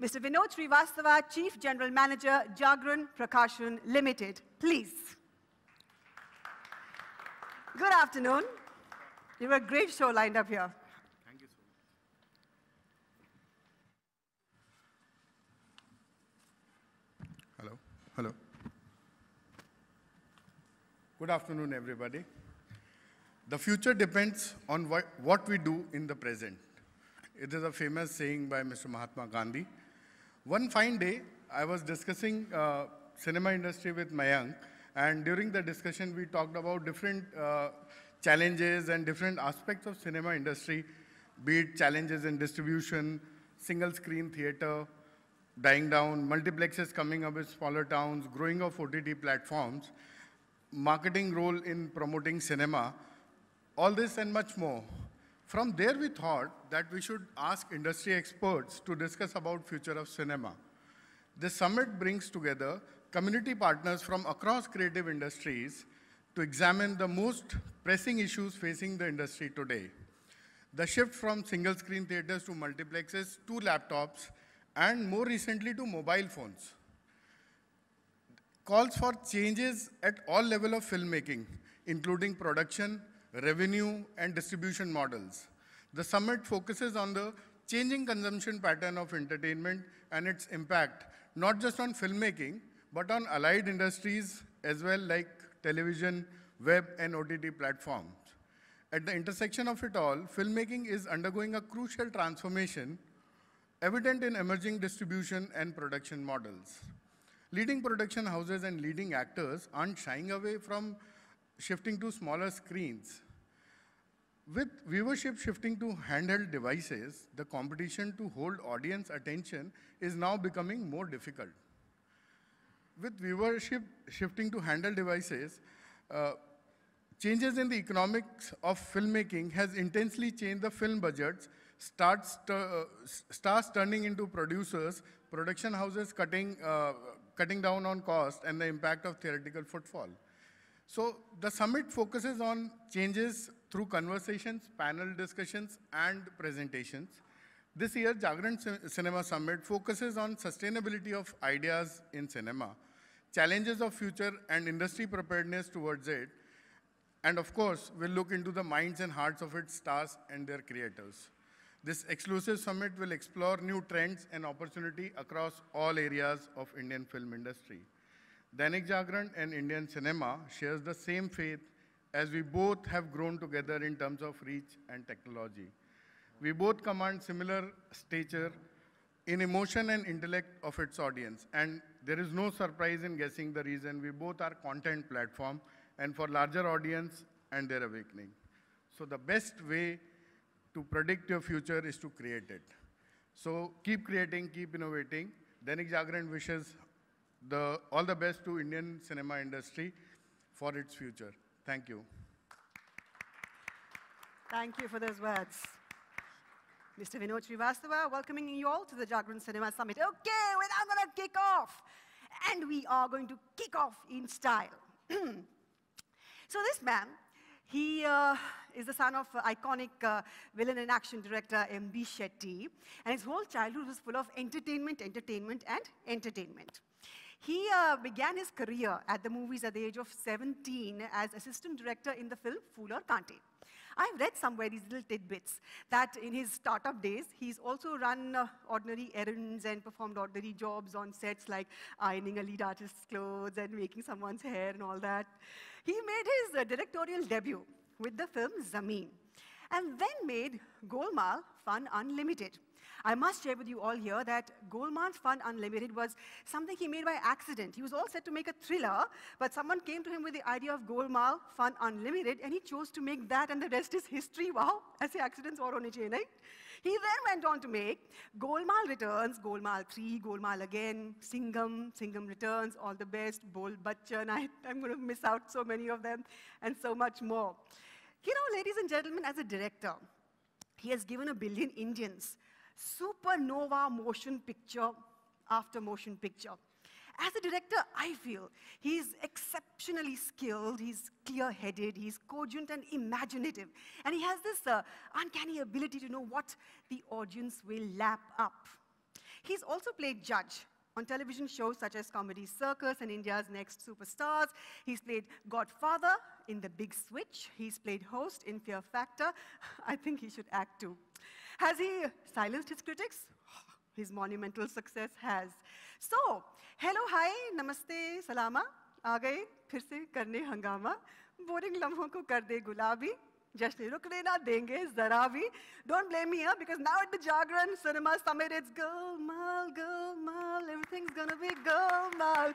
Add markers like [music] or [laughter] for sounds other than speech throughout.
Mr. Vinod Srivastava, Chief General Manager, Jagran Prakashan Limited. Please. Good afternoon. You have a great show lined up here. Thank you so much. Hello. Hello. Good afternoon, everybody. The future depends on what we do in the present. It is a famous saying by Mr. Mahatma Gandhi. One fine day, I was discussing uh, cinema industry with Mayank, and during the discussion, we talked about different uh, challenges and different aspects of cinema industry, be it challenges in distribution, single screen theater, dying down, multiplexes coming up in smaller towns, growing of OTT platforms, marketing role in promoting cinema, all this and much more. From there, we thought that we should ask industry experts to discuss about future of cinema. This summit brings together community partners from across creative industries to examine the most pressing issues facing the industry today. The shift from single screen theaters to multiplexes to laptops and more recently to mobile phones calls for changes at all level of filmmaking, including production, revenue, and distribution models. The summit focuses on the changing consumption pattern of entertainment and its impact, not just on filmmaking, but on allied industries as well like television, web, and OTT platforms. At the intersection of it all, filmmaking is undergoing a crucial transformation evident in emerging distribution and production models. Leading production houses and leading actors aren't shying away from shifting to smaller screens, with viewership shifting to handheld devices, the competition to hold audience attention is now becoming more difficult. With viewership shifting to handheld devices, uh, changes in the economics of filmmaking has intensely changed the film budgets, starts, uh, starts turning into producers, production houses cutting, uh, cutting down on cost, and the impact of theoretical footfall. So the summit focuses on changes through conversations, panel discussions, and presentations. This year, Jagran Cinema Summit focuses on sustainability of ideas in cinema, challenges of future and industry preparedness towards it, and of course, we'll look into the minds and hearts of its stars and their creators. This exclusive summit will explore new trends and opportunity across all areas of Indian film industry. Dainik Jagran and Indian cinema shares the same faith as we both have grown together in terms of reach and technology. We both command similar stature in emotion and intellect of its audience. And there is no surprise in guessing the reason we both are content platform and for larger audience and their awakening. So the best way to predict your future is to create it. So keep creating, keep innovating. Dainik Jagran wishes the, all the best to Indian cinema industry for its future. Thank you. Thank you for those words. Mr. Vinod Srivastava, welcoming you all to the Jagran Cinema Summit. Okay, we are now going to kick off. And we are going to kick off in style. [clears throat] so this man, he uh, is the son of uh, iconic uh, villain and action director M.B. Shetty. And his whole childhood was full of entertainment, entertainment, and entertainment. He uh, began his career at the movies at the age of 17 as assistant director in the film Fool or Kante. I've read somewhere these little tidbits that in his startup days, he's also run uh, ordinary errands and performed ordinary jobs on sets like ironing a lead artist's clothes and making someone's hair and all that. He made his uh, directorial debut with the film Zameen and then made Golmaal Fun Unlimited I must share with you all here that Goldman's Fund Unlimited was something he made by accident. He was all set to make a thriller, but someone came to him with the idea of Goldman Fund Unlimited, and he chose to make that, and the rest is history. Wow, as accidents were on a chain, He then went on to make Golmal Returns, Golmal 3, Golmal Again, Singham, Singham Returns, All the Best, Bold Bachchan. [laughs] I, I'm going to miss out so many of them, and so much more. You know, ladies and gentlemen, as a director, he has given a billion Indians supernova motion picture after motion picture. As a director, I feel he's exceptionally skilled, he's clear-headed, he's cogent and imaginative. And he has this uh, uncanny ability to know what the audience will lap up. He's also played judge on television shows such as Comedy Circus and India's Next Superstars. He's played Godfather in The Big Switch. He's played host in Fear Factor. [laughs] I think he should act too. Has he silenced his critics? His monumental success has. So, hello, hi, namaste, salama. Aagay, phir se karne hangama. Boring lamhon ko kar de gulabi. Jashne rukne na denge zara bhi. Don't blame me, because now at the Jagran Cinema it's girl, mal, girl, mal. Everything's gonna be girl, mal.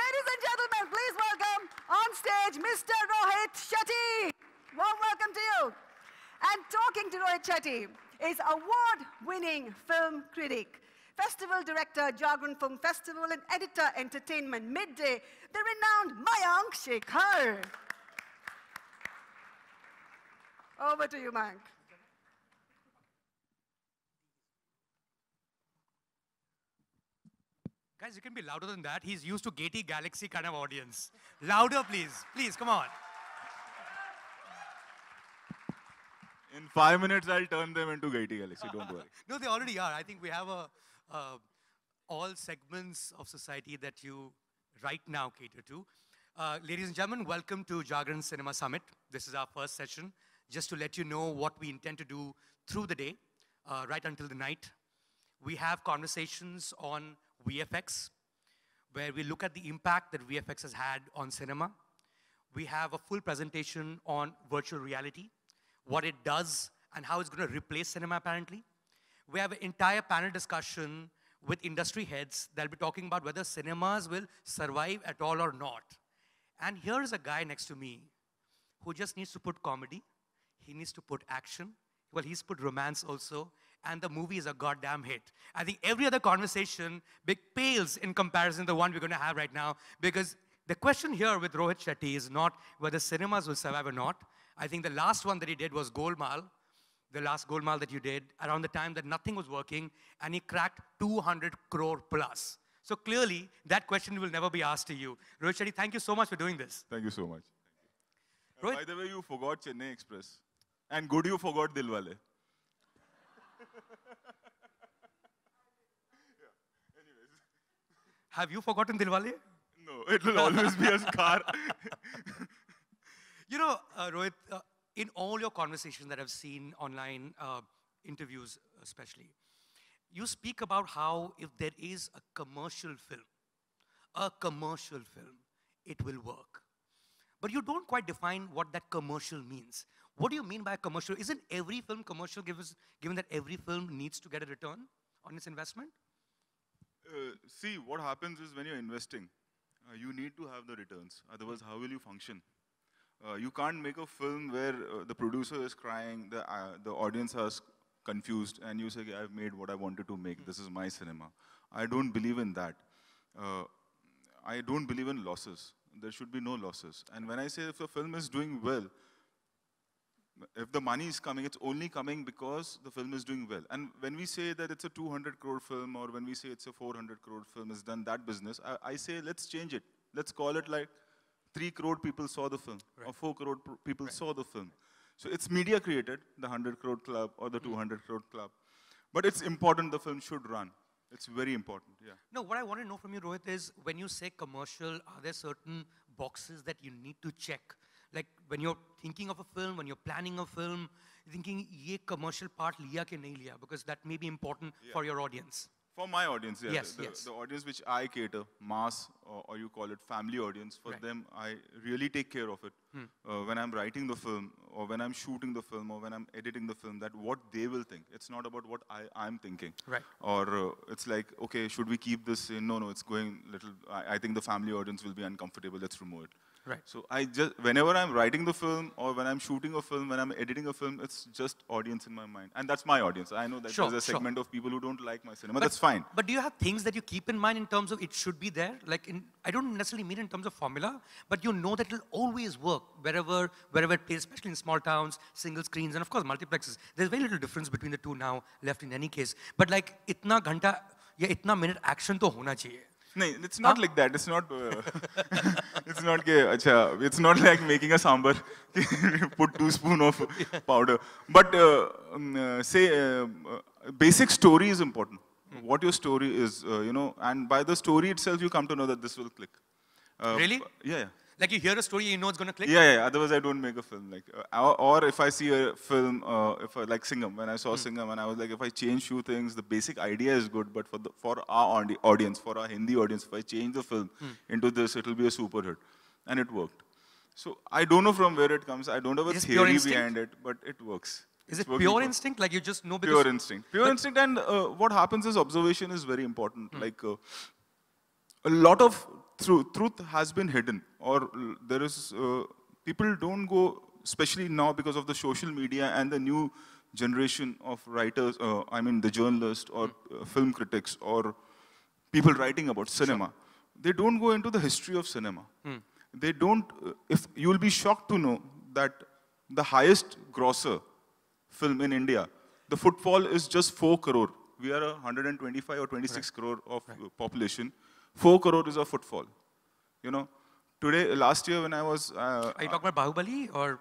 Ladies and gentlemen, please welcome on stage Mr. Rohit Shetty. Warm welcome to you. And talking to Rohit Shetty is award-winning film critic, festival director, Jagran Film Festival, and editor, entertainment, midday, the renowned Mayank Shekhar. Over to you, Mayank. Guys, you can be louder than that. He's used to Getty Galaxy kind of audience. louder, please. Please, come on. In five minutes, I'll turn them into Gaiti Galaxy. Don't worry. [laughs] no, they already are. I think we have a, uh, all segments of society that you right now cater to. Uh, ladies and gentlemen, welcome to Jagran Cinema Summit. This is our first session, just to let you know what we intend to do through the day, uh, right until the night. We have conversations on VFX, where we look at the impact that VFX has had on cinema. We have a full presentation on virtual reality, what it does, and how it's going to replace cinema, apparently. We have an entire panel discussion with industry heads that'll be talking about whether cinemas will survive at all or not. And here is a guy next to me who just needs to put comedy, he needs to put action, well, he's put romance also, and the movie is a goddamn hit. I think every other conversation big pales in comparison to the one we're going to have right now because the question here with Rohit Shetty is not whether cinemas will survive or not. I think the last one that he did was Golmaal, the last Golmaal that you did, around the time that nothing was working, and he cracked 200 crore plus. So clearly, that question will never be asked to you. Rohit Shetty, thank you so much for doing this. Thank you so much. You. By the way, you forgot Chennai Express. And good you forgot Dilwale. [laughs] Have you forgotten Dilwale? No, it will always be a scar. [laughs] You know, uh, Rohit, uh, in all your conversations that I've seen online, uh, interviews especially, you speak about how if there is a commercial film, a commercial film, it will work. But you don't quite define what that commercial means. What do you mean by commercial? Isn't every film commercial given that every film needs to get a return on its investment? Uh, see, what happens is when you're investing, uh, you need to have the returns. Otherwise, how will you function? Uh, you can't make a film where uh, the producer is crying, the, uh, the audience is confused, and you say, I've made what I wanted to make, this is my cinema. I don't believe in that. Uh, I don't believe in losses. There should be no losses. And when I say if a film is doing well, if the money is coming, it's only coming because the film is doing well. And when we say that it's a 200 crore film or when we say it's a 400 crore film, it's done that business, I, I say let's change it. Let's call it like 3 crore people saw the film, right. or 4 crore people right. saw the film. So it's media created, the 100 crore club or the mm. 200 crore club. But it's important the film should run. It's very important, yeah. No, what I want to know from you, Rohit, is when you say commercial, are there certain boxes that you need to check? Like when you're thinking of a film, when you're planning a film, thinking, ye commercial part liya ke nahi liya, because that may be important yeah. for your audience. For my audience, yes. Yes, the, yes. the audience which I cater, mass, or, or you call it family audience, for right. them, I really take care of it. Hmm. Uh, when I'm writing the film, or when I'm shooting the film, or when I'm editing the film, that what they will think. It's not about what I, I'm thinking. Right. Or uh, it's like, okay, should we keep this in? No, no, it's going little, I, I think the family audience will be uncomfortable, let's remove it. Right. So I just whenever I'm writing the film or when I'm shooting a film, when I'm editing a film, it's just audience in my mind, and that's my audience. I know that sure, there's a segment sure. of people who don't like my cinema. But, that's fine. But do you have things that you keep in mind in terms of it should be there? Like in, I don't necessarily mean in terms of formula, but you know that it'll always work wherever wherever it plays, especially in small towns, single screens, and of course multiplexes. There's very little difference between the two now left in any case. But like itna ghanta, yeah, itna minute action to hona chahiye. नहीं it's not like that it's not it's not के अच्छा it's not like making a put two spoon of powder but uh, um, uh, say uh, basic story is important hmm. what your story is you know and by the story itself you come to know that this will click really yeah yeah like you hear a story, you know it's going to click? Yeah, yeah, otherwise I don't make a film. Like, uh, or, if I see a film, uh, if I, like Singham, when I saw hmm. Singham and I was like, if I change few things, the basic idea is good, but for, the, for our audience, for our Hindi audience, if I change the film hmm. into this, it'll be a super hit. And it worked. So I don't know from where it comes. I don't have a theory behind it, but it works. Is it pure instinct? Like you just know because pure instinct. Pure instinct, and uh, what happens is observation is very important. Mm. Like uh, a lot of through, truth has been hidden or there is, uh, people don't go, especially now because of the social media and the new generation of writers, uh, I mean the journalists or hmm. uh, film critics or people writing about cinema. Sure. They don't go into the history of cinema. Hmm. They don't, uh, if you'll be shocked to know that the highest grosser film in India, the footfall is just 4 crore. We are a 125 or 26 right. crore of right. population. 4 crore is a footfall. You know, today, last year when I was... Uh, Are you talking about Bahubali or...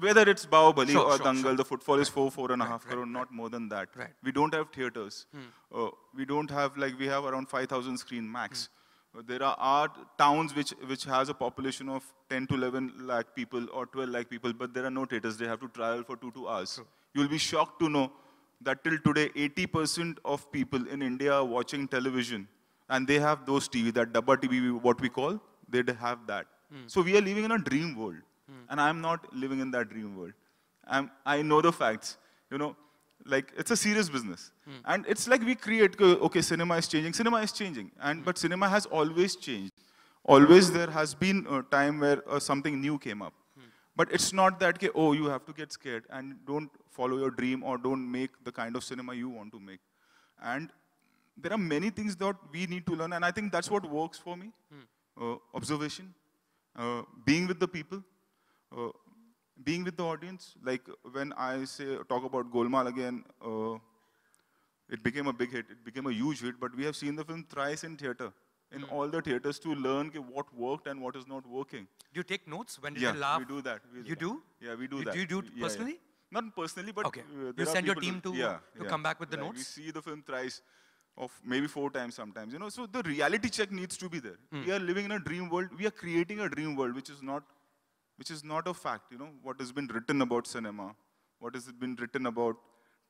Whether it's Bahubali sure, or sure, Dangal, sure. the footfall right. is 4, four and a right, half right, crore, not more than that. Right. We don't have theatres. Hmm. Uh, we don't have, like, we have around 5,000 screen max. Hmm. Uh, there are, are towns which, which has a population of 10 to 11 lakh people or 12 lakh people, but there are no theatres. They have to travel for two, two hours. True. You'll be shocked to know that till today, 80% of people in India are watching television and they have those TV, that double TV, what we call, they have that. Mm. So we are living in a dream world. Mm. And I'm not living in that dream world. I'm, I know the facts. You know, like it's a serious business. Mm. And it's like we create, uh, okay, cinema is changing. Cinema is changing. and hmm. But cinema has always changed. Always there has been a time where uh, something new came up. Hmm. But it's not that, okay, oh, you have to get scared and don't follow your dream or don't make the kind of cinema you want to make. And there are many things that we need to learn, and I think that's what works for me. Hmm. Uh, observation, uh, being with the people, uh, being with the audience. Like when I say talk about Golmaal again, uh, it became a big hit. It became a huge hit, but we have seen the film thrice in theatre, in hmm. all the theatres to learn what worked and what is not working. Do you take notes? When did yeah, you laugh? we do that. We you do? Yeah, we do that. Do you do it personally? Yeah, yeah. Not personally, but okay. Uh, you send your team to, to, yeah, to come back with the like notes? We see the film thrice of maybe four times sometimes you know so the reality check needs to be there mm. we are living in a dream world we are creating a dream world which is not which is not a fact you know what has been written about cinema what has been written about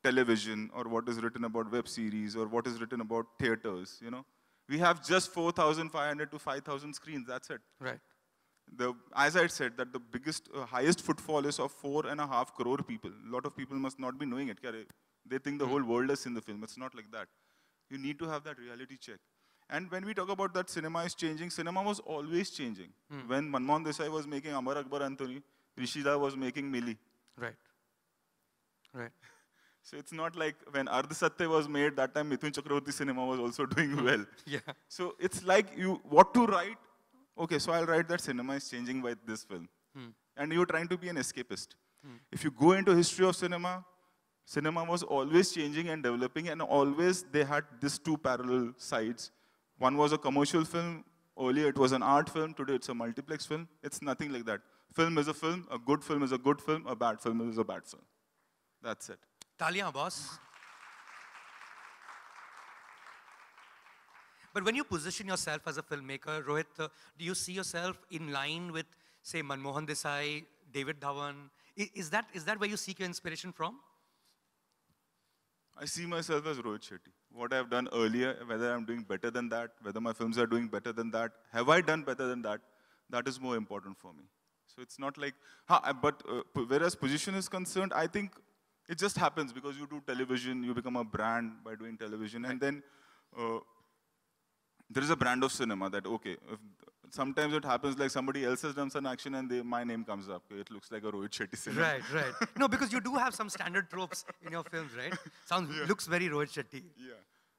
television or what is written about web series or what is written about theaters you know we have just 4500 to 5000 screens that's it right the as i said that the biggest uh, highest footfall is of four and a half crore people a lot of people must not be knowing it they think the mm. whole world is in the film it's not like that you need to have that reality check. And when we talk about that cinema is changing, cinema was always changing. Hmm. When Manmohan Desai was making Amar Akbar Anthony, Rishida was making Mili. Right. Right. [laughs] So it's not like when Ardhasatya was made, that time Mithun Chakravarti cinema was also [laughs] doing well. [laughs] yeah. So it's like you, what to write? Okay, so I'll write that cinema is changing by this film. Hmm. And you're trying to be an escapist. Hmm. If you go into history of cinema, Cinema was always changing and developing, and always they had these two parallel sides. One was a commercial film, earlier it was an art film, today it's a multiplex film. It's nothing like that. Film is a film, a good film is a good film, a bad film is a bad film. That's it. Talia, boss. But when you position yourself as a filmmaker, Rohit, uh, do you see yourself in line with, say, Manmohan Desai, David Dhawan? Is, is, that, is that where you seek your inspiration from? I see myself as Rohit Shetty. What I've done earlier, whether I'm doing better than that, whether my films are doing better than that, have I done better than that? That is more important for me. So it's not like, huh, but uh, whereas position is concerned, I think it just happens because you do television, you become a brand by doing television, and then uh, there is a brand of cinema that, okay, if sometimes it happens like somebody else has done some action and they, my name comes up. It looks like a Rohit Shetty cinema. Right, right. [laughs] No, because you do have some standard tropes in your films, right? Sounds yeah. looks very Rohit Shetty. Yeah,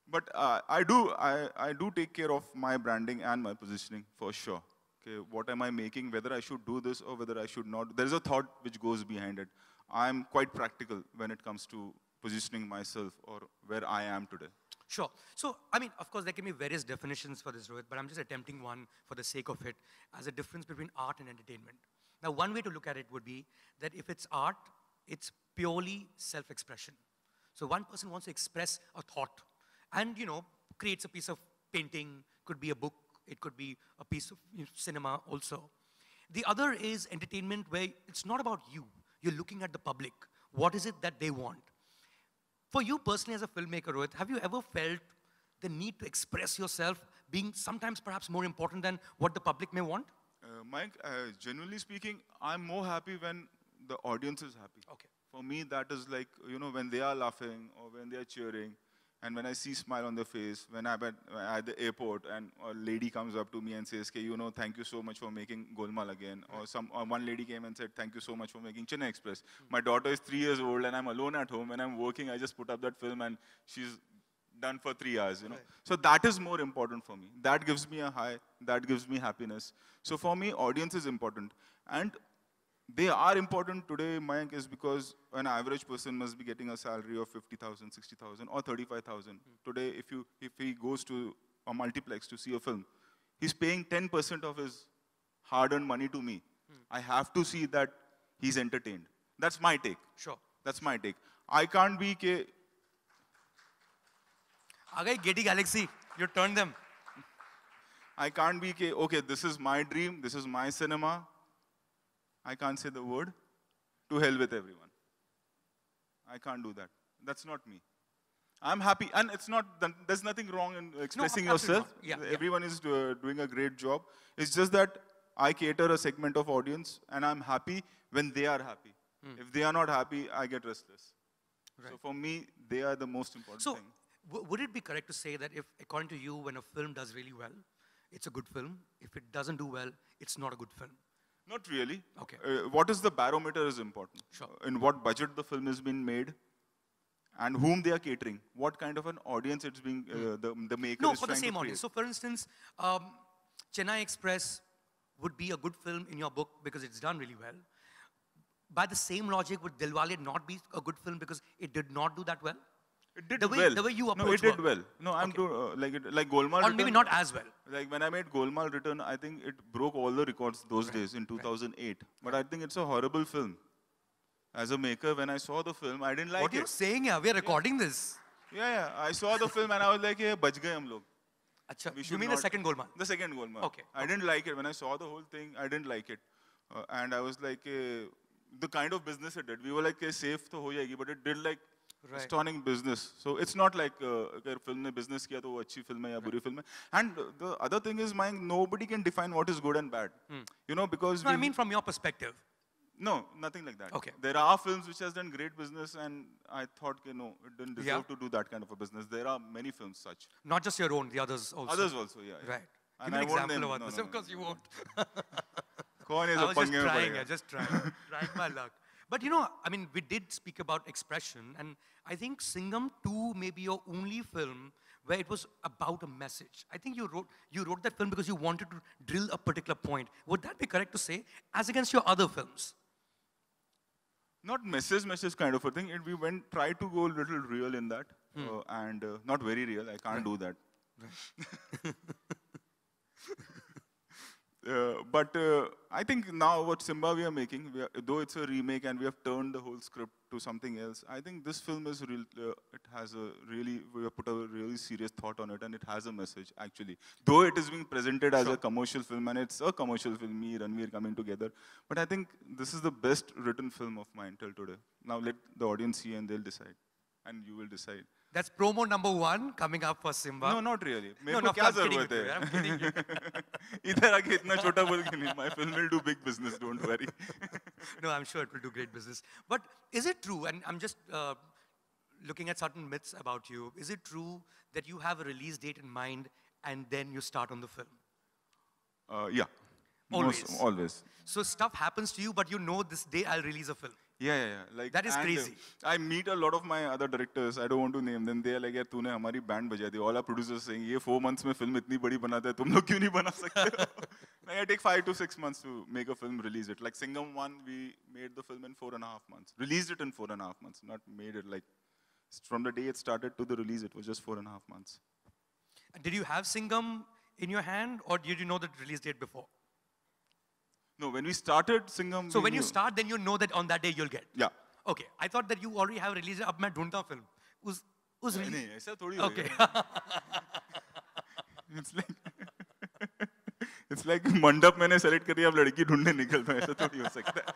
but uh, I do I, I do take care of my branding and my positioning for sure. Okay, what am I making? Whether I should do this or whether I should not. There is a thought which goes behind it. I'm quite practical when it comes to positioning myself or where I am today. Sure. So, I mean, of course, there can be various definitions for this, Rohit, but I'm just attempting one for the sake of it as a difference between art and entertainment. Now, one way to look at it would be that if it's art, it's purely self-expression. So one person wants to express a thought and, you know, creates a piece of painting, could be a book, it could be a piece of cinema also. The other is entertainment where it's not about you. You're looking at the public. What is it that they want? For you personally as a filmmaker, Rohit, have you ever felt the need to express yourself being sometimes perhaps more important than what the public may want? Uh, Mike, uh, generally speaking, I'm more happy when the audience is happy. Okay. For me, that is like, you know, when they are laughing or when they are cheering and when I see smile on their face, when I'm at, at the airport and a lady comes up to me and says, okay, you know, thank you so much for making Golmaal again. Right. Or, some, or uh, one lady came and said, thank you so much for making Chennai Express. Mm. My daughter is three years old and I'm alone at home and I'm working. I just put up that film and she's done for three hours, you know. Right. So that is more important for me. That gives me a high. That gives me happiness. So for me, audience is important. And they are important today, Mayank, is because an average person must be getting a salary of 50,000, 60,000 or 35,000. Mm. Today, if, you, if he goes to a multiplex to see a film, he's paying 10% of his hard-earned money to me. Mm. I have to see that he's entertained. That's my take. Sure. That's my take. I can't be... Ke get Getty Galaxy, you turned them. I can't be, ke okay, this is my dream, this is my cinema, I can't say the word, to hell with everyone. I can't do that. That's not me. I'm happy, and it's not, there's nothing wrong in expressing no, yourself. Yeah, everyone yeah. is doing a great job. It's just that I cater a segment of audience, and I'm happy when they are happy. Hmm. If they are not happy, I get restless. Right. So for me, they are the most important so, thing. would it be correct to say that if, according to you, when a film does really well, it's a good film. If it doesn't do well, it's not a good film. Not really. Okay. Uh, what is the barometer is important. Sure. In what budget the film is being made and whom they are catering. What kind of an audience it's being, uh, hmm. the, the maker no, for the same audience. So for instance, um, Chennai Express would be a good film in your book because it's done really well. By the same logic, would Dilwale not be a good film because it did not do that well? It did the way, well. The way you approach No, it did well. No, I'm okay. uh, like, it, like Golmaal. Or return, maybe not as well. Like when I made Golmaal Return, I think it broke all the records those right. days in 2008. Right. But I think it's a horrible film. As a maker, when I saw the film, I didn't like what it. What you saying, yeah, we're recording yeah. this. Yeah, yeah. I saw the film and I was like, yeah, bach gaye hum log. Achha, we you mean the second Golmaal? The second Golmaal. Okay. I okay. didn't like it. When I saw the whole thing, I didn't like it. Uh, and I was like, uh, the kind of business it did. We were like, safe to ho jayegi, but it did like right. stunning business. So it's not like a uh, film business किया तो वो अच्छी film है या बुरी film And the other thing is, my nobody can define what is good and bad. Hmm. You know, because no, I mean from your perspective. No, nothing like that. Okay. There are films which has done great business, and I thought, you no, it didn't deserve yeah. to do that kind of a business. There are many films such. Not just your own, the others also. Others also, yeah. yeah. Right. And Give an I example of others. No, no, of course, you won't. [laughs] I was just trying. I just trying, trying my luck. But you know, I mean, we did speak about expression, and I think Singham 2 may be your only film where it was about a message. I think you wrote, you wrote that film because you wanted to drill a particular point. Would that be correct to say, as against your other films? Not message, message kind of a thing. It, we went, tried to go a little real in that, hmm. uh, and uh, not very real. I can't do that. [laughs] Uh, but uh, I think now what Simba we are making, we are, though it's a remake and we have turned the whole script to something else, I think this film is real, uh, it has a really, we have put a really serious thought on it and it has a message actually. Though it is being presented as sure. a commercial film and it's a commercial film, me, Ranveer coming together, but I think this is the best written film of mine till today. Now let the audience see and they'll decide and you will decide. That's promo number one coming up for Simba. No, not really. No, को क्या जरूरत है? [laughs] इधर आके इतना छोटा बोल My film will do big business. Don't worry. [laughs] no, I'm sure it will do great business. But is it true? And I'm just uh, looking at certain myths about you. Is it true that you have a release date in mind and then you start on the film? Uh, yeah. Always. Most, always. So stuff happens to you, but you know this day I'll release a film. Yeah, yeah, yeah. Like that is uh, crazy. I meet a lot of my other directors. I don't want to name them. They are like, yeah, तूने hamari band बजा दी." All our producers saying, "ये four months में फिल्म इतनी बड़ी बनाता है, तुम लोग क्यों नहीं बना [laughs] like, I take five to six months to make a film, release it. Like Singham one, we made the film in four and a half months. Released it in four and a half months, not made it like from the day it started to the release. It was just four and a half months. Did you have Singham in your hand, or did you know the release date before? No, when we started Singham. So when knew. you start, then you know that on that day you'll get. Yeah. Okay. I thought that you already have released a main dhoondta film. Us us release. Okay. it's like [laughs] it's like mandap. मैंने select करी अब लड़की ढूंढने निकलता हूँ ऐसा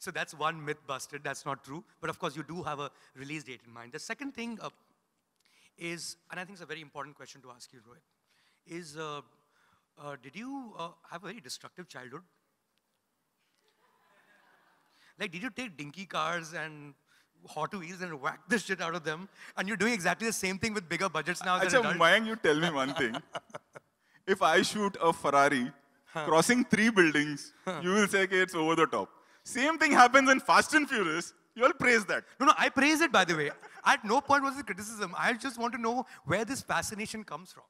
So that's one myth busted. That's not true. But of course, you do have a release date in mind. The second thing uh, is, and I think it's a very important question to ask you, Rohit, is uh, uh, did you uh, have a very destructive childhood? Like, did you take dinky cars and hot wheels and whack the shit out of them? And you're doing exactly the same thing with bigger budgets now. Achha, Mayank, you tell me one thing. [laughs] if I shoot a Ferrari huh. crossing three buildings, huh. you will say okay, it's over the top. Same thing happens in Fast and Furious. You all praise that. No, no, I praise it, by the way. At no point was it criticism. I just want to know where this fascination comes from.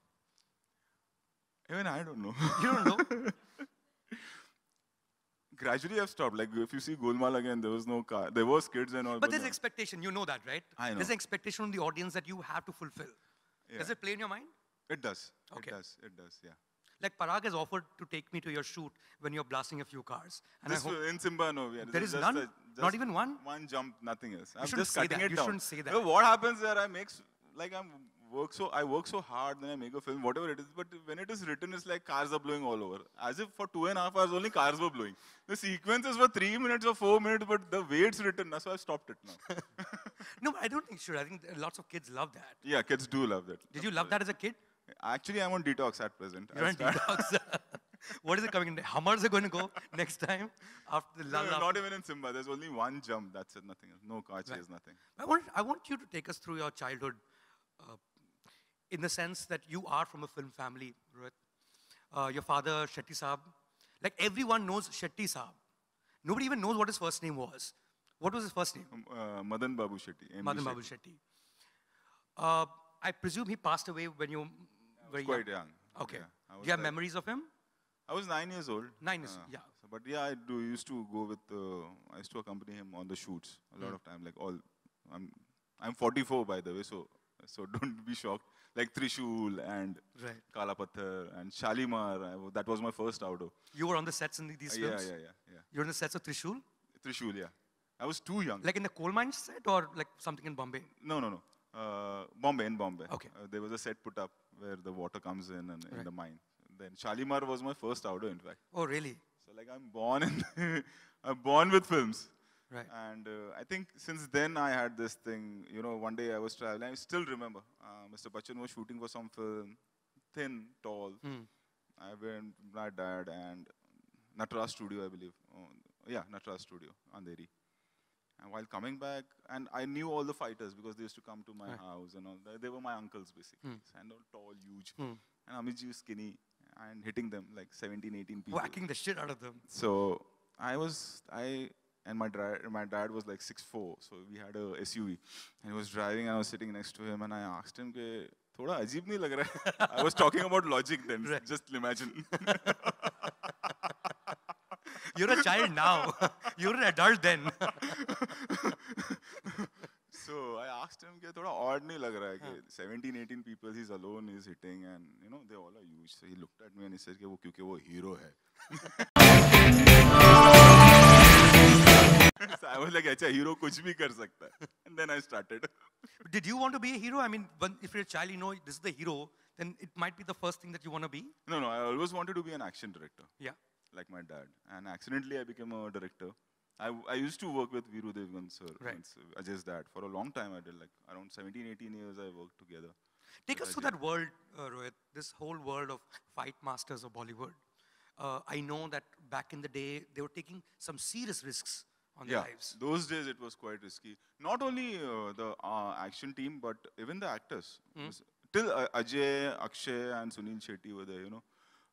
Even I don't know. You don't know? [laughs] Gradually, I've stopped. Like, if you see Golmaal again, there was no car. There was kids and all. But, but there's no. expectation. You know that, right? I know. There's an expectation on the audience that you have to fulfill. Yeah. Does it play in your mind? It does. Okay. It does. It does, yeah. Like Parag has offered to take me to your shoot when you're blasting a few cars. And this I hope in Simba, no. Yeah, there is none? A, not even one? One jump, nothing else. I'm just cutting that. it you down. You shouldn't say that. what happens there, I make, like I'm work so I work so hard when I make a film, whatever it is. But when it is written, it's like cars are blowing all over. As if for two and a half hours only cars were blowing. The sequences were three minutes or four minutes, but the way it's written, that's why I stopped it now. [laughs] no, I don't think so. I think lots of kids love that. Yeah, kids do love that. Did you love that as a kid? Actually, I'm on detox at present. You're on detox. [laughs] what is it coming? Hummers are going to go next time after the no, Not even in Simba. There's only one jump. That's it. Nothing else. No car chase. Right. Nothing. I want I want you to take us through your childhood uh, in the sense that you are from a film family, uh, your father, Shetty Saab. Like everyone knows Shetty Saab. Nobody even knows what his first name was. What was his first name? Um, uh, Madan Babu Shetty. MB Madan Shetty. Babu Shetty. Uh, I presume he passed away when you were quite young. young. Okay. Yeah, do you have like, memories of him? I was nine years old. Nine years, uh, yeah. So, but yeah, I do, used to go with, uh, I used to accompany him on the shoots a lot mm. of time. Like all, I'm, I'm 44 by the way, so so [laughs] don't be shocked like Trishul and right. Kalapathar and Shalimar. Uh, that was my first outdoor. You were on the sets in these uh, films? Yeah, yeah, yeah, yeah. You were on the sets of Trishul? Trishul, yeah. I was too young. Like in the coal mine set or like something in Bombay? No, no, no. Uh, Bombay, in Bombay. Okay. Uh, there was a set put up where the water comes in and right. in the mine. Then Shalimar was my first outdoor, in fact. Oh, really? So like I'm born in, [laughs] I'm born with films. Right. And uh, I think since then I had this thing, you know, one day I was traveling, I still remember, uh, Mr. Bachchan was shooting for some film, thin, tall. Mm. I went with my dad and Natraj Studio, I believe. Oh, yeah, Natraj Studio, Andheri. And while coming back, and I knew all the fighters because they used to come to my right. house and all. They were my uncles, basically. Mm. And all tall, huge. Mm. And Amitji was skinny and hitting them like 17, 18 people. Whacking the shit out of them. So I was, I and my, dad, my dad was like 6'4", so we had a SUV. And he was driving and I was sitting next to him and I asked him, thoda ajeeb nahi lag [laughs] I was talking about logic then, right. just imagine. [laughs] You're a child now. [laughs] You're an adult then. so I asked him, कि थोड़ा odd नहीं लग रहा कि 17, 18 people he's alone, he's hitting and you know they all are huge. So he looked at me and he said कि वो क्योंकि वो hero है. [laughs] so I was like, a hero kuch bhi kar sakta. And then I started. [laughs] Did you want to be a hero? I mean, when, if you're a child, you know this is the hero, then it might be the first thing that you want to be. No, no, I always wanted to be an action director. Yeah. Like my dad. And accidentally, I became a director. I, I used to work with Viru Devgan sir, right. and just dad. For a long time, I did like around 17, 18 years, I worked together. Take us through that world, uh, Rohit, this whole world of fight masters of Bollywood. Uh, I know that back in the day, they were taking some serious risks on yeah, lives. Those days it was quite risky. Not only uh, the uh, action team, but even the actors. Mm. Till uh, Ajay, Akshay, and Sunil Shetty were there, you know.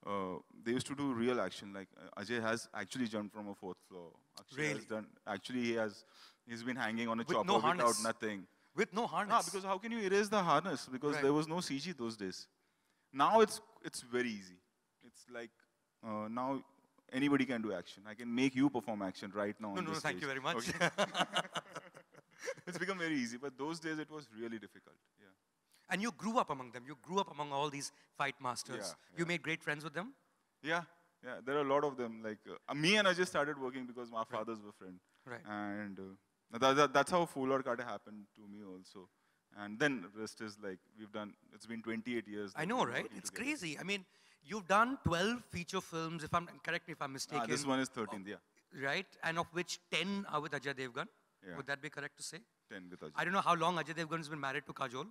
Uh, they used to do real action. Like uh, Ajay has actually jumped from a fourth floor. Akshay really? Has done, actually, he has. He's been hanging on a With chopper no without nothing. With no harness. Ah, because how can you erase the harness? Because right. there was no CG those days. Now it's it's very easy. It's like uh, now Anybody can do action. I can make you perform action right now. No, no, thank you very much. Okay. [laughs] it's become very easy, but those days it was really difficult. Yeah. And you grew up among them. You grew up among all these fight masters. Yeah, yeah. You made great friends with them. Yeah, yeah. There are a lot of them. Like uh, me and I just started working because my right. fathers were friends. Right. And uh, that, that, that's how Full or Kata happened to me also. And then rest is like we've done. It's been 28 years. I know, right? It's together. crazy. I mean, You've done 12 feature films, if I'm correct me if I'm ah, mistaken. Ah, this one is 13th, yeah. Oh, right? And of which 10 are with Ajay Devgan. Yeah. Would that be correct to say? 10 with Ajay. I don't know how long Ajay Devgan has been married to Kajol,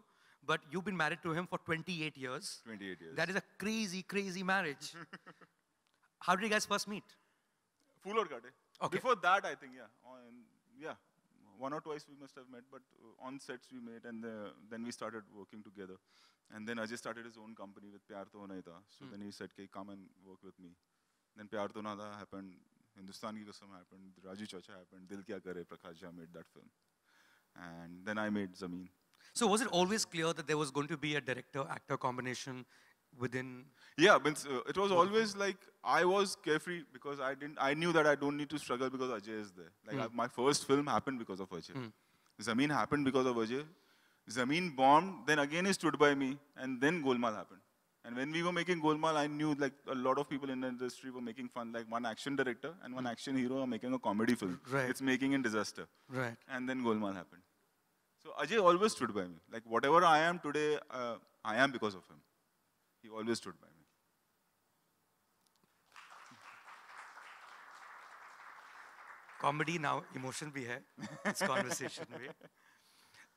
but you've been married to him for 28 years. 28 years. That is a crazy, crazy marriage. [laughs] how did you guys first meet? Full or Okay. Before that, I think, yeah. Oh, yeah, one or twice we must have met, but uh, on sets we met, and the, uh, then we started working together. And then Ajay started his own company with Pyar To Hona So mm. then he said, okay, come and work with me. Then Pyar To Hona happened, Hindustan Ki happened, Raji Chacha happened, Dil Kya Kare, Prakash Jha made that film. And then I made Zameen. So was it always clear that there was going to be a director-actor combination within? Yeah, uh, it was always like I was carefree because I didn't. I knew that I don't need to struggle because Ajay is there. Like mm. I, my first film happened because of Ajay. Mm. Zameen happened because of Ajay. Zameen bombed. Then again he stood by me, and then Golmaal happened. And when we were making Golmaal, I knew like a lot of people in the industry were making fun. Like one action director and one hmm. action hero are making a comedy film. Right. It's making a disaster. Right. And then Golmaal happened. So Ajay always stood by me. Like whatever I am today, uh, I am because of him. He always stood by me. Comedy now, emotion bhi hai. It's conversation bhi.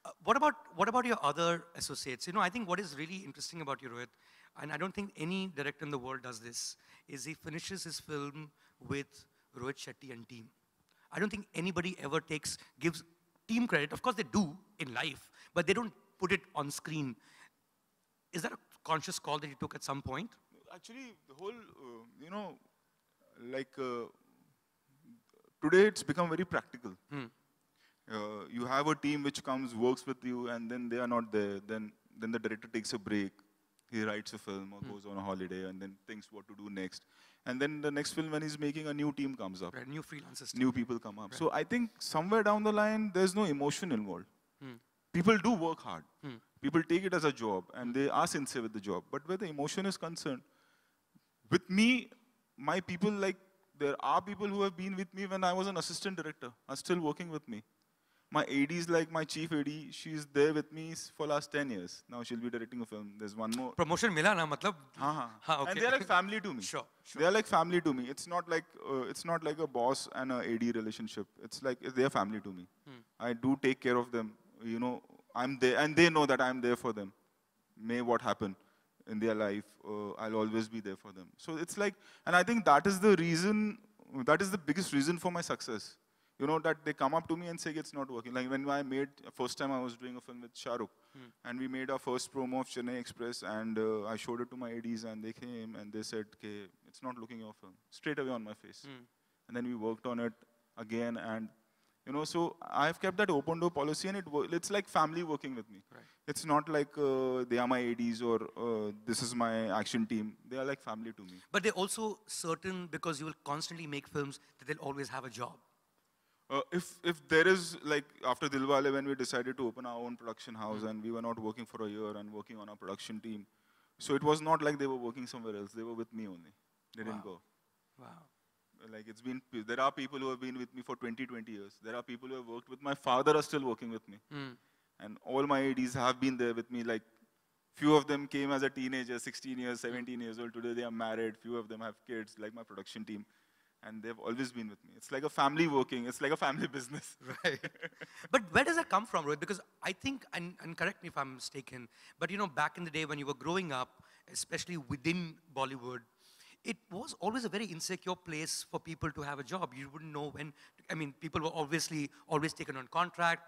Uh, what about what about your other associates? You know, I think what is really interesting about you, Rohit, and I don't think any director in the world does this, is he finishes his film with Rohit Shetty and team. I don't think anybody ever takes gives team credit. Of course, they do in life, but they don't put it on screen. Is that a conscious call that you took at some point? Actually, the whole, uh, you know, like uh, today it's become very practical. Hmm. Uh, you have a team which comes, works with you, and then they are not there. Then, then the director takes a break. He writes a film or hmm. goes on a holiday and then thinks what to do next. And then the next film, when he's making, a new team comes up. Right, new freelancers. New people come up. Right. So I think somewhere down the line, there's no emotion involved. Hmm. People do work hard. Hmm. People take it as a job and they are sincere with the job. But where the emotion is concerned, with me, my people, like, there are people who have been with me when I was an assistant director, are still working with me. My AD is like my chief AD, she's there with me for last 10 years. Now she'll be directing a film. There's one more. Promotion mila na matlab? Haan, ha. Ha, okay. And they're like family to me. [laughs] sure, sure. They're like family to me. It's not like, uh, it's not like a boss and an AD relationship. It's like they're family to me. Hmm. I do take care of them. You know, I'm there, and they know that I'm there for them. May what happen in their life, uh, I'll always be there for them. So it's like, and I think that is the reason, that is the biggest reason for my success. You know, that they come up to me and say it's not working. Like when I made, first time I was doing a film with Shahrukh, hmm. and we made our first promo of Chennai Express, and uh, I showed it to my ADs, and they came and they said, okay, it's not looking your film. Straight away on my face. Hmm. And then we worked on it again, and you know, so I've kept that open door policy, and it it's like family working with me. Right. It's not like uh, they are my ADs or uh, this is my action team. They are like family to me. But they're also certain because you will constantly make films that they'll always have a job. Uh, if if there is like after Dilwale when we decided to open our own production house mm. and we were not working for a year and working on our production team, so it was not like they were working somewhere else. They were with me only. They wow. didn't go. Wow. Like it's been, there are people who have been with me for 20, 20 years. There are people who have worked with my father are still working with me. Mm. And all my ADs have been there with me. Like few of them came as a teenager, 16 years, 17 years old. Today they are married. Few of them have kids, like my production team. And they've always been with me. It's like a family working. It's like a family [laughs] business. [laughs] Right. but where does that come from, right? Because I think, and, and correct me if I'm mistaken, but you know, back in the day when you were growing up, especially within Bollywood, it was always a very insecure place for people to have a job. You wouldn't know when, I mean, people were obviously always taken on contract.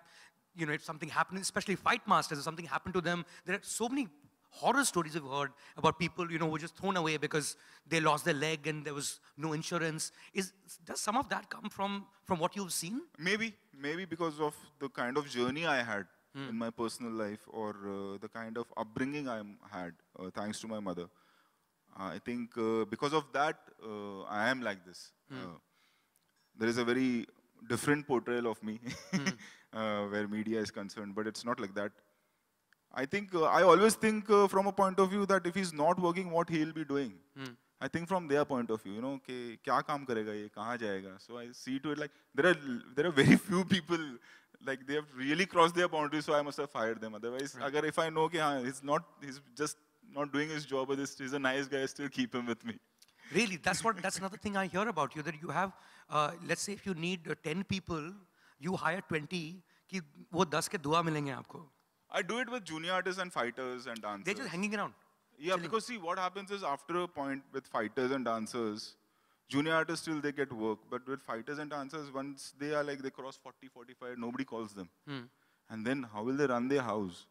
You know, if something happened, especially fight masters, if something happened to them, there are so many horror stories we've heard about people, you know, were just thrown away because they lost their leg and there was no insurance. Is, does some of that come from, from what you've seen? Maybe, maybe because of the kind of journey I had hmm. in my personal life or uh, the kind of upbringing I had, uh, thanks to my mother. I think uh, because of that, uh, I am like this. Hmm. Uh, there is a very different portrayal of me [laughs] hmm. where media is concerned, but it's not like that. I think I always think from a point of view that if he's not working, what he'll be doing. Hmm. I think from their point of view, you know, ke, kya kaam karega ye, kaha So I see to it like there are there are very [laughs] few people like they have really crossed their boundaries, so I must have fired them. Otherwise, right. if I know that he's not, he's just not doing his job but he's a nice guy, still keep him with me. Really, that's what, that's another thing I hear about you, that you have, uh, let's say if you need uh, 10 people, you hire 20, कि वो 10 के दुआ मिलेंगे आपको. I do it with junior artists and fighters and dancers. They're just hanging around. Yeah, chilling. because see, what happens is after a point with fighters and dancers, junior artists still they get work, but with fighters and dancers, once they are like, they cross 40, 45, nobody calls them. Hmm. And then how will they run their house?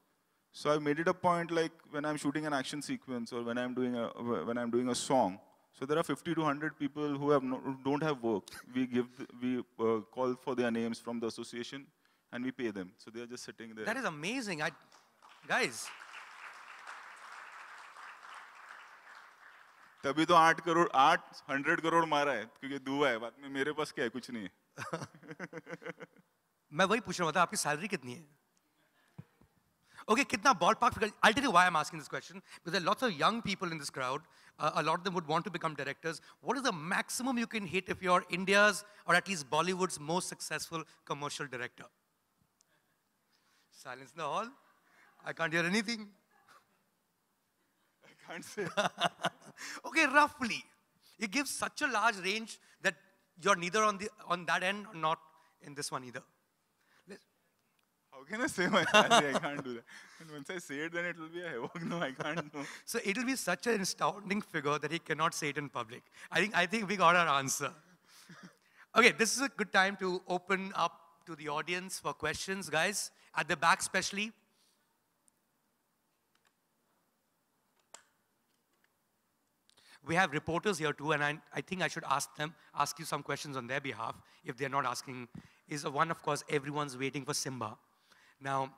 So I made it a point like when I'm shooting an action sequence or when I'm doing a, when I'm doing a song, so there are 50 to 100 people who have no, who don't have work. We give we uh, call for their names from the association and we pay them. So they are just sitting there. That is amazing. I, guys. तभी तो आठ करोड़ आठ hundred crore मारा है क्योंकि दुआ है बाद में मेरे पास क्या है कुछ नहीं है [laughs] मैं वही पूछ रहा था आपकी सैलरी कितनी है Okay, kitna ballpark I'll tell you why I'm asking this question. Because there are lots of young people in this crowd. Uh, a lot of them would want to become directors. What is the maximum you can hit if you're India's, or at least Bollywood's, most successful commercial director? Silence in the hall. I can't hear anything. I can't say. [laughs] okay, roughly. It gives such a large range that you're neither on, the, on that end or not in this one either can I say my salary? I can't do that. And once I say it, then it will be a havoc. [laughs] No, I can't. No. So it will be such an astounding figure that he cannot say it in public. I think, I think we got our answer. Okay, this is a good time to open up to the audience for questions, guys. At the back, especially. We have reporters here too, and I, I, think I should ask them, ask you some questions on their behalf if they're not asking. Is one, of course, everyone's waiting for Simba. Now,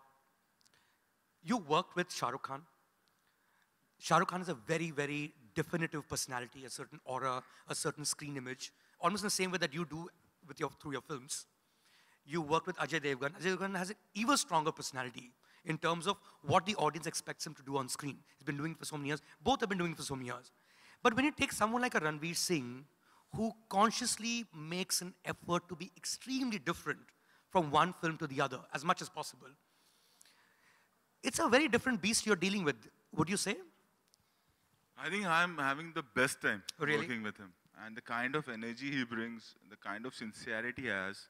you worked with Shah Rukh Khan. Shah Rukh Khan is a very, very definitive personality, a certain aura, a certain screen image, almost in the same way that you do with your, through your films. You worked with Ajay Devgan. Ajay Devgan has an even stronger personality in terms of what the audience expects him to do on screen. He's been doing it for so many years. Both have been doing it for so many years. But when you take someone like a Ranveer Singh, who consciously makes an effort to be extremely different from one film to the other as much as possible. It's a very different beast you're dealing with, would you say? I think I'm having the best time oh, really? working with him. And the kind of energy he brings, the kind of sincerity he has,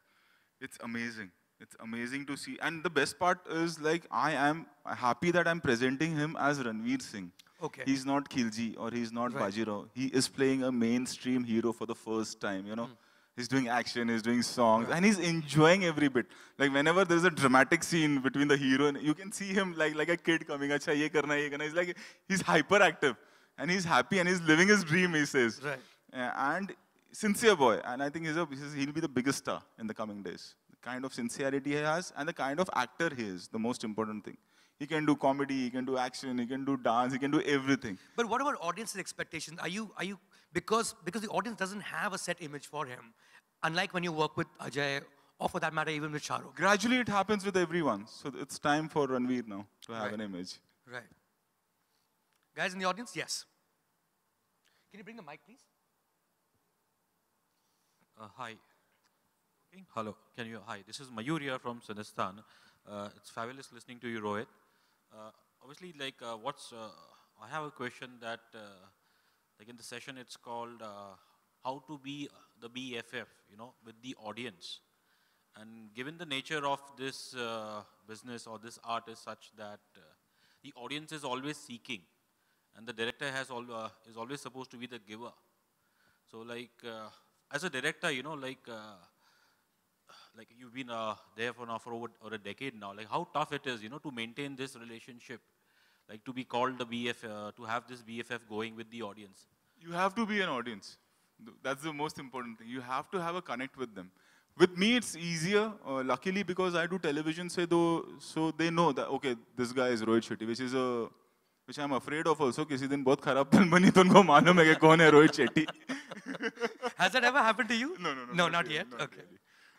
it's amazing. It's amazing to see. And the best part is like I am happy that I'm presenting him as Ranveer Singh. Okay. He's not Khilji or he's not right. Bajirao. He is playing a mainstream hero for the first time, you know. Mm he's doing action, he's doing songs, and he's enjoying every bit. Like whenever there's a dramatic scene between the hero and you can see him like, like a kid coming, Acha, ye karna, ye karna. He's like, he's hyperactive and he's happy and he's living his dream, he says. Right. and sincere boy. And I think he's a, he'll be the biggest star in the coming days. The kind of sincerity he has and the kind of actor he is, the most important thing. He can do comedy, he can do action, he can do dance, he can do everything. But what about audience's expectations? Are you, are you because, because the audience doesn't have a set image for him. Unlike when you work with Ajay, or for that matter, even with Shahrukh. Gradually, it happens with everyone. So it's time for Ranveer now to have right. an image. Right. Guys in the audience, yes. Can you bring the mic, please? Uh, hi. Hello. Can you? Hi. This is Mayuria from Sinistan. Uh, it's fabulous listening to you, Rohit. Uh, obviously, like, uh, what's? Uh, I have a question that uh, like in the session, it's called uh, how to be the BFF, you know, with the audience. And given the nature of this uh, business or this art is such that uh, the audience is always seeking and the director has all, uh, is always supposed to be the giver. So like, uh, as a director, you know, like, uh, like you've been uh, there for now for over, over a decade now, like how tough it is, you know, to maintain this relationship like to be called the BFF, uh, to have this BFF going with the audience? You have to be an audience. That's the most important thing. You have to have a connect with them. With me, it's easier, uh, luckily, because I do television, so, though, so they know that, okay, this guy is Rohit Shetty, which is a, which I'm afraid of also. किसी दिन बहुत खराब film बनी तो उनको मालूम Has that ever happened to you? No, no, no. No, not, not yet. yet. Not okay.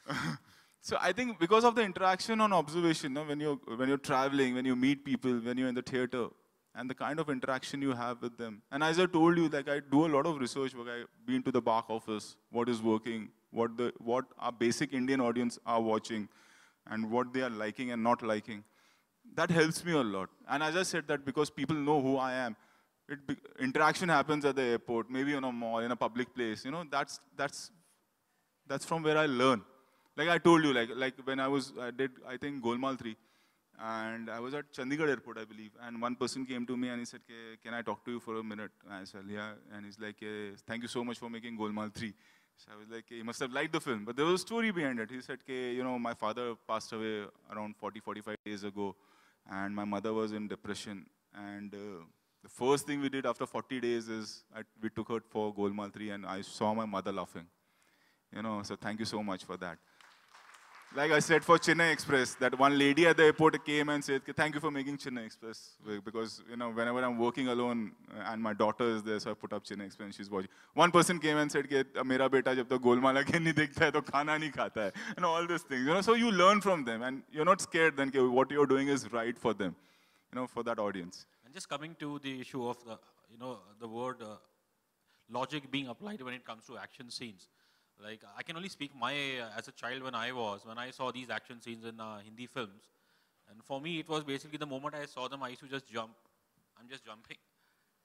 Really. [laughs] So I think because of the interaction on observation, no, when, you're, when you're traveling, when you meet people, when you're in the theater, and the kind of interaction you have with them. And as I told you, like I do a lot of research work. I've been to the back office, what is working, what, the, what our basic Indian audience are watching, and what they are liking and not liking. That helps me a lot. And as I said that, because people know who I am, it, interaction happens at the airport, maybe in a mall, in a public place. You know, that's, that's, that's from where I learn like I told you, like like when I was I did I think Golmaal three, and I was at Chandigarh airport I believe, and one person came to me and he said, "Can I talk to you for a minute?" And I said, "Yeah," and he's like, "Thank you so much for making Golmaal three. So I was like, he must have liked the film, but there was a story behind it. He said, you know, my father passed away around 40, 45 days ago, and my mother was in depression. And uh, the first thing we did after 40 days is I, we took her for Golmaal 3, and I saw my mother laughing. You know, so thank you so much for that like I said for Chennai Express, that one lady at the airport came and said, thank you for making Chennai Express. Because, you know, whenever I'm working alone uh, and my daughter is there, so I put up Chennai Express and she's watching. One person came and said, uh, mera beta jab tak golmala ke nahi dekhta hai, to khana nahi khata hai. And all those things, you know, so you learn from them and you're not scared then what you're doing is right for them, you know, for that audience. And just coming to the issue of the, you know, the word uh, logic being applied when it comes to action scenes. Like, I can only speak my, uh, as a child when I was, when I saw these action scenes in uh, Hindi films. And for me, it was basically the moment I saw them, I used to just jump. I'm just jumping.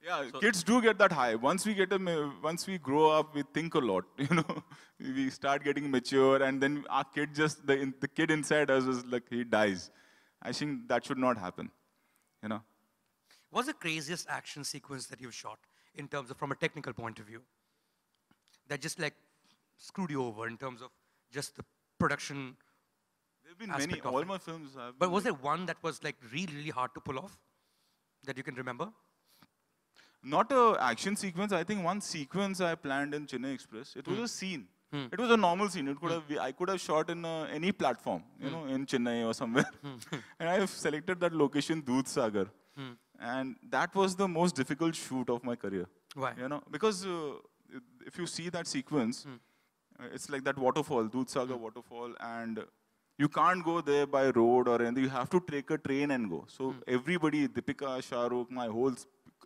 Yeah, so kids do get that high. Once we get a, once we grow up, we think a lot. [laughs] You know, we start getting mature, and then our kid just the the kid inside us is like he dies. I think that should not happen. You know. What's the craziest action sequence that you've shot in terms of from a technical point of view? That just like screwed you over in terms of just the production? There've been many. All it. my films have. But was there one that was like really, really hard to pull off that you can remember? Not a action sequence. I think one sequence I planned in Chennai Express. It was mm. a scene. Mm. It was a normal scene. It could mm. have I could have shot in uh, any platform, you hmm. know, in Chennai or somewhere. Hmm. [laughs] Hmm. and I have selected that location, Dudh Sagar. And that was the most difficult shoot of my career. Why? You know, because uh, if you see that sequence, uh, it's like that waterfall, Dudhsagar hmm. waterfall, and you can't go there by road or anything. You have to take a train and go. So mm. everybody, Deepika, Shahrukh, my whole,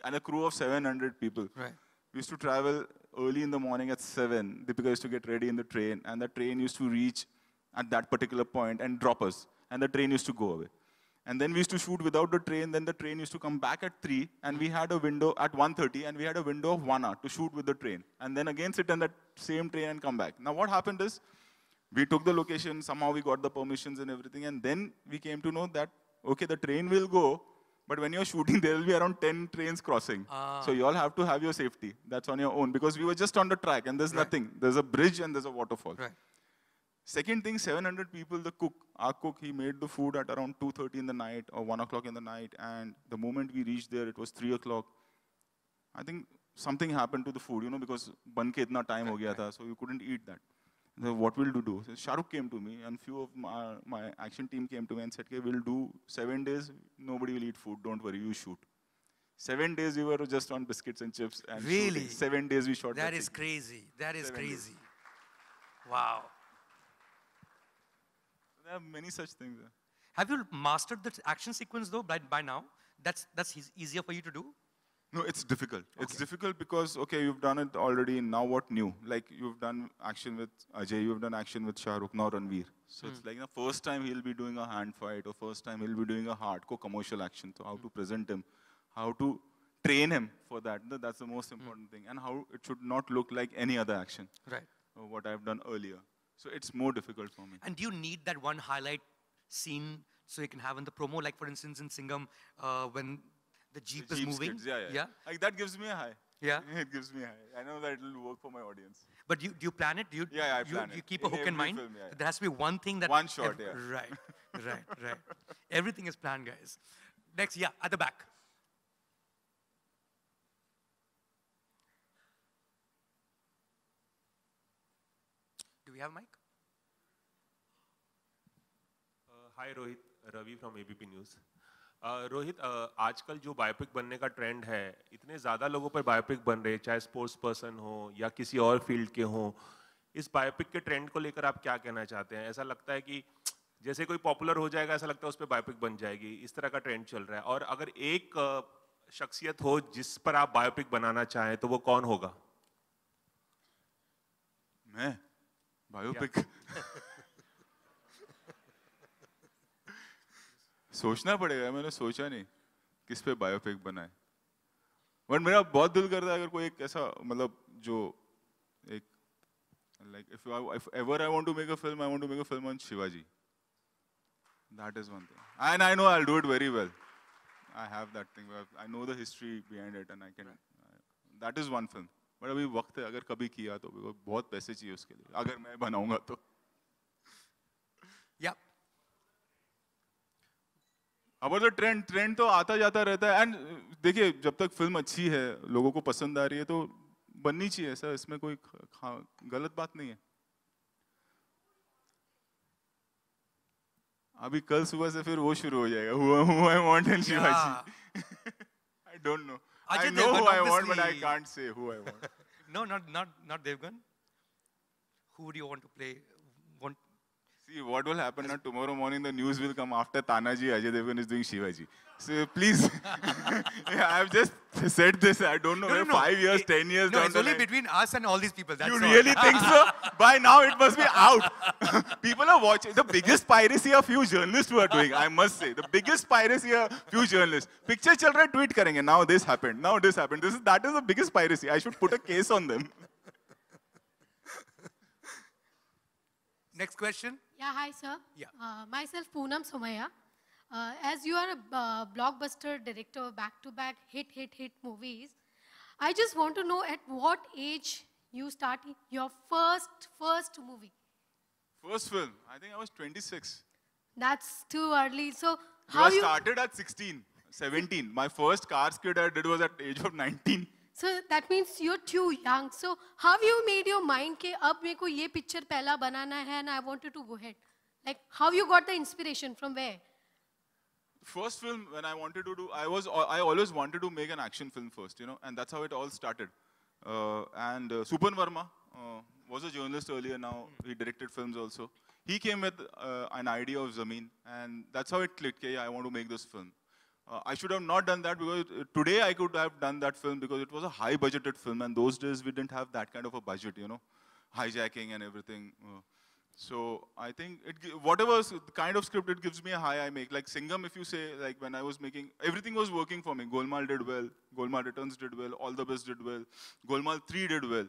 and a crew of 700 people. Right. We used to travel early in the morning at 7. Deepika used to get ready in the train, and the train used to reach at that particular point and drop us. And the train used to go away. And then we used to shoot without the train. Then the train used to come back at 3. And we had a window at 1.30. And we had a window of one hour to shoot with the train. And then again sit on that same train and come back. Now what happened is we took the location. Somehow we got the permissions and everything. And then we came to know that, OK, the train will go. But when you're [laughs] shooting, there will be around 10 trains crossing. Ah. So you all have to have your safety. That's on your own. Because we were just on the track. And there's right. nothing. There's a bridge and there's a waterfall. Right. Second thing, 700 people, the cook, our cook, he made the food at around 2.30 in the night or 1 o'clock in the night. And the moment we reached there, it was 3 o'clock. I think something happened to the food, you know, because ban itna time ho gaya tha, so you couldn't eat that. So what will you do? So Shahrukh came to me and few of my, my action team came to me and said, okay, we'll do seven days, nobody will eat food, don't worry, you shoot. Seven days we were just on biscuits and chips. and Really? Shooting. Seven days we shot. That is thing. crazy. That is seven crazy. Days. Wow. There are many such things. Eh? Have you mastered the action sequence though by, by now? That's, that's easier for you to do? No, it's difficult. Okay. It's difficult because, okay, you've done it already, now what new? Like, you've done action with Ajay, you've done action with Shah Rukh, now Ranveer. So mm. it's hmm. like the first time he'll be doing a hand fight, or first time he'll be doing a hardcore commercial action. So, how mm. to hmm. present him, how to train him for that. That's the most hmm. important mm. thing. And how it should not look like any other action. Right. Uh, what I've done earlier. So it's more difficult for me. And do you need that one highlight scene so you can have in the promo? Like, for instance, in Singham, uh, when the Jeep the is moving. yeah, yeah, yeah. Like, that gives me a high. Yeah. [laughs] it gives me a high. I know that it'll work for my audience. But do you, do you plan it? Do you, yeah, yeah, I plan you, it. You keep a hook in mind? Film, yeah, yeah. There has to be one thing that. One shot, yeah. Right, [laughs] right, right. Everything is planned, guys. Next, yeah, at the back. You have mic? Uh, hi, Rohit. Ravi from ABP News. Uh, Rohit uh, आजकल जो biopic बनने का trend है इतने ज़्यादा लोगों पर biopic बन रहे चाहे स्पोर्ट्स पर्सन हो या किसी और फील्ड के हो इस बायोपिक के ट्रेंड को लेकर आप क्या कहना चाहते हैं ऐसा लगता है कि जैसे कोई पॉपुलर हो जाएगा ऐसा लगता है उस पर बायोपिक बन जाएगी इस तरह का ट्रेंड चल रहा है और अगर एक uh, शख्सियत हो जिस पर आप बायोपिक बनाना चाहें तो वो कौन होगा मैं बायोपिक [laughs] सोचना पड़ेगा मैंने सोचा नहीं किस पे बायोपिक बनाए बट मेरा बहुत दिल करता है अगर कोई एक ऐसा मतलब जो एक like if ever I want to make a film I want to make a film on Shivaji that is one thing and I know I do it very well I have that thing I know the history behind it and I can that is one film but अभी वक्त है अगर कभी किया तो बहुत पैसे चाहिए उसके लिए अगर मैं बनाऊंगा तो या अब तो ट्रेंड ट्रेंड तो आता जाता रहता है एंड देखिए जब तक फिल्म अच्छी है लोगों को पसंद आ रही है तो बननी चाहिए सर इसमें कोई गलत बात नहीं है अभी कल सुबह से फिर वो शुरू हो जाएगा हुआ हुआ I want and I don't know Ajay I know Devgan, who I want, but I can't say who I want. [laughs] No, not, not, not Devgan. Who would you want to play See, what will happen now? Tomorrow morning, the news will come after Tanaji, Ajay Devgan is doing Shivaji. So please, [laughs] yeah, I've just said this. I don't know. No, no, no. Five years, it, ten years. No, it's only line. between us and all these people. That's you all. really think so? [laughs] By now, it must be out. [laughs] people are watching. The biggest piracy a few journalists were doing. I must say, the biggest piracy a few journalists. Picture children tweet karenge. Now this happened. Now this happened. This is that is the biggest piracy. I should put a case on them. Next question. Yeah, hi, sir. Yeah. Uh, myself, Poonam Somaya. Uh, as you are a uh, blockbuster director of back-to-back hit, hit, hit movies, I just want to know at what age you started your first, first movie? First film? I think I was 26. That's too early. So how you... I started at 16, 17. My first car skit I did was at age of 19. So that means you're too young. So have you made your mind? के अब मेरे को ये picture पहला बनाना है I wanted to go ahead. Like, how you got the inspiration from where? First film when I wanted to do, I was I always wanted to make an action film first, you know, and that's how it all started. Uh, and uh, Supan Verma uh, was a journalist earlier. Now hmm. he directed films also. He came with uh, an idea of Zameen, and that's how it clicked. Yeah, I want to make this film. Uh, I should have not done that because uh, today I could have done that film because it was a high budgeted film and those days we didn't have that kind of a budget, you know, hijacking and everything. Uh, so I think it, whatever kind of script it gives me a high I make. Like Singham, if you say, like when I was making, everything was working for me. Golmal did well, Golmal Returns did well, All the Best did well, Golmal 3 did well.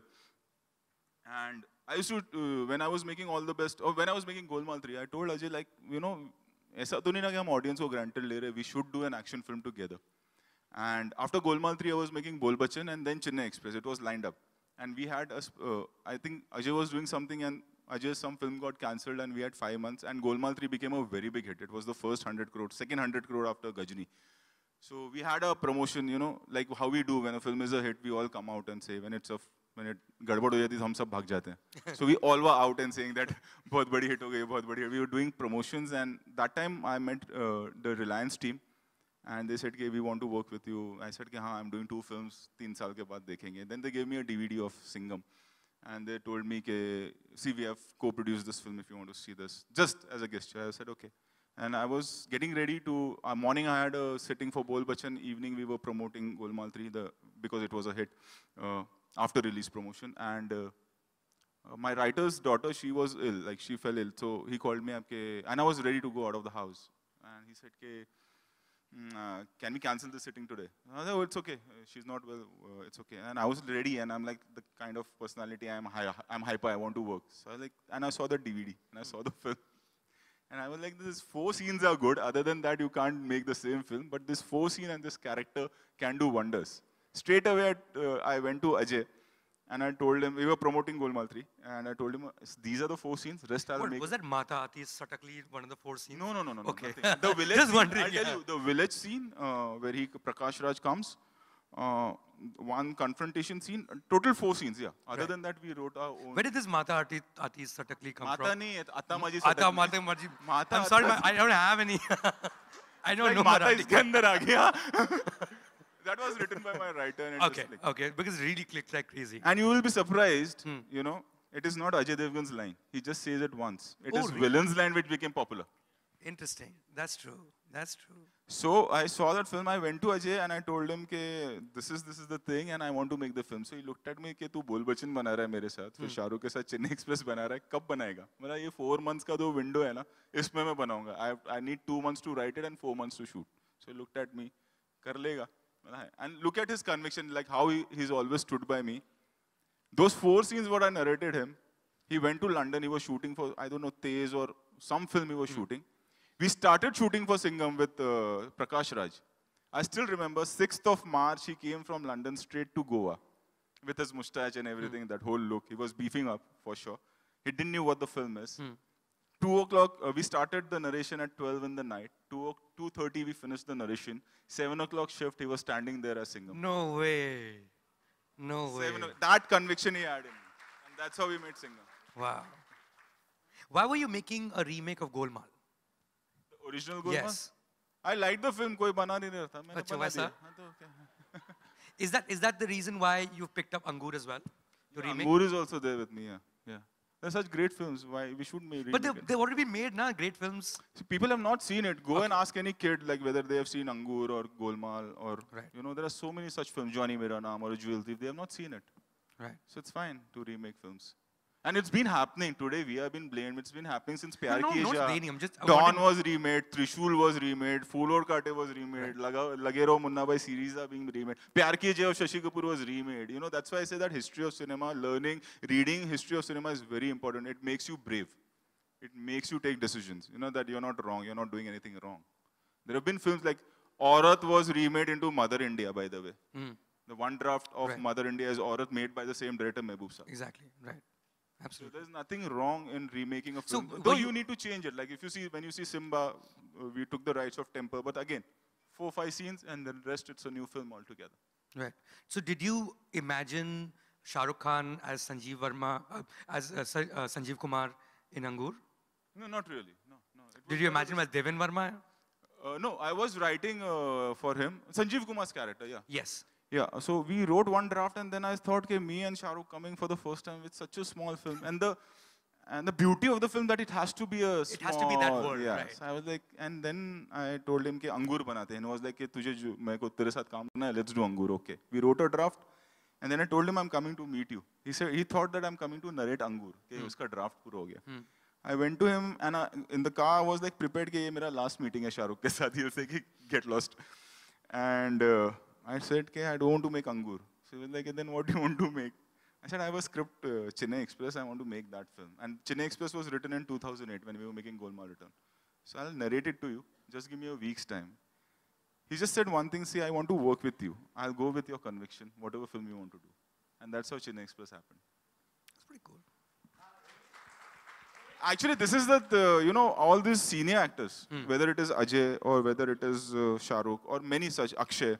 And I used to, uh, when I was making All the Best, or when I was making Golmal 3, I told Ajay, like, you know, ऐसा तो नहीं ना कि हम audience को granted ले रहे we should do an action film together And after Golmaal 3, I was making Bol Bachchan and then Chennai Express. It was lined up. And we had, a, uh, I think Ajay was doing something and Ajay's some film got cancelled and we had five months. And Golmaal 3 became a very big hit. It was the first 100 crore, second 100 crore after Gajini. So we had a promotion, you know, like how we do when a film is a hit, we all come out and say when it's a मैंने गड़बड़ हो जाती तो हम सब भाग जाते हैं so we all were out and saying that बहुत बड़ी हिट हो गई बहुत बड़ी we are doing promotions and that time I met the Reliance team and they said के we want to work with you I said के हाँ I am doing two film तीन साल के बाद देखेंगे then they gave me a DVD of Singham and they told me के see V F को produce this film if you want to see this just as a guest I said okay and I was getting ready to morning I had sitting for Bol Bachchan evening we were promoting Golmaal three the because it was a hit after release promotion. And uh, uh, my writer's daughter, she was ill, like she fell ill. So he called me up, and I was ready to go out of the house. And he said, Ke, mm, uh, can we cancel the sitting today? I said, oh, it's okay. She's not well. Uh, it's okay. And I was ready, and I'm like the kind of personality I'm. Hi I'm hyper. I want to work. So I like, and I saw the DVD, and I saw the film, and I was like, "This four scenes are good. Other than that, you can't make the same film. But this four scene and this character can do wonders. Straight away, uh, I went to Ajay and I told him, we were promoting Golmaal 3, and I told him, these are the four scenes, rest I'll what, make. Was that Mata Ati subtly one of the four scenes? No, no, no, no. Okay. The [laughs] village Just wondering. Scene, tell you, the village scene uh, where he, Prakash Raj comes, uh, one confrontation scene, total four scenes, yeah. Other right. than that, we wrote our own. Where did this Mata Aati Aati Satakli come Mata from? Nahi, Ata Maji Ata Mata Maji. [laughs] Mata I'm sorry, I don't have any. [laughs] I don't like know Mata Marathi. Iskandar that was written by my writer. And okay, like, okay, because it really clicked like crazy. And you will be surprised, hmm. you know, it is not Ajay Devgan's line. He just says it once. It oh, is really? villain's line which became popular. Interesting. That's true. That's true. So I saw that film. I went to Ajay and I told him that this is this is the thing and I want to make the film. So he looked at me you Bol Bachchan बोल बच्चन बना रहा है मेरे साथ फिर शाहरुख के साथ Chennai express बना रहा है कब बनाएगा मेरा ये फोर मंथ्स का दो विंडो है ना इसमें मैं I I I need two months to write it and four months to shoot so looked at me कर लेगा and look at his conviction, like how he, he's always stood by me. Those four scenes what I narrated him, he went to London, he was shooting for, I don't know, Tez or some film he was hmm. shooting. We started shooting for Singham with uh, Prakash Raj. I still remember 6th of March, he came from London straight to Goa with his mustache and everything, mm. that whole look. He was beefing up for sure. He didn't know what the film is. Mm. 2 o'clock, uh, we started the narration at 12 in the night. 2, 2.30, we finished the narration. 7 o'clock shift, he was standing there as Singham. No way. No way. that conviction he had in And that's how we made Singham. Wow. Why were you making a remake of Golmaal? The original Golmaal? Yes. I liked the film. कोई बना नहीं रहा is that is that the reason why you picked up Angur as well? yeah, Angur is also there with me. Yeah. They're such great films. Why we should make? But they, they've already been made, Now Great films. See, people have not seen it. Go okay. and ask any kid like whether they have seen Angur or Golmaal or right. you know there are so many such films. Johnny Mera or Jewel Thief. They have not seen it. Right. So it's fine to remake films. And it's been happening. Today we have been blamed. It's been happening since Pyar no, Ki no, Asia. No, just, Dawn was remade, Trishul was remade, Full or Kate was remade, right. Laga, Lage Munna by series are being remade. Pyar Ki Asia of Shashi Kapoor was remade. You know, that's why I say that history of cinema, learning, reading history of cinema is very important. It makes you brave. It makes you take decisions. You know that you're not wrong. You're not doing anything wrong. There have been films like Aurat was remade into Mother India, by the way. Mm. The one draft of right. Mother India is Aurat made by the same director, Mehboob Exactly, right. Absolutely. So there's nothing wrong in remaking a film. So, Though you, need to change it. Like if you see, when you see Simba, uh, we took the rights of temper, but again, four, five scenes and the rest it's a new film altogether. Right. So did you imagine Shah Rukh Khan as Sanjeev Verma, uh, as uh, uh Sanjeev Kumar in Angur? No, not really. No, no. Did you imagine him as Devan Verma? Uh, no, I was writing for him. Sanjeev Kumar's character, yeah. Yes. Yeah, so we wrote one draft, and then I thought, okay, me and Shahrukh coming for the first time with such a small film, and the and the beauty of the film that it has to be a it small, has to be that world, yeah. right? So I was like, and then I told him कि अंगूर बनाते And I was like, कि तुझे मेरे tere तेरे साथ काम let Let's do Angur, okay? We wrote a draft, and then I told him I'm coming to meet you. He said he thought that I'm coming to narrate अंगूर. Okay, hmm. उसका draft pura हो Hmm. I went to him and I, in the car I was like prepared this is my last meeting with Shahrukh. He'll say [laughs] get lost. And uh, I said, okay, I don't want to make Angur. She was like, then what do you want to make? I said, I have a script, uh, Chennai Express, I want to make that film. And Chennai Express was written in 2008 when we were making Golmaal Return. So I'll narrate it to you. Just give me a week's time. He just said one thing, see, I want to work with you. I'll go with your conviction, whatever film you want to do. And that's how Chennai Express happened. That's pretty cool. Actually, this is the, the you know, all these senior actors, mm. whether it is Ajay or whether it is uh, Shahrukh or many such, Akshay,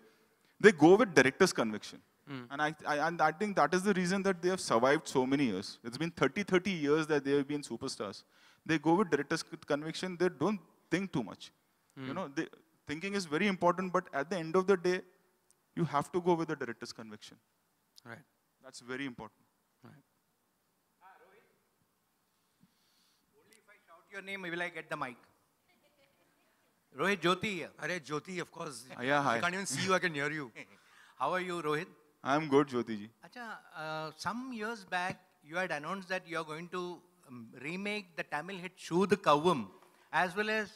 they go with director's conviction. Mm. And, I, I, and I think that is the reason that they have survived so many years. It's been 30, 30 years that they have been superstars. They go with director's conviction. They don't think too much. Mm. You know, they, thinking is very important, but at the end of the day, you have to go with the director's conviction. Right. That's very important. Right. Ah, Rohit, only if I shout your name, will I get the mic? Rohit Jyoti. Arey Jyoti, of course. Uh, yeah, hi. I can't even see you. I can hear you. [laughs] How are you, Rohit? I'm good, Jyoti ji. Achha, uh, some years back, you had announced that you are going to um, remake the Tamil hit Shudh Kavum, as well as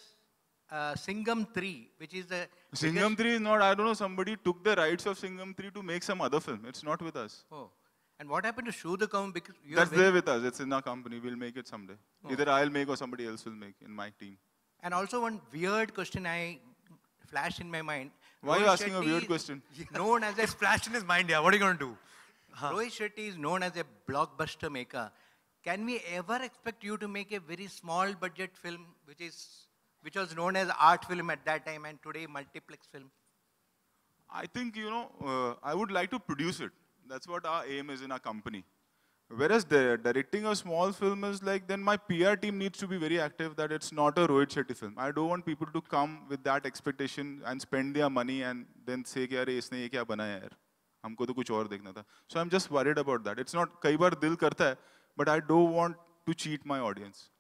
uh, Singam 3, which is the... Singam 3 is not, I don't know, somebody took the rights of Singam 3 to make some other film. It's not with us. Oh. And what happened to Shudh Kavum? Because That's there with us. It's in our company. We'll make it someday. Oh. Either I'll make or somebody else will make in my team. And also one weird question I flashed in my mind. Why are you asking Shetty a weird question? Known as a [laughs] flashed in his mind, yeah. What are you going to do? Huh. Rohit Shetty is known as a blockbuster maker. Can we ever expect you to make a very small budget film, which is which was known as art film at that time, and today multiplex film? I think you know. Uh, I would like to produce it. That's what our aim is in our company. Whereas the directing a small film is like, then my PR team needs to be very active that it's not a Rohit Shetty film. I don't want people to come with that expectation and spend their money and then say, "Kya re, isne ये kya बनाया यार to तो कुछ और देखना So I'm just worried about that. It's not, not bar dil दिल करता but I don't want to cheat my audience.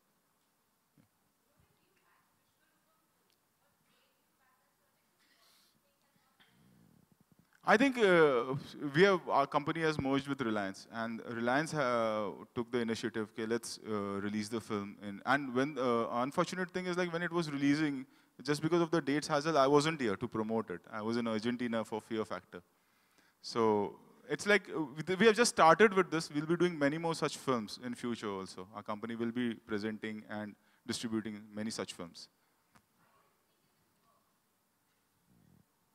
I think uh, we have, our company has merged with Reliance, and Reliance uh, took the initiative, okay, let's uh, release the film. In, and when, uh, unfortunate thing is like when it was releasing, just because of the dates hassle, I wasn't here to promote it. I was in Argentina for Fear Factor. So it's like, uh, we have just started with this. We'll be doing many more such films in future also. Our company will be presenting and distributing many such films.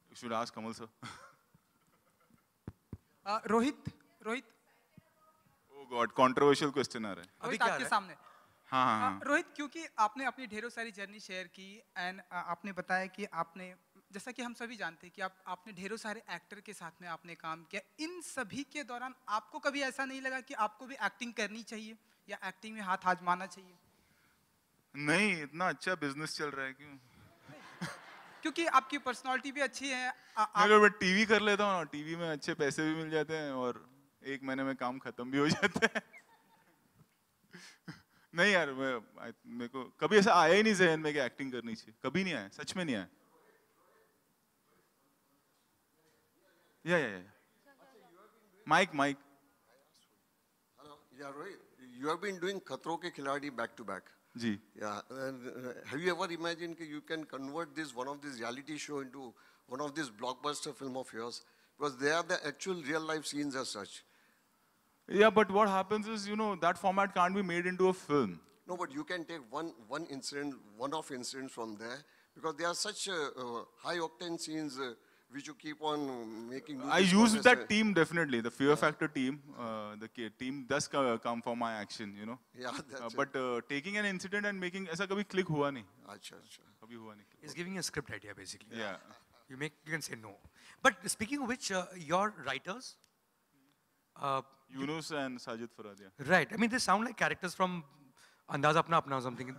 You should ask Kamal sir. [laughs] Rohit Rohit oh god controversial question आ रहा है आपके सामने हाँ, हाँ. Rohit uh, हाँ। क्योंकि आपने अपनी ढेरों सारी जर्नी शेयर की एंड uh, आपने बताया कि आपने जैसा कि हम सभी जानते हैं कि आप आपने ढेरों सारे एक्टर के साथ में आपने काम किया इन सभी के दौरान आपको कभी ऐसा नहीं लगा कि आपको भी एक्टिंग करनी चाहिए या एक्टिंग में हाथ आजमाना चाहिए नहीं इतना अच्छा बिजनेस चल रहा है क्यों क्योंकि आपकी पर्सनालिटी भी अच्छी है आ, आप... मैं टीवी कर लेता हूँ ना टीवी में अच्छे पैसे भी मिल जाते हैं और एक महीने में काम खत्म भी हो जाता है [laughs] नहीं यार मैं मेरे को कभी ऐसा आया ही नहीं जहन में कि एक्टिंग करनी चाहिए कभी नहीं आया सच में नहीं आया या या या माइक माइक हेलो यार Rohit you have been doing Khatron ke Khiladi back to back Yeah. Uh, have you ever imagined that you can convert this one of these reality show into one of these blockbuster film of yours? Because they are the actual real life scenes as such. Yeah, but what happens is, you know, that format can't be made into a film. No, but you can take one, one incident, one-off incident from there because there are such uh, uh, high-octane scenes uh, keep on uh, making. I use that team definitely, the fear yeah. factor team. Uh, the team does come for my action, you know. Yeah, [laughs] that's uh, But uh, taking an incident and making ऐसा कभी click हुआ नहीं. अच्छा अच्छा. कभी हुआ नहीं. It's giving a script idea basically. Yeah. You make you can say no. But speaking of which, uh, your writers. Uh, Yunus and Sajid Farad. Right. I mean, they sound like characters from Andaz Apna Apna or something.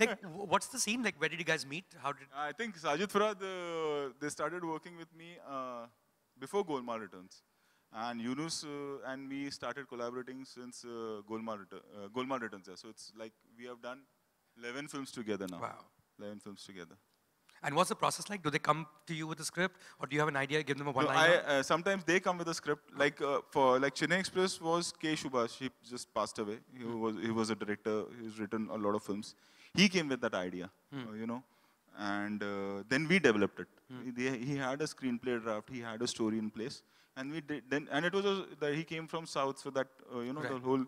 like, what's the scene? Like, where did you guys meet? How did? I think Sajid Farad, uh, they started working with me uh, before Golmaal Returns. And Yunus uh, and we started collaborating since uh, Golmaal, uh, Golmaal Returns. Yeah. So it's like we have done 11 films together now. Wow. 11 films together. And what's the process like? Do they come to you with a script, or do you have an idea? Give them a one-liner. No, uh, sometimes they come with a script. Like uh, for like Chennai Express was K. He just passed away. He mm. was he was a director. He's written a lot of films. He came with that idea. Mm. Uh, you know, and uh, then we developed it. Mm. He, he, had a screenplay draft. He had a story in place, and we did. Then and it was a, he came from South, so that uh, you know right. the whole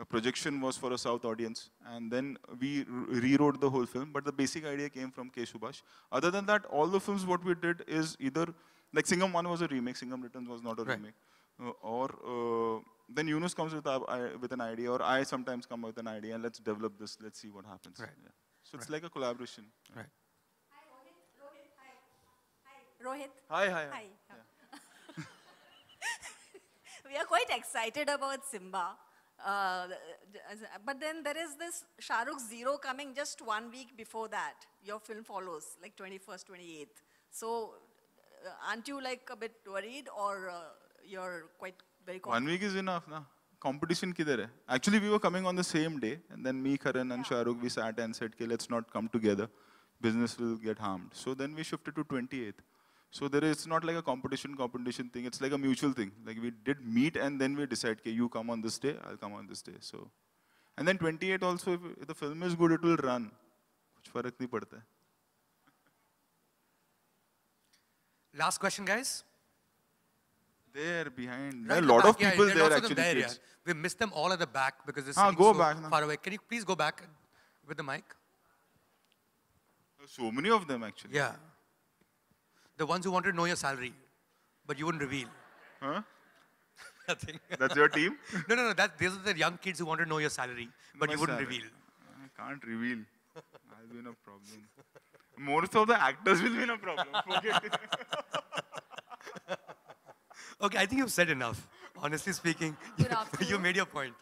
a projection was for a South audience, and then we rewrote the whole film. But the basic idea came from K. Subhash. Other than that, all the films what we did is either like Singham One was a remake, Singham Returns was not a right. remake, uh, or uh, then Yunus comes with, with an idea, or I sometimes come with an idea, and let's develop this. Let's see what happens. Right. Yeah. So right. it's like a collaboration. Right. Hi, Rohit. Hi. Hi. Rohit. Hi. Hi. hi. Yeah. [laughs] we are quite excited about Simba. Uh, but then there is this Shahrukh Zero coming just one week before that. Your film follows, like 21st, 28th. So uh, aren't you like a bit worried or uh, you're quite very confident? One week is enough, na? Competition kidhar Actually, we were coming on the same day. And then me, Karan and yeah. Shahrukh, we sat and said, okay, let's not come together. Business will get harmed. So then we shifted to 28th. So there is, it's not like a competition competition thing. It's like a mutual thing. Like we did meet and then we decide, okay, you come on this day, I'll come on this day. So, and then 28 also, if, if the film is good, it will run. Last question, guys. There behind. Right there are a lot back. of people yeah, there actually. There, yeah. We missed them all at the back because it's ah, so back, far away. Can you please go back with the mic? So many of them actually. Yeah. The ones who wanted to know your salary, but you wouldn't reveal. Huh? [laughs] Nothing. That's your team? [laughs] no, no, no. That, are the young kids who want to know your salary, but you wouldn't reveal. I can't reveal. i Has been a problem. Most of the actors will be a problem. [laughs] okay, I think you've said enough. Honestly speaking, you, you made your point.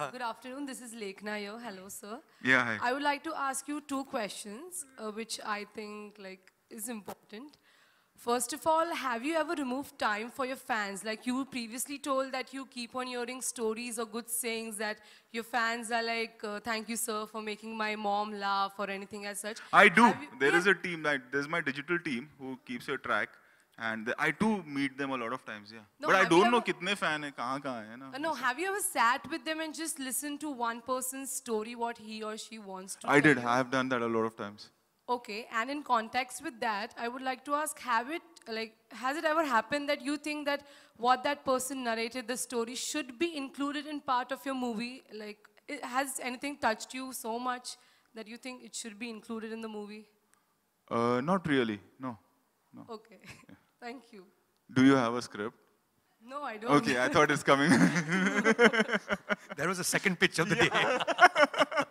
Uh, Good afternoon. This is Lekhna here. Hello, sir. Yeah, hi. I would like to ask you two questions, uh, which I think like is important. First of all, have you ever removed time for your fans? Like you previously told that you keep on hearing stories or good sayings that your fans are like, uh, thank you, sir, for making my mom laugh or anything as such. I do. You, there yeah. is a team, there's my digital team who keeps a track. And I too meet them a lot of times, yeah. No, but I don't know kitne fan hai, kahan kahan hai, na. No, have you ever sat with them and just listened to one person's story, what he or she wants to I did. I have done that a lot of times. Okay, and in context with that, I would like to ask, have it, like, has it ever happened that you think that what that person narrated the story should be included in part of your movie? Like, it, has anything touched you so much that you think it should be included in the movie? Uh, not really, no. no. Okay, yeah. [laughs] thank you. Do you have a script? No, I don't. Okay, I thought it's coming. [laughs] there was a second pitch of the [laughs] yeah. day.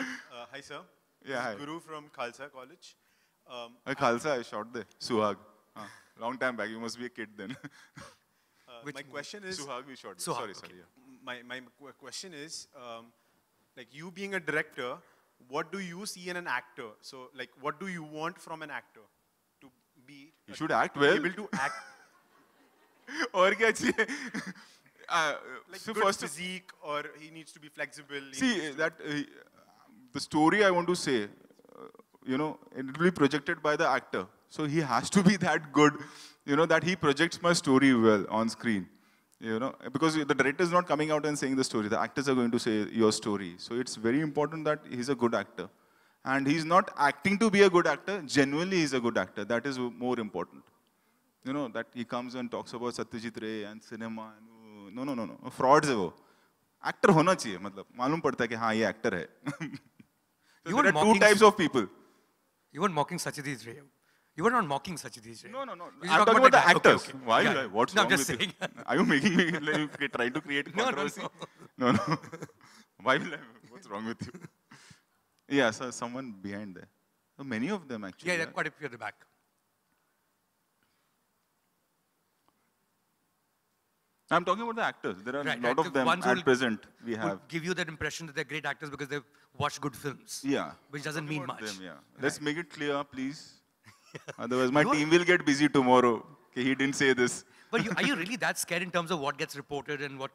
uh, hi, sir. Yeah, hi. Guru from Khalsa College. Um, hey, Khalsa, I shot the Suhag. long time back. You must be a kid then. uh, [laughs] my question is... Suhag, we shot. Suhag, sorry, okay. sorry. Yeah. My, my question is, um, like you being a director, what do you see in an actor? So, like, what do you want from an actor? To be... You should act well. Able to act... Or [laughs] क्या like [laughs] so good first physique or he needs to be flexible. See that uh, the story I want to say, uh, you know, it will be projected by the actor. So he has to be [laughs] that good, you know, that he projects my story well on screen. You know, because the director is not coming out and saying the story. The actors are going to say your story. So it's very important that he's a good actor. And he's not acting to be a good actor. Genuinely, he's a good actor. That is more important. You know, that he comes and talks about Satyajit Ray and cinema. And, no, no, no, no. Fraud Actor वो. Actor होना चाहिए मतलब मालूम पड़ता है कि हाँ ये है [laughs] you there were are two types of people. You were mocking Sachideep Ray. You were not mocking Sachideep Ray. No, no, no. I'm talking about, about the actors. Okay, okay. Why? Yeah. What's no, wrong I'm just with saying. You? [laughs] Are you making me like, trying to create [laughs] controversy? No, no, no. no, no. Why will I? What's wrong with you? [laughs] Yeah, so someone behind there. So many of them actually. Yeah, there are quite a few at the back. I'm talking about the actors. There are a lot right. of them Ones at present. We have give you that impression that they're great actors because they've watched good films. Yeah, which doesn't mean much. Them, yeah. Right. Let's make it clear, please. [laughs] Otherwise, my team will get busy tomorrow. Okay, he didn't say this. But you, are you [laughs] really that scared in terms of what gets reported and what?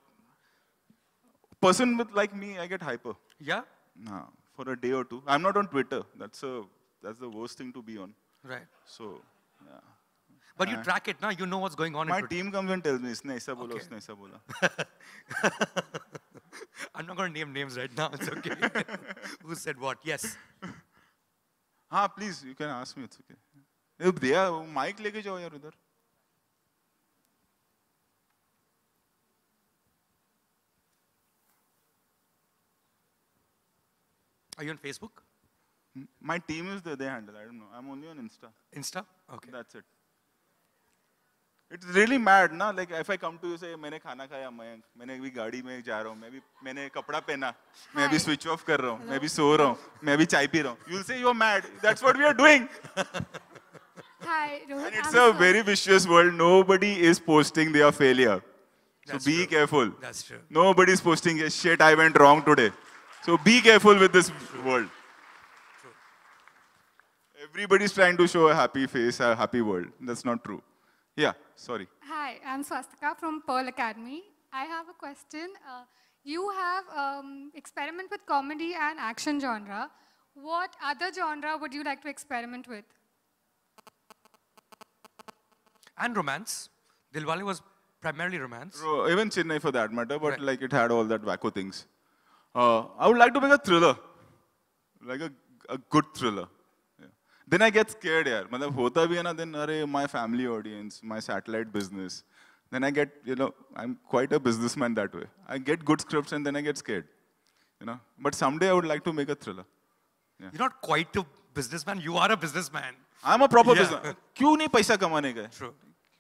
Person with like me, I get hyper. Yeah. Nah, for a day or two. I'm not on Twitter. That's a that's the worst thing to be on. Right. So but you track it now, you know what's going on. My team comes and tells me, इसने ऐसा बोला, उसने I'm not going to name names right now. It's okay. [laughs] Who said what? Yes. Ah, [laughs] please, you can ask me. It's okay. अब दिया mic लेके जाओ यार उधर. Are you on Facebook? My team is there. They handle. I don't know. I'm only on Insta. Insta? Okay. That's it. It's really mad ना like if I come to you say मैंने खाना खाया मयंक मैंने भी गाड़ी में जा रहा हूँ मैं भी मैंने कपड़ा पहना मैं भी स्विच ऑफ कर रहा हूँ मैं भी सो रहा हूं मैं भी चाय पी रहा हूँ you say you are mad that's what we are doing hi Rohit it's a very vicious world nobody is posting their failure so be careful that's true nobody is posting a shit I went wrong today so be careful with this world Everybody's trying to show a happy face, a happy world. That's not true. Yeah. sorry. Hi, I'm Swastika from Pearl Academy. I have a question. Uh, you have um, experiment with comedy and action genre. What other genre would you like to experiment with? And romance. Dilwale was primarily romance. Ro even Chennai for that matter, but right. like it had all that wacko things. Uh, I would like to make a thriller, like a, a good thriller. Then I get scared यार मतलब होता भी है ना then अरे my family audience my satellite business then I get you know I am quite a businessman that way I get good scripts and then I get scared you know but someday i would like to make a thriller yeah. you're not quite a businessman you are a businessman i'm a proper yeah. businessman kyun nahi paisa kamane gaye true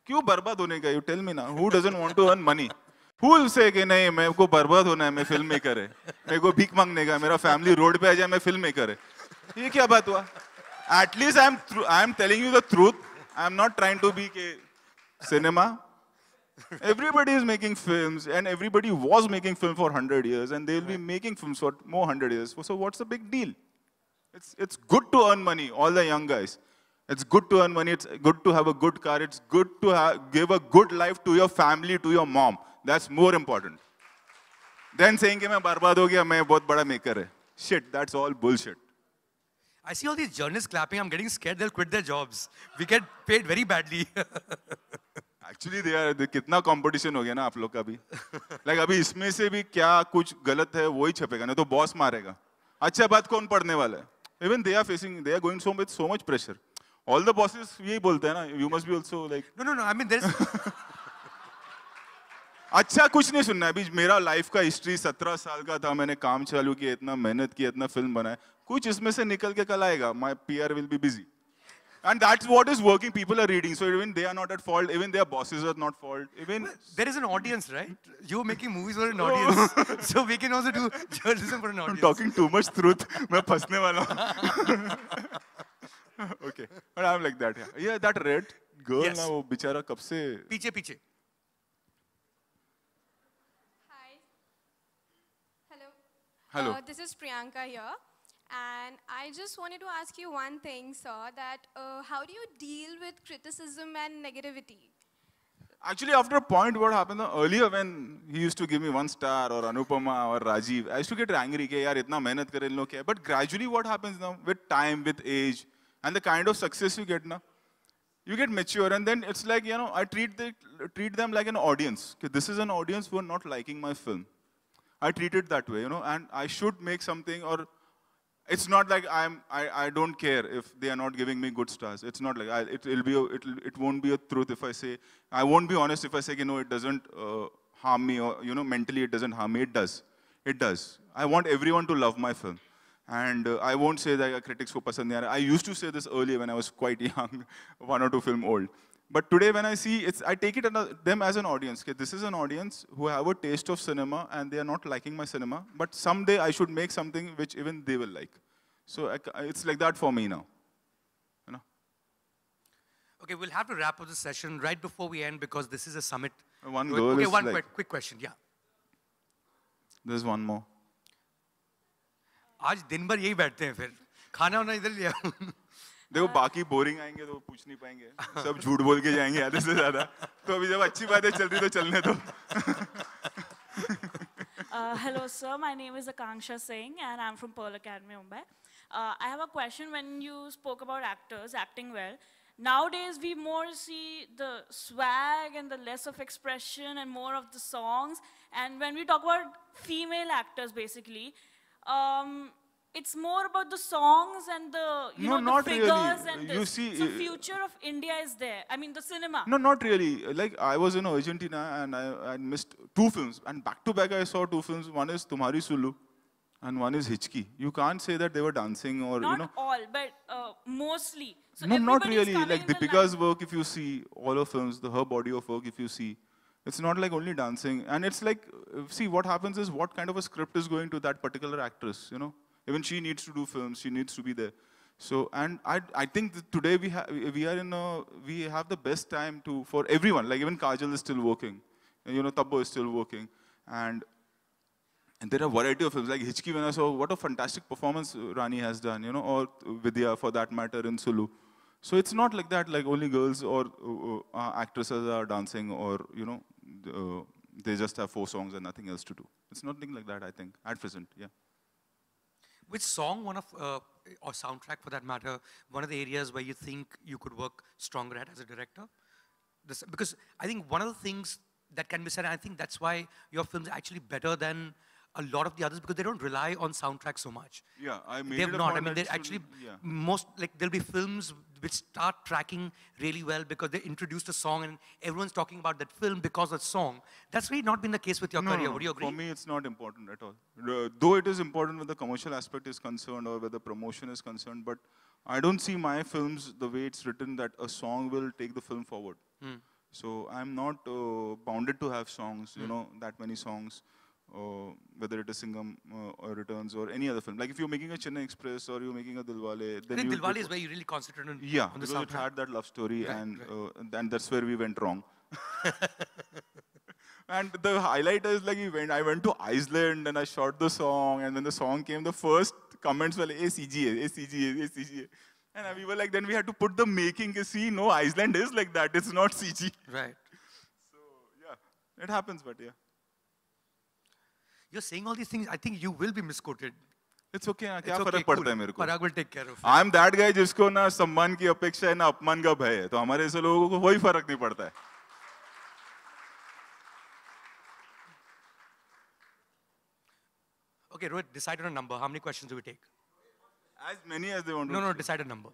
kyun barbaad hone gaye you tell me now who doesn't want to earn money who will say कि नहीं मेरे को बर्बाद होना है मैं film maker है मेरे को भीख मांगने का मेरा फैमिली रोड पे आ जाए मैं फिल्म मेकर है ये क्या बात हुआ at least I'm I'm telling you the truth. I'm not trying to be a cinema. everybody is making films, and everybody was making film for 100 years, and they'll be making films for more 100 years. So what's the big deal? It's, it's good to earn money, all the young guys. It's good to earn money, it's good to have a good car, it's good to give a good life to your family, to your mom. That's more important. Then saying, I'm a big maker. Shit, that's all bullshit. I see all these journalists clapping. I'm getting scared they'll quit their jobs. We get paid very badly. [laughs] Actually, they are the kitna competition again. Aap log abhi. like, abhi isme se bhi kya kuch galat hai, wohi chhapega. Na to boss marega. Achcha baat kaun Even they are facing, they are going so with so much pressure. All the bosses, yehi bolte hai You must be also like. No, no, no. I mean, there's. [laughs] अच्छा कुछ नहीं सुनना है अभी मेरा life का history सत्रह साल का था मैंने काम चालू किया इतना मेहनत किया इतना फिल्म बनाया कुछ इसमें से निकल के कल आएगा my P R will be busy And that's what is working. People are reading. So even they are not at fault. Even their bosses are not fault. Even there is an audience, right? you are making movies for an audience. so we can also do journalism for an audience. I'm talking too much truth. मैं phasne wala Okay. But I'm like that. Yeah, yeah that red girl yes. ना वो बेचारा कब से piche पीछे Hello. Uh, this is Priyanka here. And I just wanted to ask you one thing, sir, that uh, how do you deal with criticism and negativity? Actually, after a point, what happened earlier when he used to give me one star or Anupama or Rajiv, I used to get angry, ke, yaar, itna mehnat kare, no kya. but gradually what happens now with time, with age, and the kind of success you get now, you get mature and then it's like, you know, I treat, the, treat them like an audience. Okay, this is an audience who are not liking my film. I treat it that way, you know, and I should make something or it's not like I'm, I, I don't care if they are not giving me good stars. It's not like, I, it, will be a, it'll, it won't be a truth if I say, I won't be honest if I say, you know, it doesn't uh, harm me or, you know, mentally it doesn't harm me. It does. It does. I want everyone to love my film. And uh, I won't say that critics for pasand I used to say this earlier when I was quite [laughs] young, one or two film old. But today when I see, it's, I take it them as an audience. Okay, this is an audience who have a taste of cinema and they are not liking my cinema. But someday I should make something which even they will like. So I, it's like that for me now. You know? Okay, we'll have to wrap up the session right before we end because this is a summit. One goal Okay, one like, quick, quick question, yeah. There's one more. आज दिन भर यही बैठते हैं फिर खाना वाना इधर लिया देखो बाकी बोरिंग आएंगे तो पूछ नहीं पाएंगे सब झूठ बोल के जाएंगे आधे से ज्यादा तो अभी जब अच्छी बातें चल रही तो चलने दो hello sir my name is Akanksha Singh and I am from Pearl Academy Mumbai I have a question when you spoke about actors acting well nowadays we more see the swag and the less of expression and more of the songs and when we talk about female actors basically um, It's more about the songs and the you no, know not the figures really. and you this. see, so eh, future of India is there. I mean the cinema. No, not really. Like I was in Argentina and I, I missed two films and back to back I saw two films. One is Tumhari Sulu and one is Hitchki. You can't say that they were dancing or not you know. Not all, but uh, mostly. So no, not really. Like Deepika's work, if you see all her films, the her body of work, if you see, it's not like only dancing. And it's like, see, what happens is what kind of a script is going to that particular actress, you know. Even she needs to do films. She needs to be there. So, and I, I think today we, have, we are in a, we have the best time to, for everyone, like even Kajal is still working, you know, Tabbo is still working, and, and there are variety of films, like Hitchki when I saw, what a fantastic performance Rani has done, you know, or Vidya for that matter in Sulu. So it's not like that, like only girls or uh, uh, actresses are dancing or, you know, uh, they just have four songs and nothing else to do. It's nothing like that, I think, at present, yeah. Which song, one of, uh, or soundtrack for that matter, one of the areas where you think you could work stronger at as a director? This, because I think one of the things that can be said, and I think that's why your film's actually better than a lot of the others because they don't rely on soundtracks so much. Yeah, I mean, They've not. I mean, they're actually yeah. most like there'll be films which start tracking really well because they introduced a song and everyone's talking about that film because of song. That's really not been the case with your no, career. Would you agree? For me, it's not important at all. though it is important when the commercial aspect is concerned or whether promotion is concerned, but I don't see my films the way it's written that a song will take the film forward. Mm. So I'm not uh, bounded to have songs, mm. you hmm. know, that many songs or whether it is Singham uh, or Returns or any other film. Like if you're making a Chennai Express or you're making a Dilwale, then I think Dilwale is where you really concentrate on. Yeah, on the soundtrack. it had that love story, right, and right. Uh, and that's where we went wrong. [laughs] [laughs] and the highlight is like went, I went to Iceland and I shot the song, and when the song came, the first comments were like, ACGA, ACGA, ACGA. And we were like, then we had to put the making, see, no, Iceland is like that, it's not CG. Right. So, yeah, it happens, but yeah you're saying all these things, I think you will be misquoted. It's okay, क्या okay, फर्क पड़ता cool. है मेरे को Parag will take care of I am that guy जिसको ना सम्मान की अपेक्षा है ना अपमान का भय है तो हमारे ऐसे लोगों को वही फर्क नहीं पड़ता है Okay, Rohit, decide on a number. How many questions do we take? As many as they want. No, no, take. decide a number.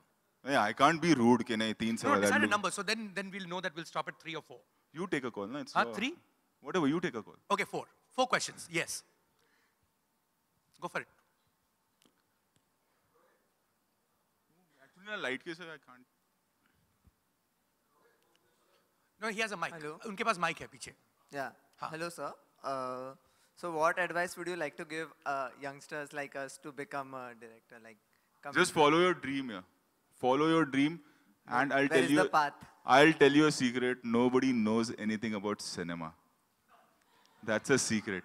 Yeah, I can't be rude. Can I? Three, no, decide a number. So then, then we'll know that we'll stop at three or four. You take a call, na? It's uh, three. Whatever you take a call. Okay, four. Four questions. Yes. Go for it. Actually, light case, I can't. No, he has a mic. Hello. उनके पास mic है पीछे. Yeah. Hello, sir. Uh, so, what advice would you like to give uh, youngsters like us to become a director? Like, just follow your dream. Yeah. Follow your dream, and I'll Where tell you. the path? I'll tell you a secret. Nobody knows anything about cinema. That's a secret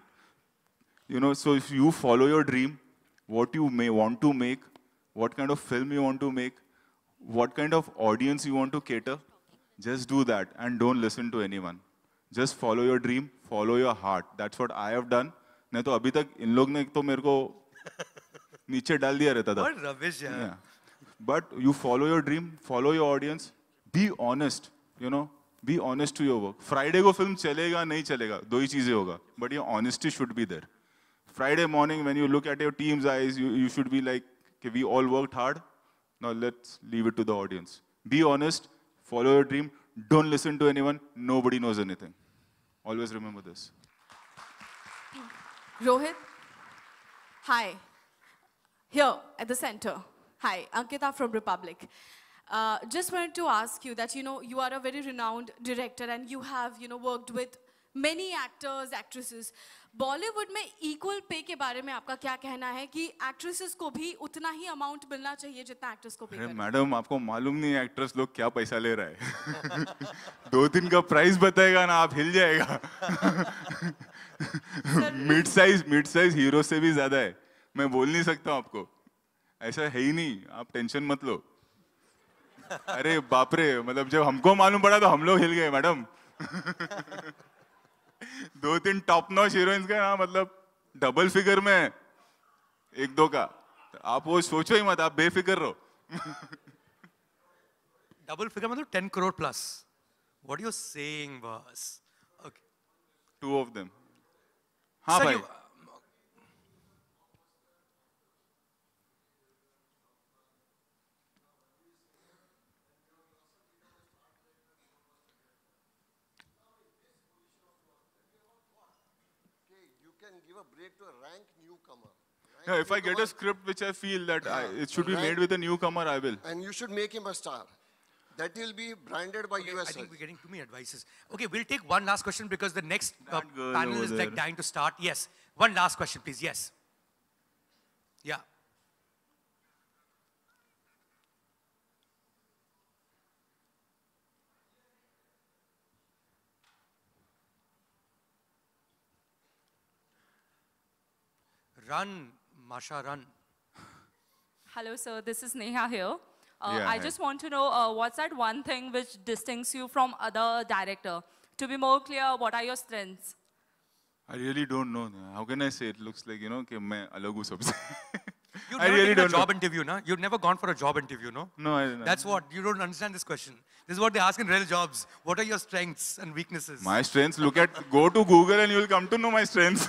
you know, so if you follow your dream, what you may want to make, what kind of film you want to make, what kind of audience you want to cater, just do that and don't listen to anyone. Just follow your dream, follow your heart. That's what I have done. नहीं तो अभी तक इन लोग ने तो मेरे को [laughs] नीचे डाल दिया रहता था but you follow your dream follow your audience be honest you know be honest to your work Friday को फिल्म चलेगा नहीं चलेगा दो ही चीजें होगा बट ये honesty should be there Friday morning, when you look at your team's eyes, you, you should be like, okay, we all worked hard. Now let's leave it to the audience. Be honest, follow your dream, don't listen to anyone, nobody knows anything. Always remember this. Rohit, hi. Here at the center. Hi, Ankita from Republic. Uh, just wanted to ask you that, you know, you are a very renowned director and you have, you know, worked with many actors, actresses. Bollywood में equal पे के बारे में आपका क्या कहना है कि एक्ट्रेसेस को भी उतना ही अमाउंट मिलना चाहिए जितना एक्ट्रेस को अरे मैडम आपको मालूम नहीं एक्ट्रेस लोग क्या पैसा ले रहा है [laughs] दो दिन का प्राइस बताएगा ना आप हिल जाएगा mid size mid size hero से भी ज्यादा है मैं बोल नहीं सकता हूँ आपको ऐसा है ही नहीं आप टेंशन मत लो अरे बाप रे मतलब जब हमको मालूम पड़ा तो हम लोग हिल गए मैडम [laughs] दो तीन टॉप नॉच हीरोइंस का ना मतलब डबल फिगर में एक दो का तो आप वो सोचो ही मत आप बेफिक्र रहो डबल [laughs] फिगर मतलब ten crore plus what you're saying बस ओके टू ऑफ देम हाँ भाई No, if I get a script which I feel that I, it should be made with a newcomer, I will. And you should make him a star. That will be branded by okay, US. I think we're getting too many advices. Okay, we'll take one last question because the next uh, panel is like dying to start. Yes, one last question, please. Yes. Yeah. Run, Masharan. Hello, sir. This is Neha here. Uh, yeah, I just want to know uh, what's that one thing which distinguishes you from other director? To be more clear, what are your strengths? I really don't know. How can I say it looks like, you know, [laughs] I am अलग हूँ सबसे never I really a job know. interview, no? You've never gone for a job interview, no? No, I didn't. That's what. You don't understand this question. This is what they ask in real jobs. What are your strengths and weaknesses? My strengths, look at, go to Google and you'll come to know my strengths.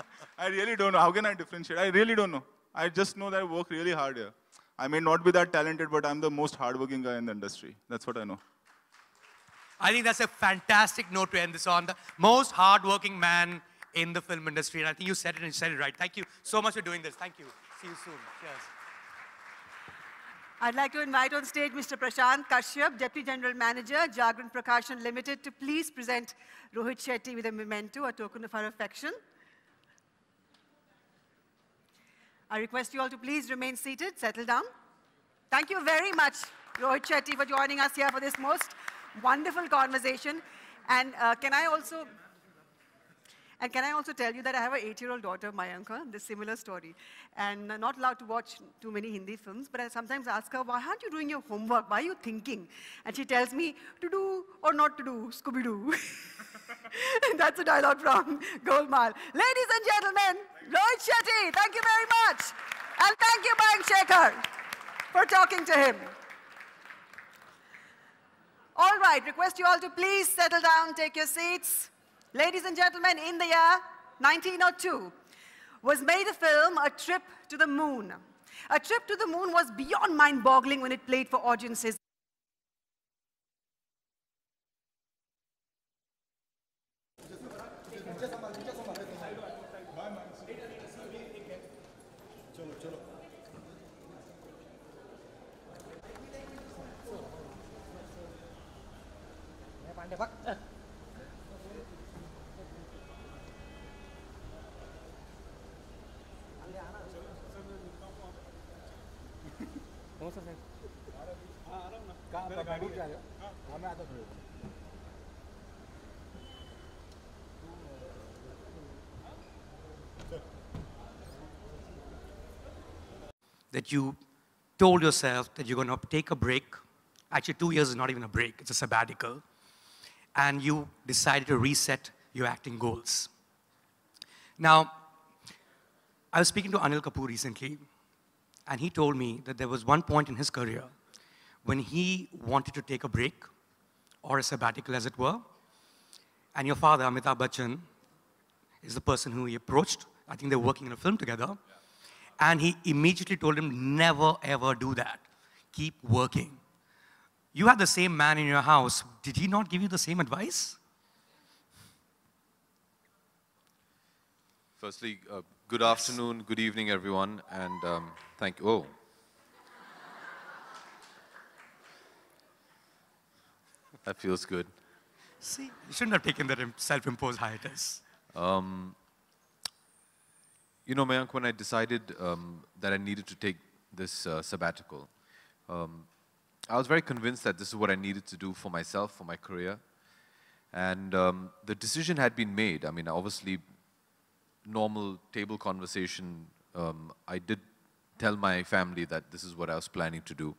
[laughs] I really don't know. How can I differentiate? I really don't know. I just know that I work really hard here. I may not be that talented, but I'm the most hardworking guy in the industry. That's what I know. I think that's a fantastic note to end this on. The most hardworking man in the film industry. And I think you said it and you said it right. Thank you so much for doing this. Thank you. See you soon. Cheers. I'd like to invite on stage Mr. Prashant Kashyap, Deputy General Manager, Jagran Prakashan Limited, to please present Rohit Shetty with a memento, a token of our affection. I request you all to please remain seated, settle down. Thank you very much, Rohit Chetty, for joining us here for this most wonderful conversation. And uh, can I also... And can I also tell you that I have an eight-year-old daughter, Mayanka, the similar story. And not allowed to watch too many Hindi films, but I sometimes ask her, why aren't you doing your homework? Why are you thinking? And she tells me, to do or not to do, Scooby-Doo. [laughs] That's a dialogue from Golmaal. Ladies and gentlemen, Lloyd Shetty, thank you very much. And thank you, Bank Shekhar, for talking to him. All right, request you all to please settle down, take your seats ladies and gentlemen, in the year 1902, was made the film A Trip to the Moon. A Trip to the Moon was beyond mind-boggling when it played for audiences That you told yourself that you're going to take a break. Actually, two years is not even a break, it's a sabbatical. And you decided to reset your acting goals. Now, I was speaking to Anil Kapoor recently, and he told me that there was one point in his career when he wanted to take a break, or a sabbatical as it were, and your father, Amitabh Bachchan, is the person who he approached. I think they were working in a film together. And he immediately told him, never ever do that. Keep working. You had the same man in your house. Did he not give you the same advice? Firstly, uh, Good afternoon, good evening, everyone, and um, thank you. Oh. That feels good. See, you shouldn't have taken that self-imposed hiatus. Um, you know, Mayank, when I decided um, that I needed to take this uh, sabbatical, um, I was very convinced that this is what I needed to do for myself, for my career. And um, the decision had been made. I mean, obviously, normal table conversation, um, I did tell my family that this is what I was planning to do.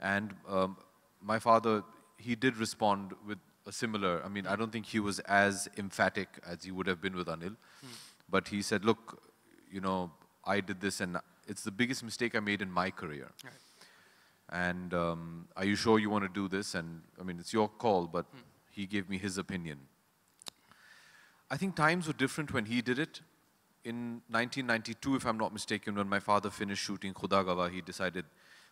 And um, my father, he did respond with a similar, I mean, I don't think he was as emphatic as he would have been with Anil. Hmm. But he said, look, you know, I did this and it's the biggest mistake I made in my career. Right. And um, are you sure you want to do this? And I mean, it's your call, but hmm. he gave me his opinion. I think times were different when he did it. In 1992, if I'm not mistaken, when my father finished shooting Khuda Gawa, he decided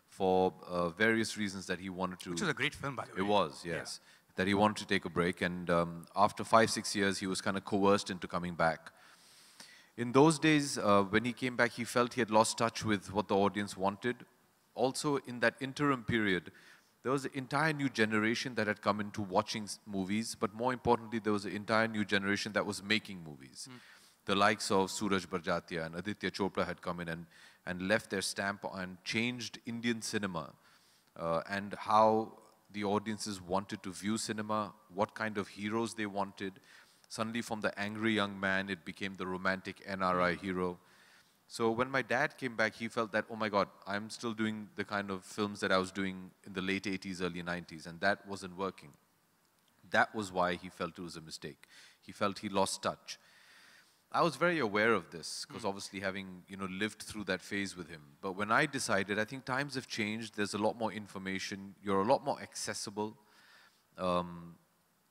for uh, various reasons that he wanted to. Which was a great film, by the way. It was, yes. Yeah. That he wanted to take a break. And um, after five, six years, he was kind of coerced into coming back. In those days, uh, when he came back, he felt he had lost touch with what the audience wanted. Also, in that interim period, there was an entire new generation that had come into watching movies, but more importantly, there was an entire new generation that was making movies. Mm. The likes of Suraj Barjatia and Aditya Chopra had come in and, and left their stamp and changed Indian cinema uh, and how the audiences wanted to view cinema, what kind of heroes they wanted. Suddenly from the angry young man, it became the romantic NRI hero. So when my dad came back, he felt that, oh my God, I'm still doing the kind of films that I was doing in the late 80s, early 90s, and that wasn't working. That was why he felt it was a mistake. He felt he lost touch. I was very aware of this because mm. obviously having you know lived through that phase with him. But when I decided, I think times have changed. There's a lot more information. You're a lot more accessible, um,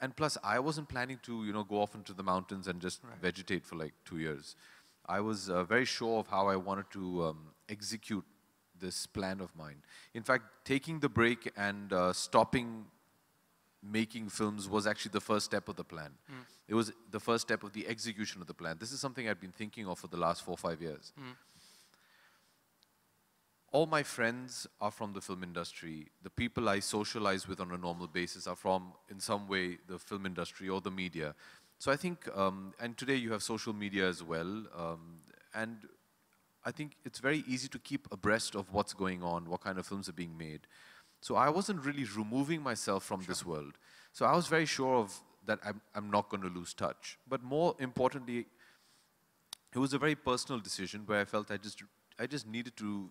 and plus I wasn't planning to you know go off into the mountains and just right. vegetate for like two years. I was uh, very sure of how I wanted to um, execute this plan of mine. In fact, taking the break and uh, stopping making films was actually the first step of the plan. Mm. It was the first step of the execution of the plan. This is something I'd been thinking of for the last four or five years. Mm. All my friends are from the film industry. The people I socialize with on a normal basis are from, in some way, the film industry or the media. So I think, um, and today you have social media as well, um, and I think it's very easy to keep abreast of what's going on, what kind of films are being made. So I wasn't really removing myself from sure. this world. So I was very sure of that I'm, I'm not going to lose touch. But more importantly, it was a very personal decision where I felt I just, I just needed to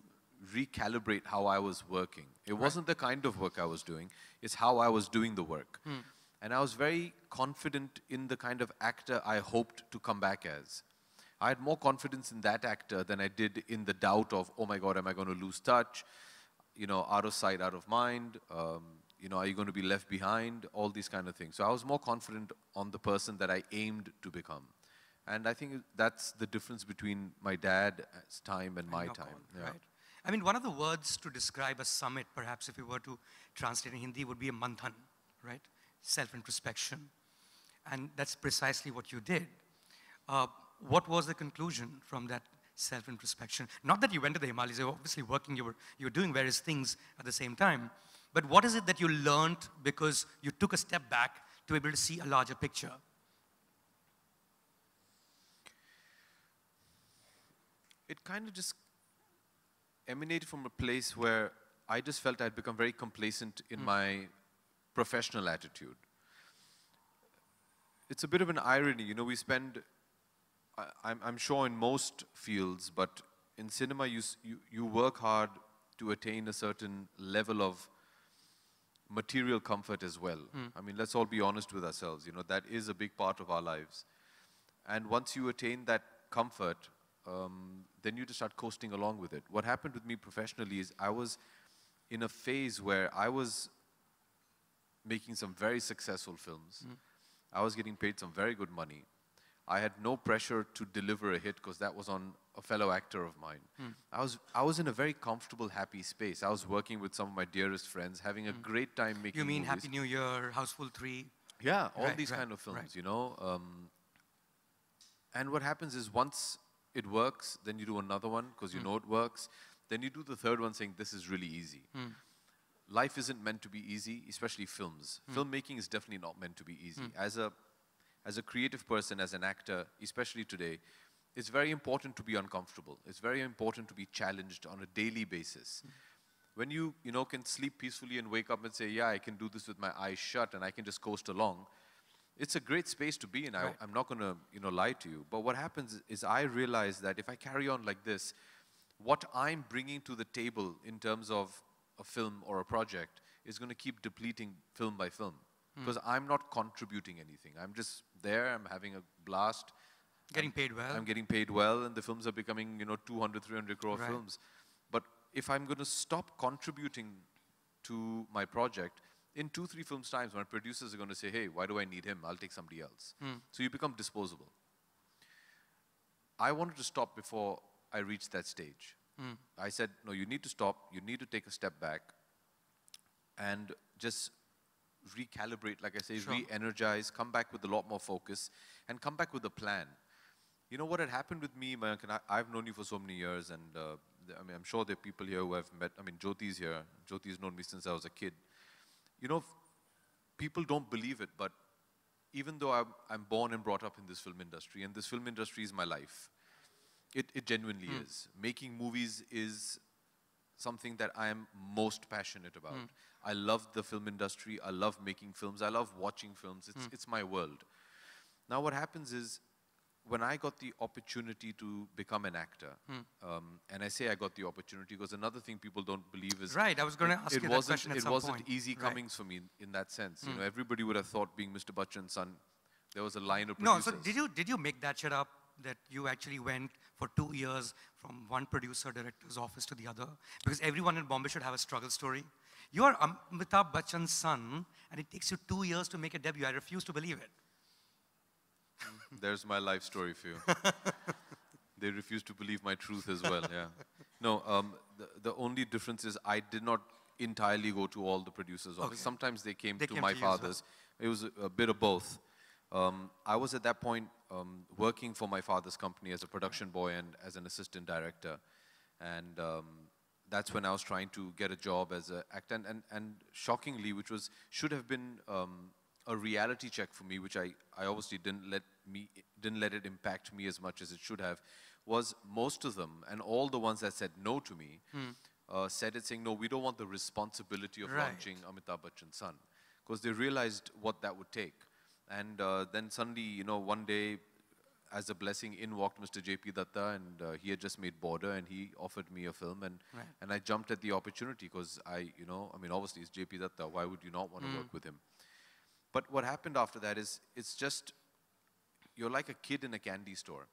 recalibrate how I was working. It right. wasn't the kind of work I was doing, it's how I was doing the work. Hmm. And I was very confident in the kind of actor I hoped to come back as. I had more confidence in that actor than I did in the doubt of, oh my God, am I going to lose touch? You know, out of sight, out of mind. Um, you know, are you going to be left behind? All these kind of things. So I was more confident on the person that I aimed to become. And I think that's the difference between my dad's time and, and my time. yeah. Right. I mean, one of the words to describe a summit, perhaps if you were to translate in Hindi, would be a manthan, right? self introspection. And that's precisely what you did. Uh, what was the conclusion from that self introspection? Not that you went to the Himalayas, you were obviously working, you were, you were doing various things at the same time. But what is it that you learned because you took a step back to be able to see a larger picture? It kind of just emanated from a place where I just felt I'd become very complacent in mm. my professional attitude. It's a bit of an irony. You know, we spend, I, am sure in most fields, but in cinema you, you, you work hard to attain a certain level of material comfort as well. Mm. I mean, let's all be honest with ourselves. You know, that is a big part of our lives. And once you attain that comfort, um, then you just start coasting along with it. What happened with me professionally is I was in a phase where I was making some very successful films. Mm. I was getting paid some very good money. I had no pressure to deliver a hit because that was on a fellow actor of mine. Mm. I, was, I was in a very comfortable, happy space. I was working with some of my dearest friends, having a mm. great time making You mean movies. Happy New Year, Houseful 3? Yeah, all right, these right, kind of films, right. you know. Um, and what happens is once it works, then you do another one because you mm. know it works. Then you do the third one saying, this is really easy. Hmm life isn't meant to be easy, especially films. Hmm. Filmmaking is definitely not meant to be easy. Hmm. As a as a creative person, as an actor, especially today, it's very important to be uncomfortable. It's very important to be challenged on a daily basis. Hmm. When you you know can sleep peacefully and wake up and say, yeah, I can do this with my eyes shut and I can just coast along. It's a great space to be in. Right. I, I'm not going to you know lie to you. But what happens is I realize that if I carry on like this, what I'm bringing to the table in terms of a film or a project is going to keep depleting film by film hmm. because I'm not contributing anything. I'm just there. I'm having a blast. Getting I'm, paid well. I'm getting paid well, and the films are becoming you know 200, 300 crore right. films. But if I'm going to stop contributing to my project, in two, three films' times, my producers are going to say, hey, why do I need him? I'll take somebody else. Hmm. So you become disposable. I wanted to stop before I reached that stage. Mm. I said, no, you need to stop. You need to take a step back and just recalibrate, like I say, sure. re-energize, come back with a lot more focus and come back with a plan. You know what had happened with me, Mayank, and I, have known you for so many years and uh, I mean, I'm sure there are people here who I've met. I mean, Jyoti's here. Jyoti's known me since I was a kid. You know, people don't believe it, but even though I'm, I'm born and brought up in this film industry, and this film industry is my life, it, it genuinely mm. is. Making movies is something that I am most passionate about. Mm. I love the film industry. I love making films. I love watching films. It's, mm. it's my world. Now, what happens is when I got the opportunity to become an actor, mm. um, and I say I got the opportunity because another thing people don't believe is right. I was going to ask it you wasn't, that question at It some wasn't point. easy comings right. for me in, in that sense. Mm. You hmm. know, everybody would have thought being Mr. Bachchan's son, there was a line of producers. No, so did you did you make that shit up that you actually went for two years from one producer director's office to the other because everyone in Bombay should have a struggle story. You are Amitabh Bachchan's son, and it takes you two years to make a debut. I refuse to believe it. [laughs] There's my life story for you. [laughs] they refuse to believe my truth as well, yeah. No, um, the, the only difference is I did not entirely go to all the producers' office. Okay. Sometimes they came they to came my to father's. It was a, a, bit of both. Um, I was at that point um, working for my father's company as a production boy and as an assistant director. And um, that's when I was trying to get a job as an actor. And, and, and, shockingly, which was should have been um, a reality check for me, which I, I obviously didn't let me didn't let it impact me as much as it should have, was most of them and all the ones that said no to me hmm. uh, said it saying no, we don't want the responsibility of right. launching Amitabh Bachchan's son because they realized what that would take. And uh, then suddenly, you know, one day, as a blessing, in walked Mr. J.P. Datta, and uh, he had just made Border, and he offered me a film, and right. and I jumped at the opportunity because I, you know, I mean, obviously it's J.P. Datta. Why would you not want to mm. work with him? But what happened after that is it's just you're like a kid in a candy store.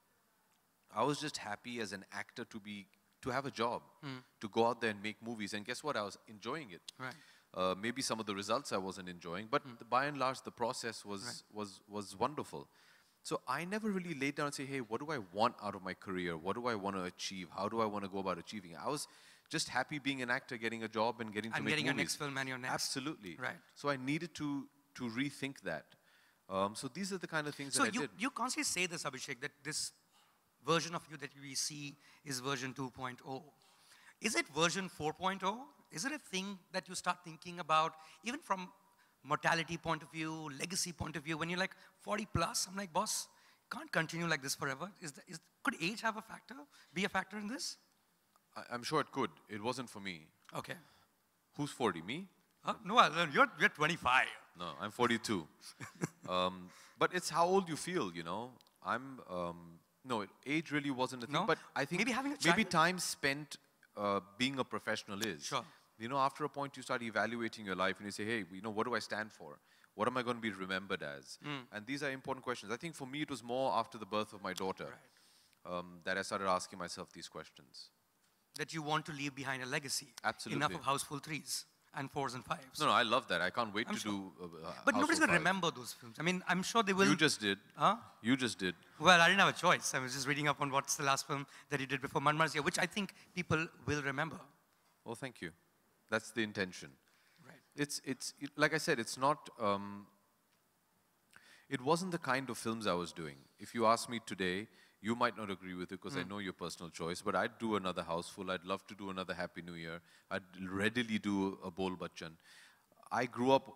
I was just happy as an actor to be to have a job, mm. to go out there and make movies, and guess what? I was enjoying it. Right. Uh, maybe some of the results I wasn't enjoying, but mm. the, by and large, the process was, right. was, was wonderful. So I never really laid down and say, hey, what do I want out of my career? What do I want to achieve? How do I want to go about achieving it? I was just happy being an actor, getting a job, and getting to and make getting movies. your next film and your next. Absolutely. Right. So I needed to, to rethink that. Um, so these are the kind of things so that you, I did. You constantly say this, Abhishek, that this version of you that we see is version 2.0. Is it version 4.0? Is it a thing that you start thinking about, even from mortality point of view, legacy point of view, when you're like 40 plus, I'm like, boss, can't continue like this forever. Is, the, is could age have a factor, be a factor in this? I, am sure it could. It wasn't for me. Okay. Who's 40, me? Huh? No, you're, you're 25. No, I'm 42. [laughs] um, but it's how old you feel, you know. I'm, um, no, age really wasn't a thing. No? But I think maybe, having maybe time spent uh, being a professional is. Sure you know, after a point, you start evaluating your life and you say, hey, you know, what do I stand for? What am I going to be remembered as? Mm. And these are important questions. I think for me, it was more after the birth of my daughter right. um, that I started asking myself these questions. That you want to leave behind a legacy. Absolutely. Enough of houseful threes and fours and fives. No, no, I love that. I can't wait I'm to sure. do. Uh, uh but nobody's going to remember those films. I mean, I'm sure they will. You just did. Huh? You just did. Well, I didn't have a choice. I was just reading up on what's the last film that you did before Manmarsia, which I think people will remember. Well, thank you. That's the intention. Right. It's, it's, it, like I said, it's not, um, it wasn't the kind of films I was doing. If you ask me today, you might not agree with it because mm. I hmm. know your personal choice, but I'd do another houseful. I'd love to do another Happy New Year. I'd readily do a Bol Bachchan. I grew up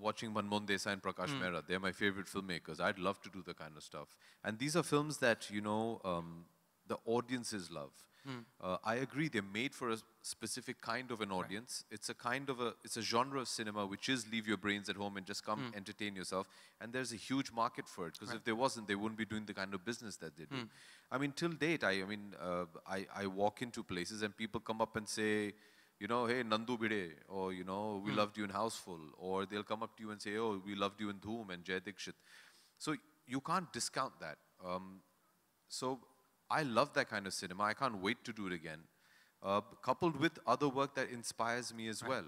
watching Manmohan Desai and Prakash mm. Mehra. They're my favorite filmmakers. I'd love to do the kind of stuff. And these are films that, you know, um, the audience's love. Mm. Uh, I agree, they're made for a specific kind of an audience. Right. It's a kind of a, it's a genre of cinema which is leave your brains at home and just come mm. entertain yourself. And there's a huge market for it because right. if there wasn't, they wouldn't be doing the kind of business that they do. Mm. I mean, till date, I, I mean, uh, I, I walk into places and people come up and say, you know, hey, Nandu Bide, or, you know, we hmm. loved you in Houseful. Or they'll come up to you and say, oh, we loved you in Dhoom and Jay Dikshit. So you can't discount that. Um, so I love that kind of cinema. I can't wait to do it again. Uh, coupled with other work that inspires me as right. well.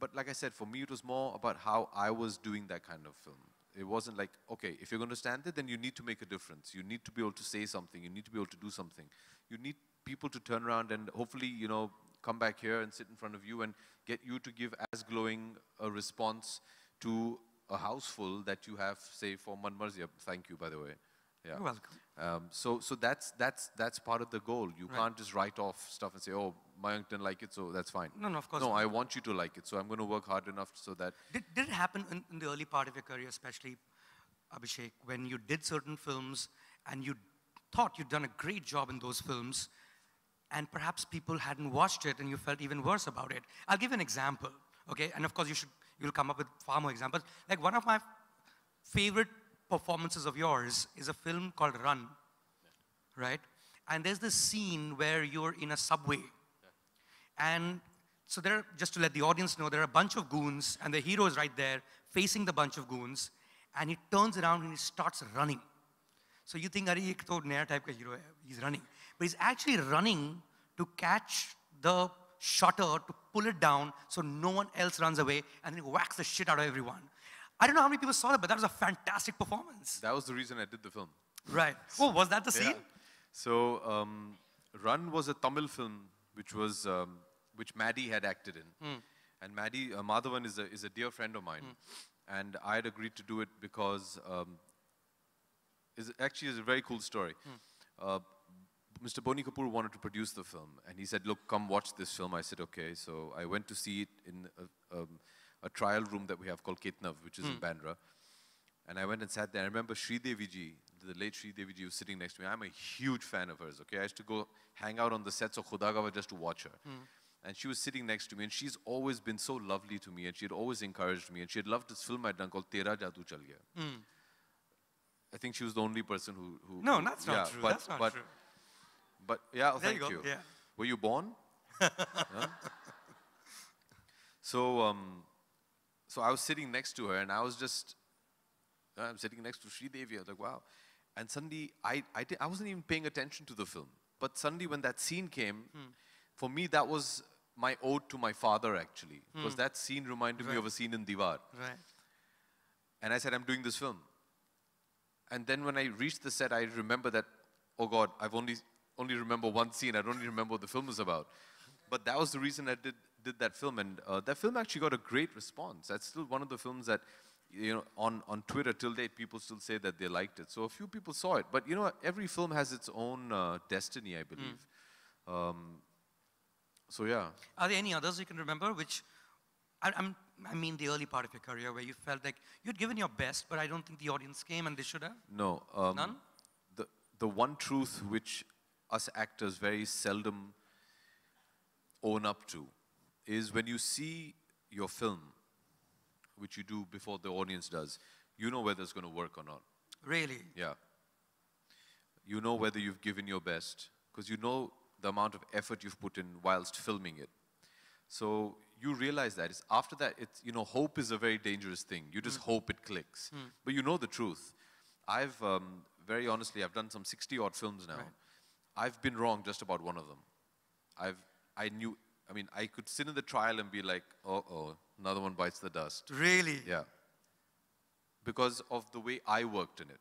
But like I said, for me, it was more about how I was doing that kind of film. It wasn't like, okay, if you're going to stand there, then you need to make a difference. You need to be able to say something. You need to be able to do something. You need people to turn around and hopefully, you know, come back here and sit in front of you and get you to give as glowing a response to a houseful that you have, say, for Manmarzia. Thank you, by the way. Yeah. You're welcome. Um, so, so that's, that's, that's part of the goal. You right. can't just write off stuff and say, oh, my uncle didn't like it, so that's fine. No, no, of course. No, I want you to like it, so I'm going to work hard enough so that. Did, did it happen in, in, the early part of your career, especially, Abhishek, when you did certain films and you thought you'd done a great job in those films, and perhaps people hadn't watched it and you felt even worse about it? I'll give an example, okay? And of course, you should, you'll come up with far more examples. Like one of my favorite performances of yours is a film called Run, yeah. right? And there's this scene where you're in a subway. Yeah. And so there, just to let the audience know, there are a bunch of goons, and the hero is right there facing the bunch of goons, and he turns around and he starts running. So you think, Are, ek to naya type ka hero hai. he's running. But he's actually running to catch the shutter to pull it down so no one else runs away and then whacks the shit out of everyone. I don't know how many people saw it, but that was a fantastic performance. That was the reason I did the film. Right. Oh, was that the scene? Yeah. So, um, Run was a Tamil film which was um, which Maddie had acted in, mm. and Maddie uh, Madhavan is a is a dear friend of mine, mm. and I had agreed to do it because um, is actually is a very cool story. Mm. Uh, Mr. Boni Kapoor wanted to produce the film, and he said, "Look, come watch this film." I said, "Okay." So I went to see it in. A, uh, um, a trial room that we have called Ketnav, which is mm. in hmm. Bandra. And I went and sat there. I remember Deviji, the late Deviji, was sitting next to me. I'm a huge fan of hers, okay? I used to go hang out on the sets of Khudagawa just to watch her. Mm. And she was sitting next to me, and she's always been so lovely to me, and she had always encouraged me, and she had loved this film I'd done called Tera Jadu Chal Gaya. Mm. I think she was the only person who. who no, that's not true. But, that's not but, true. But, but yeah, oh, thank you, you. Yeah. Were you born? [laughs] So, um, so I was sitting next to her and I was just, uh, I'm sitting next to Devi. I was like, wow. And suddenly, I, I, I wasn't even paying attention to the film. But suddenly, when that scene came, hmm. for me, that was my ode to my father, actually. Hmm. Because hmm. that scene reminded right. me of a scene in Diwar. Right. And I said, I'm doing this film. And then when I reached the set, I remember that, oh God, I've only, only remember one scene. I don't even remember what the film is about but that was the reason I did, did that film. And uh, that film actually got a great response. That's still one of the films that, you know, on, on Twitter till date, people still say that they liked it. So a few people saw it. But, you know, every film has its own uh, destiny, I believe. Mm. Um, so, yeah. Are there any others you can remember which, I, I'm, I mean the early part of your career where you felt like you'd given your best, but I don't think the audience came and they should have? No. Um, None? The, the one truth which us actors very seldom own up to is when you see your film, which you do before the audience does, you know whether it's going to work or not. Really? Yeah. You know whether you've given your best because you know the amount of effort you've put in whilst filming it. So you realize that. It's after that, it's, you know, hope is a very dangerous thing. You just mm. hope it clicks. Mm. But you know the truth. I've, um, very honestly, I've done some 60 odd films now. Right. I've been wrong just about one of them. I've I knew, I mean, I could sit in the trial and be like, oh, oh, another one bites the dust. Really? Yeah. Because of the way I worked in it.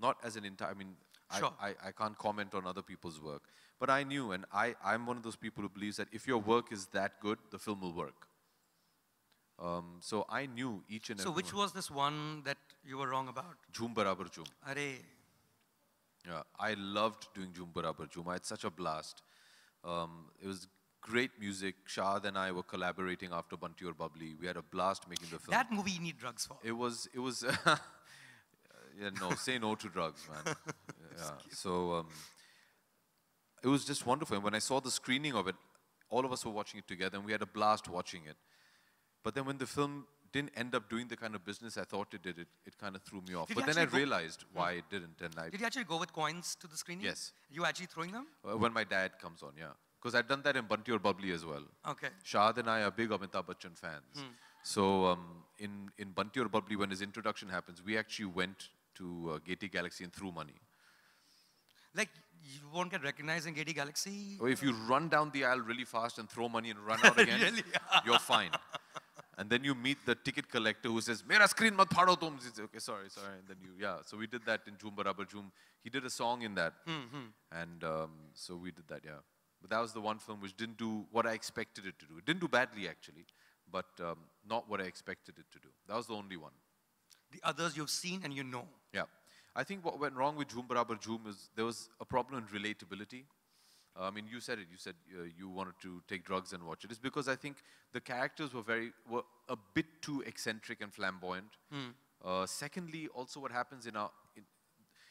Not as an entire, I mean, sure. I, I, I can't comment on other people's work. But I knew, and I, I'm one of those people who believes that if your work is that good, the film will work. Um, so I knew each and every So which was this one that you were wrong about? Jhoom Barabar Jhoom. Array. Yeah, I loved doing Jhoom Barabar Jhoom. I had such a blast. Um, it was great music. Shahad and I were collaborating after Bunty or Bubbly. We had a blast making the film. That movie you need drugs for. It was, it was, [laughs] yeah, no, say no to drugs, man. [laughs] Yeah. So um, it was just wonderful. And when I saw the screening of it, all of us were watching it together and we had a blast watching it. But then when the film didn't end up doing the kind of business I thought it did, it, it kind of threw me off. Did but then I realized hmm. why it didn't. And I, did you actually go with coins to the screening? Yes. You actually throwing them? Uh, when my dad comes on, yeah. Because i had done that in Bunty or Bubbly as well. Okay. Shahad and I are big Amitabh Bachchan fans. Hmm. So um, in, in Bunty or Bubbly, when his introduction happens, we actually went to uh, Galaxy and threw money. Like, you won't get recognized in Getty Galaxy? Or oh, if you run down the aisle really fast and throw money and run [laughs] out again, really? [laughs] you're fine. And then you meet the ticket collector who says, Mera screen mat phado tum. Okay, sorry, sorry. And then you, yeah. So we did that in Joom Barabar Joom. He did a song in that. Mm -hmm. And um, so we did that, yeah. But that was the one film which didn't do what I expected it to do. It didn't do badly, actually, but um, not what I expected it to do. That was the only one. The others you've seen and you know. Yeah. I think what went wrong with Jhoom Barabar Jhoom is there was a problem in relatability. Uh, I mean, you said it. You said uh, you wanted to take drugs and watch it. It's because I think the characters were very were a bit too eccentric and flamboyant. Hmm. Uh, secondly, also what happens in our in,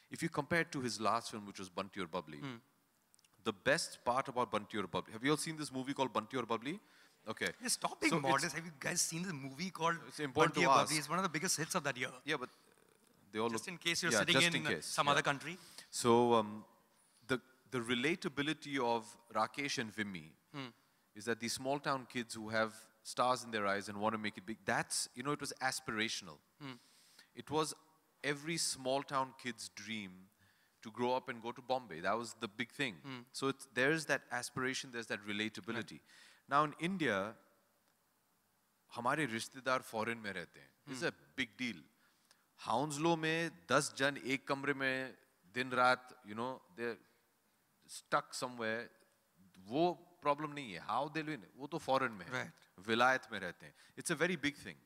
if you compare it to his last film, which was Bunty or Bubbly, hmm the best part about Bunty or Bubbly. Have you all seen this movie called Bunty or Bubbly? Okay. Just stop being so modest. Have you guys seen this movie called it's important or Bubbly? It's one of the biggest hits of that year. Yeah, but they all just look, in case you're yeah, sitting in, in case, some yeah. other country. So um, the the relatability of Rakesh and Vimy hmm. is that these small town kids who have stars in their eyes and want to make it big. That's you know it was aspirational. Hmm. It was every small town kid's dream to grow up and go to Bombay. That was the big thing. Mm. So there's that aspiration, there's that relatability. Right. Now in India, हमारे रिश्तेदार foreign में रहते हैं it's a big deal Hounslow में दस जन एक कमरे में दिन रात you know they stuck somewhere वो प्रॉब्लम नहीं है हाउ दे वो तो फॉरेन में विलायत में रहते हैं it's a very big thing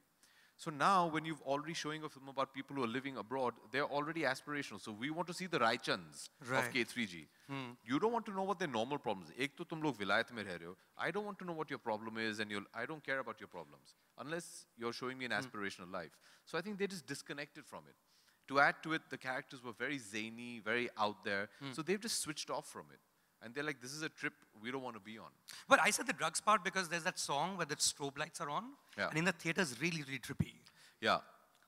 so now, when you are already showing a film about people who are living abroad, they're already aspirational. So we want to see the Raichans right. of K3G. Hmm. You don't want to know what their normal problems. Ek to tum log vilayat mein reh I don't want to know what your problem is, and I don't care about your problems unless you're showing me an hmm. aspirational hmm. life. So I think they just disconnected from it. To add to it, the characters were very zany, very out there. Hmm. So they've just switched off from it. And they're like, this is a trip we don't want to be on. But I said the drugs part because there's that song where the strobe lights are on. Yeah. And in the theater is really, really trippy. Yeah.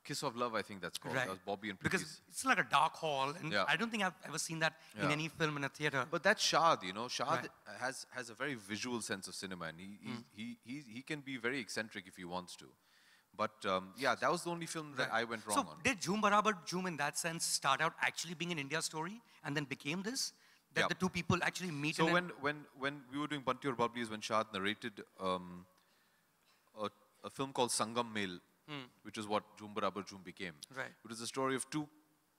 Kiss of Love, I think that's called. Right. That was Bobby and Because it's like a dark hall, and yeah. I don't think I've ever seen that yeah. in any film in a theater. But that's Shad, you know. Shad right. has has a very visual sense of cinema, and he mm. he, he he can be very eccentric if he wants to. But um, yeah, that was the only film that right. I went wrong so on. Did Jhoom Barabar Jhoom in that sense start out actually being an India story and then became this? that yeah. the two people actually meet. So when, when, when we were doing Bunty or Babli, is when Shahad narrated um, a, a, film called Sangam Mail, hmm. which is what Joom Barabar Joom became. Right. It was the story of two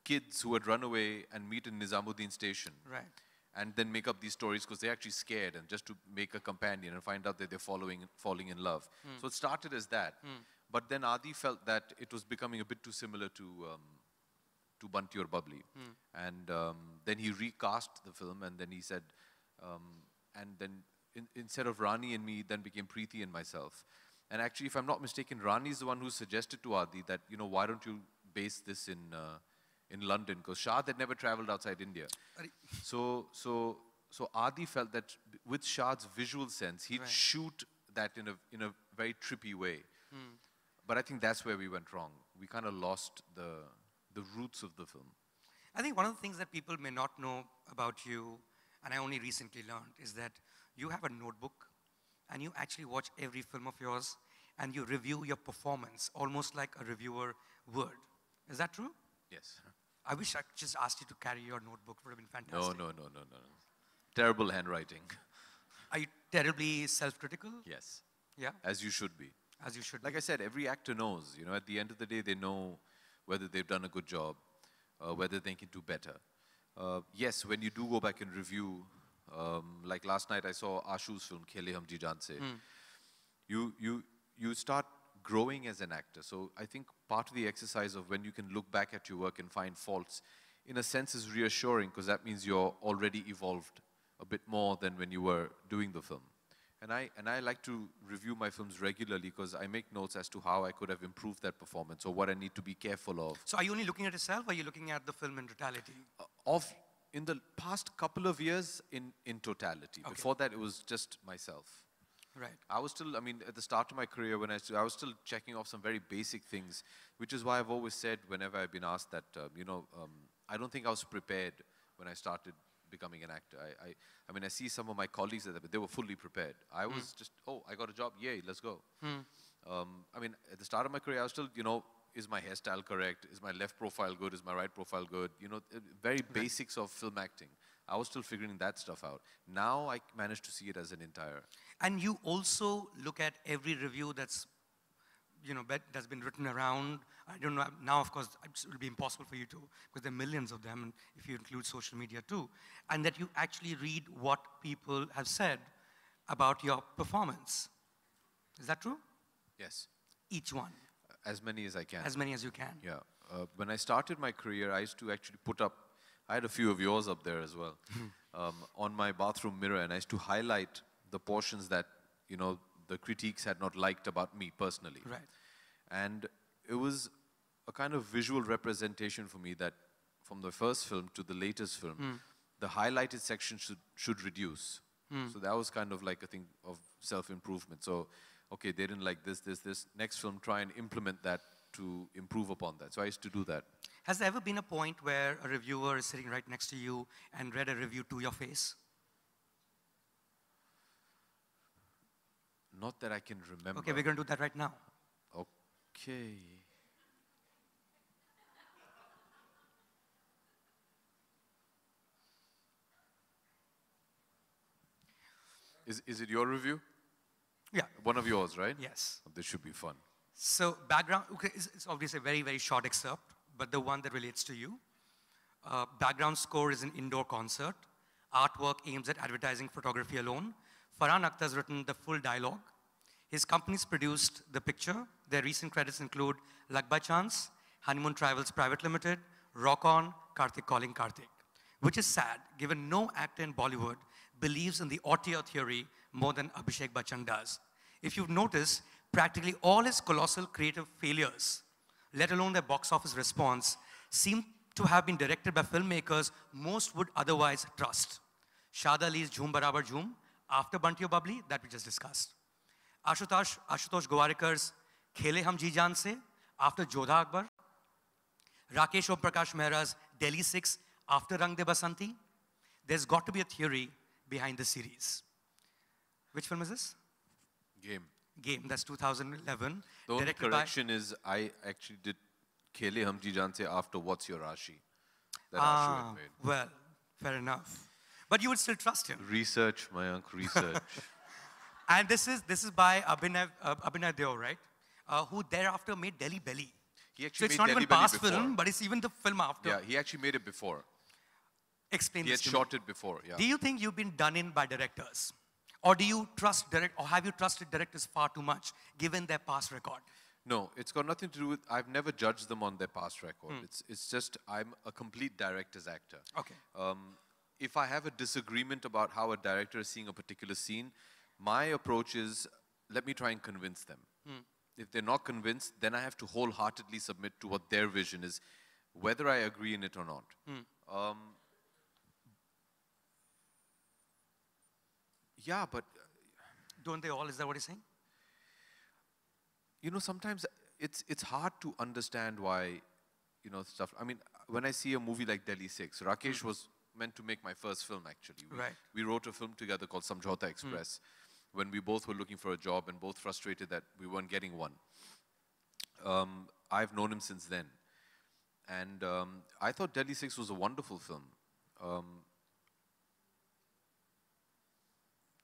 kids who had run away and meet in Nizamuddin station. Right. And then make up these stories because they're actually scared and just to make a companion and find out that they're following, falling in love. Hmm. So it started as that. Hmm. But then Adi felt that it was becoming a bit too similar to um, to Bunty or Bubbly. Mm. And um, then he recast the film, and then he said, um, and then in, instead of Rani and me, then became Preeti and myself. And actually, if I'm not mistaken, Rani is the one who suggested to Adi that, you know, why don't you base this in, uh, in London? Because Shah had never traveled outside India. so, so, so Adi felt that with Shah's visual sense, he'd right. shoot that in a, in a very trippy way. Mm. But I think that's where we went wrong. We kind of lost the, the roots of the film? I think one of the things that people may not know about you, and I only recently learned, is that you have a notebook and you actually watch every film of yours and you review your performance almost like a reviewer would. Is that true? Yes. I wish I just asked you to carry your notebook. It would have been fantastic. No, no, no, no, no. Terrible handwriting. Are you terribly self-critical? Yes. Yeah? As you should be. As you should Like I said, every actor knows. You know, at the end of the day, they know whether they've done a good job, uh, whether they can do better. Uh, yes, when you do go back and review, um, like last night I saw Ashu's film, Khele Hum Ji Se, mm. you, you, you start growing as an actor. So I think part of the exercise of when you can look back at your work and find faults, in a sense is reassuring because that means you're already evolved a bit more than when you were doing the film. And I, and I like to review my films regularly because I make notes as to how I could have improved that performance or what I need to be careful of. So are you only looking at yourself or are you looking at the film in totality? Uh, of, in the past couple of years, in, in totality. Okay. Before that, it was just myself. Right. I was still, I mean, at the start of my career, when I, I was still checking off some very basic things, which is why I've always said whenever I've been asked that, um, you know, um, I don't think I was prepared when I started becoming an actor. I, I, I mean, I see some of my colleagues that they were fully prepared. I hmm. was mm. just, oh, I got a job, yay, let's go. Mm. Um, I mean, at the start of my career, I was still, you know, is my hairstyle correct? Is my left profile good? Is my right profile good? You know, uh, very basics of film acting. I was still figuring that stuff out. Now I managed to see it as an entire. And you also look at every review that's you know, that has been written around. I don't know, now of course it will be impossible for you to, because there are millions of them, and if you include social media too, and that you actually read what people have said about your performance. Is that true? Yes. Each one? Uh, as many as I can. As many as you can. Yeah. Uh, when I started my career, I used to actually put up, I had a few of yours up there as well, [laughs] um, on my bathroom mirror, and I used to highlight the portions that, you know, the critiques had not liked about me personally. Right. And it was a kind of visual representation for me that from the first film to the latest film, mm. the highlighted section should, should reduce. Mm. So that was kind of like a thing of self improvement. So, okay, they didn't like this, this, this. Next film, try and implement that to improve upon that. So I used to do that. Has there ever been a point where a reviewer is sitting right next to you and read a review to your face? Not that I can remember. Okay, we're going to do that right now. Okay. Is, is it your review? Yeah. One of yours, right? Yes. Oh, this should be fun. So background, okay, it's, it's obviously a very, very short excerpt, but the one that relates to you. Uh, background score is an indoor concert. Artwork aims at advertising photography alone. Farhan Akhtar has written the full dialogue. His company's produced the picture. Their recent credits include Luck by Chance, Honeymoon Travels Private Limited, Rock On, Karthik Calling Karthik, which is sad given no actor in Bollywood believes in the auteur theory more than Abhishek Bachchan does. If you've noticed, practically all his colossal creative failures, let alone their box office response, seem to have been directed by filmmakers most would otherwise trust. Shada Ali's Jhoom Barabar Jhoom after Bunty Babli that we just discussed. Ashutosh, Ashutosh Gowarekar's Khele Ham Ji Jaan Se after Jodha Akbar. Rakesh Om Prakash Mehra's Delhi 6 after Rang De Basanti. There's got to be a theory behind the series. Which film is this? Game. Game, that's 2011. The only correction is I actually did Khele Ham Ji Jaan Se after What's Your Rashi? That ah, Ashu had ah, made. Well, fair enough. But you would still trust him. Research, Mayank, research. [laughs] and this is, this is by Abhinav, uh, Abhinav Deo, right? Uh, who thereafter made Delhi Belly. He actually so it's not Delhi even Belly past before. film, but it's even the film after. Yeah, he actually made it before. Explain he this had shot me. it before, yeah. Do you think you've been done in by directors? Or do you trust direct, or have you trusted directors far too much, given their past record? No, it's got nothing to do with. I've never judged them on their past record. Mm. It's it's just I'm a complete director's actor. Okay. Um, if I have a disagreement about how a director is seeing a particular scene, my approach is let me try and convince them. Mm. If they're not convinced, then I have to wholeheartedly submit to what their vision is, whether I agree in it or not. Mm. Um, yeah, but. Uh, Don't they all? Is that what he's saying? You know, sometimes it's, it's hard to understand why, you know, stuff. I mean, when I see a movie like Delhi 6, Rakesh mm. was meant to make my first film actually. We, right. we wrote a film together called Samjhota hmm. Express mm. when we both were looking for a job and both frustrated that we weren't getting one. Um, I've known him since then. And um, I thought Deadly 6 was a wonderful film. Um,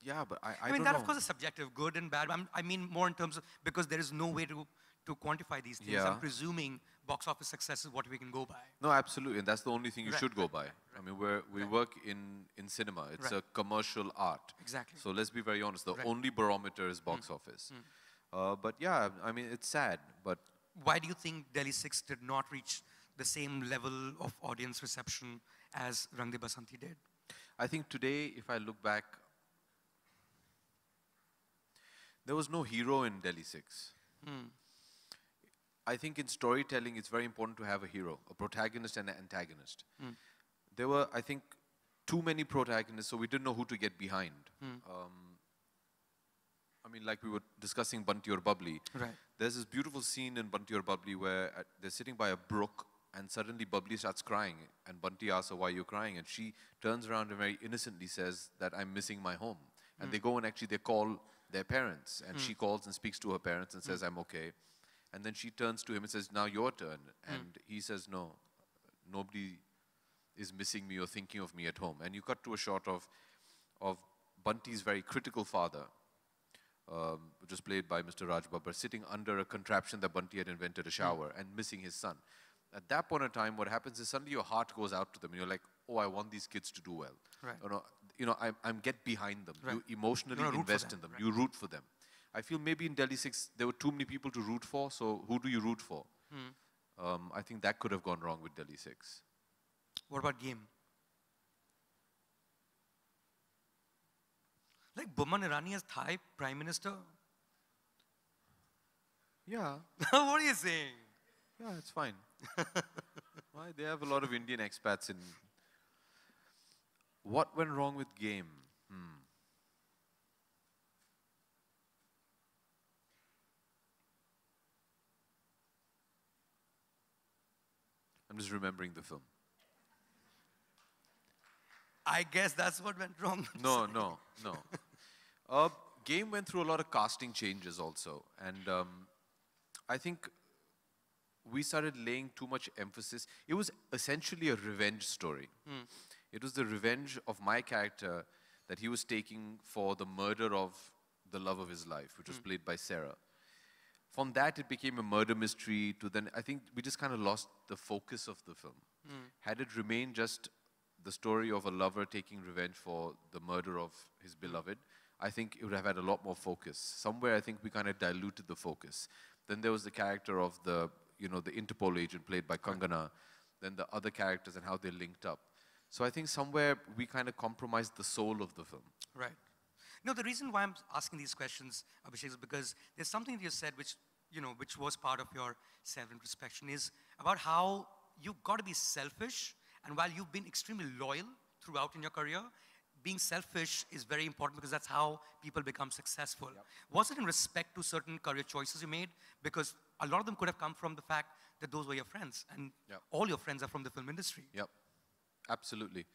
yeah, but I, I, I mean, that know. of course is subjective, good and bad. I'm, i mean, more in terms of because there is no way to to quantify these things. Yeah. I'm presuming box office success is what we can go by. No, absolutely, and that's the only thing you right. should go by. Right. I mean, we we right. work in in cinema. It's a commercial art. Exactly. So let's be very honest. The only barometer is box mm. office. Mm. Uh, but yeah, I mean, it's sad, but. Why do you think Delhi 6 did not reach the same level of audience reception as Rang De Basanti did? I think today, if I look back, there was no hero in Delhi 6. Mm. I think in storytelling, it's very important to have a hero, a protagonist and an antagonist. Mm. There were, I think, too many protagonists, so we didn't know who to get behind. Mm. Um, I mean, like we were discussing Banti or Bubbly. Right. There's this beautiful scene in Banti or Bubbly where uh, they're sitting by a brook and suddenly Bubbly starts crying and Bunty asks her why you're crying and she turns around and very innocently says that I'm missing my home. And mm. they go and actually they call their parents and mm. she calls and speaks to her parents and says, hmm. I'm okay. And then she turns to him and says, Now your turn. Hmm. And mm. he says, No, nobody is missing me or thinking of me at home. And you cut to a shot of, of Bunty's very critical father, um, which was played by Mr. Raj Babbar, sitting under a contraption that Bunty had invented, a hmm. shower, mm. and missing his son. At that point in time, what happens is suddenly your heart goes out to them. And you're like, oh, I want these kids to do well. Right. You know, you know I'm, I'm get behind them. Right. You emotionally invest in them. Right. You root for them. I feel maybe in Delhi 6, there were too many people to root for, so who do you root for? Hmm. Um, I think that could have gone wrong with Delhi 6. What about game? Like Boman Irani as Thai Prime Minister? Yeah. [laughs] what are you saying? Yeah, it's fine. [laughs] Why? They have a lot of Indian expats in. What went wrong with game? Hmm. I'm just remembering the film. I guess that's what went wrong. [laughs] no, no, no. Uh, game went through a lot of casting changes also. And um, I think we started laying too much emphasis. It was essentially a revenge story. Hmm. It was the revenge of my character that he was taking for the murder of the love of his life, which was hmm. played by Sarah from that it became a murder mystery to then I think we just kind of lost the focus of the film. Mm. Had it remained just the story of a lover taking revenge for the murder of his hmm. beloved, I think it would have had a lot more focus. Somewhere I think we kind of diluted the focus. Then there was the character of the you know the Interpol agent played by Kangana, then the other characters and how they linked up. So I think somewhere we kind of compromised the soul of the film. Right. No, the reason why I'm asking these questions, Abhishek, is because there's something that you said which, you know, which was part of your self-introspection is about how you've got to be selfish. And while you've been extremely loyal throughout in your career, being selfish is very important because that's how people become successful. Yep. Was it in respect to certain career choices you made? Because a lot of them could have come from the fact that those were your friends, and yep. all your friends are from the film industry. Yep, absolutely.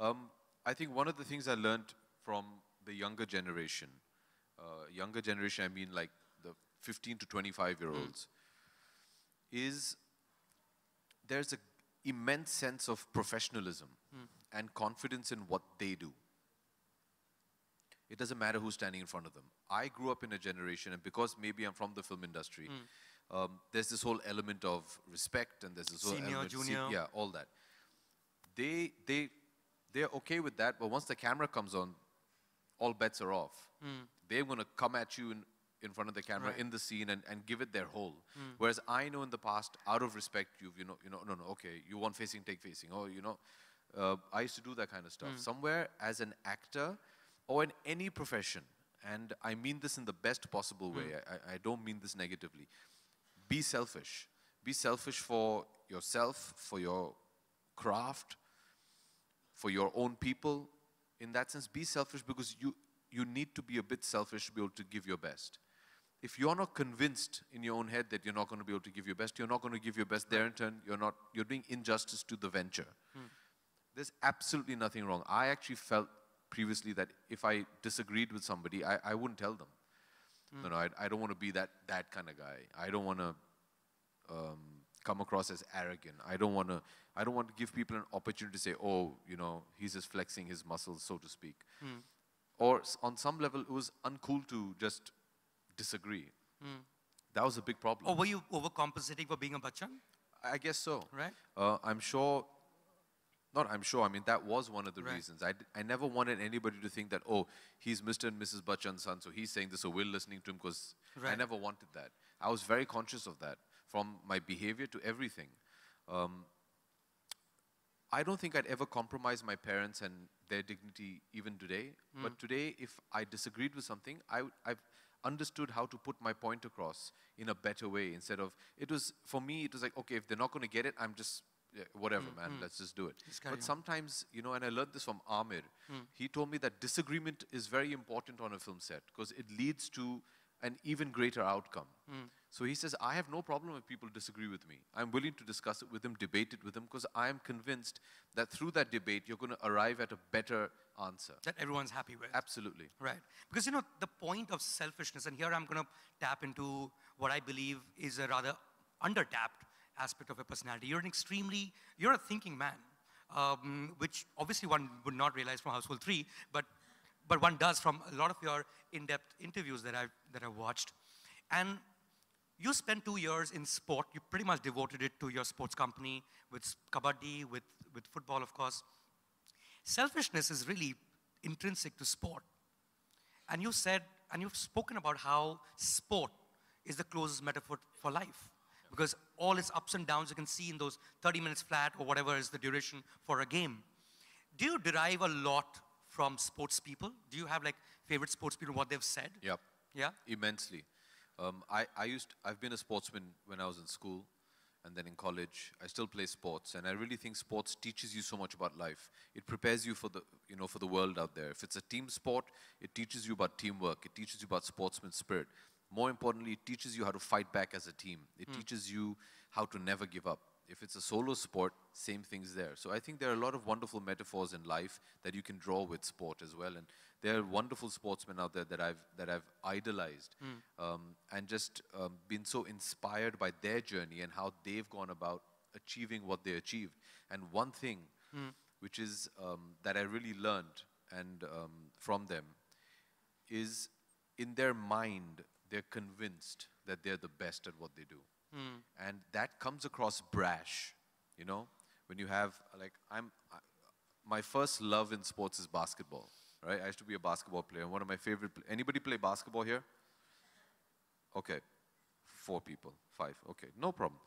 Um, I think one of the things I learned from the younger generation, uh, younger generation, I mean like the 15 to 25 year olds, mm. is there's an immense sense of professionalism mm. and confidence in what they do. It doesn't matter who's standing in front of them. I grew up in a generation, and because maybe I'm from the film industry, mm. um, there's this whole element of respect and there's this Senior, whole element, junior. yeah, all that. They, they, they're okay with that, but once the camera comes on, all bets are off. Mm. They're going to come at you in, in front of the camera, right. in the scene, and, and give it their whole. Mm. Whereas I know in the past, out of respect, you've, you know, you know, no, no, okay, you want facing, take facing. Oh, you know, uh, I used to do that kind of stuff. Mm. Somewhere as an actor or in any profession, and I mean this in the best possible hmm. way, I, I don't mean this negatively. Be selfish. Be selfish for yourself, for your craft, for your own people, in that sense, be selfish because you, you need to be a bit selfish to be able to give your best. If you're not convinced in your own head that you're not going to be able to give your best, you're not going to give your best there in turn, you're, not, you're doing injustice to the venture. Hmm. There's absolutely nothing wrong. I actually felt previously that if I disagreed with somebody, I, I wouldn't tell them. Mm. No, no, I, I don't want to be that, that kind of guy. I don't want to um, come across as arrogant. I don't want to. I don't want to give people an opportunity to say, "Oh, you know, he's just flexing his muscles, so to speak." Mm. Or on some level, it was uncool to just disagree. Mm. That was a big problem. Or oh, were you overcompensating for being a bachchan? I guess so. Right. Uh, I'm sure. Not I'm sure. I mean, that was one of the right. reasons. I, I never wanted anybody to think that oh, he's Mr. and Mrs. Bachchan's son, so he's saying this, so we're listening to him because right. I never wanted that. I was very conscious of that from my behavior to everything. Um, I don't think I'd ever compromise my parents and their dignity even today. Mm. But today, if I disagreed with something, I, have understood how to put my point across in a better way instead of, it was, for me, it was like, okay, if they're not going to get it, I'm just, whatever, mm, man, mm. let's just do it. Just but on. sometimes, you know, and I learned this from Amir, hmm. he told me that disagreement is very important on a film set because it leads to an even greater outcome. Mm. So he says, I have no problem if people disagree with me. I'm willing to discuss it with them, debate it with them, because I am convinced that through that debate, you're going to arrive at a better answer. That everyone's happy with. Absolutely. Right. Because, you know, the point of selfishness, and here I'm going to tap into what I believe is a rather undertapped aspect of your personality. You're an extremely, you're a thinking man, um, which obviously one would not realize from Household 3, but but one does from a lot of your in-depth interviews that I've, that I've watched. And you spent two years in sport. You pretty much devoted it to your sports company with kabaddi, with, with football, of course. Selfishness is really intrinsic to sport. And you said, and you've spoken about how sport is the closest metaphor for life. Because all its ups and downs you can see in those 30 minutes flat or whatever is the duration for a game. Do you derive a lot from sports people? Do you have like favorite sports people, what they've said? Yeah. Yeah? Immensely. Um, I, I used, I've been a sportsman when I was in school and then in college. I still play sports and I really think sports teaches you so much about life. It prepares you for the, you know, for the world out there. If it's a team sport, it teaches you about teamwork. It teaches you about sportsman spirit. More importantly, it teaches you how to fight back as a team. It mm. teaches you how to never give up. If it's a solo sport, same things there. So I think there are a lot of wonderful metaphors in life that you can draw with sport as well. And there are wonderful sportsmen out there that I've that I've idolized mm. um, and just um, been so inspired by their journey and how they've gone about achieving what they achieved. And one thing, mm. which is um, that I really learned and um, from them, is in their mind they're convinced that they're the best at what they do. Mm. And that comes across brash, you know, when you have, like, I'm, I, my first love in sports is basketball, right? I used to be a basketball player. One of my favorite, anybody play basketball here? Okay, four people, five, okay, no problem.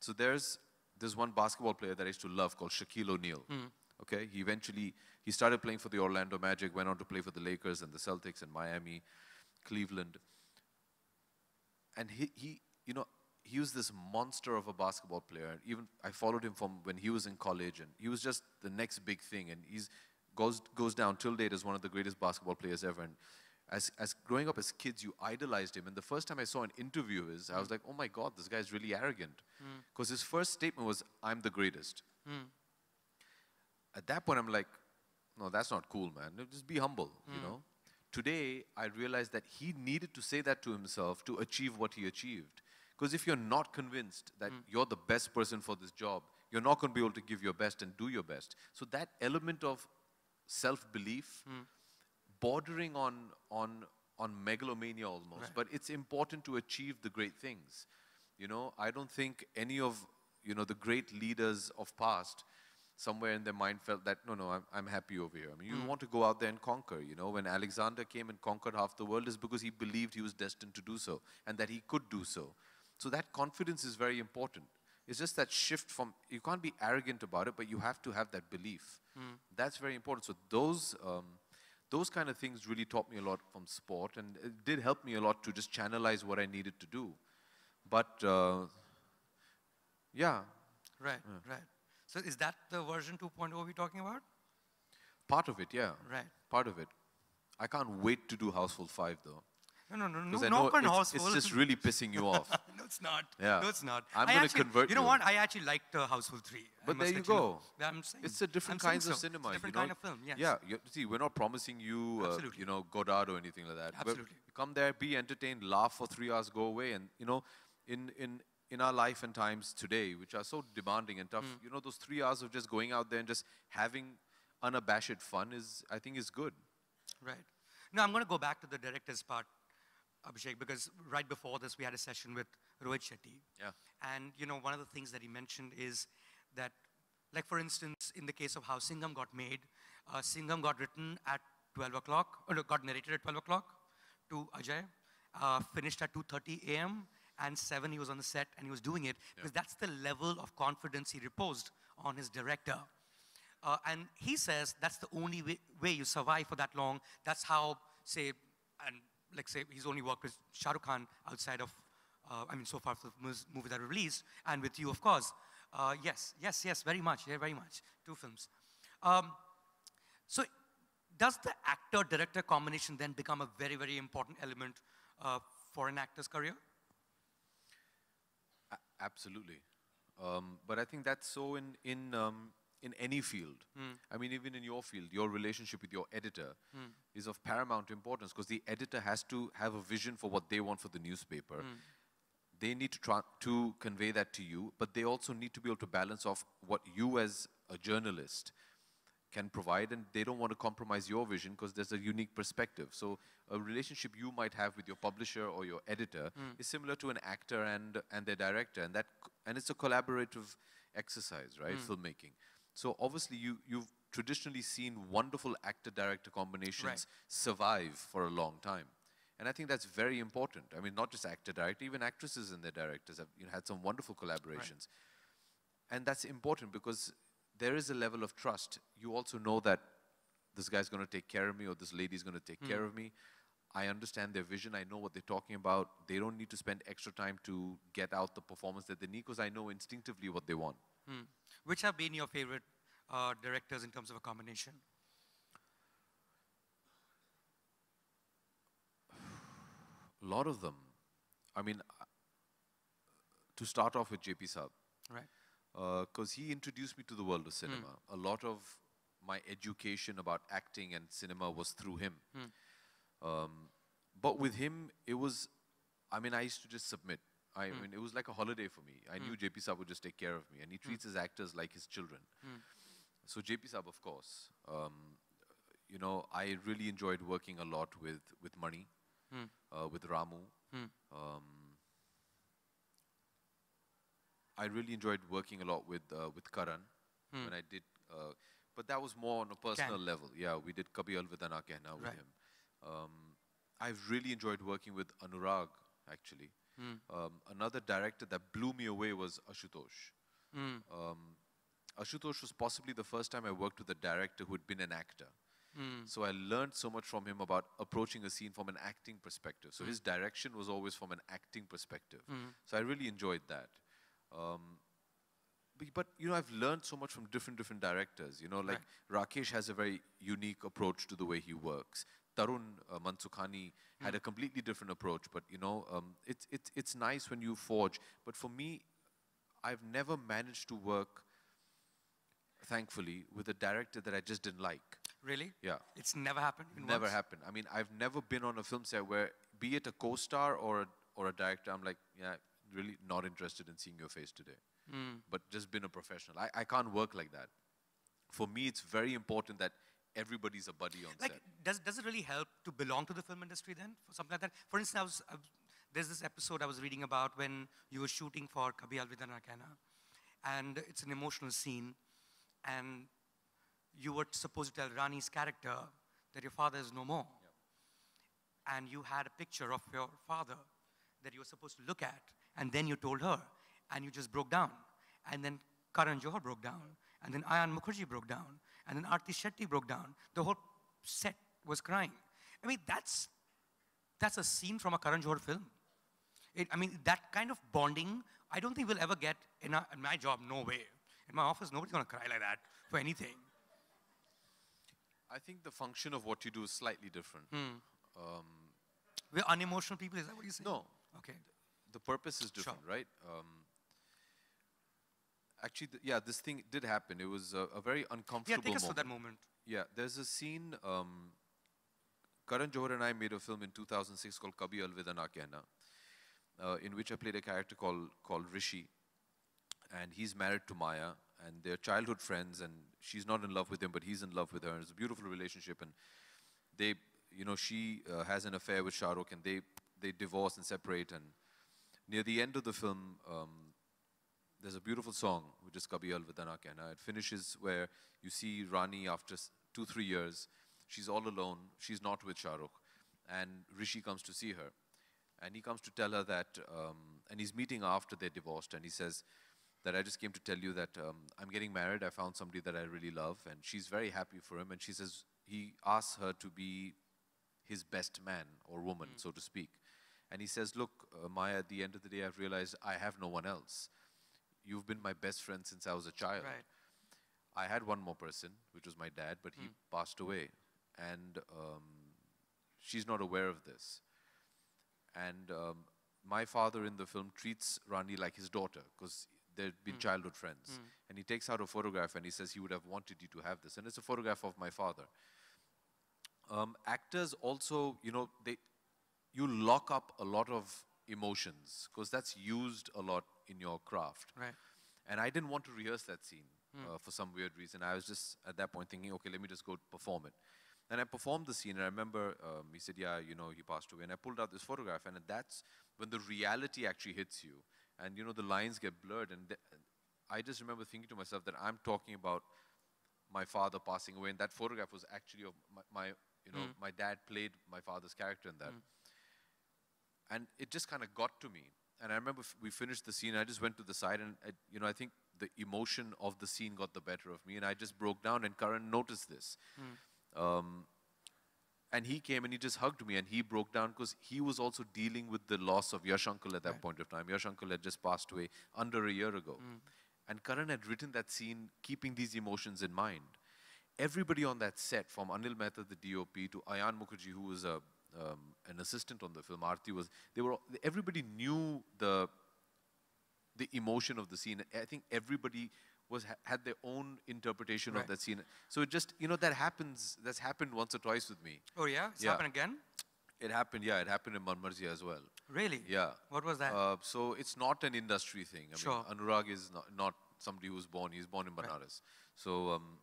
So there's, there's one basketball player that I used to love called Shaquille O'Neal. Mm. Okay, he eventually he started playing for the Orlando Magic, went on to play for the Lakers and the Celtics and Miami, Cleveland. And he, he you know, he was this monster of a basketball player. And even I followed him from when he was in college, and he was just the next big thing. And he's goes goes down till date as one of the greatest basketball players ever. And as as growing up as kids, you idolized him. And the first time I saw an interview is I was like, oh my god, this guy's really arrogant, hmm. because mm. his first statement was, "I'm the greatest." Mm. At that point, I'm like, no, that's not cool, man. Just be humble, mm. you hmm. know. Today, I realized that he needed to say that to himself to achieve what he achieved because if you're not convinced that mm. you're the best person for this job, you're not going to be able to give your best and do your best. So that element of self-belief, mm. bordering on on on megalomania almost, right. but it's important to achieve the great things. You know, I don't think any of you know the great leaders of past somewhere in their mind felt that no no i'm, I'm happy over here i mean you mm. want to go out there and conquer you know when alexander came and conquered half the world is because he believed he was destined to do so and that he could do so so that confidence is very important. It's just that shift from, you can't be arrogant about it, but you have to have that belief. Mm. That's very important. So those, um, those kind of things really taught me a lot from sport and it did help me a lot to just channelize what I needed to do. But uh, yeah. Right, yeah. right. So is that the version 2.0 we're talking about? Part of it, yeah. Right. Part of it. I can't wait to do household 5 though. No, no, no, no, no open it's, it's, just really pissing you off. [laughs] no, it's not. Yeah. No, it's not. I'm going to convert you. know what? I actually liked uh, Houseful 3. But there you go. You know. It's a different I'm kinds so. of cinema. It's different you know? kind of film, yes. Yeah. You, see, we're not promising you, uh, you know, Godard or anything like that. Absolutely. But come there, be entertained, laugh for three hours, go away. And, you know, in, in, in our life and times today, which are so demanding and tough, mm. you know, those three hours of just going out there and just having unabashed fun is, I think, is good. Right. Now, I'm going to go back to the director's part Abhishek, because right before this, we had a session with Rohit Shetty. Yeah. And, you know, one of the things that he mentioned is that, like, for instance, in the case of how Singham got made, uh, Singham got written at 12 o'clock, uh, or got narrated at 12 o'clock to Ajay, uh, finished at 2.30 a.m., and 7 he was on the set and he was doing it, yeah. because that's the level of confidence he reposed on his director. Uh, and he says that's the only way, way you survive for that long. That's how, say, and like say he's only worked with Shah Rukh Khan outside of, uh, I mean, so far for the movies that are released, and with you, of course. Uh, yes, yes, yes, very much, yeah, very much. Two films. Um, so does the actor-director combination then become a very, very important element uh, for an actor's career? A absolutely. Um, but I think that's so in, in um, in any field. Mm. I mean, even in your field, your relationship with your editor mm. is of paramount importance because the editor has to have a vision for what they want for the newspaper. Mm. They need to try to convey that to you, but they also need to be able to balance off what you as a journalist can provide, and they don't want to compromise your vision because there's a unique perspective. So a relationship you might have with your publisher or your editor hmm. is similar to an actor and and their director, and that and it's a collaborative exercise, right? Hmm. Filmmaking. So obviously, you you've traditionally seen wonderful actor-director combinations right. survive for a long time. And I think that's very important. I mean, not just actor-director, even actresses and their directors have you know, had some wonderful collaborations. Right. And that's important because there is a level of trust. You also know that this guy's going to take care of me or this lady's going to take mm. care hmm. of me. I understand their vision. I know what they're talking about. They don't need to spend extra time to get out the performance that they need because I know instinctively what they want. Hmm. Which have been your favorite uh, directors in terms of a combination? A [sighs] lot of them. I mean, uh, to start off with JP Saab. Right. Because uh, he introduced me to the world of hmm. cinema. Mm. A lot of my education about acting and cinema was through him. Mm. Um, but with him, it was, I mean, I used to just submit. I mm. mean, it was like a holiday for me. I mm. knew hmm. JP Saab would just take care of me, and he hmm. treats his actors like his children. Hmm. So JP Saab, of course, um, you know, I really enjoyed working a lot with with Mani, uh, with Ramu. Um, I really enjoyed working a lot with uh, with Karan when I did. Uh, but that was more on a personal Can. level. Yeah, we did Kabhi Alvidana Kehna with right. him. Um, I've really enjoyed working with Anurag, actually. Mm. Um, another director that blew me away was Ashutosh. Mm. Um, Ashutosh was possibly the first time I worked with a director who had been an actor. Mm. So I learned so much from him about approaching a scene from an acting perspective. So mm. his direction was always from an acting perspective. Mm. So I really enjoyed that. Um, but, but, you know, I've learned so much from different different directors. You know, like right. Rakesh has a very unique approach to the way he works. Tarun uh, Mansukhani had hmm. a completely different approach. But you know, um, it's it's it's nice when you forge. But for me, I've never managed to work, thankfully, with a director that I just didn't like. Really? Yeah. It's never happened. Never once? happened. I mean, I've never been on a film set where, be it a co-star or a, or a director, I'm like, yeah, really not interested in seeing your face today. Mm. But just been a professional. I, I can't work like that. For me, it's very important that everybody's a buddy on like, set. Does, does it really help to belong to the film industry then? For something like that? For instance, I was, there's this episode I was reading about when you were shooting for Kabhi Alvida Nakana, and it's an emotional scene, and you were supposed to tell Rani's character that your father is no more. Yep. And you had a picture of your father that you were supposed to look at, and then you told her, and you just broke down. And then Karan Johar broke down, and then Ayan Mukherjee broke down, and then Arti Shetty broke down. The whole set was crying. I mean, that's, that's a scene from a Karan Johar film. It, I mean, that kind of bonding, I don't think we'll ever get in, in my job, no way. In my office, nobody's going to cry like that for anything. I think the function of what you do is slightly different. Hmm. Um, We're unemotional people, is that what you're saying? No. Okay. The purpose is different, sure. right? Um, actually, th yeah, this thing did happen. It was a, a very uncomfortable. Yeah, take us moment. to that moment. Yeah, there's a scene. Um, Karan Johar and I made a film in 2006 called Kabhi Alvida Na Kehna, uh, in which I played a character called called Rishi, and he's married to Maya, and they're childhood friends, and she's not in love with him, but he's in love with her, and it's a beautiful relationship, and they, you know, she uh, has an affair with Shahrukh, and they they divorce and separate, and near the end of the film. Um, there's a beautiful song, which is Kabiyal Vedana Kehna. It finishes where you see Rani after two, three years. She's all alone. She's not with Shah And Rishi comes to see her. And he comes to tell her that, um, and he's meeting after they're divorced. And he says that I just came to tell you that um, I'm getting married. I found somebody that I really love. And she's very happy for him. And she says, he asks her to be his best man or woman, mm. so to speak. And he says, look, uh, Maya, at the end of the day, I've realized I have no one else you've been my best friend since I was a child. Right. I had one more person, which was my dad, but he mm. passed away. And um, she's not aware of this. And um, my father in the film treats Rani like his daughter because they have been mm. childhood friends. Mm. And he takes out a photograph and he says he would have wanted you to have this. And it's a photograph of my father. Um, actors also, you know, they, you lock up a lot of emotions because that's used a lot in your craft. Right. And I didn't want to rehearse that scene mm. uh, for some weird reason. I was just at that point thinking, okay, let me just go perform it. And I performed the scene, and I remember um, he said, "Yeah, you know, he passed away." And I pulled out this photograph, and that's when the reality actually hits you, and you know the lines get blurred. And I just remember thinking to myself that I'm talking about my father passing away, and that photograph was actually of my, my you know, mm. my dad played my father's character in that, mm. and it just kind of got to me and I remember we finished the scene. I just went to the side, and I, uh, you know, I think the emotion of the scene got the better of me, and I just broke down. And Karan noticed this, mm. um, and he came and he just hugged me, and he broke down because he was also dealing with the loss of Yash Uncle at that right. point of time. Yash Uncle had just passed away under a year ago, mm. and Karan had written that scene keeping these emotions in mind. Everybody on that set, from Anil Mehta, the DOP, to Ayan Mukherjee, who was a um, an assistant on the film, Arti was, they were, everybody knew the, the emotion of the scene. I think everybody was had their own interpretation right. of that scene. So it just, you know, that happens, that's happened once or twice with me. Oh yeah? It's yeah. happened again? It happened, yeah, it happened in Manmarzia as well. Really? Yeah. What was that? Uh, so it's not an industry thing. I sure. mean, Anurag is not, not somebody who's born, he's born in Banaras. Right. So, um,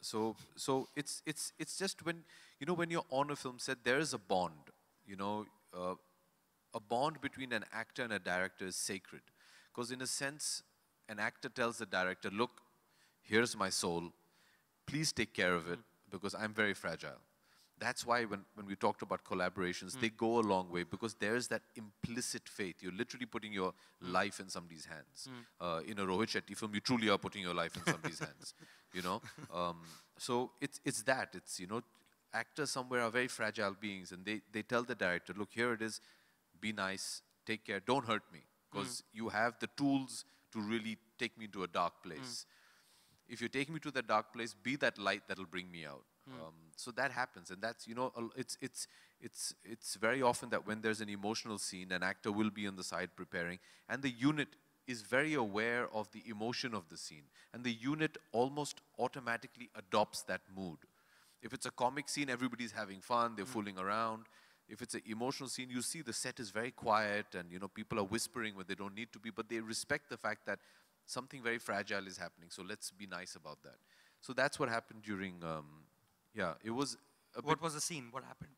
so so it's it's it's just when you know when you're on a film set there is a bond you know uh, a bond between an actor and a director is sacred because in a sense an actor tells the director look here's my soul please take care of it hmm. because i'm very fragile that's why when, when we talked about collaborations, mm. they hmm. go a long way because there's that implicit faith. You're literally putting your hmm. life in somebody's hands. Mm. Uh, in a Rohit Shetty film, you truly are putting your life in somebody's hands. [laughs] You know, um, so it's it's that. It's you know, actors somewhere are very fragile beings, and they they tell the director, look, here it is. Be nice. Take care. Don't hurt me because hmm. mm. you have the tools to really take me to a dark place. If you take me to the dark place, be that light that'll bring me out. Mm. Um, so that happens, and that's you know it's it's it's it's very often that when there's an emotional scene, an actor will be on the side preparing, and the unit is very aware of the emotion of the scene, and the unit almost automatically adopts that mood. If it's a comic scene, everybody's having fun, they're mm. fooling around. If it's an emotional scene, you see the set is very quiet, and you know people are whispering when they don't need to be, but they respect the fact that something very fragile is happening. So let's be nice about that. So that's what happened during um, yeah, it was. what was the scene? What happened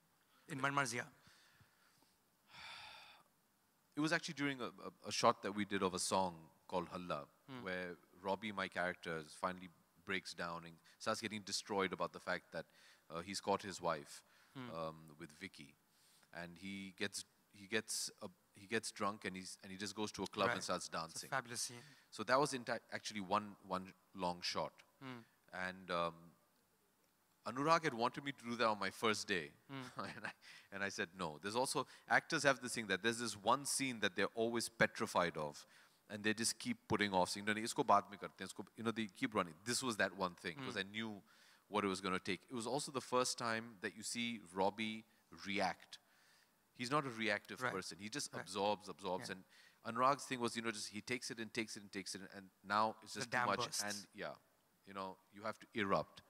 in Manmarzia? It was actually during a, a, a, shot that we did of a song called Halla, hmm. where Robbie, my character, finally breaks down and starts getting destroyed about the fact that uh, he's caught his wife hmm. um, with Vicky, and he gets he gets a, uh, he gets drunk and he's and he just goes to a club right. and starts dancing. fabulous scene. So that was actually one one long shot, hmm. and um, Anurag had wanted me to do that on my first day. Mm. [laughs] and, I, and I said, no. There's also, actors have this thing that there's this one scene that they're always petrified of. And they just keep putting off, isko mein You know, they keep running. This was that one thing, hmm. because mm. I knew what it was going to take. It was also the first time that you see Robbie react. He's not a reactive right. person. He just right. absorbs, absorbs. Yeah. And Anurag's thing was, you know, just he takes it and takes it and takes it. And, now it's just too much. Bursts. And yeah, you know, you have to erupt.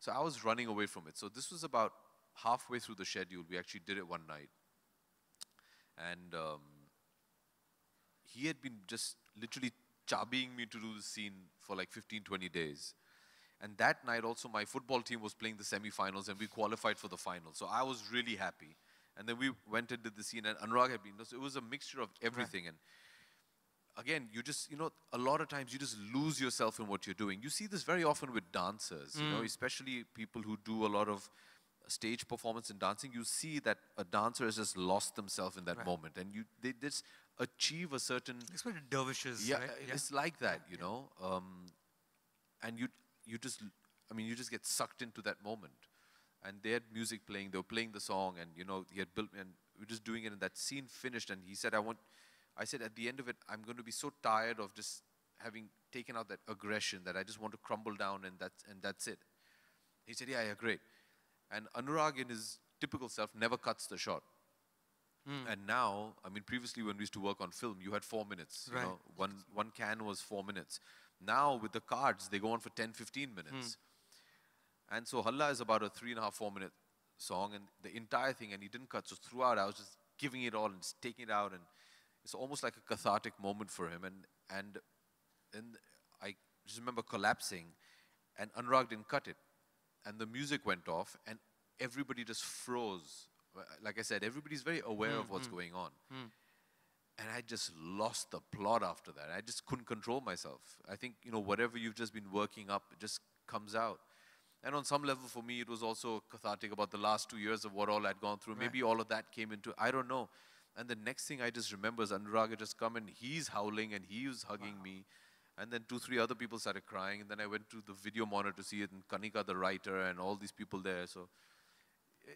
So I was running away from it. So this was about halfway through the schedule. We actually did it one night. And um, he had been just literally chabbing me to do the scene for like 15, 20 days. And that night also my football team was playing the semifinals and we qualified for the final. So I was really happy. And then we went and did the scene and Anurag had been, so it was a mixture of everything. Right. And again, you just, you know, a lot of times you just lose yourself in what you're doing. You see this very often with dancers, mm. you know, mm. especially people who do a lot of stage performance and dancing. You see that a dancer has just lost themselves in that right. moment, and you they just achieve a certain. It's what dervishes. Yeah, right? it's like that, you yeah. know. Um, and you you just, I mean, you just get sucked into that moment. And they had music playing. They were playing the song, and you know, he had built and we're just doing it. And that scene finished, and he said, "I want." I said at the end of it, I'm going to be so tired of just having taken out that aggression that I just want to crumble down and that's, and that's it. He said, yeah, yeah, great. And Anurag, in his typical self, never cuts the shot. Mm. And now, I mean, previously when we used to work on film, you had four minutes. Right. You know, one, one can was four minutes. Now, with the cards, they go on for 10, 15 minutes. Mm. And so, Halla is about a three and a half, four minute song, and the entire thing, and he didn't cut. So, throughout, I was just giving it all and just taking it out and it's almost like a cathartic moment for him. And, and, and I just remember collapsing and Anurag didn't cut it. And the music went off and everybody just froze. Like I said, everybody's very aware mm, of hmm, what's mm, going on. Mm. And I just lost the plot after that. I just couldn't control myself. I think, you know, whatever you've just been working up, it just comes out. And on some level for me, it was also cathartic about the last two years of what all I'd gone through. Right. Maybe all of that came into, I don't know. And the next thing I just remember is Anurag had just come and he's howling and he was hugging wow. me. And then two, three other people started crying. And then I went to the video monitor to see it and Kanika, the writer, and all these people there. So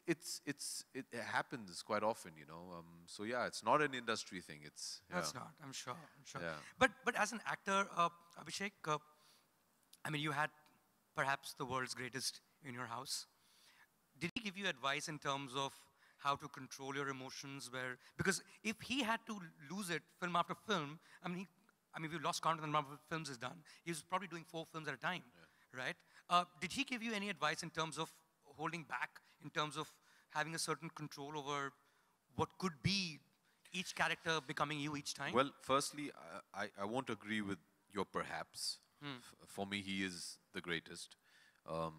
it's, it's, it happens quite often, you know. Um, so yeah, it's not an industry thing. It's, yeah. That's not, I'm sure, I'm sure. Yeah. But, but as an actor, uh, Abhishek, uh, I mean, you had perhaps the world's greatest in your house. Did he give you advice in terms of how to control your emotions where because if he had to lose it film after film i mean he, i mean we've lost count of the number of films he's done he's probably doing four films at a time yeah. right uh, did he give you any advice in terms of holding back in terms of having a certain control over what could be each character becoming you each time well firstly i, I won't agree with your perhaps hmm. for me he is the greatest um,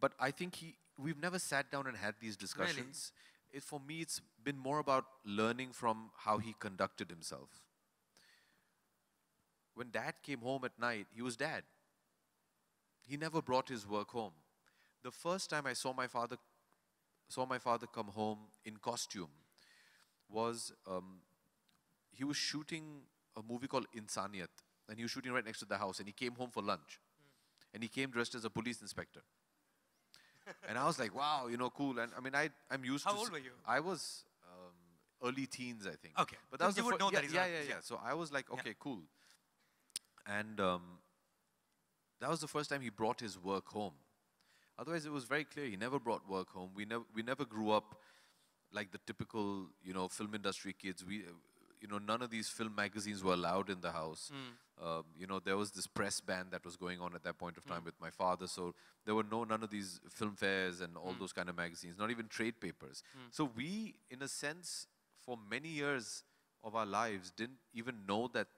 but i think he we've never sat down and had these discussions. Really? It, for me, it's been more about learning from how he conducted himself. When dad came home at night, he was dad. He never brought his work home. The first time I saw my father, saw my father come home in costume, was um, he was shooting a movie called Insaniyat, and he was shooting right next to the house, and he came home for lunch, mm. and he came dressed as a police inspector and I was like, wow, you know, cool. And I mean, I, I'm used How to. How old were you? I was um, early teens, I think. Okay. But that was you the would know yeah, that yeah, yeah, yeah, yeah, So I was like, okay, yeah. cool. And um, that was the first time he brought his work home. Otherwise, it was very clear he never brought work home. We never, we never grew up like the typical, you know, film industry kids. We, you know, none of these film magazines were allowed in the house. Mm. you know, there was this press ban that was going on at that point of time mm. with my father. So there were no none of these film fairs and all mm. those kind of magazines, not even trade papers. Hmm. So we, in a sense, for many years of our lives, didn't even know that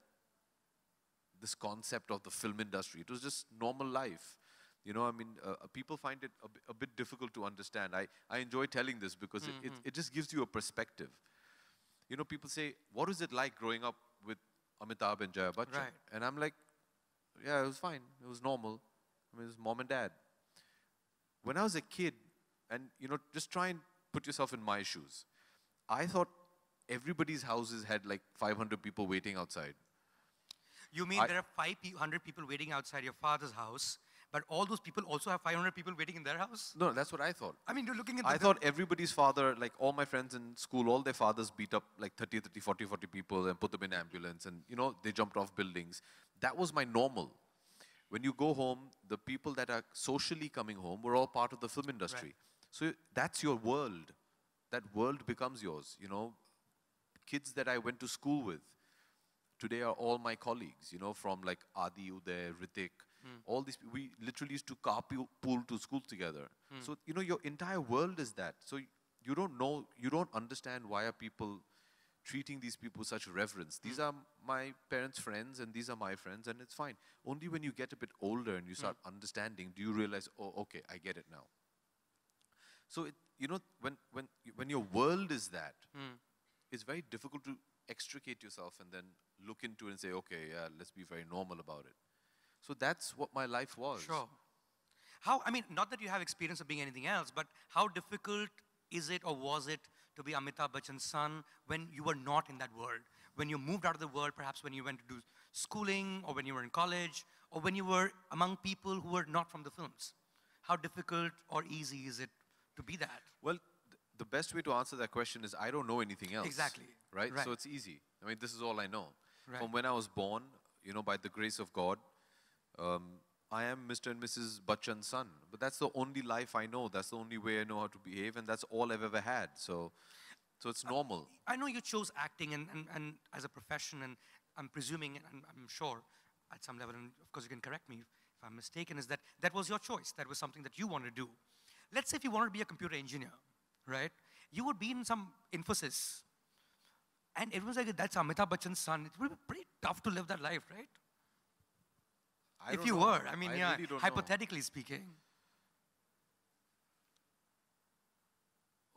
this concept of the film industry. It was just normal life. You know, I mean, uh, uh people find it a, bit difficult to understand. I, I enjoy telling this because -hmm. it, it, hmm. it just gives you a perspective you know, people say, what was it like growing up with Amitabh and Jaya Bachchan? Right. And I'm like, yeah, it was fine. It was normal. I mean, it was mom and dad. When I was a kid, and, you know, just try and put yourself in my shoes. I thought everybody's houses had like 500 people waiting outside. You mean I, there are 500 people waiting outside your father's house but all those people also have 500 people waiting in their house? No, that's what I thought. I mean, you're looking at I thought everybody's father, like all my friends in school, all their fathers beat up like 30, 30, 40, 40 people and put them in ambulance and, you know, they jumped off buildings. That was my normal. When you go home, the people that are socially coming home were all part of the film industry. Right. So that's your world. That world becomes yours, you know. Kids that I went to school with today are all my colleagues, you know, from like Adi Uday, Ritik, Mm. All these, we literally used to carpool to school together. Mm. So, you know, your entire world is that. So you don't know, you don't understand why are people treating these people with such reverence. These hmm. are my parents' friends and these are my friends and it's fine. Only when you get a bit older and you hmm. start understanding do you realize, oh, okay, I get it now. So, it, you know, when, when, when your world is that, hmm. it's very difficult to extricate yourself and then look into it and say, okay, yeah, let's be very normal about it. So that's what my life was. Sure. How, I mean, not that you have experience of being anything else, but how difficult is it or was it to be Amitabh Bachchan's son when you were not in that world? When you moved out of the world, perhaps when you went to do schooling or when you were in college or when you were among people who were not from the films? How difficult or easy is it to be that? Well, the best way to answer that question is I don't know anything else. Exactly. Right? right. So it's easy. I mean, this is all I know. Right. From when I was born, you know, by the grace of God, um, I am Mr. and Mrs. Bachchan's son, but that's the only life I know. That's the only way I know how to behave, and that's all I've ever had. So, so it's normal. I, I know you chose acting and, and, and as a profession, and I'm presuming, and I'm, sure, at some level, and of course you can correct me if I'm mistaken, is that that was your choice. That was something that you wanted to do. Let's say if you wanted to be a computer engineer, right? You would be in some Infosys. And it was like, that's Amitabh Bachchan's son. It would be pretty tough to live that life, right? I if you know. were, I mean, I yeah, really hypothetically know. speaking.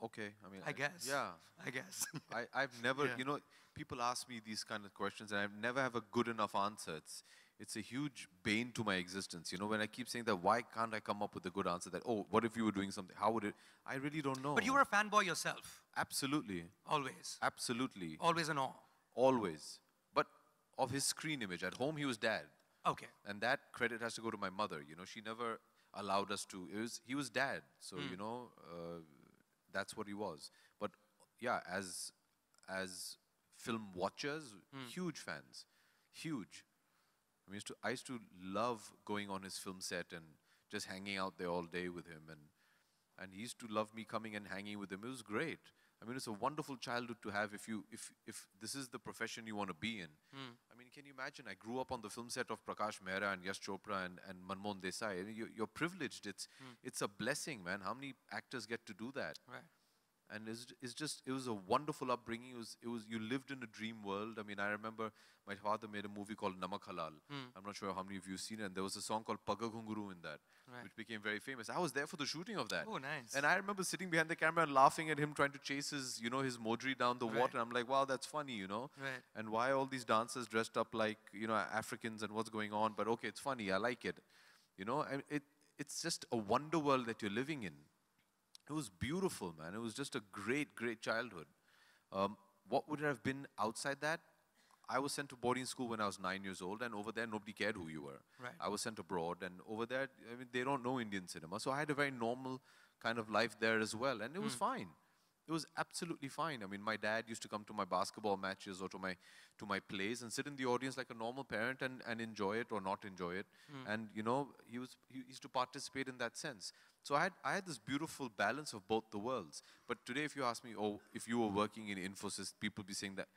Okay, I mean, I, I guess. Yeah, I guess. I, I've never, yeah. you know, people ask me these kind of questions, and I've never have a good enough answer. It's, it's a huge bane to my existence. You know, when I keep saying that, why can't I come up with a good answer? That, oh, what if you were doing something? How would it? I really don't know. But you were a fanboy yourself. Absolutely. Always. Absolutely. Always in awe. Always. But of his screen image. At home, he was dad. Okay. And that credit has to go to my mother. You know, she never allowed us to. It was he was dad, so mm. you know, uh, that's what he was. But yeah, as as film watchers, mm. huge fans, huge. I used to I used to love going on his film set and just hanging out there all day with him, and and he used to love me coming and hanging with him. It was great. I mean, it's a wonderful childhood to have if you if if this is the profession you want to be in. Mm. I mean, can you imagine? I grew up on the film set of Prakash Mehra and Yash Chopra and, and Manmohan Desai. I mean, you, are privileged. It's mm. it's a blessing, man. How many actors get to do that? Right and it's, it's just it was a wonderful upbringing. It was it was you lived in a dream world. I mean, I remember my father made a movie called Namak Halal. Mm. I'm not sure how many of you have seen it. And there was a song called Paga Ghunguru in that, right. which became very famous. I was there for the shooting of that. Oh, nice! And I remember sitting behind the camera and laughing at him trying to chase his you know his modri down the right. water. I'm like, wow, that's funny, you know. Right. And why all these dancers dressed up like you know Africans and what's going on? But okay, it's funny. I like it. You know, and it it's just a wonder world that you're living in. It was beautiful, man. It was just a great, great childhood. Um, what would have been outside that? I was sent to boarding school when I was nine years old, and over there nobody cared who you were. Right. I was sent abroad, and over there, I mean, they don't know Indian cinema, so I had a very normal kind of life there as well, and it mm. was hmm. fine. It was absolutely fine. I mean, my dad used to come to my basketball matches or to my to my plays and sit in the audience like a normal parent and, and enjoy it or not enjoy it. Mm. And you know, he was he used to participate in that sense. So I had, I had this beautiful balance of both the worlds. But today, if you ask me, oh, if you were working in Infosys, people be saying that.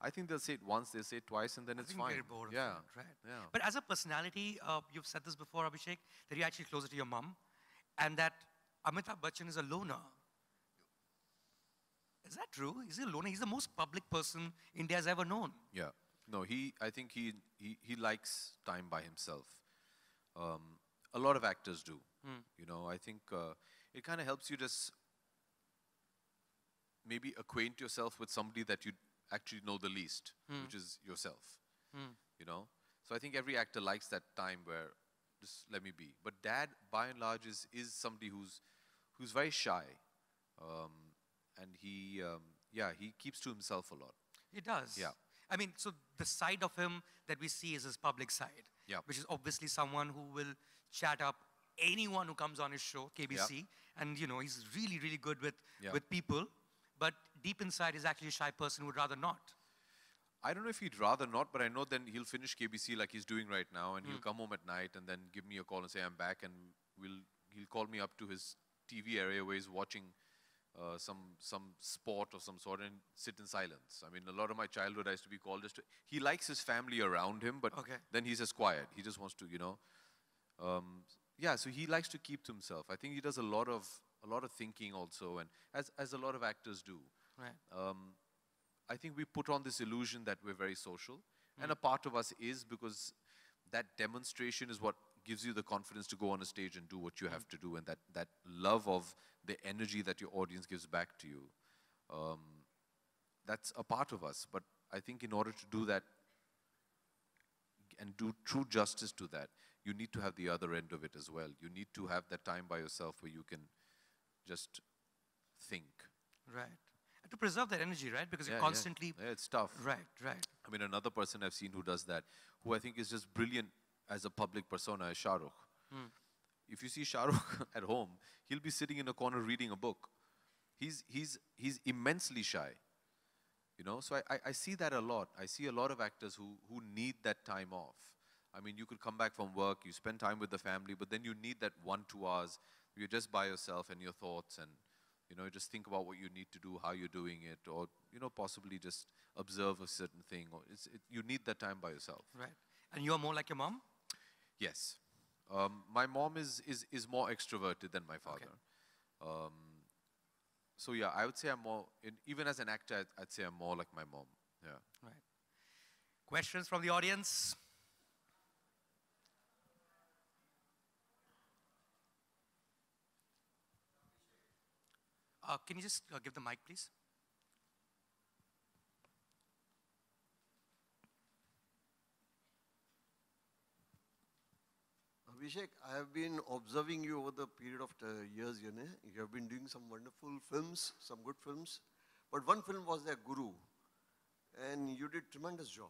I think they'll say it once, they'll say it twice, and then I it's fine. yeah. right? Yeah. But as a personality, uh, you've said this before, Abhishek, that you're actually closer to your mom, and that Amitabh Bachchan is a loner. Is that true? Is he a loner? He's the most public person India's ever known. Yeah. No, he. I think he he, he likes time by himself. Um, a lot of actors do. Mm. You know, I think uh, it kind of helps you just maybe acquaint yourself with somebody that you actually know the least, mm. which is yourself. Mm. You know, so I think every actor likes that time where just let me be. But dad, by and large, is is somebody who's who's very shy, um, and he um, yeah he keeps to himself a lot. He does. Yeah. I mean, so the side of him that we see is his public side, yeah. which is obviously someone who will chat up anyone who comes on his show, KBC. Yep. And, you know, he's really, really good with, yep. with people. But deep inside, he's actually a shy person who would rather not. I don't know if he'd rather not, but I know then he'll finish KBC like he's doing right now, and mm. he'll hmm. come home at night and then give me a call and say I'm back, and we'll he'll call me up to his TV area where he's watching uh, some some sport of some sort and sit in silence. I mean, a lot of my childhood I used to be called just. To, he likes his family around him, but okay. then he's just quiet. He just wants to, you know. Um, yeah, so he likes to keep to himself. I think he does a lot of a lot of thinking also, and as as a lot of actors do. Right. Um, I think we put on this illusion that we're very social, mm. and a mm. part of us is because that demonstration is what gives you the confidence to go on a stage and do what you mm. have to do, and that that love of the energy that your audience gives back to you. Um, that's a part of us, but I think in order to do that and do true justice to that, you need to have the other end of it as well. You need to have that time by yourself where you can just think. Right. to preserve that energy, right? Because yeah, you're constantly. Yeah. yeah, it's tough. Right, right. I mean, another person I've seen who does that, who I think is just brilliant as a public persona, is Shah Rukh. Hmm. If you see Shah Rukh [laughs] at home, he'll be sitting in a corner reading a book. He's, he's, he's immensely shy. You know, so I, I, I see that a lot. I see a lot of actors who, who need that time off I mean, you could come back from work, you spend time with the family, but then you need that one, two hours. You're just by yourself and your thoughts and, you know, just think about what you need to do, how you're doing it, or, you know, possibly just observe a certain thing. Or it, you need that time by yourself. Right. And you're more like your mom? Yes. Um, my mom is, is, is more extroverted than my father. Okay. Um, so yeah, I would say I'm more, in, even as an actor, I'd, I'd, say I'm more like my mom. Yeah. Right. Questions from the audience? Uh, can you just uh, give the mic, please? Abhishek, I have been observing you over the period of years, you know. You have been doing some wonderful films, some good films. But one film was their Guru. And you did tremendous job.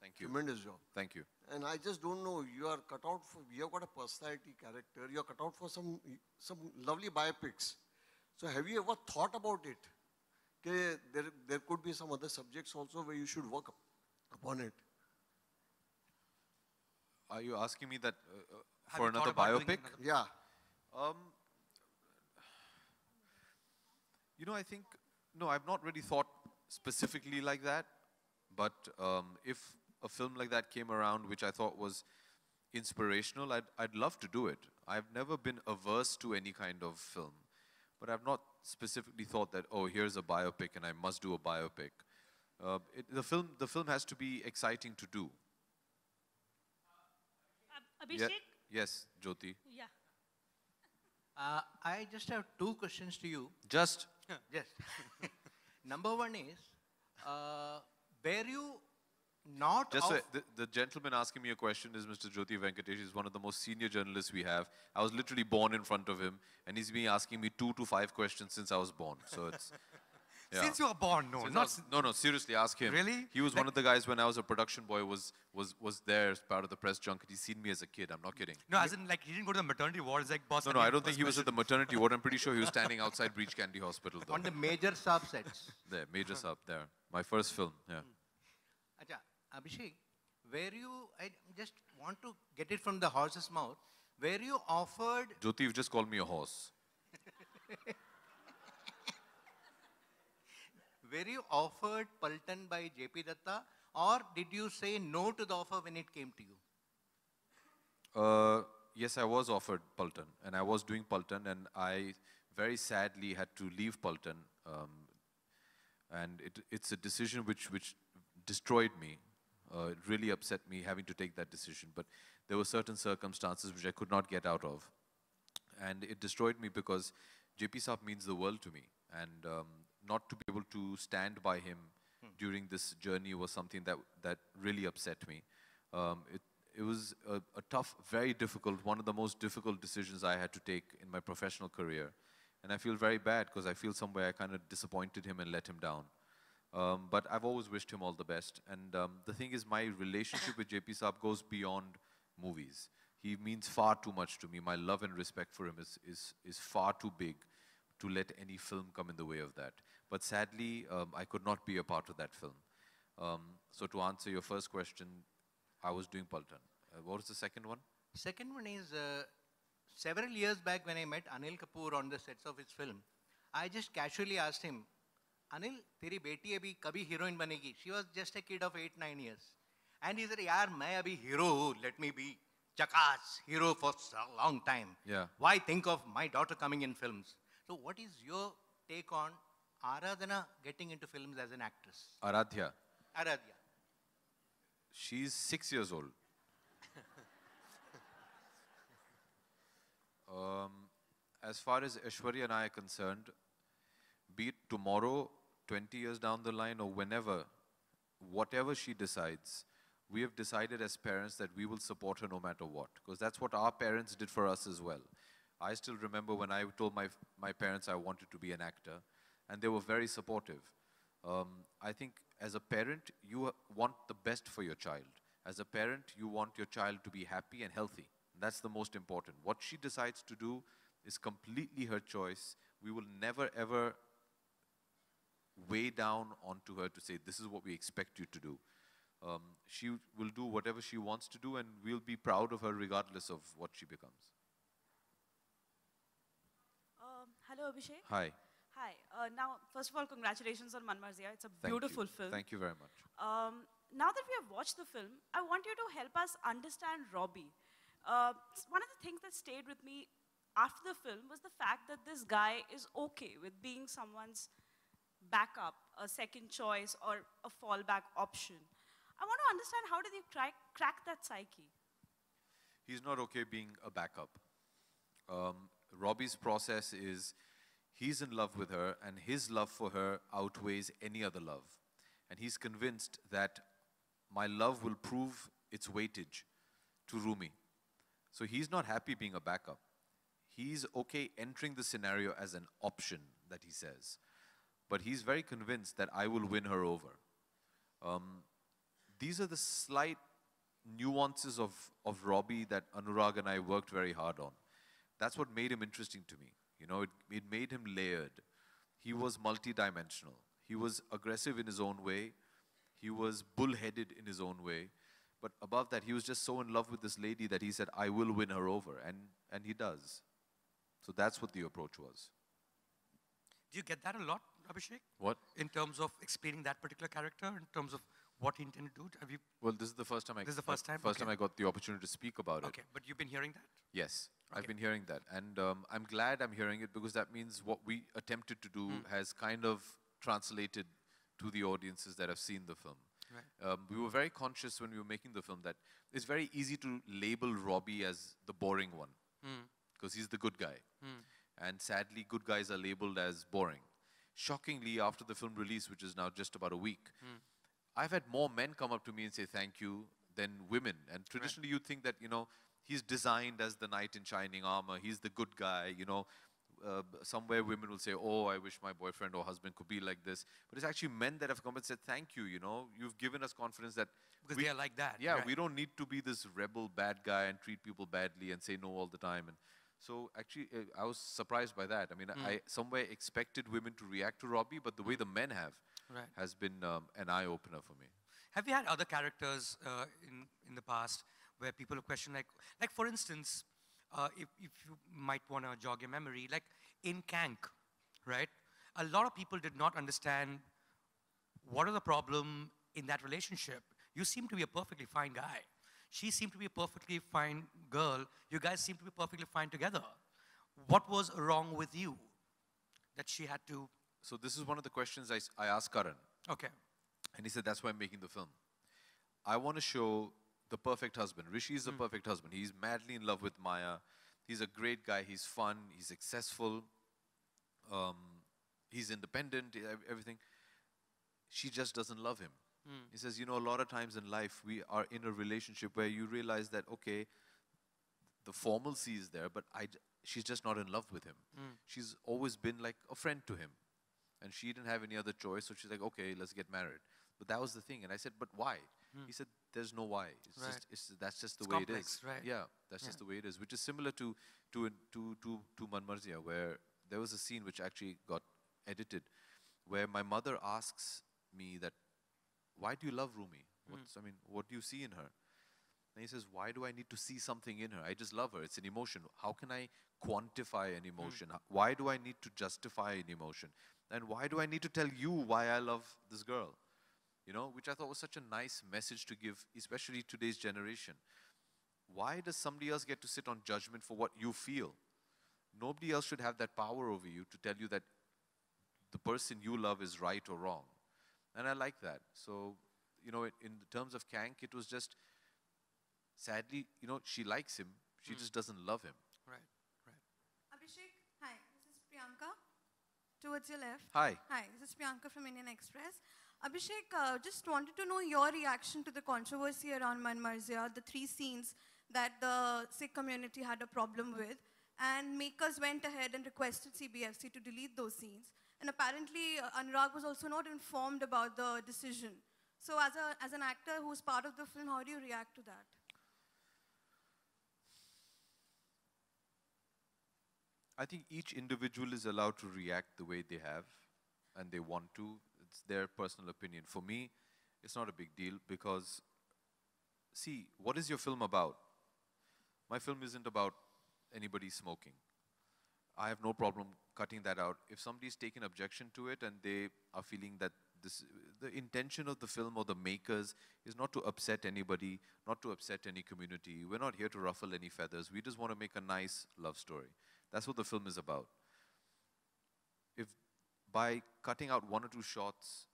Thank you. Tremendous job. Thank you. And I just don't know, you are cut out for, you have got a personality character. You are cut out for some, some lovely biopics. So have you ever thought about it? Okay, there, there could be some other subjects also where you should work upon it. Are you asking me that uh, uh for another biopic? another Yeah. Um, you know, I think, no, I've not really thought specifically like that. But um, if a film like that came around, which I thought was inspirational, I'd, I'd love to do it. I've never been averse to any kind of film but I've not specifically thought that, oh, here's a biopic and I must do a biopic. Uh, it, the, film, the film has to be exciting to do. Abhishek? Yeah, yes, Jyoti. Yeah. Uh, I just have two questions to you. Just? [laughs] Yes. [laughs] Number one is, uh, where you not Just the, the, gentleman asking me a question is Mr. Jyoti Venkatesh. He's one of the most senior journalists we have. I was literally born in front of him, and he's been asking me two to five questions since I was born. So it's. [laughs] Yeah. Since you were born, no, not was, no, no. Seriously, ask him. Really? He was like, one of the guys when I was a production boy was was was there as part of the press junket. He's seen me as a kid. I'm not kidding. No, as in like he didn't go to the maternity ward. It's like boss. No, no, I don't think he was at the maternity ward. I'm pretty sure he was standing outside Breach Candy Hospital. Though. On the major subsets. There, major sub there. My first film. Yeah. Hmm. Acha. Abhishek, where you, I just want to get it from the horse's mouth, where you offered... Jyoti, you just called me a horse. [laughs] where you offered Paltan by JP Datta or did you say no to the offer when it came to you? Uh, yes, I was offered Paltan and I was doing Paltan and I very sadly had to leave Paltan um, and it, it's a decision which, which destroyed me uh, it really upset me having to take that decision. But there were certain circumstances which I could not get out of. And it destroyed me because JP Saab means the world to me. And um, not to be able to stand by him hmm. during this journey was something that, that really upset me. Um, it, it was a, a, tough, very difficult, one of the most difficult decisions I had to take in my professional career. And I feel very bad because I feel somewhere I kind of disappointed him and let him down. Um, but I've always wished him all the best. And um, the thing is, my relationship with JP Saab goes beyond movies. He means far too much to me. My love and respect for him is, is, is far too big to let any film come in the way of that. But sadly, um, I could not be a part of that film. Um, so to answer your first question, I was doing Paltan. Uh, what was the second one? Second one is uh, several years back when I met Anil Kapoor on the sets of his film, I just casually asked him, Anil, तेरी बेटी अभी कभी heroine बनेगी? She was just a kid of eight nine years. And he said, यार मैं अभी hero हूँ. Let me be चकास hero for a long time. Why think of my daughter coming in films? So what is your take on Aradhana getting into films as an actress? Aradhya. Aradhya. She's six years old. Um, as far as Ishwari and I are concerned, be it tomorrow 20 years down the line or whenever, whatever she decides, we have decided as parents that we will support her no matter what. Because that's what our parents did for us as well. I still remember when I told my, my parents I wanted to be an actor, and they were very supportive. Um, I think as a parent, you want the best for your child. As a parent, you want your child to be happy and healthy. That's the most important. What she decides to do is completely her choice. We will never ever way down onto her to say, this is what we expect you to do. Um, she will do whatever she wants to do, and we'll be proud of her regardless of what she becomes. Um, hello, Abhishek. Hi. Hi. Uh, now, first of all, congratulations on Manmarzia. It's a Thank beautiful you. film. Thank you very much. Um, now that we have watched the film, I want you to help us understand Robbie. Uh, one of the things that stayed with me after the film was the fact that this guy is okay with being someone's backup, a second choice, or a fallback option. I want to understand how did you crack, crack that psyche? He's not okay being a backup. Um, Robbie's process is he's in love with her, and his love for her outweighs any other love. And he's convinced that my love will prove its weightage to Rumi. So he's not happy being a backup. He's okay entering the scenario as an option that he says but he's very convinced that I will win her over. Um, these are the slight nuances of, of Robbie that Anurag and I worked very hard on. That's what made him interesting to me. You know, it, it made him layered. He was multidimensional. He was aggressive in his own way. He was bullheaded in his own way. But above that, he was just so in love with this lady that he said, I will win her over. And, and he does. So that's what the approach was. Do you get that a lot? Abhishek? What? In terms of explaining that particular character, in terms of what he intended to do? Have you? Well, this is the first time I. This is the first time. First okay. time I got the opportunity to speak about it. Okay, but you've been hearing that. Yes, okay. I've been hearing that, and um, I'm glad I'm hearing it because that means what we attempted to do mm. has kind of translated to the audiences that have seen the film. Right. Um, we were very conscious when we were making the film that it's very easy to label Robbie as the boring one because hmm. mm. he's the good guy, mm. and sadly, good guys are labeled as boring shockingly, after the film release, which is now just about a week, mm. I've had more men come up to me and say thank you than women. And traditionally, right. you think that, you know, he's designed as the knight in shining armor, he's the good guy, you know. Uh, somewhere women will say, oh, I wish my boyfriend or husband could be like this. But it's actually men that have come and said, thank you, you know, you've given us confidence that. Because we, are like that. Yeah, right. we don't need to be this rebel bad guy and treat people badly and say no all the time. And so actually, uh, I was surprised by that. I mean, mm. I somewhere expected women to react to Robbie, but the way the men have right. has been um, an eye opener for me. Have you had other characters uh, in in the past where people have questioned, like, like for instance, uh, if if you might want to jog your memory, like in Kank, right? A lot of people did not understand what are the problem in that relationship. You seem to be a perfectly fine guy. She seemed to be a perfectly fine girl. You guys seemed to be perfectly fine together. What was wrong with you that she had to? So this is one of the questions I, I asked Karan. Okay. And he said, that's why I'm making the film. I want to show the perfect husband. Rishi is the mm. perfect husband. He's madly in love with Maya. He's a great guy. He's fun. He's successful. Um, he's independent, everything. She just doesn't love him. Mm. He says, you know, a lot of times in life we are in a relationship where you realize that, okay, the formalcy is there, but I, she's just not in love with him. Mm. She's always been like a friend to him. And she didn't have any other choice, so she's like, okay, let's get married. But that was the thing. And I said, but why? Mm. He said, there's no why. It's right. just, it's, that's just the it's way complex, it is. Right. Yeah, that's yeah. just the way it is, which is similar to, to, to, to, to Manmarzia, where there was a scene which actually got edited, where my mother asks me that why do you love Rumi? Hmm. What's, mm. I mean, what do you see in her? And he says, why do I need to see something in her? I just love her. It's an emotion. How can I quantify an hmm. emotion? Mm. Why do I need to justify an emotion? And why do I need to tell you why I love this girl? You know, which I thought was such a nice message to give, especially today's generation. Why does somebody else get to sit on judgment for what you feel? Nobody else should have that power over you to tell you that the person you love is right or wrong. And I like that. So, you know, it, in terms of Kank, it was just sadly, you know, she likes him. She mm. just doesn't love him. Right, right. Abhishek, hi. This is Priyanka. Towards your left. Hi. Hi. This is Priyanka from Indian Express. Abhishek, uh, just wanted to know your reaction to the controversy around Manmarzia, the three scenes that the Sikh community had a problem with, and makers went ahead and requested CBFC to delete those scenes. And apparently, uh, Anurag was also not informed about the decision. So as, a, as an actor who's part of the film, how do you react to that? I think each individual is allowed to react the way they have and they want to. It's their personal opinion. For me, it's not a big deal because, see, what is your film about? My film isn't about anybody smoking. I have no problem cutting that out. If somebody's taken objection to it and they are feeling that this, the intention of the film or the makers is not to upset anybody, not to upset any community. We're not here to ruffle any feathers. We just want to make a nice love story. That's what the film is about. If by cutting out one or two shots,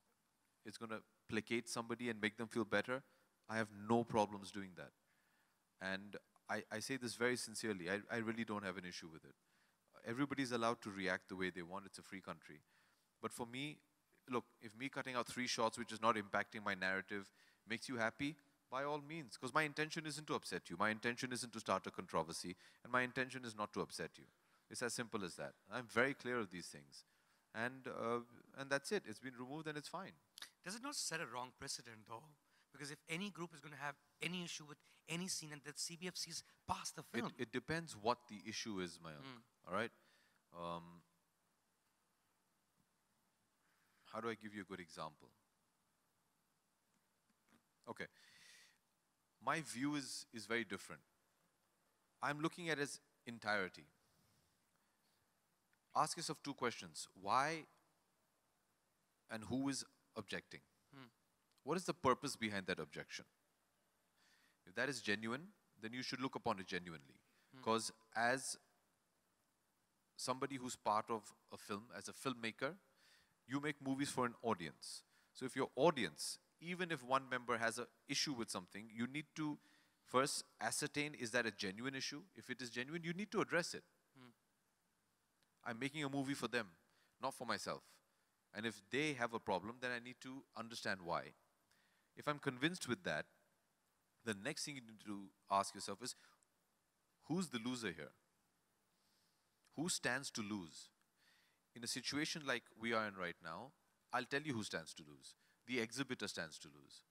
it's going to placate somebody and make them feel better, I have no problems doing that. And I, I say this very sincerely. I, I really don't have an issue with it everybody's allowed to react the way they want. It's a free country. But for me, look, if me cutting out three shots, which is not impacting my narrative, makes you happy, by all means. Because my intention isn't to upset you. My intention isn't to start a controversy. And my intention is not to upset you. It's as simple as that. I'm very clear of these things. And, uh, and that's it. It's been removed and it's fine. Does it not set a wrong precedent, though? Because if any group is going to have any issue with any scene, and that CBFC's past the film. It, it depends what the issue is, Mayank. Mm. All right? Um, how do I give you a good example? Okay. My view is, is very different. I'm looking at its entirety. Ask yourself two questions. Why and who is objecting? Hmm. What is the purpose behind that objection? If that is genuine, then you should look upon it genuinely. Hmm. Because hmm. as somebody who's part of a film, as a filmmaker, you make movies for an audience. So if your audience, even if one member has an issue with something, you need to first ascertain, is that a genuine issue? If it is genuine, you need to address it. Hmm. I'm making a movie for them, not for myself. And if they have a problem, then I need to understand why. If I'm convinced with that, the next thing you need to ask yourself is, who's the loser here? who stands to lose? In a situation like we are in right now, I'll tell you who stands to lose. The exhibitor stands to lose.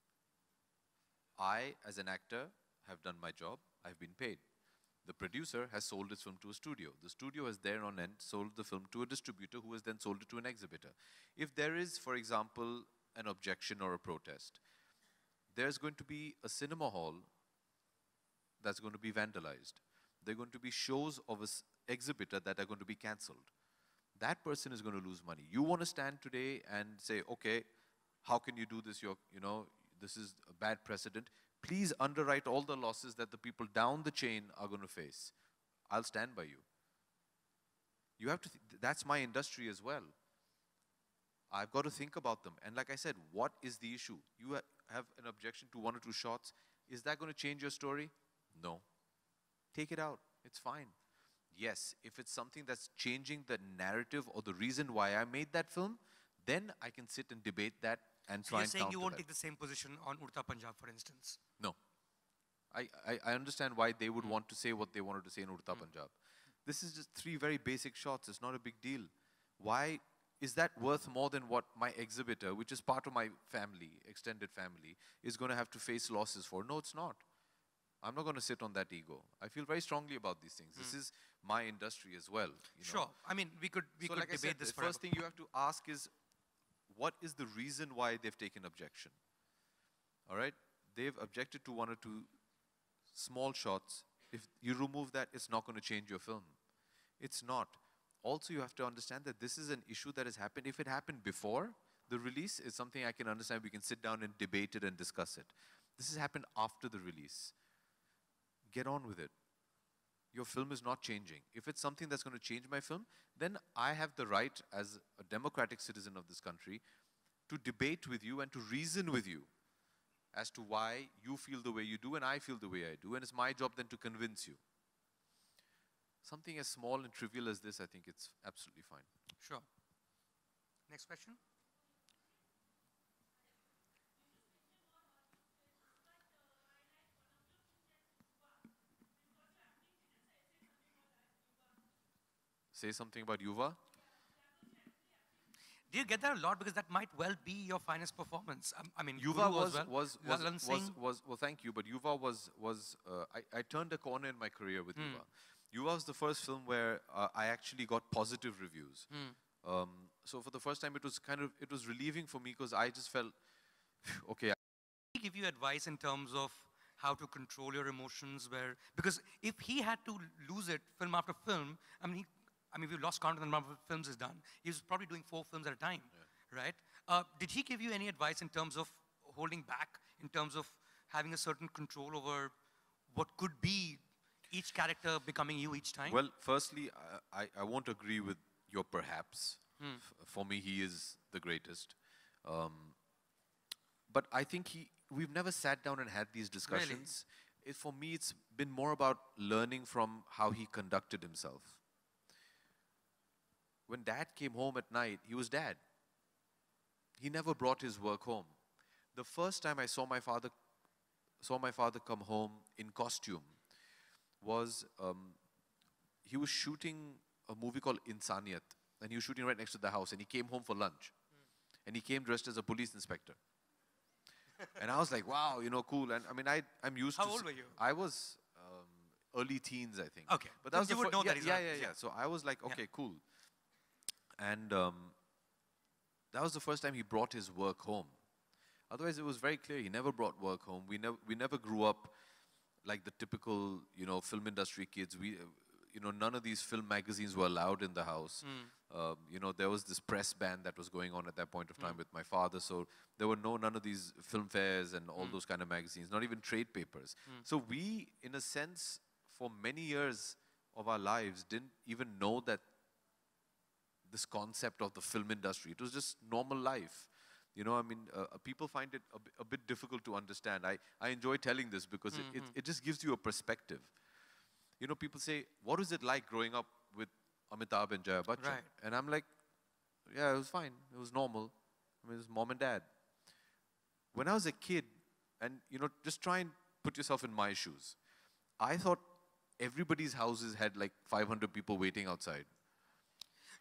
I, as an actor, have done my job, I've been paid. The producer has sold his film to a studio. The studio has there on end sold the film to a distributor who has then sold it to an exhibitor. If there is, for example, an objection or a protest, there's going to be a cinema hall that's going to be vandalized. There are going to be shows of a exhibitor that are going to be cancelled. That person is going to lose money. You want to stand today and say, okay, how can you do this? You're, you know, this is a bad precedent. Please underwrite all the losses that the people down the chain are going to face. I'll stand by you. You have to. Th that's my industry as well. I've got to think about them. And like I said, what is the issue? You ha have an objection to one or two shots. Is that going to change your story? No. Take it out. It's fine. Yes, if it's something that's changing the narrative or the reason why I made that film, then I can sit and debate that and so try you're saying you won't take the same position on Urta Punjab, for instance? No. I, I, I understand why they would mm. want to say what they wanted to say in Urta mm. Punjab. This is just three very basic shots. It's not a big deal. Why is that worth more than what my exhibitor, which is part of my family, extended family, is going to have to face losses for? No, it's not. I'm not going to sit on that ego. I feel very strongly about these things. Mm. This hmm. is my industry as well. You know? Sure. I mean, we could we so could like debate said, this. The forever. first thing you have to ask is, what is the reason why they've taken objection? All right, they've objected to one or two small shots. If you remove that, it's not going to change your film. It's not. Also, you have to understand that this is an issue that has happened. If it happened before the release, is something I can understand. We can sit down and debate it and discuss it. This has happened after the release get on with it. Your film is not changing. If it's something that's going to change my film, then I have the right as a democratic citizen of this country to debate with you and to reason with you as to why you feel the way you do and I feel the way I do. And it's my job then to convince you. Something as small and trivial as this, I think it's absolutely fine. Sure. Next question. say something about Yuva? Do you get that a lot? Because that might well be your finest performance. Um, I, mean, Yuva was, well. was, was, was, was, well, thank you, but Yuva was, was uh, I, I turned a corner in my career with mm. Yuva. Yuva was the first film where uh, I actually got positive reviews. Mm. Um, so for the first time, it was kind of, it was relieving for me because I just felt, [sighs] okay. I give you advice in terms of how to control your emotions where because if he had to lose it film after film i mean he I mean, we've lost count of the number of films he's done. He was probably doing four films at a time, yeah. right? Uh, did he give you any advice in terms of holding back, in terms of having a certain control over what could be each character becoming you each time? Well, firstly, I, I, I won't agree with your perhaps. Hmm. For me, he is the greatest. Um, but I think he, we've never sat down and had these discussions. Really? It, for me, it's been more about learning from how he conducted himself. When dad came home at night, he was dad. He never brought his work home. The first time I saw my father saw my father come home in costume was um, he was shooting a movie called Insaniyat, and he was shooting right next to the house, and he came home for lunch, mm. and he came dressed as a police inspector. [laughs] and I was like, wow, you know, cool. And I mean, I I'm used How to. How old were you? I was um, early teens, I think. Okay, but that then was you would fir- know yeah, that. Yeah, yeah, yeah, yeah, So I was like, okay, yeah. cool. And um, that was the first time he brought his work home. Otherwise, it was very clear he never brought work home. We never we never grew up like the typical you know film industry kids. We uh, you know none of these film magazines were allowed in the house. Mm. Um, you know there was this press ban that was going on at that point of time mm. with my father, so there were no none of these film fairs and all mm. those kind of magazines, not even trade papers. Hmm. So we, in a sense, for many years of our lives, didn't even know that this concept of the film industry. It was just normal life. You know, I mean, uh, uh people find it a, bit difficult to understand. I, I enjoy telling this because mm -hmm. it, it, mm-hmm. it, just gives you a perspective. You know, people say, "What is it like growing up with Amitabh and Jaya Bachchan? Right. And I'm like, yeah, it was fine. It was normal. I mean, it was mom and dad. When I was a kid, and, you know, just try and put yourself in my shoes. I thought everybody's houses had like 500 people waiting outside.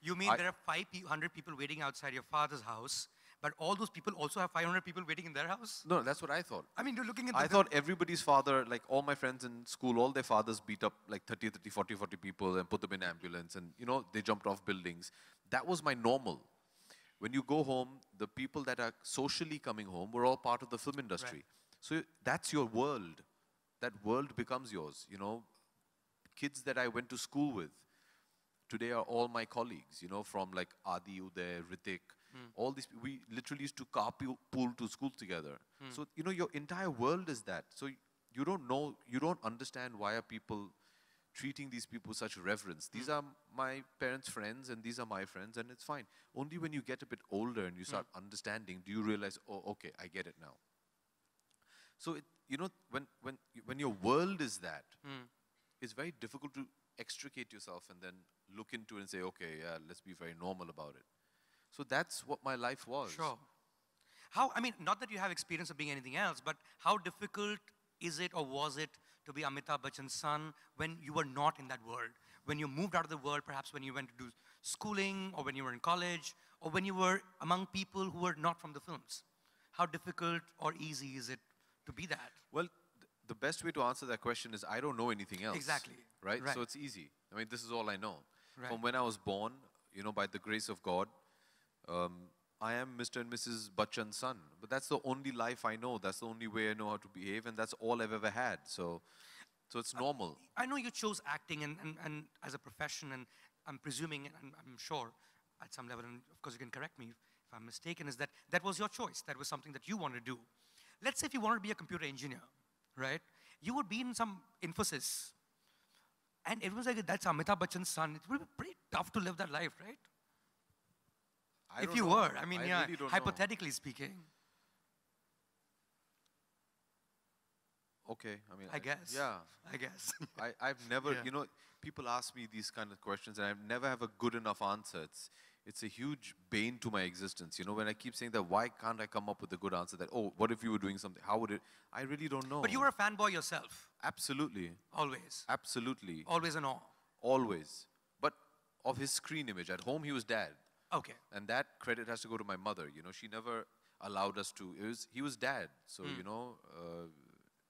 You mean I, there are 500 people waiting outside your father's house, but all those people also have 500 people waiting in their house? No, that's what I thought. I mean, you're looking at I thought everybody's father, like all my friends in school, all their fathers beat up like 30, 30, 40, 40 people and put them in ambulance and, you know, they jumped off buildings. That was my normal. When you go home, the people that are socially coming home were all part of the film industry. Right. So that's your world. That world becomes yours, you know. Kids that I went to school with, today are all my colleagues, you know, from like Adi Uday, Ritik, mm. all these, we literally used to carpool to school together. Mm. So, you know, your entire world is that. So you don't know, you don't understand why are people treating these people such reverence. These mm. are my parents' friends and these are my friends and it's fine. Only when you get a bit older and you hmm. start understanding, do you realize, oh, okay, I get it now. So, it, you know, when, when, when your world is that, hmm. it's very difficult to extricate yourself and then look into it and say, okay, yeah, let's be very normal about it. So that's what my life was. Sure. How, I mean, not that you have experience of being anything else, but how difficult is it or was it to be Amitabh Bachchan's son when you were not in that world? When you moved out of the world, perhaps when you went to do schooling or when you were in college or when you were among people who were not from the films? How difficult or easy is it to be that? Well, th the best way to answer that question is I don't know anything else. Exactly. Right? right? So it's easy. I mean, this is all I know. Right. From when I was born, you know, by the grace of God, um, I am Mr. and Mrs. Bachchan's son. But that's the only life I know. That's the only way I know how to behave, and that's all I've ever had. So, so it's normal. I, I know you chose acting and, and, and as a profession, and I'm presuming, and I'm sure, at some level, and of course you can correct me if I'm mistaken, is that that was your choice. That was something that you wanted to do. Let's say if you wanted to be a computer engineer, right? You would be in some Infosys and everyone's like, that's Amitabh Bachchan's son. It would be pretty tough to live that life, right? I if you know. were, I mean, I yeah, really hypothetically know. speaking. Okay, I mean, I, I guess. Yeah, I guess. [laughs] I, I've never, yeah. you know, people ask me these kind of questions, and I never have a good enough answer. It's, it's a huge bane to my existence. You know, when I keep saying that, why can't I come up with a good answer? That, oh, what if you were doing something? How would it? I really don't know. But you were a fanboy yourself. Absolutely. Always. Absolutely. Always and all. Always. But of his screen image. At home, he was dad. Okay. And that credit has to go to my mother. You know, she never allowed us to. It was, he was dad. So, mm. you know, uh,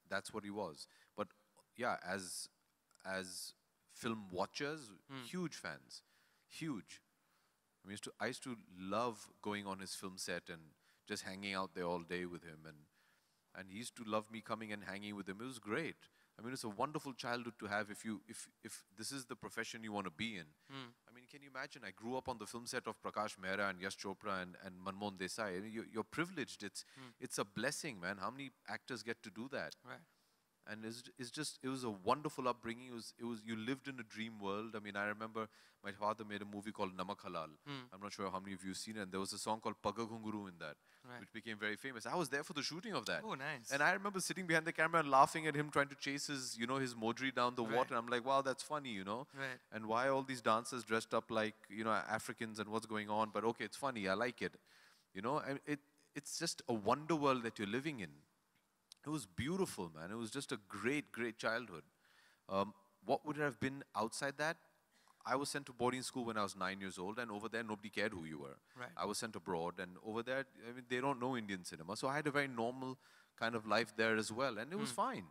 that's what he was. But yeah, as, as film watchers, mm. huge fans. Huge. I, used to, I used to love going on his film set and just hanging out there all day with him. And, and he used to love me coming and hanging with him. It was great. I mean, it's a wonderful childhood to have if you if if this is the profession you want to be in. Mm. I mean, can you imagine? I grew up on the film set of Prakash Mehra and Yash Chopra and, and Manmohan Desai. I mean, you're, you're privileged. It's mm. it's a blessing, man. How many actors get to do that? Right and it's, it's just it was a wonderful upbringing. It was it was you lived in a dream world. I mean, I remember my father made a movie called Namak Halal. Hmm. I'm not sure how many of you have seen it. And there was a song called Paga Guru in that, right. which became very famous. I was there for the shooting of that. Oh, nice! And I remember sitting behind the camera and laughing at him trying to chase his you know his modri down the right. water. And I'm like, wow, that's funny, you know. Right. And why all these dancers dressed up like you know Africans and what's going on? But okay, it's funny. I like it. You know, and it it's just a wonder world that you're living in. It was beautiful, man. It was just a great, great childhood. Um, what would it have been outside that? I was sent to boarding school when I was nine years old, and over there nobody cared who you were. Right. I was sent abroad, and over there, I mean, they don't know Indian cinema, so I had a very normal kind of life there as well, and it mm. was hmm. fine.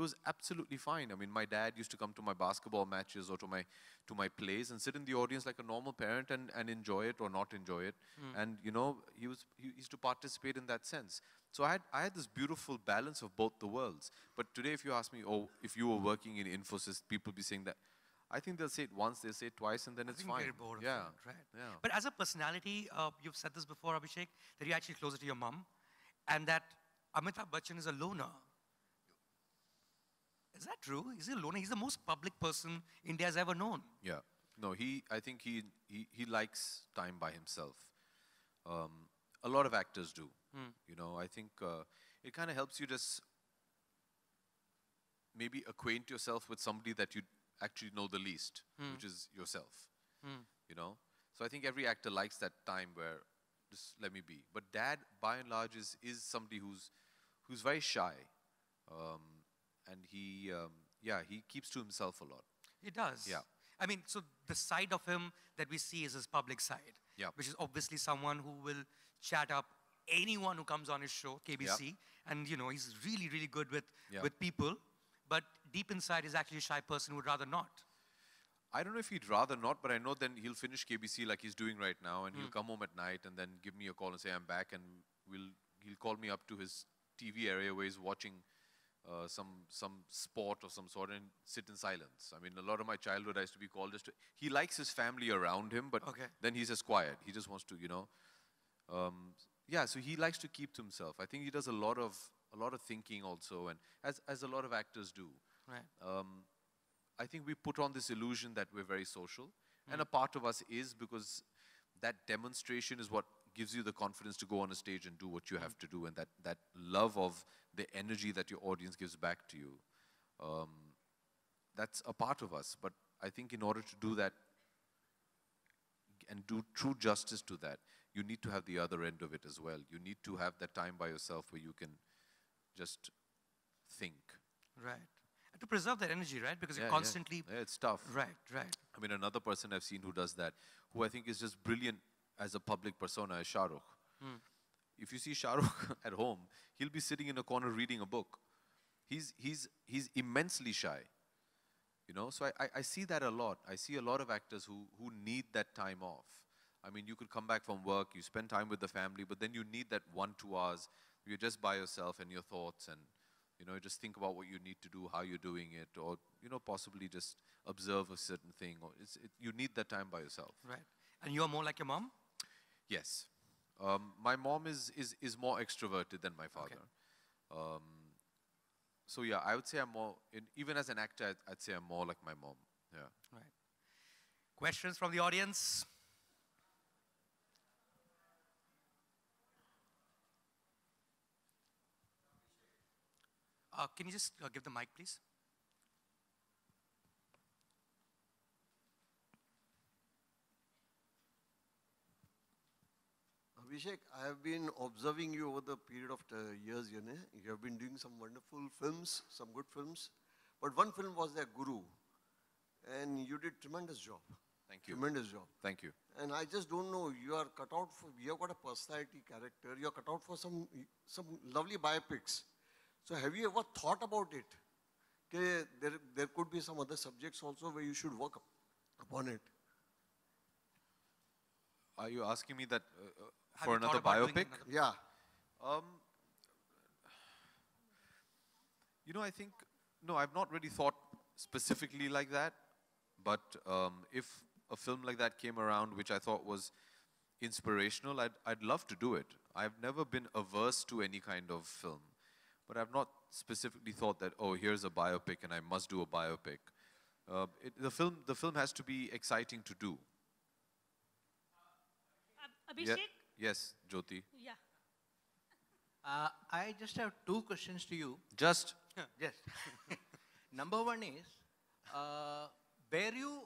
It was absolutely fine. I mean, my dad used to come to my basketball matches or to my to my plays and sit in the audience like a normal parent and, and enjoy it or not enjoy it. Mm. And you know, he was he used to participate in that sense. So I had, I had this beautiful balance of both the worlds. But today, if you ask me, oh, if you were working in Infosys, people be saying that. I think they'll say it once, they'll say it twice, and then I it's fine. yeah. It, right? Yeah. But as a personality, uh, you've said this before, Abhishek, that you're actually closer to your mom, and that Amitabh Bachchan is a loner. Is that true? He's a loner. He's the most public person India has ever known. Yeah. No, he. I think he he, he likes time by himself. Um, a lot of actors do. Hmm. You know, I think uh, it kind of helps you just maybe acquaint yourself with somebody that you actually know the least, hmm. which is yourself. Hmm. You know, so I think every actor likes that time where just let me be. But dad, by and large, is is somebody who's who's very shy. Um, and he, um, yeah, he keeps to himself a lot. He does. Yeah. I mean, so the side of him that we see is his public side, yeah. which is obviously someone who will chat up anyone who comes on his show, KBC, yeah. and you know he's really, really good with yeah. with people. But deep inside, he's actually a shy person who would rather not. I don't know if he'd rather not, but I know then he'll finish KBC like he's doing right now, and mm. he'll hmm. come home at night and then give me a call and say I'm back, and we'll he'll call me up to his TV area where he's watching uh, some some sport of some sort and sit in silence. I mean, a lot of my childhood I used to be called just to, he likes his family around him, but okay. then he's just quiet. He just wants to, you know. Um, yeah, so he likes to keep to himself. I think he does a lot of a lot of thinking also, and as as a lot of actors do. Right. Um, I think we put on this illusion that we're very social, mm. and hmm. a part of us is because that demonstration is what gives you the confidence to go on a stage and do what you have to do, and that that love of the energy that your audience gives back to you. Um, that's a part of us, but I think in order to do that and do true justice to that, you need to have the other end of it as well. You need to have that time by yourself where you can just think. Right. And to preserve that energy, right? Because yeah, you're constantly. Yeah. yeah, it's tough. Right, right. I mean, another person I've seen who does that, who I think is just brilliant as a public persona as Shahrukh, Mm. If you see Shahrukh [laughs] at home, he'll be sitting in a corner reading a book. He's, he's, he's immensely shy. You know, so I, I, I see that a lot. I see a lot of actors who, who need that time off. I mean, you could come back from work, you spend time with the family, but then you need that one, two hours. You're just by yourself and your thoughts and, you know, just think about what you need to do, how you're doing it, or, you know, possibly just observe a certain thing. Or it, you need that time by yourself. Right. And you're more like your mom? Yes. Um, my mom is, is, is more extroverted than my father. Okay. Um, so yeah, I would say I'm more, in, even as an actor, I'd, I'd, say I'm more like my mom. Yeah. Right. Questions from the audience? Uh, can you just uh, give the mic, please? Vishak, I have been observing you over the period of the uh, years, you know. You have been doing some wonderful films, some good films. But one film was their Guru. And you did tremendous job. Thank you. Tremendous job. Thank you. And I just don't know, you are cut out for, you have got a personality character, you are cut out for some, some lovely biopics. So have you ever thought about it? Okay, there, there could be some other subjects also where you should work upon it. Are you asking me that uh, uh, for another biopic? Another yeah. Um, you know, I think, no, I've not really thought specifically like that. But um, if a film like that came around, which I thought was inspirational, I'd, I'd love to do it. I've never been averse to any kind of film. But I've not specifically thought that, oh, here's a biopic and I must do a biopic. Uh, it, the, film, the film has to be exciting to do. Uh, Abhishek? Yeah. Yes, Jyoti. Yeah. Uh, I just have two questions to you. Just? Yes. [laughs] Number one is, uh, were you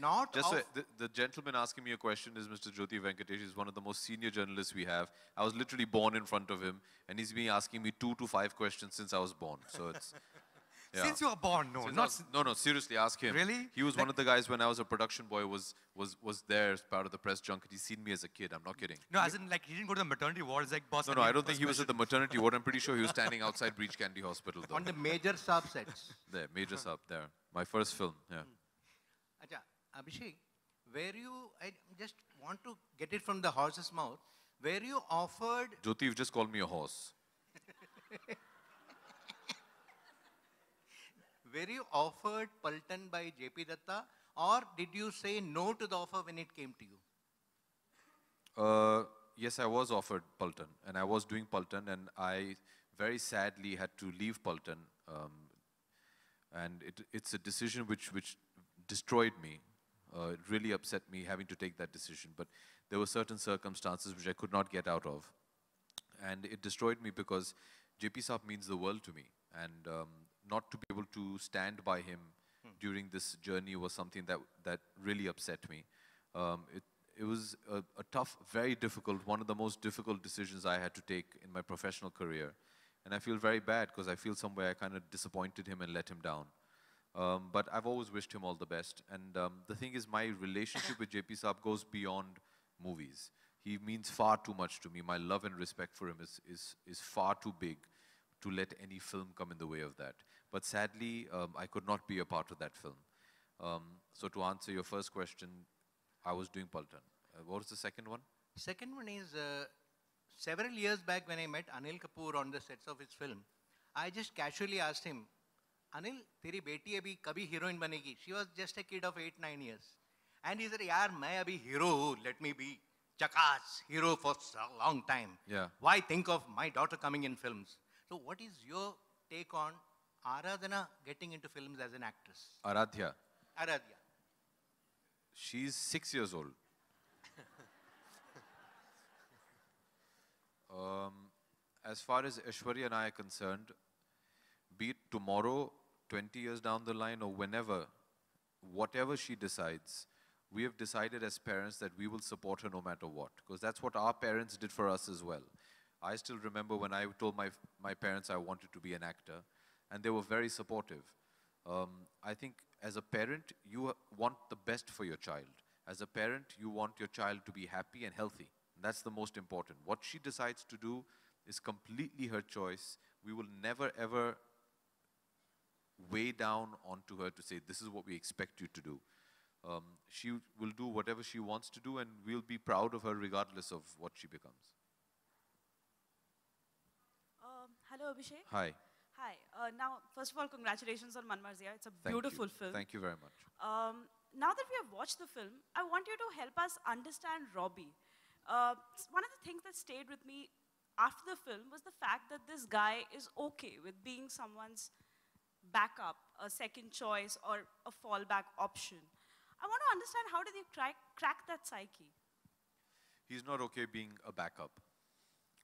not Just so the, the, gentleman asking me a question is Mr. Jyoti Venkatesh. He's one of the most senior journalists we have. I was literally born in front of him, and he's been asking me two to five questions since I was born. So it's yeah. Since you were born, no. not, no, no, seriously, ask him. Really? He was like, one of the guys when I was a production boy was, was, was there as part of the press junket. He's seen me as a kid. I'm not kidding. No, as in like he didn't go to the maternity ward. It's like boss. No, no, I don't think he was at the maternity ward. I'm pretty sure he was standing [laughs] outside Breach Candy Hospital. Though. On the major subsets. [laughs] there, major sub, there. My first film, yeah. Hmm. Acha, Abhishek, where you, I just want to get it from the horse's mouth, where you offered... Jyoti, you've just called me a horse. [laughs] were you offered Paltan by JP Datta or did you say no to the offer when it came to you? Uh, yes, I was offered Paltan and I was doing Paltan and I very sadly had to leave Paltan. Um, and it, it's a decision which, which destroyed me. Uh, it really upset me having to take that decision. But there were certain circumstances which I could not get out of. And it destroyed me because JP Saab means the world to me. And um, not to be able to stand by him hmm. during this journey was something that, that really upset me. Um, it, it was a, a, tough, very difficult, one of the most difficult decisions I had to take in my professional career. And I feel very bad because I feel somewhere I kind of disappointed him and let him down. Um, but I've always wished him all the best. And um, the thing is, my relationship with JP Saab goes beyond movies. He means far too much to me. My love and respect for him is, is, is far too big to let any film come in the way of that. But sadly, um, I could not be a part of that film. Um, so to answer your first question, I was doing Paltan. Uh, what was the second one? Second one is uh, several years back when I met Anil Kapoor on the sets of his film, I just casually asked him, Anil, तेरी बेटी अभी कभी heroine banegi. She was just a kid of 8-9 years. And he said, यार मैं अभी hero let me be chakaas, hero for a long time. Yeah. Why think of my daughter coming in films? So what is your take on Aradhana getting into films as an actress? Aradhya. Aradhya. She's six years old. [laughs] um, as far as Ashwarya and I are concerned, be it tomorrow, 20 years down the line, or whenever, whatever she decides, we have decided as parents that we will support her no matter what. Because that's what our parents did for us as well. I still remember when I told my, my parents I wanted to be an actor and they were very supportive. Um, I think as a parent, you want the best for your child. As a parent, you want your child to be happy and healthy. And that's the most important. What she decides to do is completely her choice. We will never ever weigh down onto her to say, this is what we expect you to do. Um, she will do whatever she wants to do and we'll be proud of her regardless of what she becomes. Um, hello, Abhishek. Hi. Hi. Uh, now, first of all, congratulations on Manmarzia. It's a Thank beautiful you. film. Thank you very much. Um, now that we have watched the film, I want you to help us understand Robbie. Uh, one of the things that stayed with me after the film was the fact that this guy is okay with being someone's backup, a second choice, or a fallback option. I want to understand how did you crack, crack that psyche? He's not okay being a backup.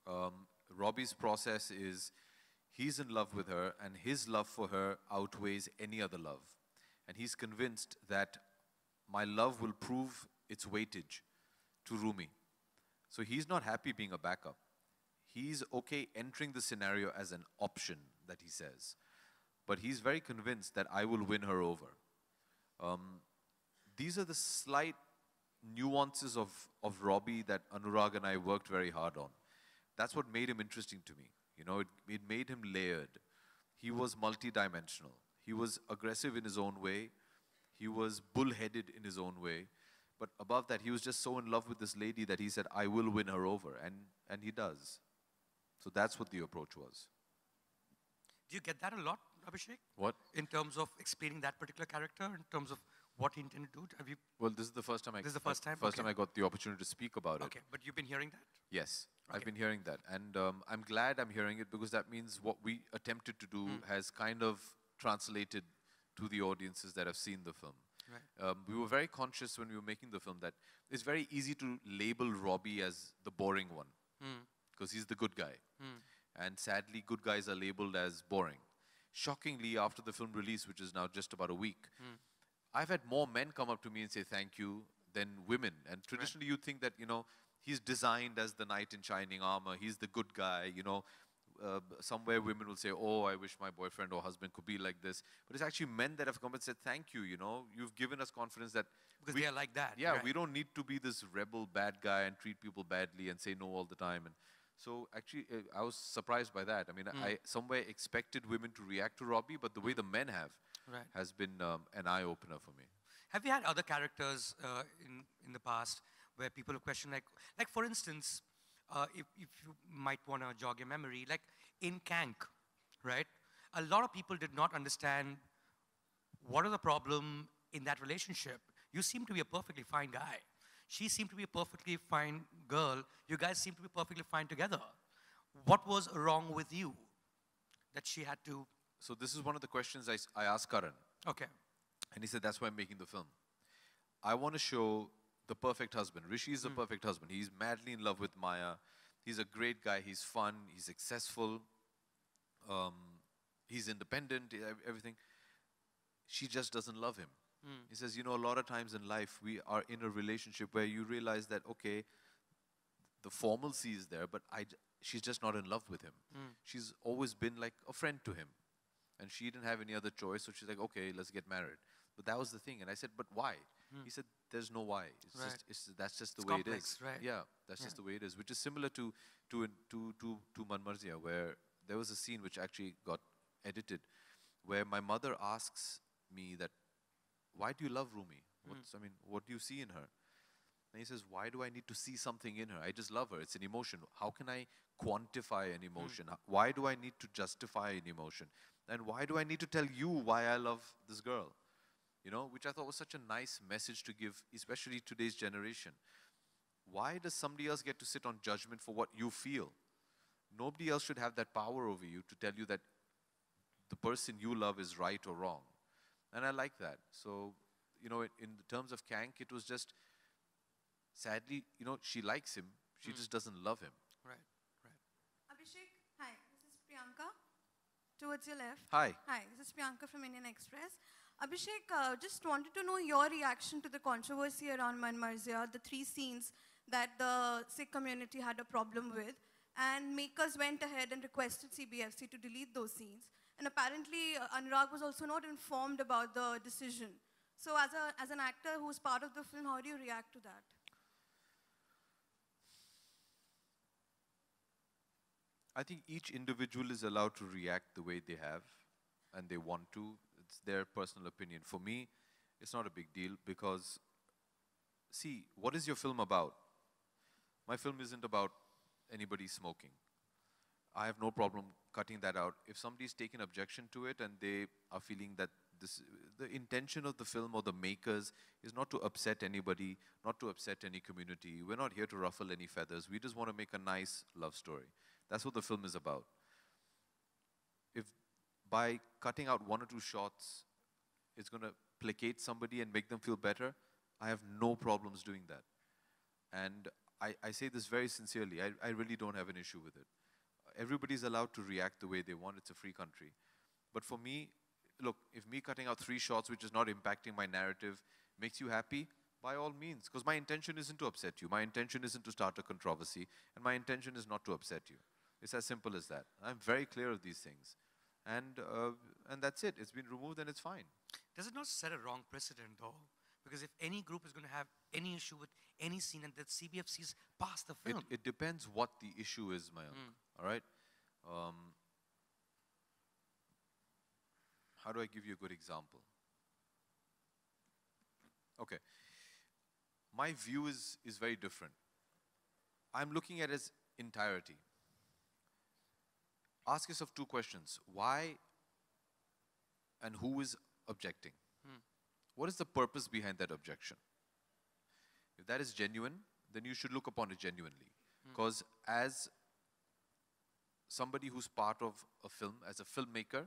Um, Robbie's process is He's in love with her, and his love for her outweighs any other love. And he's convinced that my love will prove its weightage to Rumi. So he's not happy being a backup. He's okay entering the scenario as an option that he says. But he's very convinced that I will win her over. Um, these are the slight nuances of, of Robbie that Anurag and I worked very hard on. That's what made him interesting to me. You know, it, it made him layered. He was multidimensional. He was aggressive in his own way. He was bullheaded in his own way. But above that, he was just so in love with this lady that he said, I will win her over. And, and he does. So that's what the approach was. Do you get that a lot, Abhishek? What? In terms of explaining that particular character, in terms of what he intended to do? Have you well, this is the first time I, this is the first time? First okay. time I got the opportunity to speak about okay. it. Okay, but you've been hearing that? Yes. I've been hearing that, and um, I'm glad I'm hearing it because that means what we attempted to do mm. has kind of translated to the audiences that have seen the film. Right. Um, we were very conscious when we were making the film that it's very easy to label Robbie as the boring one because hmm. mm. he's the good guy, mm. and sadly, good guys are labeled as boring. Shockingly, after the film release, which is now just about a week, hmm. I've had more men come up to me and say thank you than women, and traditionally right. you think that you know he's designed as the knight in shining armor. He's the good guy, you know. Uh, somewhere women will say, oh, I wish my boyfriend or husband could be like this. But it's actually men that have come and said, thank you, you know. You've given us confidence that... Because we, are like that. Yeah, right. we don't need to be this rebel bad guy and treat people badly and say no all the time. And so actually, uh, I was surprised by that. I mean, mm. I somewhere expected women to react to Robbie, but the way the men have right. has been um, an eye-opener for me. Have you had other characters uh, in, in the past where people question like, like for instance, uh, if, if, you might want to jog your memory, like in Kank, right? A lot of people did not understand what are the problem in that relationship. You seem to be a perfectly fine guy. She seemed to be a perfectly fine girl. You guys seem to be perfectly fine together. What was wrong with you that she had to? So this is one of the questions I, I asked Karan. Okay. And he said, that's why I'm making the film. I want to show the perfect husband. Rishi is the mm. perfect husband. He's madly in love with Maya. He's a great guy. He's fun. He's successful. Um, he's independent. Everything. She just doesn't love him. Mm. He says, you know, a lot of times in life we are in a relationship where you realize that okay, the formalcy is there, but I, she's just not in love with him. Mm. She's always been like a friend to him, and she didn't have any other choice. So she's like, okay, let's get married. But that was the thing. And I said, but why? Mm. He said, there's no why. It's right. just it's, that's just the it's way complex, it is. Right. Yeah, that's yeah. just the way it is. Which is similar to to to to to Manmarzia, where there was a scene which actually got edited, where my mother asks me that, why do you love Rumi? Hmm. What's, mm. I mean, what do you see in her? And he says, why do I need to see something in her? I just love her. It's an emotion. How can I quantify an hmm. emotion? Mm. Why do I need to justify an emotion? And why do I need to tell you why I love this girl? you know, which I thought was such a nice message to give, especially today's generation. Why does somebody else get to sit on judgment for what you feel? Nobody else should have that power over you to tell you that the person you love is right or wrong. And I like that. So, you know, in, the terms of Kank, it was just sadly, you know, she likes him, she mm. just doesn't love him. Right, right. Abhishek, hi, this is Priyanka. Towards your left. Hi. Hi, this is Priyanka from Indian Express. Abhishek, uh, just wanted to know your reaction to the controversy around Manmarzia, the three scenes that the Sikh community had a problem with, and makers went ahead and requested CBFC to delete those scenes. And apparently, uh, Anurag was also not informed about the decision. So as, a, as an actor who's part of the film, how do you react to that? I think each individual is allowed to react the way they have and they want to it's their personal opinion. For me, it's not a big deal because, see, what is your film about? My film isn't about anybody smoking. I have no problem cutting that out. If somebody's taken objection to it and they are feeling that this, the intention of the film or the makers is not to upset anybody, not to upset any community. We're not here to ruffle any feathers. We just want to make a nice love story. That's what the film is about. If by cutting out one or two shots is going to placate somebody and make them feel better, I have no problems doing that. And I, I say this very sincerely. I, I really don't have an issue with it. Everybody's allowed to react the way they want. It's a free country. But for me, look, if me cutting out three shots, which is not impacting my narrative, makes you happy, by all means, because my intention isn't to upset you. My intention isn't to start a controversy, and my intention is not to upset you. It's as simple as that. I'm very clear of these things and, uh, and that's it. It's been removed and it's fine. Does it not set a wrong precedent, though? Because if any group is going to have any issue with any scene and that CBFC has past the film. It, it depends what the issue is, Mayank. Mm. All right? Um, how do I give you a good example? Okay. My view is, is very different. I'm looking at its entirety ask yourself two questions why and who is objecting? Hmm. What is the purpose behind that objection? If that is genuine, then you should look upon it genuinely. Because hmm. as somebody who's part of a film, as a filmmaker,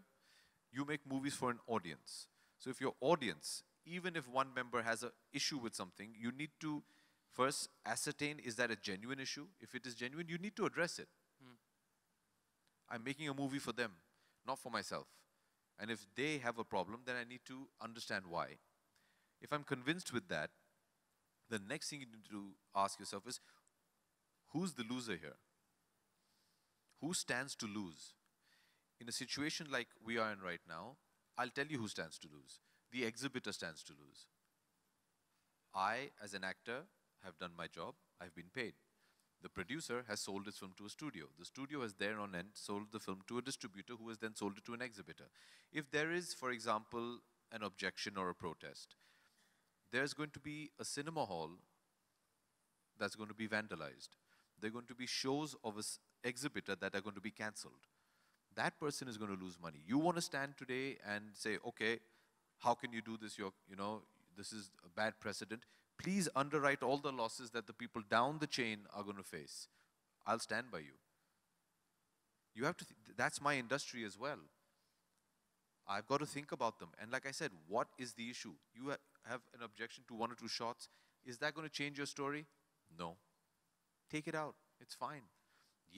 you make movies for an audience. So if your audience, even if one member has an issue with something, you need to first ascertain is that a genuine issue? If it is genuine, you need to address it. I'm making a movie for them, not for myself. And if they have a problem, then I need to understand why. If I'm convinced with that, the next thing you need to ask yourself is who's the loser here? Who stands to lose? In a situation like we are in right now, I'll tell you who stands to lose. The exhibitor stands to lose. I, as an actor, have done my job, I've been paid. The producer has sold his film to a studio. The studio has there on end sold the film to a distributor who has then sold it to an exhibitor. If there is, for example, an objection or a protest, there's going to be a cinema hall that's going to be vandalized. There are going to be shows of an exhibitor that are going to be cancelled. That person is going to lose money. You want to stand today and say, okay, how can you do this? You're, you know, this is a bad precedent please underwrite all the losses that the people down the chain are going to face. I'll stand by you. You have to, th that's my industry as well. I've got to think about them. And like I said, what is the issue? You ha have an objection to one or two shots. Is that going to change your story? No. Take it out. It's fine.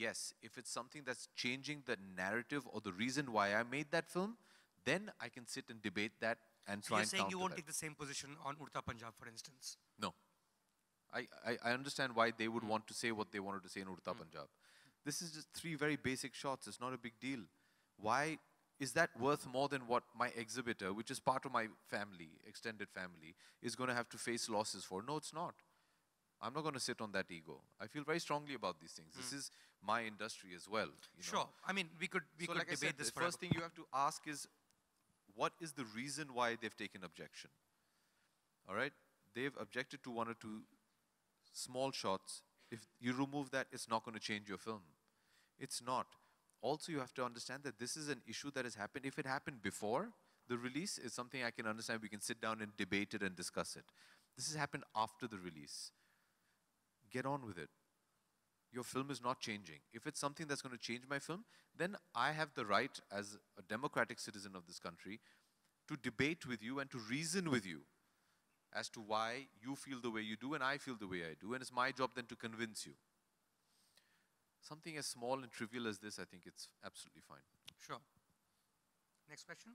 Yes, if it's something that's changing the narrative or the reason why I made that film, then I can sit and debate that and so you're saying you won't that. take the same position on Urta Punjab, for instance? No. I, I, I understand why they would mm. want to say what they wanted to say in Urta mm. Punjab. This is just three very basic shots. It's not a big deal. Why is that worth more than what my exhibitor, which is part of my family, extended family, is going to have to face losses for? No, it's not. I'm not going to sit on that ego. I feel very strongly about these things. Mm. This hmm. is my industry as well. sure. Know? I mean, we could we so could like debate said, this. The forever. first thing you have to ask is what is the reason why they've taken objection. All right? They've objected to one or two small shots. If you remove that, it's not going to change your film. It's not. Also, you have to understand that this is an issue that has happened. If it happened before the release, is something I can understand. We can sit down and debate it and discuss it. This has happened after the release. Get on with it your film is not changing. If it's something that's going to change my film, then I have the right as a democratic citizen of this country to debate with you and to reason with you as to why you feel the way you do and I feel the way I do. And it's my job then to convince you. Something as small and trivial as this, I think it's absolutely fine. Sure. Next question.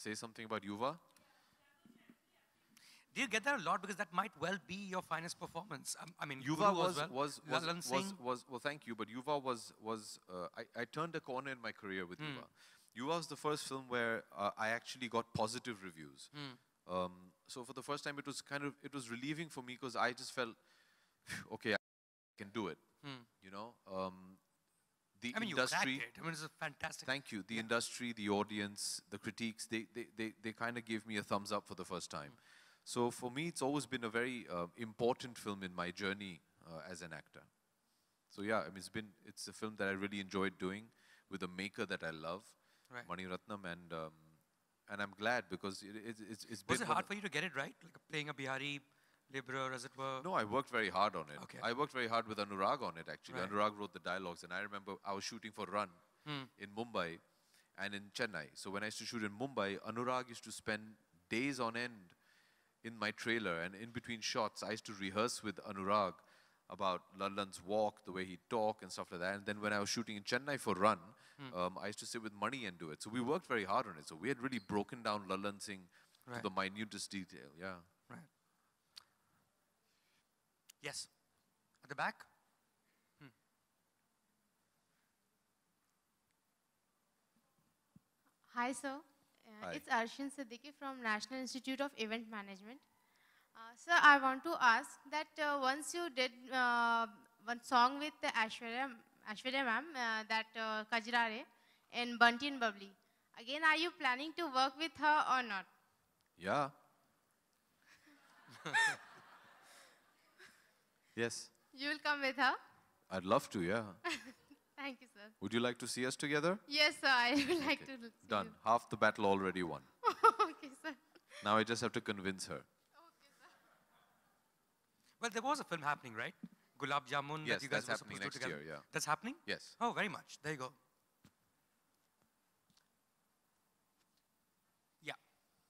say something about Yuva? Do you get that a lot? Because that might well be your finest performance. I, um, I mean, Yuva was, well. was, was, was, was, well, thank you, but Yuva was, was uh, I, I turned a corner in my career with mm. Yuva. Yuva was the first film where uh, I actually got positive reviews. Mm. Um, so for the first time, it was kind of, it was relieving for me because I just felt, okay, I can do it, mm. you know? Um, the I mean, industry. You I mean, it's a fantastic. Thank you. The yeah. industry, the audience, the critiques, they, they, they, they kind of gave me a thumbs up for the first time. Mm. So for me, it's always been a very uh, important film in my journey uh, as an actor. So yeah, I mean, it's been it's a film that I really enjoyed doing with a maker that I love, right. Mani Ratnam, and um, and I'm glad because it, it, it's it's was been. Was it hard for you to get it right, like playing a Bihari? laborer, as it were? No, I worked very hard on it. Okay. I worked very hard with Anurag on it, actually. Right. Anurag wrote the dialogues, and I remember I was shooting for Run hmm. in Mumbai and in Chennai. So when I used to shoot in Mumbai, Anurag used to spend days on end in my trailer, and in between shots, I used to rehearse with Anurag about London's walk, the way he talked, and stuff like that. And then when I was shooting in Chennai for Run, hmm. um, I used to sit with Money and do it. So we worked very hard on it. So we had really broken down London Singh right. to the minutest detail. Yeah. Right. Yes. At the back? Hmm. Hi, sir. Uh, Hi. It's Arshin Siddiqui from National Institute of Event Management. Uh, sir, I want to ask that uh, once you did uh, one song with Ashwarya, Ashwarya ma'am, uh, that uh, Kajirare in Bunty and Bubbly. Again, are you planning to work with her or not? Yeah. [laughs] Yes. You'll come with her? I'd love to, yeah. [laughs] Thank you, sir. Would you like to see us together? Yes, sir. I would okay. like to. Done. You. Half the battle already won. [laughs] okay, sir. Now I just have to convince her. Okay, sir. Well, there was a film happening, right? Gulab Jamun yes, that you guys were supposed to do together. Year, yeah. That's happening? Yes. Oh, very much. There you go. Yeah,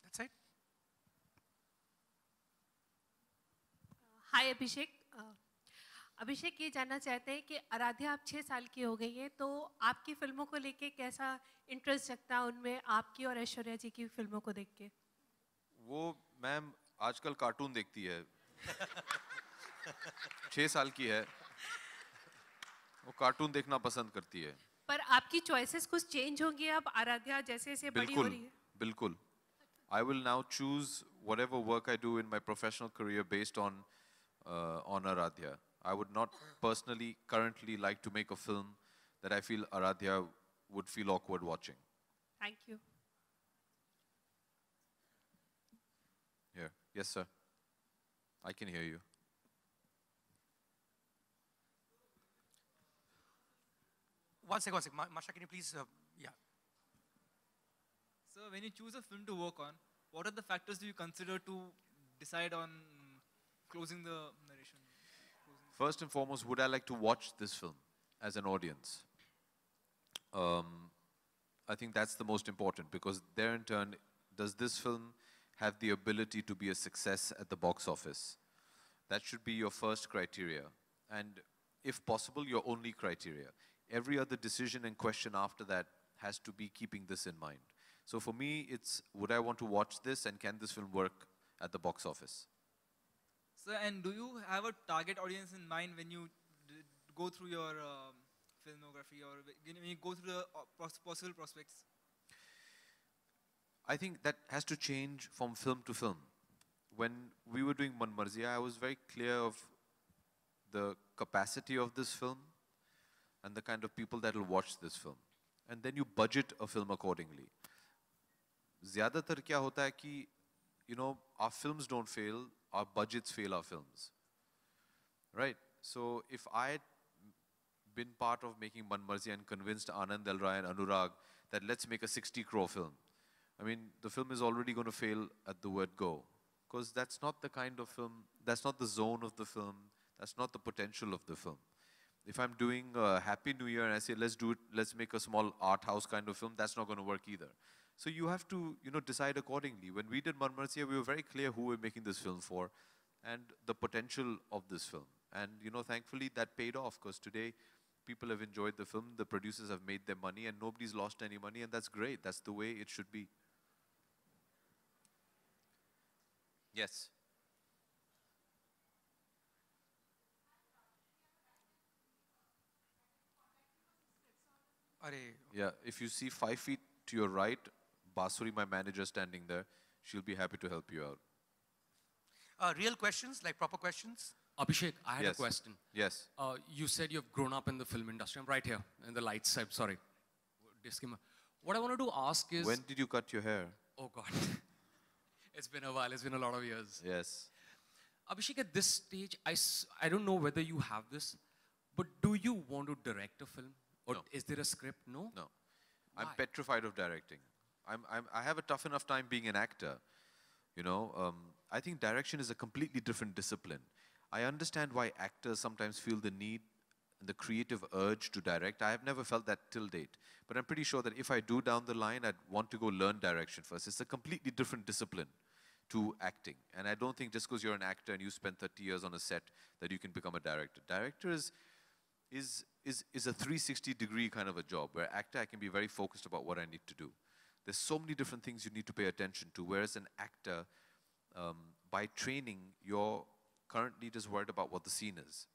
that's it. Uh, hi, Abhishek. अभिषेक ये जानना चाहते हैं कि आराध्या आप छः साल की हो गई हैं तो आपकी फिल्मों को लेके कैसा इंटरेस्ट जगता है उनमें आपकी और ऐश्वर्या जी की फिल्मों को देख के वो मैम आजकल कार्टून देखती है छः साल की है वो कार्टून देखना पसंद करती है पर आपकी चॉइसेस कुछ चेंज होंगी अब आराध्या जैसे जैसे बड़ी हो रही है बिल्कुल I will now choose whatever work I do in my professional career based on on uh, on Aradhya. I would not personally currently like to make a film that I feel Aradhya would feel awkward watching. Thank you. Here. Yes, sir. I can hear you. One second, one second. Masha, can you please, uh, yeah. So when you choose a film to work on, what are the factors do you consider to decide on closing the First and foremost, would I like to watch this film as an audience? Um, I think that's the most important because there in turn, does this film have the ability to be a success at the box office? That should be your first criteria. And if possible, your only criteria. Every other decision and question after that has to be keeping this in mind. So for me, it's would I want to watch this and can this film work at the box office? So, and do you have a target audience in mind when you go through your um, filmography or when you go through the uh, possible prospects? I think that has to change from film to film. When we were doing Manmarzia, I was very clear of the capacity of this film and the kind of people that will watch this film. And then you budget a film accordingly. ज़्यादातर kya hota hai ki, you know, our films don't fail, our budgets fail our films. Right? So if I had been part of making Manmarzi and convinced Anand Del and Anurag that let's make a 60 crore film, I mean, the film is already going to fail at the word go. Because that's not the kind of film, that's not the zone of the film, that's not the potential of the film. If I'm doing Happy New Year and I say, let's do it, let's make a small art house kind of film, that's not going to work either. So you have to, you know, decide accordingly. When we did Manmarsia, we were very clear who we're making this film for and the potential of this film. And, you know, thankfully that paid off because today people have enjoyed the film, the producers have made their money and nobody's lost any money and that's great. That's the way it should be. Yes. Yeah, if you see five feet to your right Basuri, my manager, standing there. She'll be happy to help you out. Uh, real questions, like proper questions? Abhishek, I had yes. a question. Yes. Uh, you said you've grown up in the film industry. I'm right here in the lights. I'm sorry. Disclaimer. What I wanted to ask is... When did you cut your hair? Oh, God. [laughs] it's been a while. It's been a lot of years. Yes. Abhishek, at this stage, I, I don't know whether you have this, but do you want to direct a film? Or no. is there a script? No? No. Why? I'm petrified of directing. I'm, I'm, i have a tough enough time being an actor. You know, um, I think direction is a completely different discipline. I understand why actors sometimes feel the need and the creative urge to direct. I have never felt that till date. But I'm pretty sure that if I do down the line, I'd want to go learn direction first. It's a completely different discipline to acting. And I don't think just because you're an actor and you spend 30 years on a set that you can become a director. Director is, is, is, is a 360 degree kind of a job where actor, I can be very focused about what I need to do. There's so many different things you need to pay attention to. Whereas an actor, um, by training, you're currently just worried about what the scene is.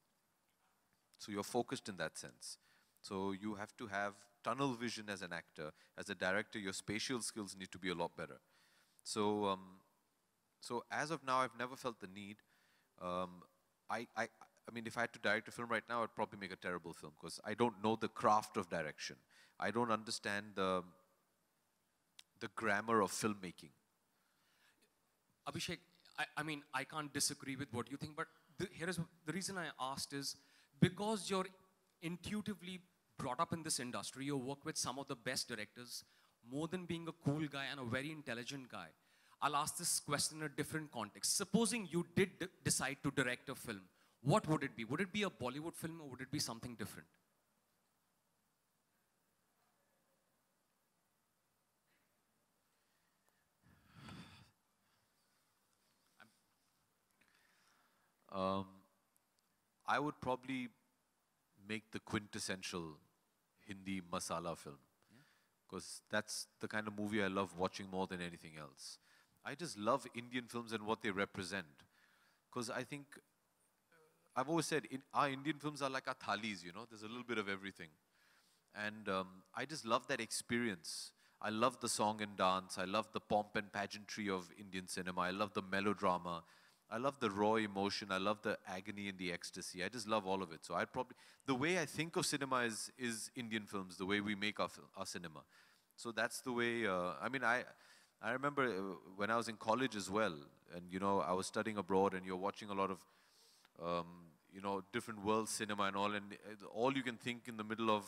So you're focused in that sense. So you have to have tunnel vision as an actor. As a director, your spatial skills need to be a lot better. So, um, so as of now, I've never felt the need. Um, I, I, I mean, if I had to direct a film right now, I'd probably make a terrible film because I don't know the craft of direction. I don't understand the the grammar of filmmaking. Abhishek, I, I mean, I can't disagree with what you think, but the, here is the reason I asked is because you're intuitively brought up in this industry, you work with some of the best directors, more than being a cool guy and a very intelligent guy. I'll ask this question in a different context. Supposing you did decide to direct a film, what would it be? Would it be a Bollywood film or would it be something different? Um, I would probably make the quintessential Hindi masala film because yeah. that's the kind of movie I love watching more than anything else. I just love Indian films and what they represent because I think uh, I've always said in, our Indian films are like our thalis, you know, there's a little bit of everything. And um, I just love that experience. I love the song and dance. I love the pomp and pageantry of Indian cinema. I love the melodrama. I love the raw emotion. I love the agony and the ecstasy. I just love all of it. So I probably the way I think of cinema is is Indian films. The way we make our our cinema. So that's the way. Uh, I mean, I I remember uh, when I was in college as well, and you know, I was studying abroad, and you're watching a lot of um, you know different world cinema and all, and uh, all you can think in the middle of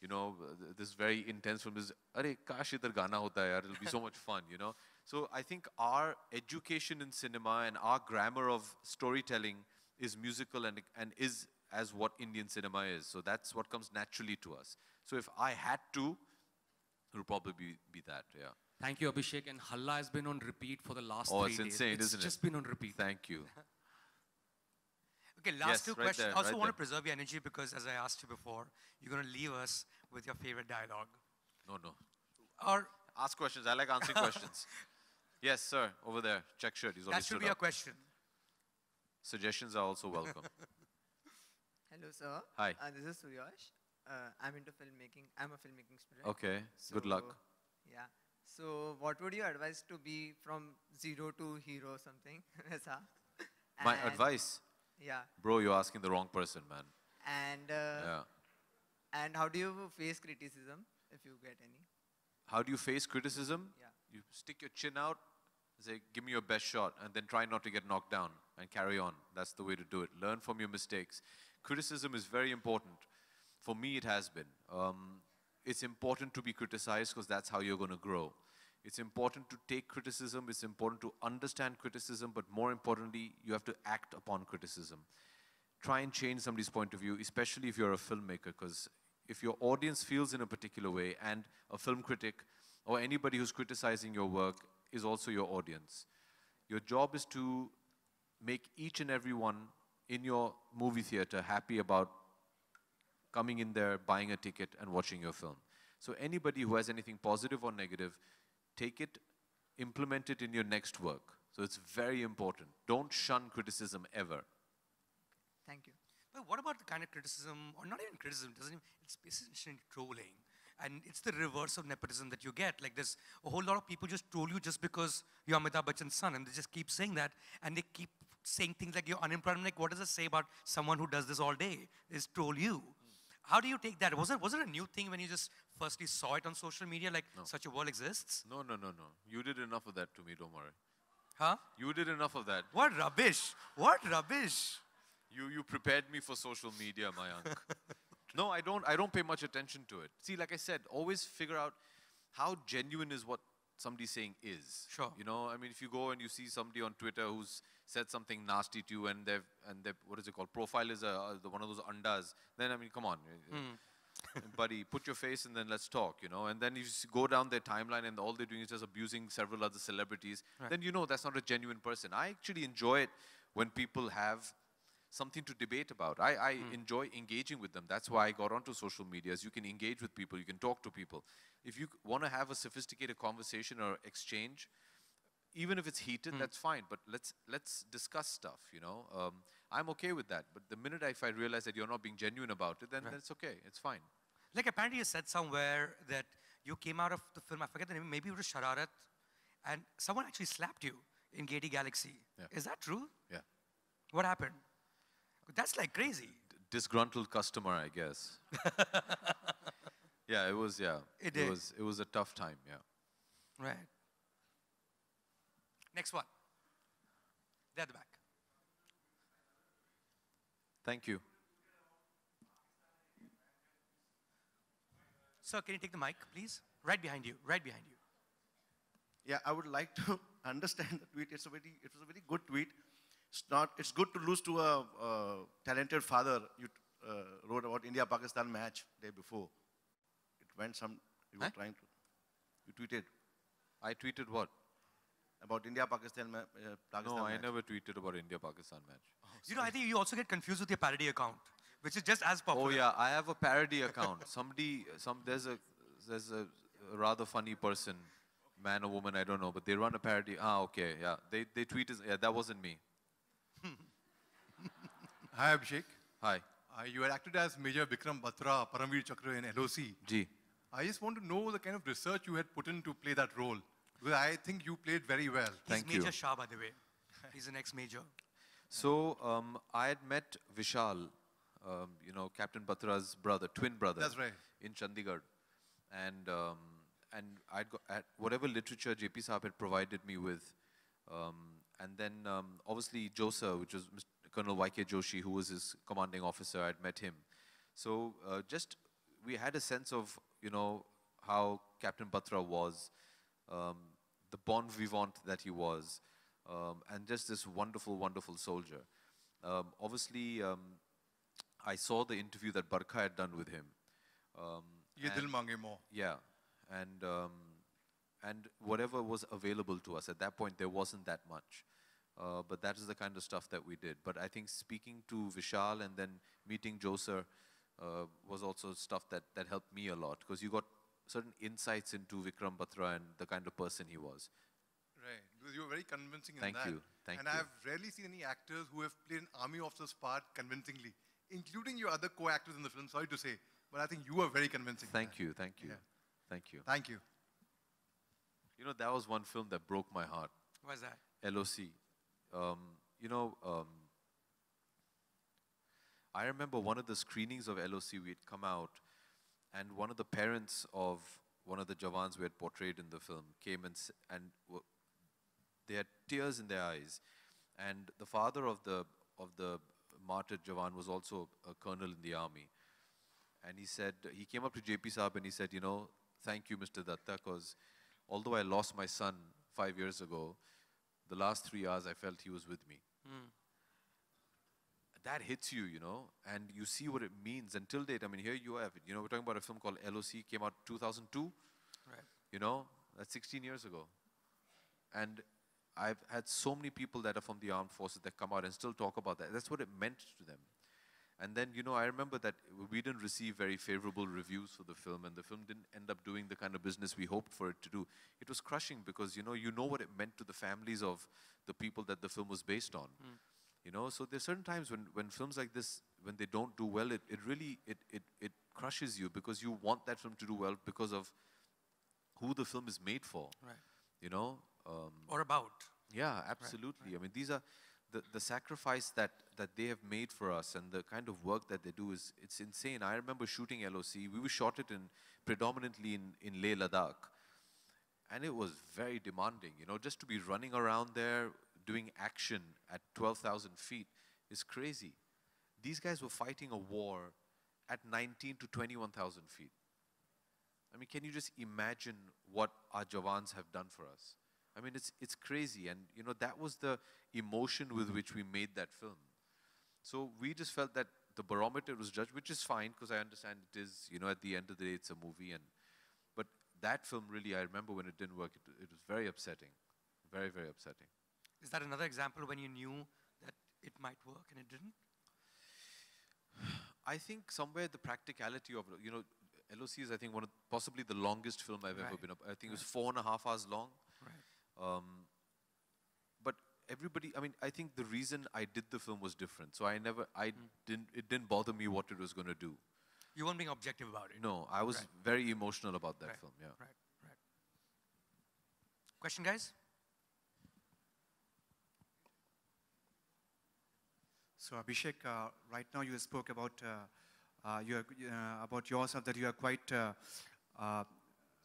you know uh, this very intense film is, "Arey, kash gana hota yaar. It'll be so much fun," you know. So I think our education in cinema and our grammar of storytelling is musical and, and is as what Indian cinema is. So that's what comes naturally to us. So if I had to, it would probably be, be that, yeah. Thank you, Abhishek. And Halla has been on repeat for the last oh, three it's insane, days. It's isn't just it? been on repeat. Thank you. [laughs] okay, last yes, two right questions. There, I also right want there. to preserve your energy because, as I asked you before, you're going to leave us with your favorite dialogue. No, no. Or ask questions. I like answering [laughs] questions. Yes, sir, over there. Check shirt. He's that should be up. a question. [laughs] Suggestions are also welcome. [laughs] Hello, sir. Hi. Uh, this is Suryash. Uh, I'm into filmmaking. I'm a filmmaking student. Okay. So, Good luck. Yeah. So, what would you advise to be from zero to hero something? [laughs] My advice? Yeah. Bro, you're asking the wrong person, man. And uh, yeah. And how do you face criticism, if you get any? How do you face criticism? Yeah. You stick your chin out, say, give me your best shot, and then try not to get knocked down and carry on. That's the way to do it. Learn from your mistakes. Criticism is very important. For me, it has been. Um, it's important to be criticized because that's how you're going to grow. It's important to take criticism. It's important to understand criticism. But more importantly, you have to act upon criticism. Try and change somebody's point of view, especially if you're a filmmaker, because if your audience feels in a particular way and a film critic or anybody who's criticizing your work is also your audience. Your job is to make each and everyone in your movie theater happy about coming in there, buying a ticket, and watching your film. So anybody who has anything positive or negative, take it, implement it in your next work. So it's very important. Don't shun criticism ever. Thank you. But what about the kind of criticism, or not even criticism, doesn't even, it's basically trolling. And it's the reverse of nepotism that you get. Like there's a whole lot of people just troll you just because you're Amitabh Bachchan's son, and they just keep saying that, and they keep saying things like you're unemployed. I'm like, what does it say about someone who does this all day? Is troll you. How do you take that? Was it, was it a new thing when you just firstly saw it on social media, like no. such a world exists? No, no, no, no. You did enough of that to me, don't worry. Huh? You did enough of that. What rubbish. What rubbish. You, you prepared me for social media, my uncle. [laughs] No, I don't. I don't pay much attention to it. See, like I said, always figure out how genuine is what somebody saying is. Sure. You know, I mean, if you go and you see somebody on Twitter who's said something nasty to you, and they've and they what is it called? Profile is a, a, one of those undas. Then I mean, come on. Mm. [laughs] buddy, put your face and then let's talk, you know. And then you go down their timeline and all they're doing is just abusing several other celebrities. Right. Then you know that's not a genuine person. I actually enjoy it when people have something to debate about. I, I mm. enjoy engaging with them. That's why I got onto social medias. You can engage with people, you can talk to people. If you want to have a sophisticated conversation or exchange, even if it's heated, mm. that's fine. But let's let's discuss stuff. You know, um, I'm okay with that. But the minute I, if I realize that you're not being genuine about it, then right. that's okay. It's fine. Like apparently you said somewhere that you came out of the film. I forget the name. Maybe it was Shararat, and someone actually slapped you in Gaiety Galaxy. Yeah. Is that true? Yeah. What happened? That's like crazy. Disgruntled customer, I guess. [laughs] yeah, it was. Yeah, it, it was. It was a tough time. Yeah. Right. Next one. There at the back. Thank you. Sir, can you take the mic, please? Right behind you. Right behind you. Yeah, I would like to [laughs] understand the tweet. It's a very, it was a very good tweet. It's not. It's good to lose to a, a talented father. You uh, wrote about India-Pakistan match day before. It went some. You were trying to. You tweeted. I tweeted what? About India-Pakistan uh, Pakistan no, match. No, I never tweeted about India-Pakistan match. Oh, you know, I think you also get confused with your parody account, which is just as oh, popular. Oh yeah, I have a parody account. [laughs] Somebody, some there's a there's a rather funny person, man or woman, I don't know, but they run a parody. Ah, okay, yeah. They they tweet yeah, that wasn't me. Hi, Abhishek. Hi. Uh, you had acted as Major Vikram Batra, Paramveer Chakra in LOC. Ji. I just want to know the kind of research you had put in to play that role. Because I think you played very well. He's Thank Major you. Major Shah, by the way. He's an ex-major. So um, I had met Vishal, um, you know, Captain Batra's brother, twin brother. That's right. In Chandigarh. And, um, and I'd whatever literature JP Saab had provided me with, um, and then um, obviously Josa, which was Colonel Y.K. Joshi, who was his commanding officer. I'd met him. So uh, just we had a sense of, you know, how Captain Batra was, um, the bon vivant that he was, um, and just this wonderful, wonderful soldier. Um, obviously, um, I saw the interview that Barkha had done with him. Um, yeah, and um, and whatever was available to us at that point, there wasn't that much. Uh, but that is the kind of stuff that we did. But I think speaking to Vishal and then meeting Joser uh, was also stuff that, that helped me a lot because you got certain insights into Vikram Batra and the kind of person he was. Right. You were very convincing in Thank that. You. Thank and you. And I've rarely seen any actors who have played an army officer's part convincingly, including your other co-actors in the film, sorry to say. But I think you were very convincing. Thank you. Thank you. Yeah. Thank you. Thank you. You know, that was one film that broke my heart. What was that? LOC um, you know, um, I remember one of the screenings of LOC, we had come out, and one of the parents of one of the Javans we had portrayed in the film came and, and they had tears in their eyes. And the father of the, of the martyred Javan was also a colonel in the army. And he said, he came up to JP Saab and he said, you know, thank you, Mr. Datta, because although I lost my son five years ago, the last three hours, I felt He was with me. Mm. That hits you, you know, and you see what it means. Until date, I mean, here you have it. You know, we're talking about a film called LOC, came out 2002. Right. You know, that's 16 years ago. And I've had so many people that are from the armed forces that come out and still talk about that. That's what it meant to them. And then, you know, I remember that we didn't receive very favorable reviews for the film, and the film didn't end up doing the kind of business we hoped for it to do. It was crushing because, you know, you know what it meant to the families of the people that the film was based on. Mm. You know, so there's certain times when, when films like this, when they don't do well, it, it really, it, it, it crushes you because you want that film to do well because of who the film is made for. Right. You know? Um, or about. Yeah, absolutely. Right, right. I mean, these are the, the sacrifice that, that they have made for us and the kind of work that they do is it's insane. I remember shooting LOC. We were shot it in predominantly in, in Leh Ladakh. And it was very demanding, you know, just to be running around there doing action at 12,000 feet is crazy. These guys were fighting a war at 19 to 21,000 feet. I mean, can you just imagine what our Jawans have done for us? I mean, it's, it's crazy. And, you know, that was the emotion with which we made that film. So we just felt that the barometer was judged, which is fine because I understand it is, you know, at the end of the day, it's a movie. And But that film really, I remember when it didn't work, it, it was very upsetting. Very, very upsetting. Is that another example when you knew that it might work and it didn't? [sighs] I think somewhere the practicality of, you know, LOC is, I think, one of possibly the longest film I've right. ever been up. I think right. it was four and a half hours long. Um, but everybody, I mean, I think the reason I did the film was different. So I never, I mm. didn't, it didn't bother me what it was going to do. You weren't being objective about it. No, I was right. very emotional about that right. film. Yeah. Right. Right. Question, guys. So Abhishek, uh, right now you spoke about uh, uh, you uh, about yourself that you are quite. Uh, uh,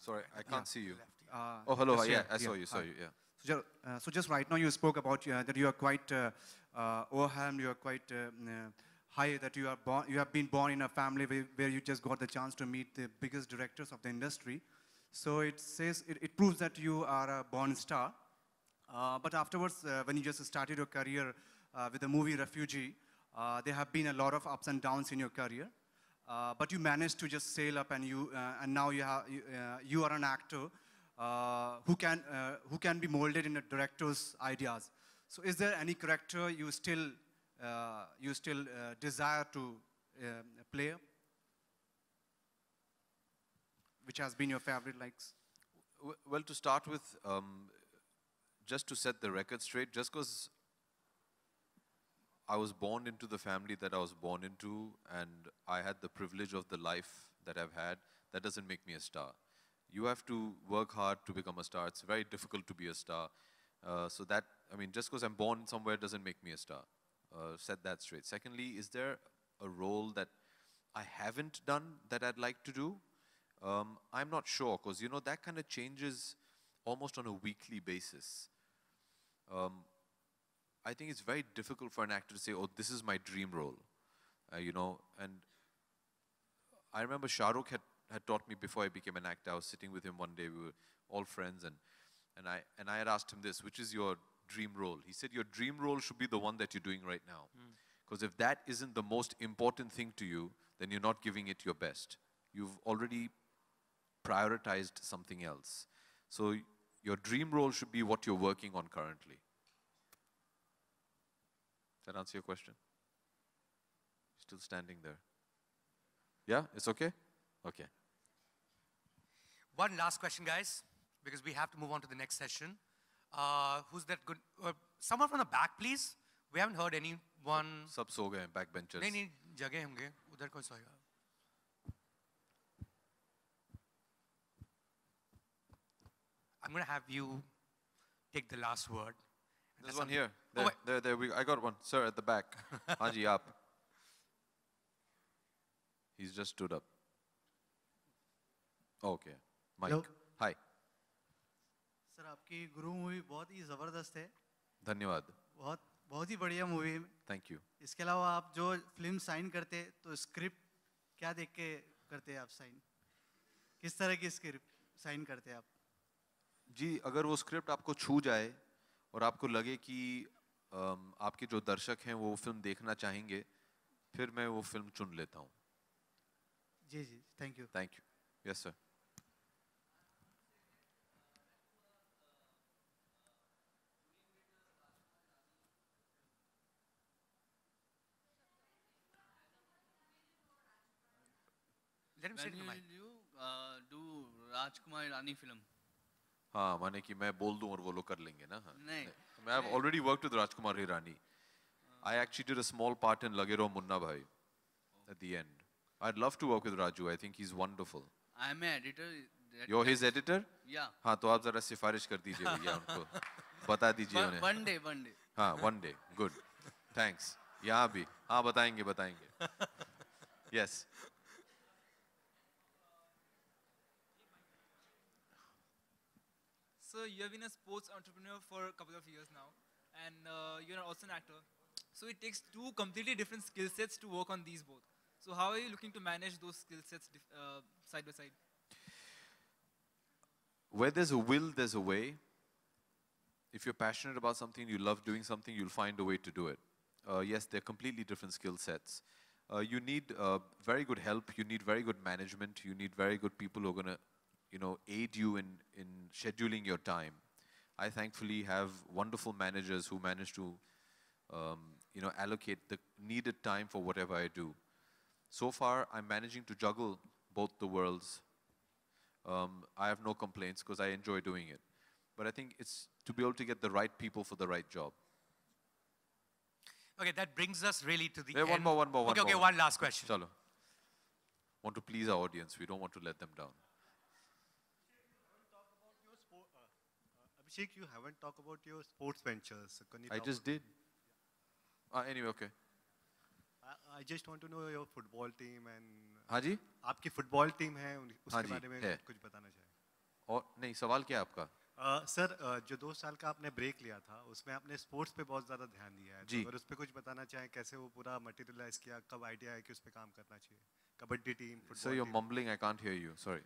Sorry, I can't yeah. see you. Left. Uh, oh, hello. Yeah, I saw you. Saw you. Yeah. So just, uh, so just, right now you spoke about uh, that you are quite uh, uh overwhelmed, you are quite uh, mm, uh, high, that you are born, you have been born in a family where, where, you just got the chance to meet the biggest directors of the industry. So it says, it, it proves that you are a born star. but afterwards, when you just started your career with the movie Refugee, there have been a lot of ups and downs in your career. but you managed to just sail up and you, and now you, have, you, you are an actor uh, who, can, uh, who can be molded in a director's ideas. So is there any character you still, uh, you still desire to play? Which has been your favorite likes? Well, to start with, um, just to set the record straight, just because I was born into the family that I was born into and I had the privilege of the life that I've had, that doesn't make me a star you have to work hard to become a star. It's very difficult to be a star. Uh, so that, I mean, just because I'm born somewhere doesn't make me a star. Uh, set that straight. Secondly, is there a role that I haven't done that I'd like to do? Um, I'm not sure because, you know, that kind of changes almost on a weekly basis. Um, I think it's very difficult for an actor to say, oh, this is my dream role, uh, you know. And I remember Shah Rukh had had taught me before I became an actor. I was sitting with him one day. We were all friends, and and I and I had asked him this: which is your dream role? He said, your dream role should be the one that you're doing right now, hmm. because mm. if that isn't the most important thing to you, then you're not giving it your best. You've already prioritized something else. So your dream role should be what you're working on currently. Does that answer your question? Still standing there. Yeah, it's okay? Okay. One last question, guys, because we have to move on to the next session. Uh, who's that good? Uh, someone from the back, please. We haven't heard anyone. सब backbenchers. नहीं नहीं जगह होंगे उधर कोई I'm gonna have you take the last word. There's one here. Oh, there, oh, there, there. We, I got one, sir, at the back. [laughs] Haji, up. He's just stood up. Okay. Mike hi sir आपकी Guru movie बहुत ही ज़बरदस्त है धन्यवाद बहुत बहुत ही बढ़िया movie है thank you इसके अलावा आप जो फिल्म साइन करते तो स्क्रिप्ट क्या देख के करते हैं आप साइन किस तरह की स्क्रिप्ट साइन करते हैं आप जी अगर वो स्क्रिप्ट आपको छू जाए और आपको लगे कि आपके जो दर्शक हैं वो फिल्म देखना चाहेंगे फिर मैं वो फिल्म चुन लेता हूँ जी जी thank you thank you yes sir वो लोग कर लेंगे ना हाँ। नहीं हाँ तो आप जरा सिफारिश कर दीजिए [laughs] बता दीजिए हाँ यहाँ भी हाँ बताएंगे बताएंगे yes [laughs] yes. So you have been a sports entrepreneur for a couple of years now, and uh, you're also an actor. So it takes two completely different skill sets to work on these both. So how are you looking to manage those skill sets uh, side by side? Where there's a will, there's a way. If you're passionate about something, you love doing something, you'll find a way to do it. Uh, yes, they're completely different skill sets. Uh, you need uh, very good help. You need very good management. You need very good people who are going to you know, aid you in, in scheduling your time. I thankfully have wonderful managers who manage to, um, you know, allocate the needed time for whatever I do. So far, I'm managing to juggle both the worlds. Um, I have no complaints because I enjoy doing it. But I think it's to be able to get the right people for the right job. Okay, that brings us really to the yeah, end. One more, one more, one okay, more. Okay, one last question. Chalo. Want to please our audience. We don't want to let them down. Abhishek, you haven't talked about your sports ventures. Can you I just did. Uh, anyway, okay. I, I just want to know your football team and uh, हाँ जी आपकी football team है उसके हाँ बारे में है. कुछ बताना चाहिए और नहीं सवाल क्या है आपका आ, सर uh, जो दो साल का आपने ब्रेक लिया था उसमें आपने स्पोर्ट्स पे बहुत ज़्यादा ध्यान दिया है तो जी. तो अगर उस पर कुछ बताना चाहें कैसे वो पूरा मटेरियलाइज किया कब आइडिया है कि उस पर काम करना चाहिए kabaddi team sir your mumbling I can't hear you sorry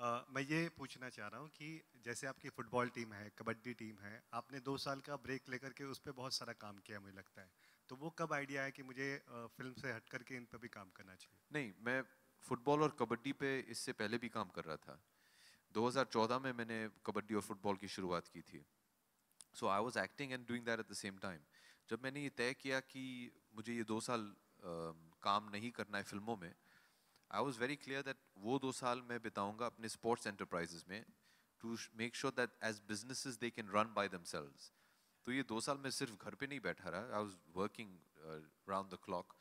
मैं ये पूछना चाह रहा हूँ कि जैसे आपकी फुटबॉल टीम है कबड्डी टीम है आपने दो साल का ब्रेक लेकर के उस पर बहुत सारा काम किया मुझे लगता है तो वो कब आइडिया है कि मुझे फिल्म से हट करके इन पर भी काम करना चाहिए नहीं मैं फुटबॉल और कबड्डी पे इससे पहले भी काम कर रहा था 2014 में मैंने कबड्डी और फुटबॉल की शुरुआत की थी so I was acting and doing that at the same time जब मैंने ये तय किया कि मुझे ये दो साल आ, काम नहीं करना है फिल्मों में I was very clear that wo do saal mein bitaunga apne sports enterprises to make sure that as businesses they can run by themselves. To ye do saal mein sirf ghar pe nahi baitha raha. I was working uh, round the clock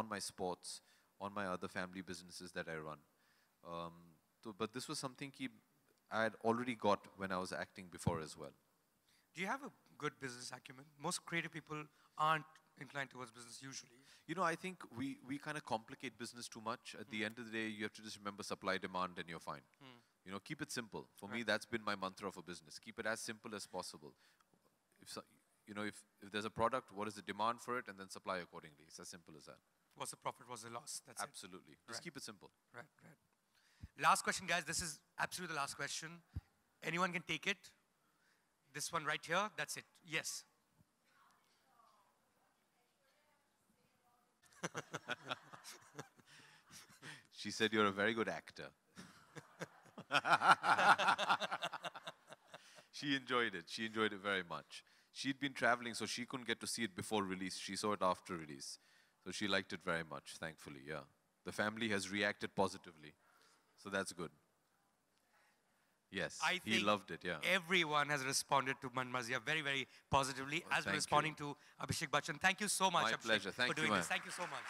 on my sports, on my other family businesses that I run. Um, but this was something I had already got when I was acting before as well. Do you have a good business acumen? Most creative people aren't inclined towards business usually. You know, I think we, we kind of complicate business too much. At mm. the hmm. end of the day, you have to just remember supply, demand, and you're fine. Mm. You know, keep it simple. For right. me, that's been my mantra for business. Keep it as simple as possible. If so, you know, if, if there's a product, what is the demand for it, and then supply accordingly. It's as simple as that. What's the profit? What's the loss? That's absolutely. It. Just right. keep it simple. Right, right. Last question, guys. This is absolutely the last question. Anyone can take it. This one right here. That's it. Yes. [laughs] she said, You're a very good actor. [laughs] she enjoyed it. She enjoyed it very much. She'd been traveling, so she couldn't get to see it before release. She saw it after release. So she liked it very much, thankfully, yeah. The family has reacted positively. So that's good. Yes, I he loved it, yeah. Everyone has responded to Manmazia very, very positively, well, as responding you. to Abhishek Bachchan. Thank you so much, My Abhishek, pleasure. Thank for you, doing this. Thank you so much.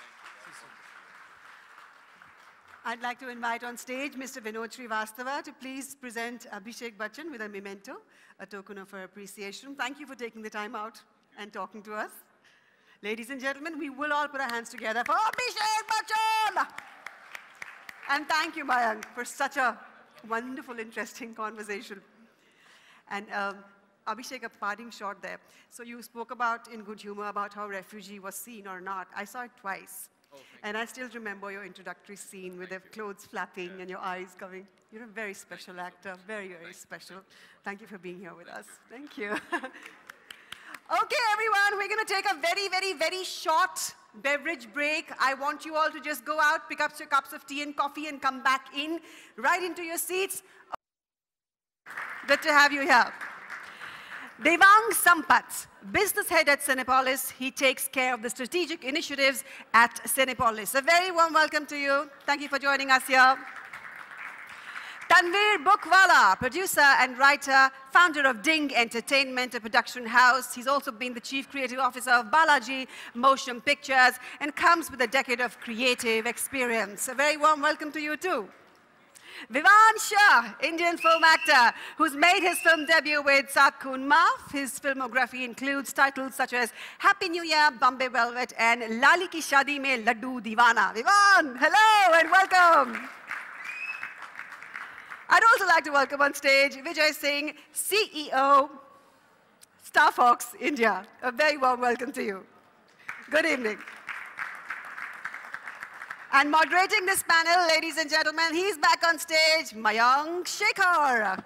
I'd like to invite on stage Mr. Vinod Srivastava to please present Abhishek Bachchan with a memento, a token of her appreciation. Thank you for taking the time out and talking to us. Ladies and gentlemen, we will all put our hands together for Abhishek Bachchan! And thank you, Mayank, for such a wonderful, interesting conversation. And um, Abhishek, a parting shot there. So you spoke about in good humor about how refugee was seen or not. I saw it twice. Oh, and I still remember your introductory scene with thank the you. clothes flapping yeah. and your eyes coming. You're a very special actor, so very, very thank special. You. Thank you for being here with thank us. You. Thank you. [laughs] okay, everyone, we're going to take a very, very, very short beverage break. I want you all to just go out, pick up your cups of tea and coffee and come back in, right into your seats. Good to have you here. Devang Sampat, business head at Cinepolis. He takes care of the strategic initiatives at Cinepolis. A very warm welcome to you. Thank you for joining us here. Tanvir Bukwala, producer and writer, founder of Ding Entertainment, a production house. He's also been the chief creative officer of Balaji Motion Pictures and comes with a decade of creative experience. A very warm welcome to you too. Vivan Shah, Indian film actor, who's made his film debut with Satkun Maaf. His filmography includes titles such as Happy New Year, Bombay Velvet, and Lali Ki Shadi Mein Laddu Divana. Vivan, hello and welcome. I'd also like to welcome on stage Vijay Singh, CEO, Star Fox India. A very warm welcome to you. Good evening. And moderating this panel, ladies and gentlemen, he's back on stage, Mayank Shekhar.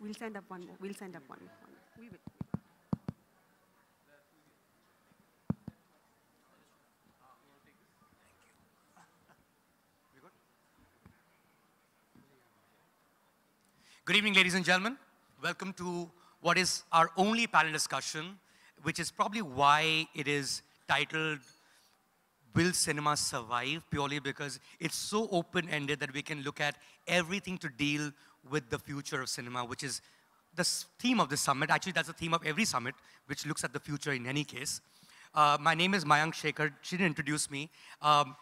We'll send up one more. We'll send up one more. We will. Good evening, ladies and gentlemen. Welcome to what is our only panel discussion, which is probably why it is titled Will Cinema Survive? purely because it's so open-ended that we can look at everything to deal with the future of cinema, which is the theme of this summit. Actually, that's the theme of every summit, which looks at the future in any case. Uh, my name is Mayank Shekhar. She didn't introduce me. Um,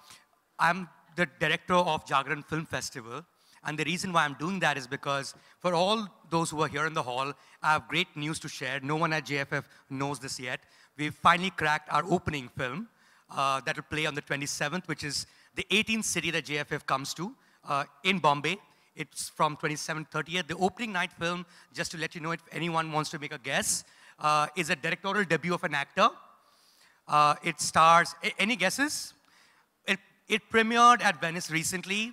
I'm the director of Jagran Film Festival. And the reason why I'm doing that is because for all those who are here in the hall, I have great news to share. No one at JFF knows this yet. We've finally cracked our opening film uh, that will play on the 27th, which is the 18th city that JFF comes to uh, in Bombay. It's from 27th, 30th. The opening night film, just to let you know if anyone wants to make a guess, uh, is a directorial debut of an actor. Uh, it stars, any guesses? It, it premiered at Venice recently.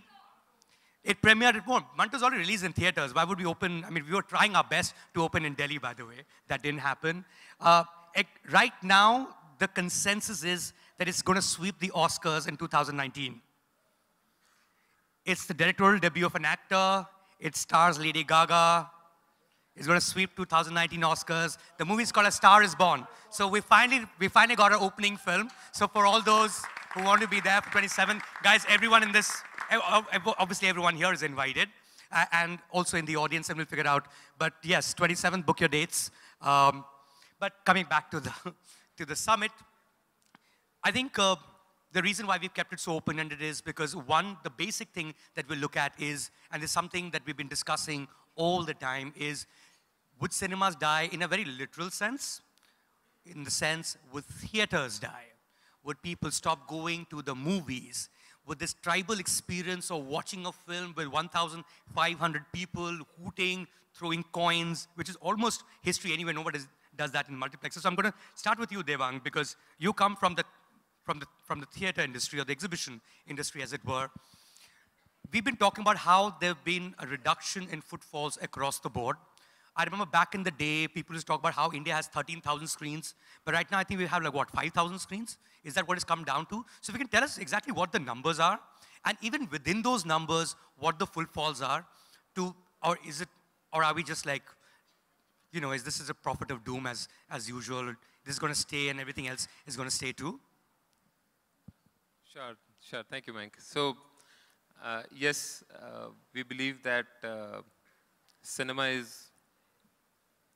It premiered at, well, Manto's already released in theaters. Why would we open, I mean, we were trying our best to open in Delhi, by the way. That didn't happen. Uh, it, right now, the consensus is that it's going to sweep the Oscars in 2019. It's the directorial debut of an actor. It stars Lady Gaga. It's going to sweep 2019 Oscars. The movie's called A Star Is Born. So we finally, we finally got our opening film. So for all those who want to be there for 27, guys, everyone in this, eh, oh, eh, obviously everyone here is invited, and also in the audience, and we'll figure it out. But yes, 27, book your dates. Um, but coming back to the [laughs] to the summit, I think. Uh, the reason why we've kept it so open-ended is because one, the basic thing that we look at is, and it's something that we've been discussing all the time, is would cinemas die in a very literal sense? In the sense, would theaters die? Would people stop going to the movies? Would this tribal experience of watching a film with 1,500 people hooting, throwing coins, which is almost history anyway, nobody does that in multiplexes. So I'm going to start with you, Devang, because you come from the from the, from the theater industry or the exhibition industry, as it were, we've been talking about how there have been a reduction in footfalls across the board. I remember back in the day, people used to talk about how India has 13,000 screens, but right now I think we have like what, 5,000 screens? Is that what it's come down to? So if you can tell us exactly what the numbers are, and even within those numbers, what the footfalls are, to, or is it, or are we just like, you know, is this is a prophet of doom as, as usual, this is gonna stay and everything else is gonna stay too? Sure, sure. Thank you, Mike. So, uh, yes, uh, we believe that uh, cinema is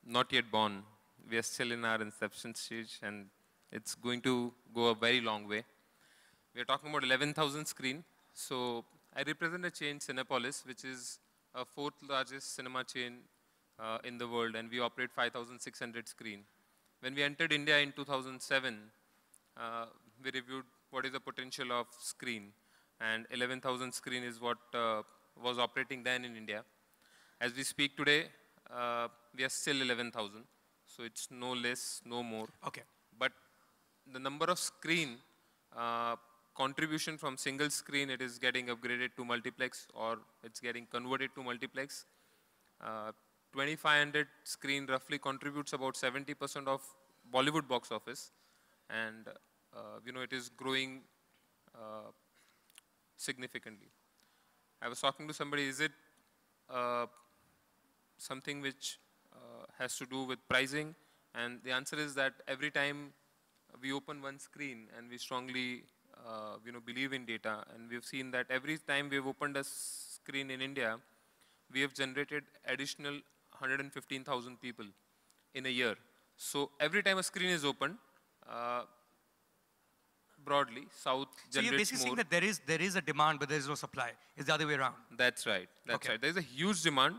not yet born. We are still in our inception stage, and it's going to go a very long way. We are talking about 11,000 screen. So, I represent a chain, Cinepolis, which is a fourth largest cinema chain uh, in the world, and we operate 5,600 screen. When we entered India in 2007, uh, we reviewed what is the potential of screen. And 11,000 screen is what uh, was operating then in India. As we speak today, uh, we are still 11,000. So it's no less, no more. Okay. But the number of screen uh, contribution from single screen, it is getting upgraded to multiplex or it's getting converted to multiplex. Uh, 2500 screen roughly contributes about 70% of Bollywood box office and uh, you know, it is growing uh, significantly. I was talking to somebody, is it uh, something which has to do with pricing? And the answer is that every time we open one screen and we strongly uh, you know, believe in data. And we've seen that every time we've opened a screen in India, we have generated additional 115,000 people in a year. So every time a screen is opened, uh, broadly. South so you're basically more. saying that there is there is a demand, but there is no supply. It's the other way around. That's right. That's okay. right. There is a huge demand,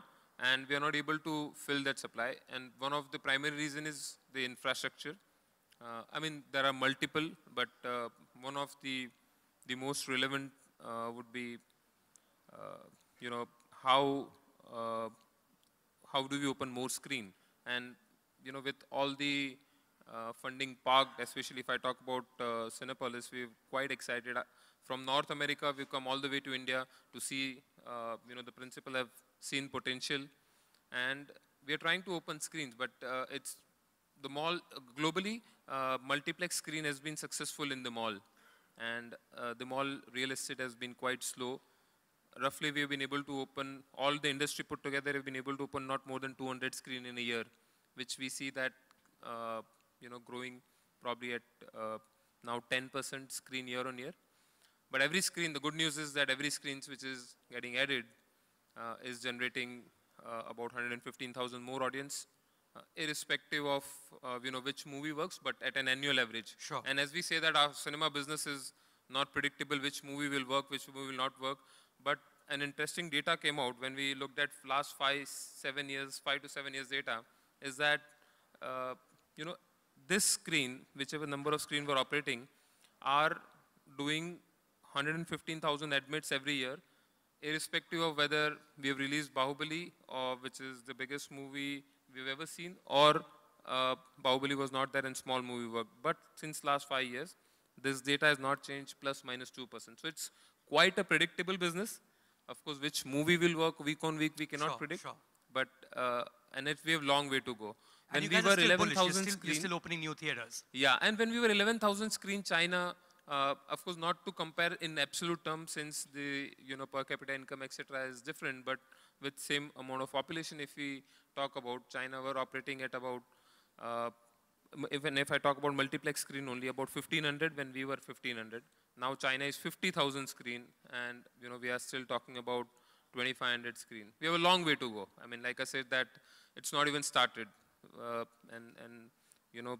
and we are not able to fill that supply. And one of the primary reason is the infrastructure. Uh, I mean, there are multiple, but uh, one of the the most relevant uh, would be, uh, you know, how uh, how do we open more screen? And you know, with all the uh, funding parked, especially if I talk about uh, Cinepolis, we're quite excited. Uh, from North America, we've come all the way to India to see, uh, you know, the principal have seen potential. And we're trying to open screens, but uh, it's the mall, globally, multiplex screen has been successful in the mall. And the mall real estate has been quite slow. Roughly, we've been able to open, all the industry put together, we've been able to open not more than 200 screen in a year, which we see that you know, growing probably at uh, now 10% screen year on year. But every screen, the good news is that every screen which is getting added uh, is generating uh, about 115,000 more audience, uh, irrespective of uh, you know which movie works, but at an annual average. Sure. And as we say that our cinema business is not predictable, which movie will work, which movie will not work, but an interesting data came out when we looked at last five, seven years, five to seven years data, is that, uh, you know, this screen, whichever number of screen we're operating, are doing 115,000 admits every year, irrespective of whether we have released Bahubali, or which is the biggest movie we've ever seen, or uh, Bahubali was not there and small movie work. But since last five years, this data has not changed plus minus 2%. So it's quite a predictable business. Of course, which movie will work week on week, we cannot sure, predict. Sure. But, uh, and if we have long way to go. And, we were 11,000 screen. You're still opening new theaters. Yeah, and when we were 11,000 screen, China, uh, of course, not to compare in absolute terms since the you know per capita income etc. is different, but with same amount of population, if we talk about China, we're operating at about uh, even if I talk about multiplex screen only about 1500 when we were 1500 now China is 50,000 screen and you know we are still talking about 2500 screen we have a long way to go I mean like I said that it's not even started uh, and, and, you know,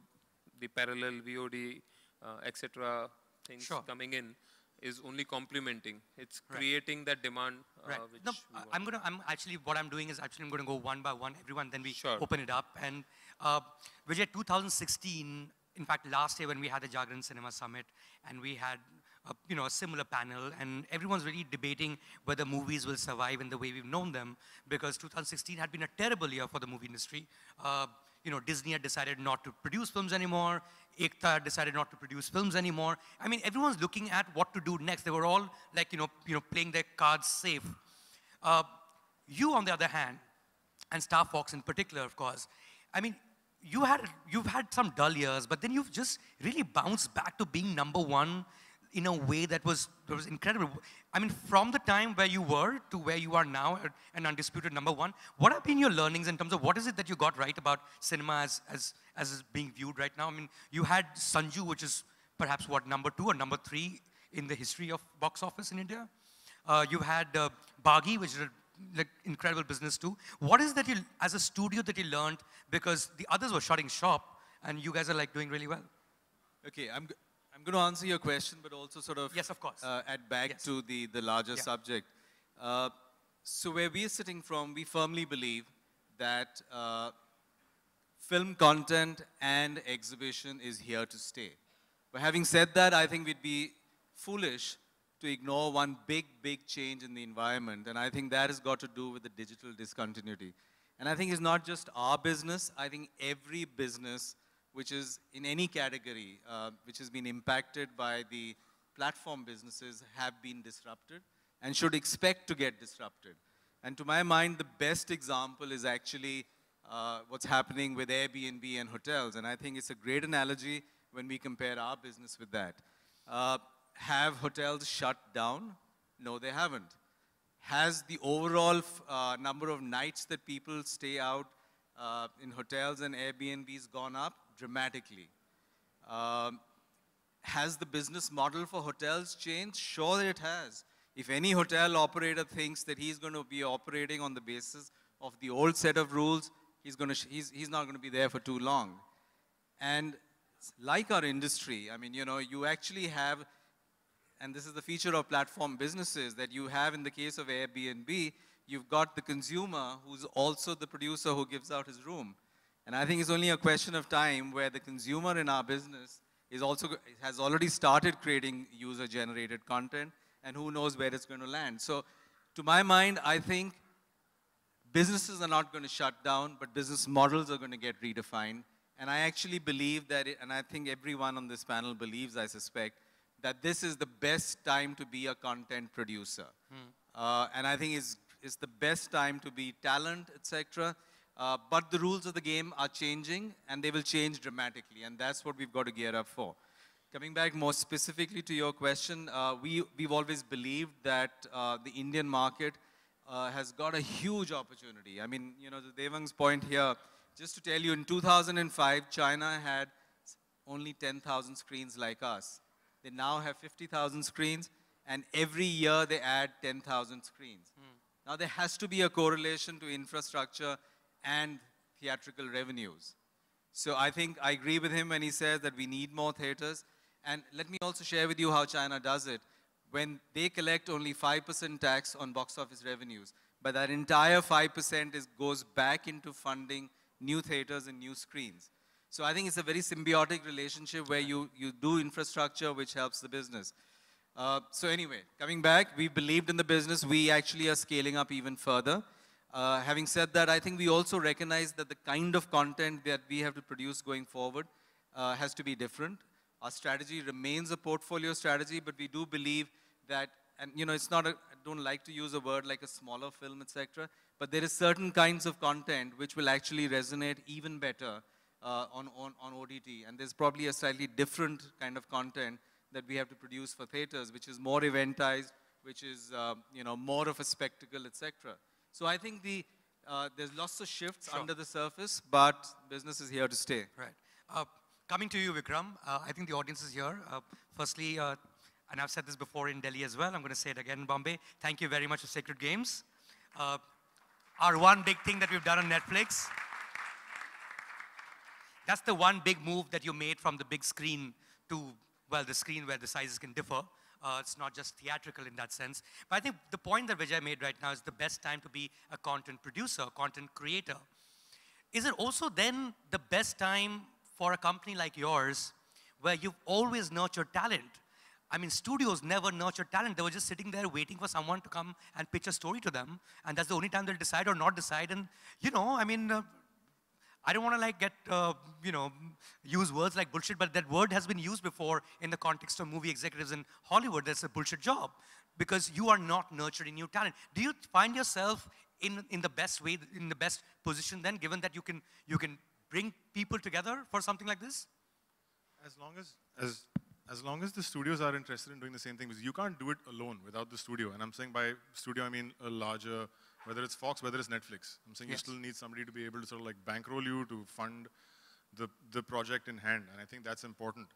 the parallel VOD, uh, etc. things sure. coming in is only complementing. It's right. creating that demand. Uh, right. no, I'm going to, I'm actually, what I'm doing is actually I'm going to go one by one, everyone, then we sure. open it up. And uh, Vijay, 2016, in fact, last year when we had the Jagran Cinema Summit and we had a, you know, a similar panel, and everyone's really debating whether movies will survive in the way we've known them, because 2016 had been a terrible year for the movie industry. Uh, you know, Disney had decided not to produce films anymore. Ekta decided not to produce films anymore. I mean, everyone's looking at what to do next. They were all like, you know, you know, playing their cards safe. Uh, you, on the other hand, and Star Fox in particular, of course. I mean, you had you've had some dull years, but then you've just really bounced back to being number one in a way that was, that was incredible. I mean, from the time where you were to where you are now, uh, an undisputed number one, what have been your learnings in terms of what is it that you got right about cinema as, as, as being viewed right now? I mean, you had Sanju, which is perhaps what, number two or number three in the history of box office in India. Uh, you had uh, Bagi, which is like incredible business too. What is that you, as a studio, that you learned because the others were shutting shop and you guys are like doing really well? Okay, I'm I'm going to answer your question, but also sort of yes, of course, uh, add back yes. to the the larger yeah. subject. Uh, so where we are sitting from, we firmly believe that uh, film content and exhibition is here to stay. But having said that, I think we'd be foolish to ignore one big, big change in the environment, and I think that has got to do with the digital discontinuity. And I think it's not just our business, I think every business which is in any category, uh, which has been impacted by the platform businesses have been disrupted and should expect to get disrupted. And to my mind, the best example is actually uh, what's happening with Airbnb and hotels. And I think it's a great analogy when we compare our business with that. Uh, have hotels shut down? No, they haven't. Has the overall uh, number of nights that people stay out uh, in hotels and Airbnbs gone up? dramatically. Um, has the business model for hotels changed? Sure that it has. If any hotel operator thinks that he's going to be operating on the basis of the old set of rules, he's, going to he's, he's not going to be there for too long. And like our industry, I mean, you know, you actually have, and this is the feature of platform businesses that you have in the case of Airbnb, you've got the consumer who's also the producer who gives out his room. And I think it's only a question of time where the consumer in our business is also, has already started creating user-generated content, and who knows where it's going to land. So to my mind, I think businesses are not going to shut down, but business models are going to get redefined. And I actually believe that, it, and I think everyone on this panel believes, I suspect, that this is the best time to be a content producer. Hmm. Uh, and I think it's, it's the best time to be talent, etc. Uh, but the rules of the game are changing and they will change dramatically. And that's what we've got to gear up for. Coming back more specifically to your question, uh, we, we've always believed that uh, the Indian market uh, has got a huge opportunity. I mean, you know, Devang's point here, just to tell you, in 2005, China had only 10,000 screens like us. They now have 50,000 screens, and every year they add 10,000 screens. Mm. Now, there has to be a correlation to infrastructure and theatrical revenues. So I think I agree with him when he says that we need more theaters. And let me also share with you how China does it. When they collect only 5% tax on box office revenues, but that entire 5% is, goes back into funding new theaters and new screens. So I think it's a very symbiotic relationship where you, you do infrastructure which helps the business. Uh, so anyway, coming back, we believed in the business. We actually are scaling up even further. Uh, having said that, I think we also recognize that the kind of content that we have to produce going forward uh, has to be different. Our strategy remains a portfolio strategy, but we do believe that, and you know, it's not a, I don't like to use a word like a smaller film, etc. But there is certain kinds of content which will actually resonate even better uh, on, on, on ODT. And there's probably a slightly different kind of content that we have to produce for theaters, which is more eventized, which is, um, you know, more of a spectacle, etc. So I think the uh, there's lots of shifts sure. under the surface, but business is here to stay. Right. Uh, coming to you, Vikram, uh, I think the audience is here. Uh, firstly, uh, and I've said this before in Delhi as well, I'm going to say it again in Bombay. Thank you very much to Sacred Games. Uh, our one big thing that we've done on Netflix. That's the one big move that you made from the big screen to, well, the screen where the sizes can differ. Uh, it's not just theatrical in that sense. But I think the point that Vijay made right now is the best time to be a content producer, content creator. Is it also then the best time for a company like yours where you've always nurtured talent? I mean, studios never nurture talent. They were just sitting there waiting for someone to come and pitch a story to them. And that's the only time they'll decide or not decide. And, you know, I mean, uh, I don't want to like get, uh, you know, use words like bullshit, but that word has been used before in the context of movie executives in Hollywood. That's a bullshit job because you are not nurturing new talent. Do you find yourself in, in the best way, in the best position then, given that you can, you can bring people together for something like this? As long as, as, as long as the studios are interested in doing the same thing, because you can't do it alone without the studio. And I'm saying by studio, I mean a larger whether it's Fox, whether it's Netflix. I'm saying yes. you still need somebody to be able to sort of like bankroll you to fund the, the project in hand. And I think that's important.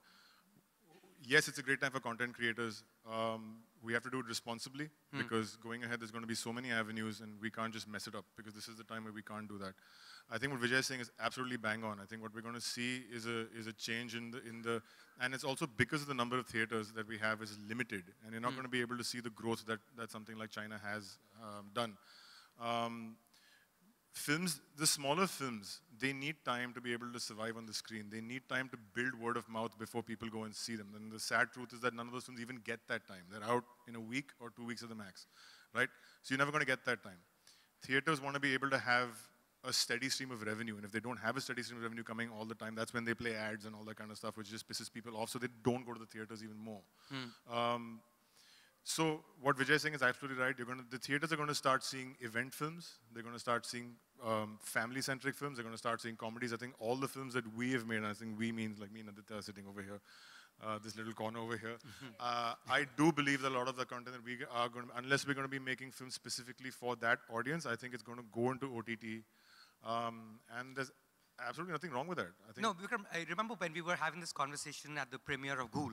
Yes, it's a great time for content creators. Um, we have to do it responsibly hmm. because going ahead, there's going to be so many avenues and we can't just mess it up because this is the time where we can't do that. I think what Vijay is saying is absolutely bang on. I think what we're going to see is a, is a change in the, in the, and it's also because the number of theaters that we have is limited and you're not hmm. going to be able to see the growth that, that something like China has um, done. Um, films, the smaller films, they need time to be able to survive on the screen. They need time to build word of mouth before people go and see them. And the sad truth is that none of those films even get that time. They're out in a week or two weeks at the max, right? So you're never going to get that time. Theaters want to be able to have a steady stream of revenue. And if they don't have a steady stream of revenue coming all the time, that's when they play ads and all that kind of stuff, which just pisses people off. So they don't go to the theaters even more. Hmm. Um, so what Vijay is saying is absolutely right. You're gonna, the theaters are going to start seeing event films. They're going to start seeing um, family-centric films. They're going to start seeing comedies. I think all the films that we have made, and I think we means like me and Aditya sitting over here, uh, this little corner over here. [laughs] uh, I do believe that a lot of the content that we are going to, unless we're going to be making films specifically for that audience, I think it's going to go into OTT. Um, and there's absolutely nothing wrong with that. I think no, Vikram, I remember when we were having this conversation at the premiere of Ghoul,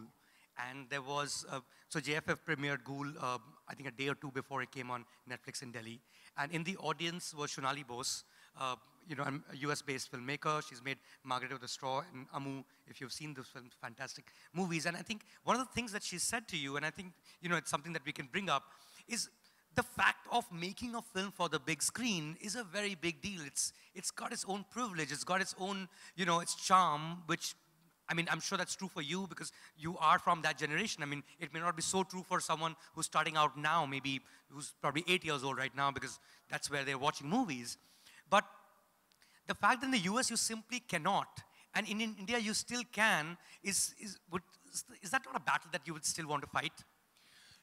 and there was, uh, so JFF premiered Ghoul, uh, I think a day or two before it came on Netflix in Delhi. And in the audience was Shunali Bose, uh, you know, a US-based filmmaker. She's made Margaret of the Straw and Amu, if you've seen those films, fantastic movies. And I think one of the things that she said to you, and I think, you know, it's something that we can bring up, is the fact of making a film for the big screen is a very big deal. It's, it's got its own privilege. It's got its own, you know, its charm, which I mean, I'm sure that's true for you because you are from that generation. I mean, it may not be so true for someone who's starting out now, maybe who's probably eight years old right now because that's where they're watching movies. But the fact that in the US you simply cannot, and in, India you still can, is, is, would, is that not a battle that you would still want to fight?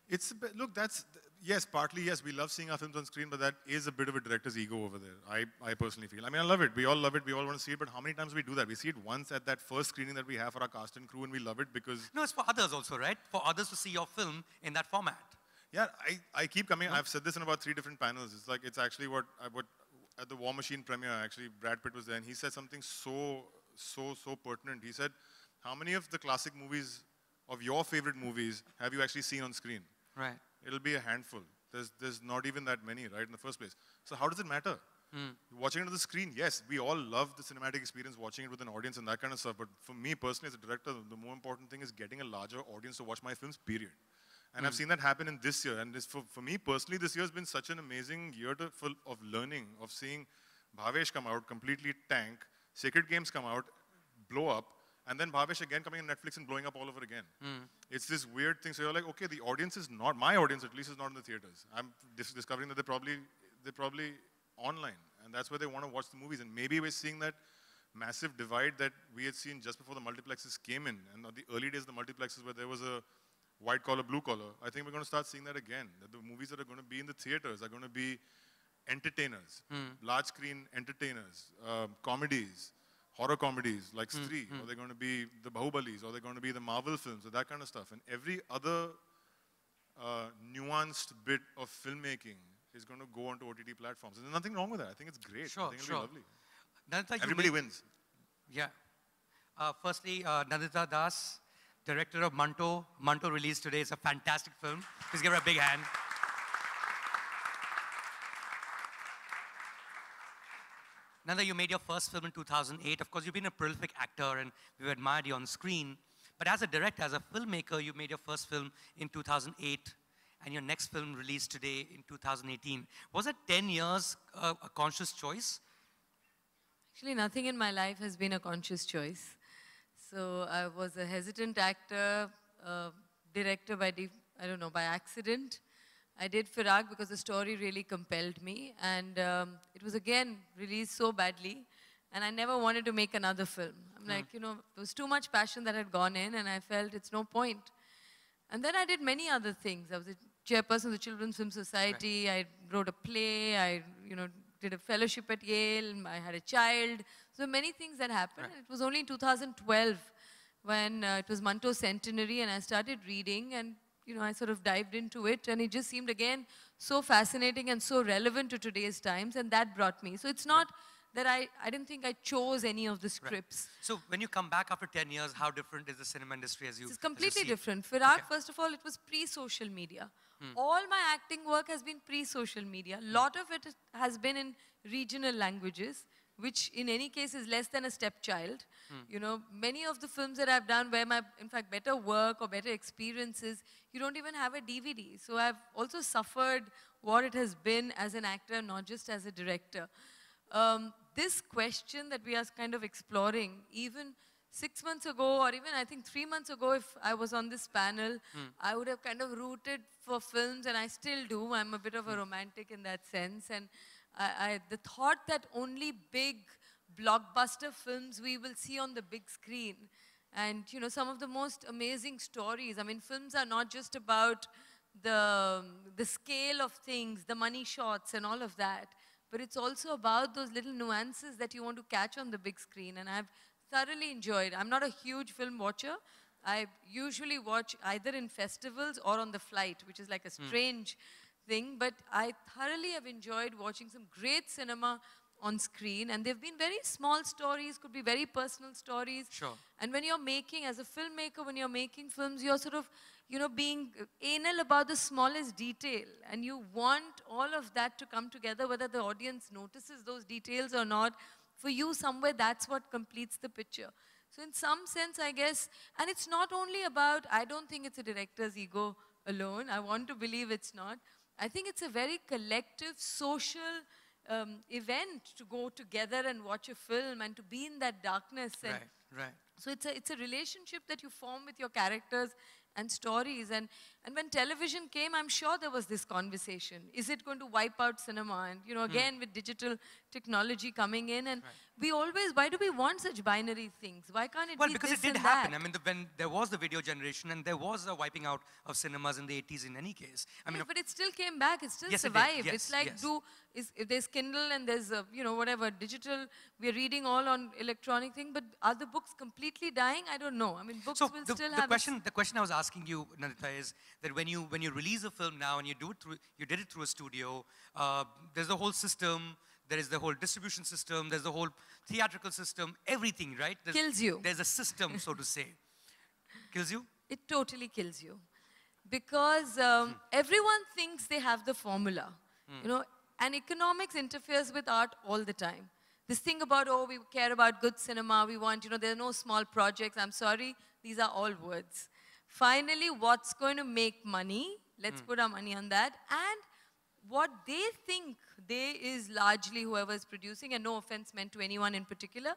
It's, look, that's, yes, partly, yes, we love seeing our films on screen, but that is a bit of a director's ego over there. I, I personally feel. I mean, I love it. We all love it. We all want to see it. But how many times we do that? We see it once at that first screening that we have for our cast and crew, and we love it because. No, it's for others also, right? For others to see your film in that format. Yeah, I, I keep coming. I've said this in about three different panels. It's like, it's actually what, what at the War Machine premiere, actually, Brad Pitt was there, and he said something so, so, so pertinent. He said, How many of the classic movies, of your favorite movies, have you actually seen on screen? Right it'll be a handful. There's, there's not even that many, right, in the first place. So how does it matter? Mm. Watching it on the screen, yes, we all love the cinematic experience, watching it with an audience and that kind of stuff. But for me personally, as a director, the more important thing is getting a larger audience to watch my films, period. And mm. I've hmm. seen that happen in this year. And this, for, for me personally, this year has been such an amazing year to, full of learning, of seeing Bhavesh come out, completely tank, Sacred Games come out, blow up, and then Bhavesh again coming on Netflix and blowing up all over again. Mm. It's this weird thing. So you're like, okay, the audience is not my audience. At least is not in the theaters. I'm dis- discovering that they're probably they're probably online, and that's where they want to watch the movies. And maybe we're seeing that massive divide that we had seen just before the multiplexes came in, and the early days of the multiplexes where there was a white collar, blue collar. I think we're going to start seeing that again. That the movies that are going to be in the theaters are going to be entertainers, mm. large screen entertainers, um, comedies horror comedies like mm, Stree? Mm. Are they going to be the Bahubalis? Are they going to be the Marvel films or that kind of stuff? And every other uh, nuanced bit of filmmaking is going to go onto OTT platforms. And there's nothing wrong with that. I think it's great. Sure, sure. Nandita, Everybody wins. Yeah. Uh, firstly, uh, Nandita Das, director of Manto. Manto released today. It's a fantastic film. Please give her a big hand. that you made your first film in 2008. Of course, you've been a prolific actor and we've admired you on screen. But as a director, as a filmmaker, you made your first film in 2008 and your next film released today in 2018. Was that 10 years uh, a conscious choice? Actually, nothing in my life has been a conscious choice. So I was a hesitant actor, uh, director by, I don't know, by accident. I did Firag because the story really compelled me. And um, it was again released so badly. And I never wanted to make another film. I'm yeah. Hmm. like, you know, there was too much passion that had gone in, and I felt it's no point. And then I did many other things. I was a chairperson of the Children's Film Society. Right. I wrote a play. I, you know, did a fellowship at Yale. I had a child. So many things that happened. Right. it was only in 2012 when uh, it was Manto centenary, and I started reading and you know, I sort of dived into it and it just seemed again so fascinating and so relevant to today's times and that brought me. So it's not that I, I didn't think I chose any of the scripts. Right. So when you come back after 10 years, how different is the cinema industry as you It's completely you different. Firat. okay. first of all, it was pre-social media. Hmm. All my acting work has been pre-social media. A hmm. lot of it has been in regional languages which in any case is less than a stepchild. Mm. You know, many of the films that I've done where my, in fact, better work or better experiences, you don't even have a DVD. So I've also suffered what it has been as an actor, not just as a director. Um, this question that we are kind of exploring, even six months ago, or even I think three months ago, if I was on this panel, mm. I would have kind of rooted for films, and I still do. I'm a bit of a hmm. romantic in that sense. and I, I, the thought that only big blockbuster films we will see on the big screen. And, you know, some of the most amazing stories. I mean, films are not just about the, the scale of things, the money shots and all of that. But it's also about those little nuances that you want to catch on the big screen. And I've thoroughly enjoyed. I'm not a huge film watcher. I usually watch either in festivals or on the flight, which is like a hmm. strange... Mm thing, but I thoroughly have enjoyed watching some great cinema on screen and they've been very small stories could be very personal stories sure and when you're making as a filmmaker when you're making films you're sort of you know being anal about the smallest detail and you want all of that to come together whether the audience notices those details or not for you somewhere that's what completes the picture so in some sense i guess and it's not only about i don't think it's a director's ego alone i want to believe it's not I think it's a very collective, social um, event to go together and watch a film and to be in that darkness. right, right. So it's a, it's a relationship that you form with your characters and stories. And and when television came, I'm sure there was this conversation. Is it going to wipe out cinema? And, you know, hmm. again, mm. with digital technology coming in, and right. we always, why do we want such binary things? Why can't it well, be because it did happen. That? I mean, the, when there was the video generation and there was a wiping out of cinemas in the 80s in any case. I mean, but it still came back. It still yes, survived. It yes, it's like, do, is, if there's Kindle and there's, a, you know, whatever, digital, we're reading all on electronic thing, but are the books completely dying? I don't know. I mean, books so will the, still the have... Question, the question I was asking you, Narita, is that when you, when you release a film now and you, do it through, you did it through a studio, uh, there's a whole system, there is the whole distribution system, there's the whole theatrical system, everything, right? There's, kills you. There's a system, so to say. Kills you? It totally kills you. Because um, hmm. everyone thinks they have the formula. Hmm. You know, and economics interferes with art all the time. This thing about, oh, we care about good cinema, we want, you know, there are no small projects, I'm sorry, these are all words. Finally, what's going to make money? Let's mm. put our money on that. And what they think they is largely whoever is producing, and no offense meant to anyone in particular,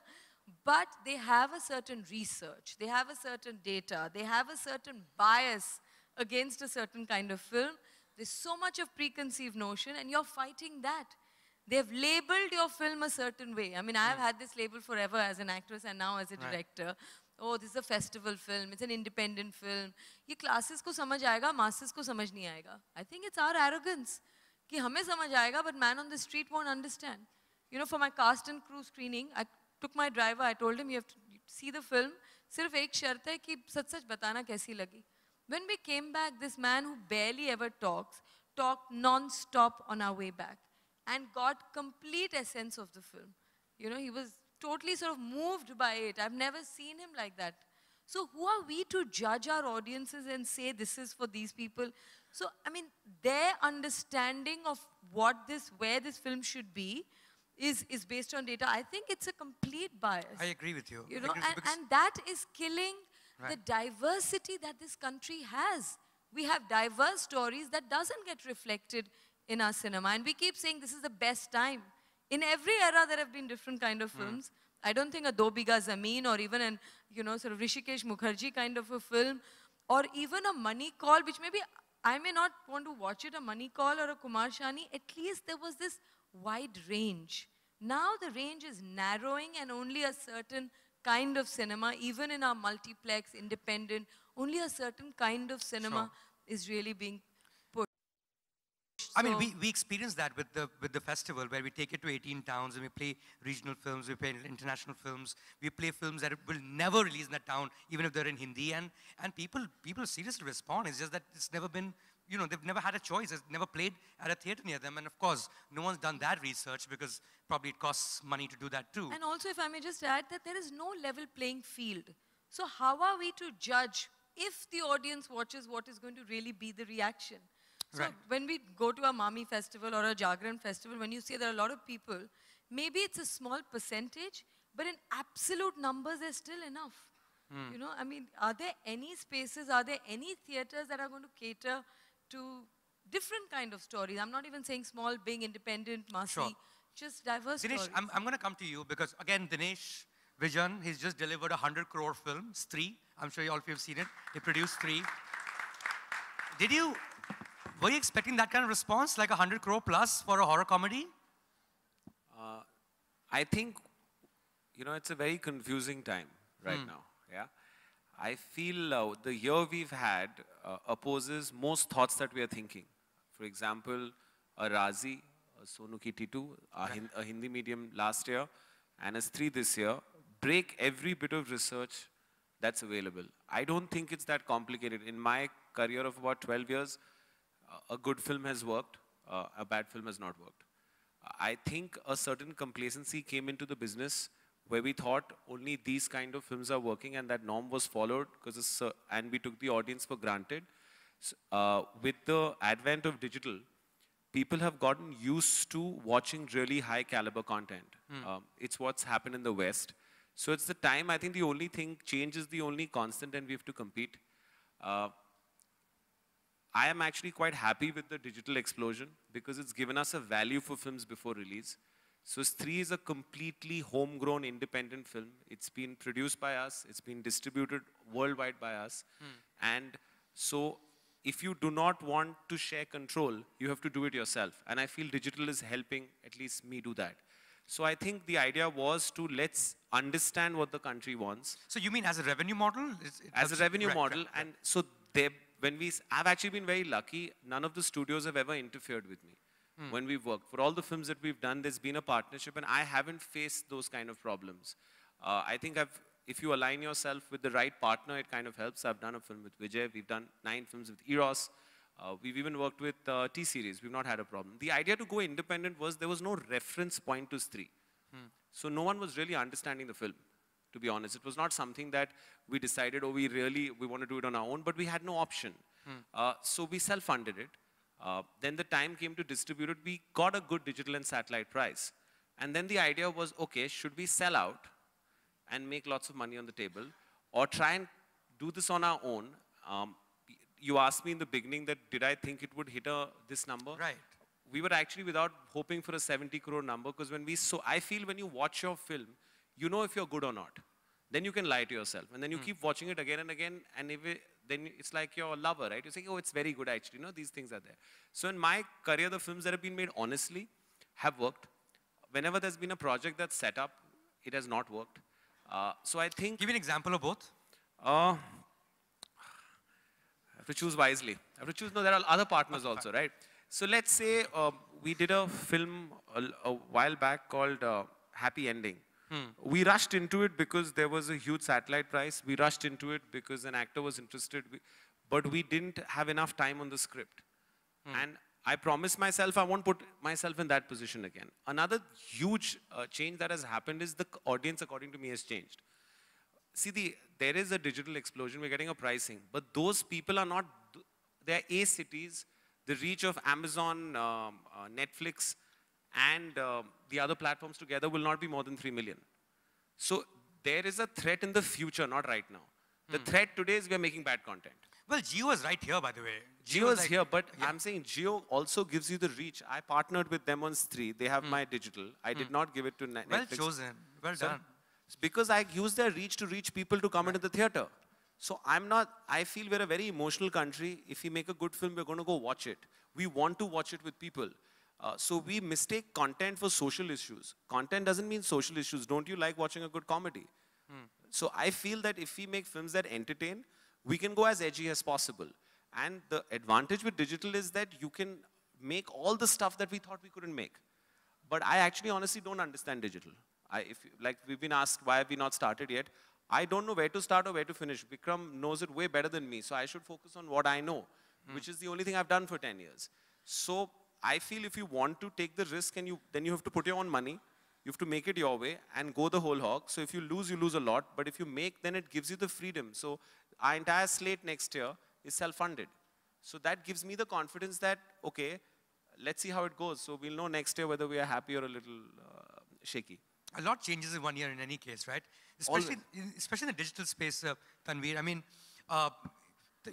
but they have a certain research, they have a certain data, they have a certain bias against a certain kind of film. There's so much of preconceived notion, and you're fighting that. They've labeled your film a certain way. I mean, I've hmm. had this label forever as an actress and now as a director, right oh this is a festival film it's an independent film ये classes को समझ आएगा masses को समझ नहीं I think it's our arrogance कि हमें समझ आएगा but man on the street won't understand you know for my cast and crew screening I took my driver I told him you have to see the film सिर्फ ek शर्त है कि सच सच बताना कैसी लगी when we came back this man who barely ever talks talked non-stop on our way back and got complete essence of the film you know he was totally sort of moved by it. I've never seen him like that. So who are we to judge our audiences and say this is for these people? So, I mean, their understanding of what this, where this film should be, is, is based on data. I think it's a complete bias. I agree with you. You know, and, and, that is killing right. the diversity that this country has. We have diverse stories that doesn't get reflected in our cinema. And we keep saying this is the best time in every era there have been different kind of hmm. films. Mm. I don't think a Dobiga Zameen or even an, you know, sort of Rishikesh Mukherjee kind of a film or even a Money Call, which maybe I may not want to watch it, a Money Call or a Kumar Shani. At least there was this wide range. Now the range is narrowing and only a certain kind of cinema, even in our multiplex, independent, only a certain kind of cinema sure. is really being I mean, we, we experience that with the, with the festival where we take it to 18 towns and we play regional films, we play international films, we play films that will never release in that town, even if they're in Hindi. And, and people, people seriously respond. It's just that it's never been, you know, they've never had a choice. It's never played at a theater near them. And of course, no one's done that research because probably it costs money to do that too. And also, if I may just add that there is no level playing field. So how are we to judge if the audience watches what is going to really be the reaction? So right. when we go to a Mami festival or a Jagran festival, when you say there are a lot of people, maybe it's a small percentage, but in absolute numbers, there's still enough. Mm. You know, I mean, are there any spaces, are there any theatres that are going to cater to different kind of stories? I'm not even saying small, being independent, massy, sure. just diverse Dinesh, stories. I'm, I'm going to come to you because, again, Dinesh Vijan, he's just delivered a 100 crore film, Three. I'm sure all of you have seen it. He produced Three. Did you were you expecting that kind of response, like 100 crore plus for a horror comedy? Uh, I think, you know, it's a very confusing time right mm. now. Yeah. I feel uh, the year we've had uh, opposes most thoughts that we are thinking. For example, a Razi, a Sonu Ki Titu, a, hin a Hindi medium last year, and a three this year, break every bit of research that's available. I don't think it's that complicated. In my career of about 12 years, a good film has worked, uh, a bad film has not worked. I think a certain complacency came into the business where we thought only these kind of films are working and that norm was followed because uh, and we took the audience for granted. So, uh, with the advent of digital, people have gotten used to watching really high caliber content. Mm. Um, it's what's happened in the West. So it's the time, I think the only thing, change is the only constant and we have to compete. Uh, I am actually quite happy with the digital explosion because it's given us a value for films before release. So 3 is a completely homegrown independent film. It's been produced by us. It's been distributed worldwide by us. Hmm. And so if you do not want to share control, you have to do it yourself. And I feel digital is helping at least me do that. So I think the idea was to let's understand what the country wants. So you mean as a revenue model? as a revenue model. And so they when we, I've actually been very lucky. None of the studios have ever interfered with me hmm. when we've worked. For all the films that we've done, there's been a partnership, and I haven't faced those kind of problems. Uh, I think I've, if you align yourself with the right partner, it kind of helps. I've done a film with Vijay. We've done nine films with Eros. Uh, we've even worked with uh, T-Series. We've not had a problem. The idea to go independent was there was no reference point to Stree. Hmm. So no one was really understanding the film to be honest. It was not something that we decided, oh, we really, we want to do it on our own, but we had no option. Hmm. Uh, so we self-funded it. Uh, then the time came to distribute it. We got a good digital and satellite price. And then the idea was, okay, should we sell out and make lots of money on the table or try and do this on our own? Um, you asked me in the beginning that did I think it would hit a, this number? Right. We were actually without hoping for a 70 crore number because when we, so I feel when you watch your film, you know if you're good or not. Then you can lie to yourself. And then you mm. keep watching it again and again. And if it, then it's like your lover, right? You say, oh, it's very good actually. You know, these things are there. So in my career, the films that have been made honestly have worked. Whenever there's been a project that's set up, it has not worked. Uh, so I think... Give me an example of both. Uh, have to choose wisely. I have to choose, no, there are other partners also, right? So let's say uh, we did a film a, a while back called uh, Happy Ending. Hmm. We rushed into it because there was a huge satellite price. We rushed into it because an actor was interested. but we didn't have enough time on the script. Hmm. And I promised myself I won't put myself in that position again. Another huge uh, change that has happened is the audience, according to me, has changed. See, the, there is a digital explosion. We're getting a pricing. But those people are not, they're A cities. The reach of Amazon, um, uh, Netflix, and uh, the other platforms together will not be more than 3 million. So there is a threat in the future, not right now. The hmm. threat today is we are making bad content. Well, Geo is right here, by the way. Geo, is like, here, but yeah. I'm saying Geo also gives you the reach. I partnered with them on Stree. They have hmm. my digital. I hmm. did not give it to Netflix. Well chosen. Well so, done. Because I use their reach to reach people to come right. into the theater. So I'm not, I feel we're a very emotional country. If we make a good film, we're going to go watch it. We want to watch it with people. Uh, so we mistake content for social issues. Content doesn't mean social issues. Don't you like watching a good comedy? Hmm. So I feel that if we make films that entertain, we can go as edgy as possible. And the advantage with digital is that you can make all the stuff that we thought we couldn't make. But I actually honestly don't understand digital. I, if, like we've been asked why have we not started yet. I don't know where to start or where to finish. Vikram knows it way better than me, so I should focus on what I know, hmm. which is the only thing I've done for 10 years. So I feel if you want to take the risk and you, then you have to put your own money, you have to make it your way and go the whole hog. So if you lose, you lose a lot. But if you make, then it gives you the freedom. So our entire slate next year is self-funded. So that gives me the confidence that, okay, let's see how it goes. So we'll know next year whether we are happy or a little uh, shaky. A lot changes in one year in any case, right? Especially, in, especially in the digital space, uh, Tanveer. I mean, uh,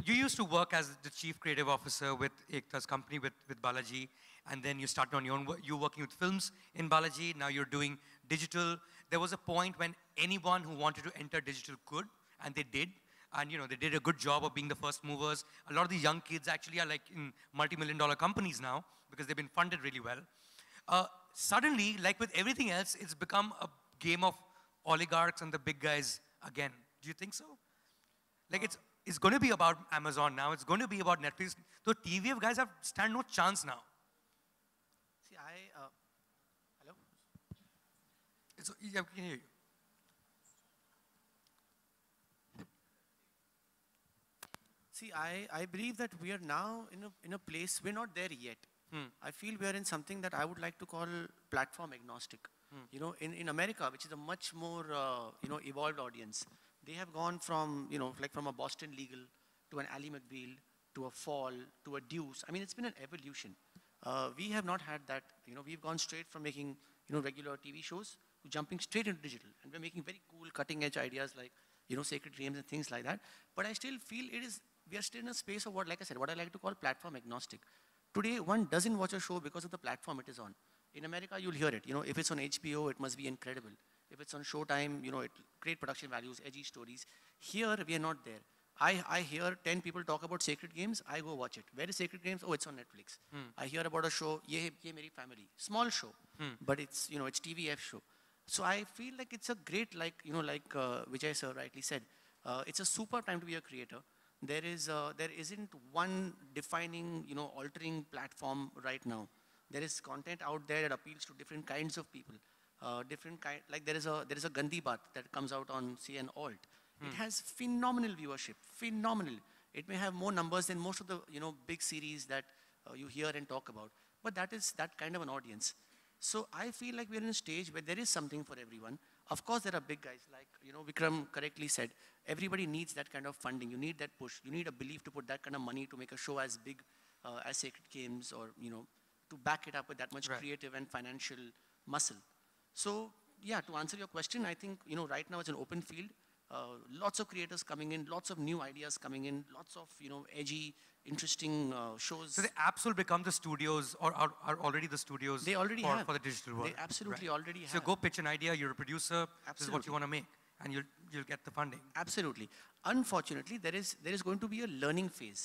you used to work as the chief creative officer with Ekta's company, with, with Balaji, and then you started on your own, you working with films in Balaji, now you're doing digital. There was a point when anyone who wanted to enter digital could, and they did. And you know, they did a good job of being the first movers. A lot of these young kids actually are like in multi-million dollar companies now because they've been funded really well. Uh, suddenly, like with everything else, it's become a game of oligarchs and the big guys again. Do you think so? Like it's it's going to be about Amazon now. It's going to be about Netflix. So TVF guys have stand no chance now. See, I, uh, hello? It's, yeah, we can hear you. See, I, I believe that we are now in a, in a place, we're not there yet. Hmm. I feel we are in something that I would like to call platform agnostic. Hmm. You know, in, in America, which is a much more, uh, you know, evolved audience, they have gone from, you know, like from a Boston Legal to an Ali McBeal to a Fall to a Deuce. I mean, it's been an evolution. Uh, we have not had that. You know, we've gone straight from making, you know, regular TV shows to jumping straight into digital. And we're making very cool, cutting-edge ideas like, you know, Sacred Dreams and things like that. But I still feel it is, we are still in a space of what, like I said, what I like to call platform agnostic. Today, one doesn't watch a show because of the platform it is on. In America, you'll hear it. You know, if it's on HBO, it must be incredible. If it's on Showtime, you know, it, great production values, edgy stories. Here, we are not there. I, I hear 10 people talk about Sacred Games, I go watch it. Where is Sacred Games? Oh, it's on Netflix. Hmm. I hear about a show, Ye, Ye Meri Family. Small show, hmm. but it's, you know, it's TVF show. So I feel like it's a great, like, you know, like uh, Vijay sir rightly said, uh, it's a super time to be a creator. There is, uh, there isn't one defining, you know, altering platform right now. There is content out there that appeals to different kinds of people. Uh, different kind, like there is a there is a Gandhi Bat that comes out on CN Alt. Hmm. It has phenomenal viewership, phenomenal. It may have more numbers than most of the you know big series that uh, you hear and talk about, but that is that kind of an audience. So I feel like we're in a stage where there is something for everyone. Of course, there are big guys like you know Vikram correctly said. Everybody needs that kind of funding. You need that push. You need a belief to put that kind of money to make a show as big uh, as Sacred Games, or you know, to back it up with that much right. creative and financial muscle. So yeah, to answer your question, I think you know right now it's an open field. Uh, lots of creators coming in, lots of new ideas coming in, lots of you know edgy, interesting uh, shows. So the apps will become the studios, or are, are already the studios. They already for, have. for the digital world. They absolutely right? already have. So go pitch an idea. You're a producer. Absolutely. This is what you want to make, and you'll you'll get the funding. Absolutely. Unfortunately, there is there is going to be a learning phase.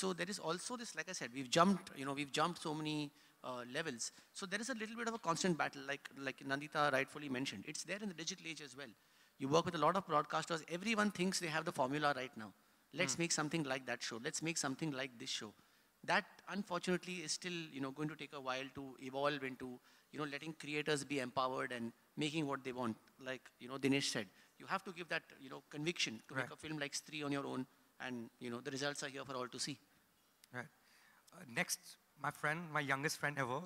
So there is also this, like I said, we've jumped. You know, we've jumped so many uh, levels. So there is a little bit of a constant battle, like, like Nandita rightfully mentioned. It's there in the digital age as well. You work with a lot of broadcasters. Everyone thinks they have the formula right now. Let's mm. make something like that show. Let's make something like this show. That, unfortunately, is still you know, going to take a while to evolve into you know, letting creators be empowered and making what they want, like you know, Dinesh said. You have to give that you know, conviction to right. make a film like Stree on your own, and you know, the results are here for all to see. Right. Uh, next my friend, my youngest friend ever,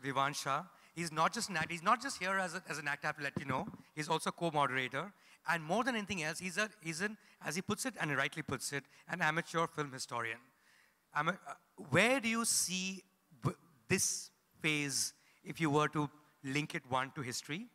Vivan Shah. He's not just an he's not just here as, a, as an actor, I have to let you know. He's also co-moderator. And more than anything else, he's, a, he's an, as he puts it, and he rightly puts it, an amateur film historian. uh, where do you see this phase if you were to link it, one, to history? Mm.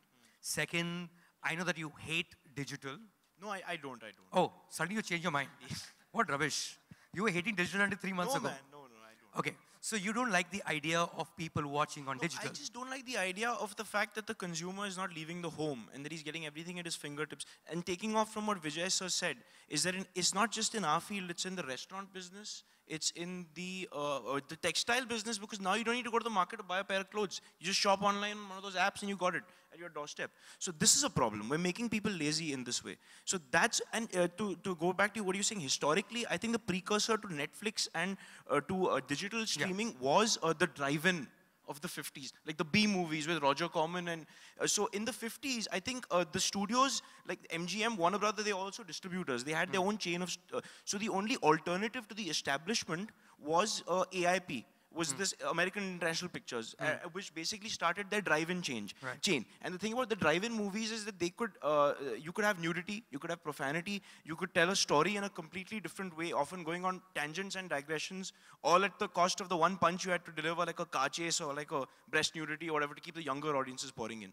Second, I know that you hate digital. No, I, I don't, I don't. Oh, suddenly you change your mind. [laughs] what rubbish. You were hating digital until three months no, ago. Man, no, no, I don't. Okay. So you don't like the idea of people watching on no, digital? I just don't like the idea of the fact that the consumer is not leaving the home and that he's getting everything at his fingertips. And taking off from what Vijay sir said, is that in, it's not just in our field, it's in the restaurant business, it's in the, uh, the textile business because now you don't need to go to the market to buy a pair of clothes. You just shop online on one of those apps and you got it at your doorstep. So this is a problem. We're making people lazy in this way. So that's, and uh, to, to go back to what you're saying, historically, I think the precursor to Netflix and uh, to uh, digital streaming yeah. was uh, the drive-in of the 50s, like the B movies with Roger Corman. And uh, so in the 50s, I think uh, the studios like MGM, Warner Brother, they also distributors. They had mm. their hmm. own chain of. Uh, so the only alternative to the establishment was uh, AIP, was mm. this American International Pictures, mm. uh, hmm. which basically started their drive-in change right. chain. And the thing about the drive-in movies is that they could, uh, you could have nudity, you could have profanity, you could tell a story in a completely different way, often going on tangents and digressions, all at the cost of the one punch you had to deliver, like a car chase or like a breast nudity or whatever, to keep the younger audiences pouring in.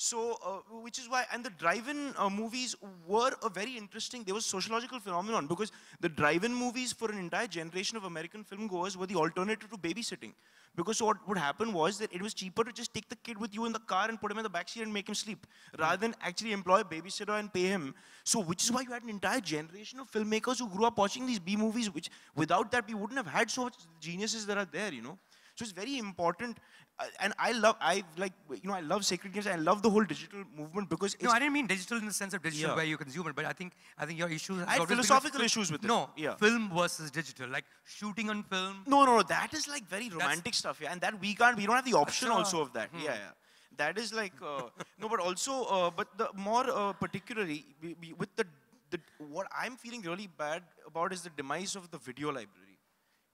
So, uh, which is why, and the drive-in uh, movies were a very interesting, they were sociological phenomenon because the drive-in movies for an entire generation of American filmgoers were the alternative to babysitting. Because what would happen was that it was cheaper to just take the kid with you in the car and put him in the backseat and make him sleep, rather than actually employ a babysitter and pay him. So, which is why you had an entire generation of filmmakers who grew up watching these B movies, which without that we wouldn't have had so much geniuses that are there, you know. So it's very important. Uh, and I love, I like, you know, I love sacred games. I love the whole digital movement because no, I didn't mean digital in the sense of digital yeah. where you consume it, but I think I think your issues. I philosophical issues with it. No, yeah. film versus digital, like shooting on film. No, no, no, that is like very romantic That's, stuff, yeah, and that we can't, we don't have the option also of that. Hmm. Yeah, yeah. That is like uh, no, but also, uh, but the more uh, particularly we, we, with the the, what I'm feeling really bad about is the demise of the video library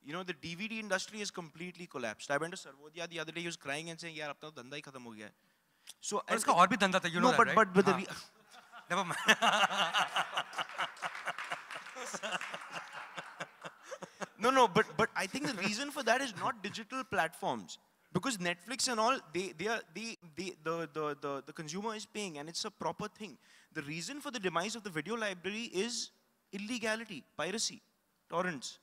you know, the DVD industry has completely collapsed. I went to Sarvodaya the other day. He was crying and saying, "Yeah, apna danda hi khatam So, but इसका और भी धंधा you know no, that, but, right? but but but the [laughs] never mind. [laughs] no, no, but but I think the reason for that is not digital platforms because Netflix and all they they are they, they the, the the the consumer is paying and it's a proper thing. The reason for the demise of the video library is illegality, piracy, torrents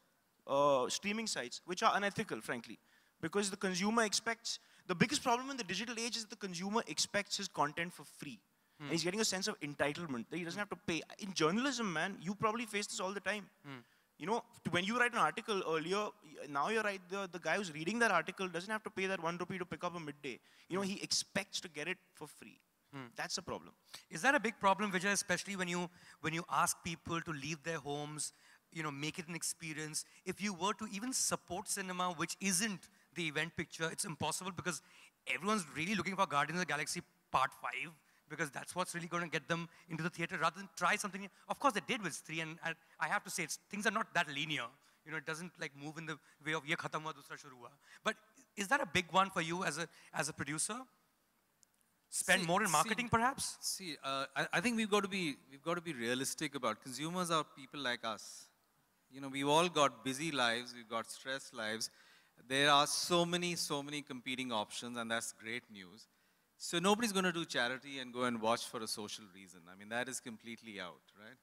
uh, streaming sites, which are unethical, frankly, because the consumer expects, the biggest problem in the digital age is that the consumer expects his content for free. Mm. And he's getting a sense of entitlement that he doesn't have to pay. In journalism, man, you probably face this all the time. Mm. You know, when you write an article earlier, now you're right, the, the guy who's reading that article doesn't have to pay that one rupee to pick up a midday. You know, hmm. he expects to get it for free. Hmm. That's a problem. Is that a big problem, Vijay, especially when you, when you ask people to leave their homes you know, make it an experience. If you were to even support cinema, which isn't the event picture, it's impossible because everyone's really looking for Guardians of the Galaxy Part 5 because that's what's really going to get them into the theater rather than try something. Of course, they did with 3, and, I have to say, things are not that linear. You know, it doesn't like move in the way of ye khatam hua, dusra But is that a big one for you as a, as a producer? Spend see, more in marketing, see, perhaps. See, uh, I, I, think we've got to be we've got to be realistic about consumers are people like us. You know, we've all got busy lives, we've got stressed lives. There are so many, so many competing options, and that's great news. So nobody's going to do charity and go and watch for a social reason. I mean, that is completely out, right?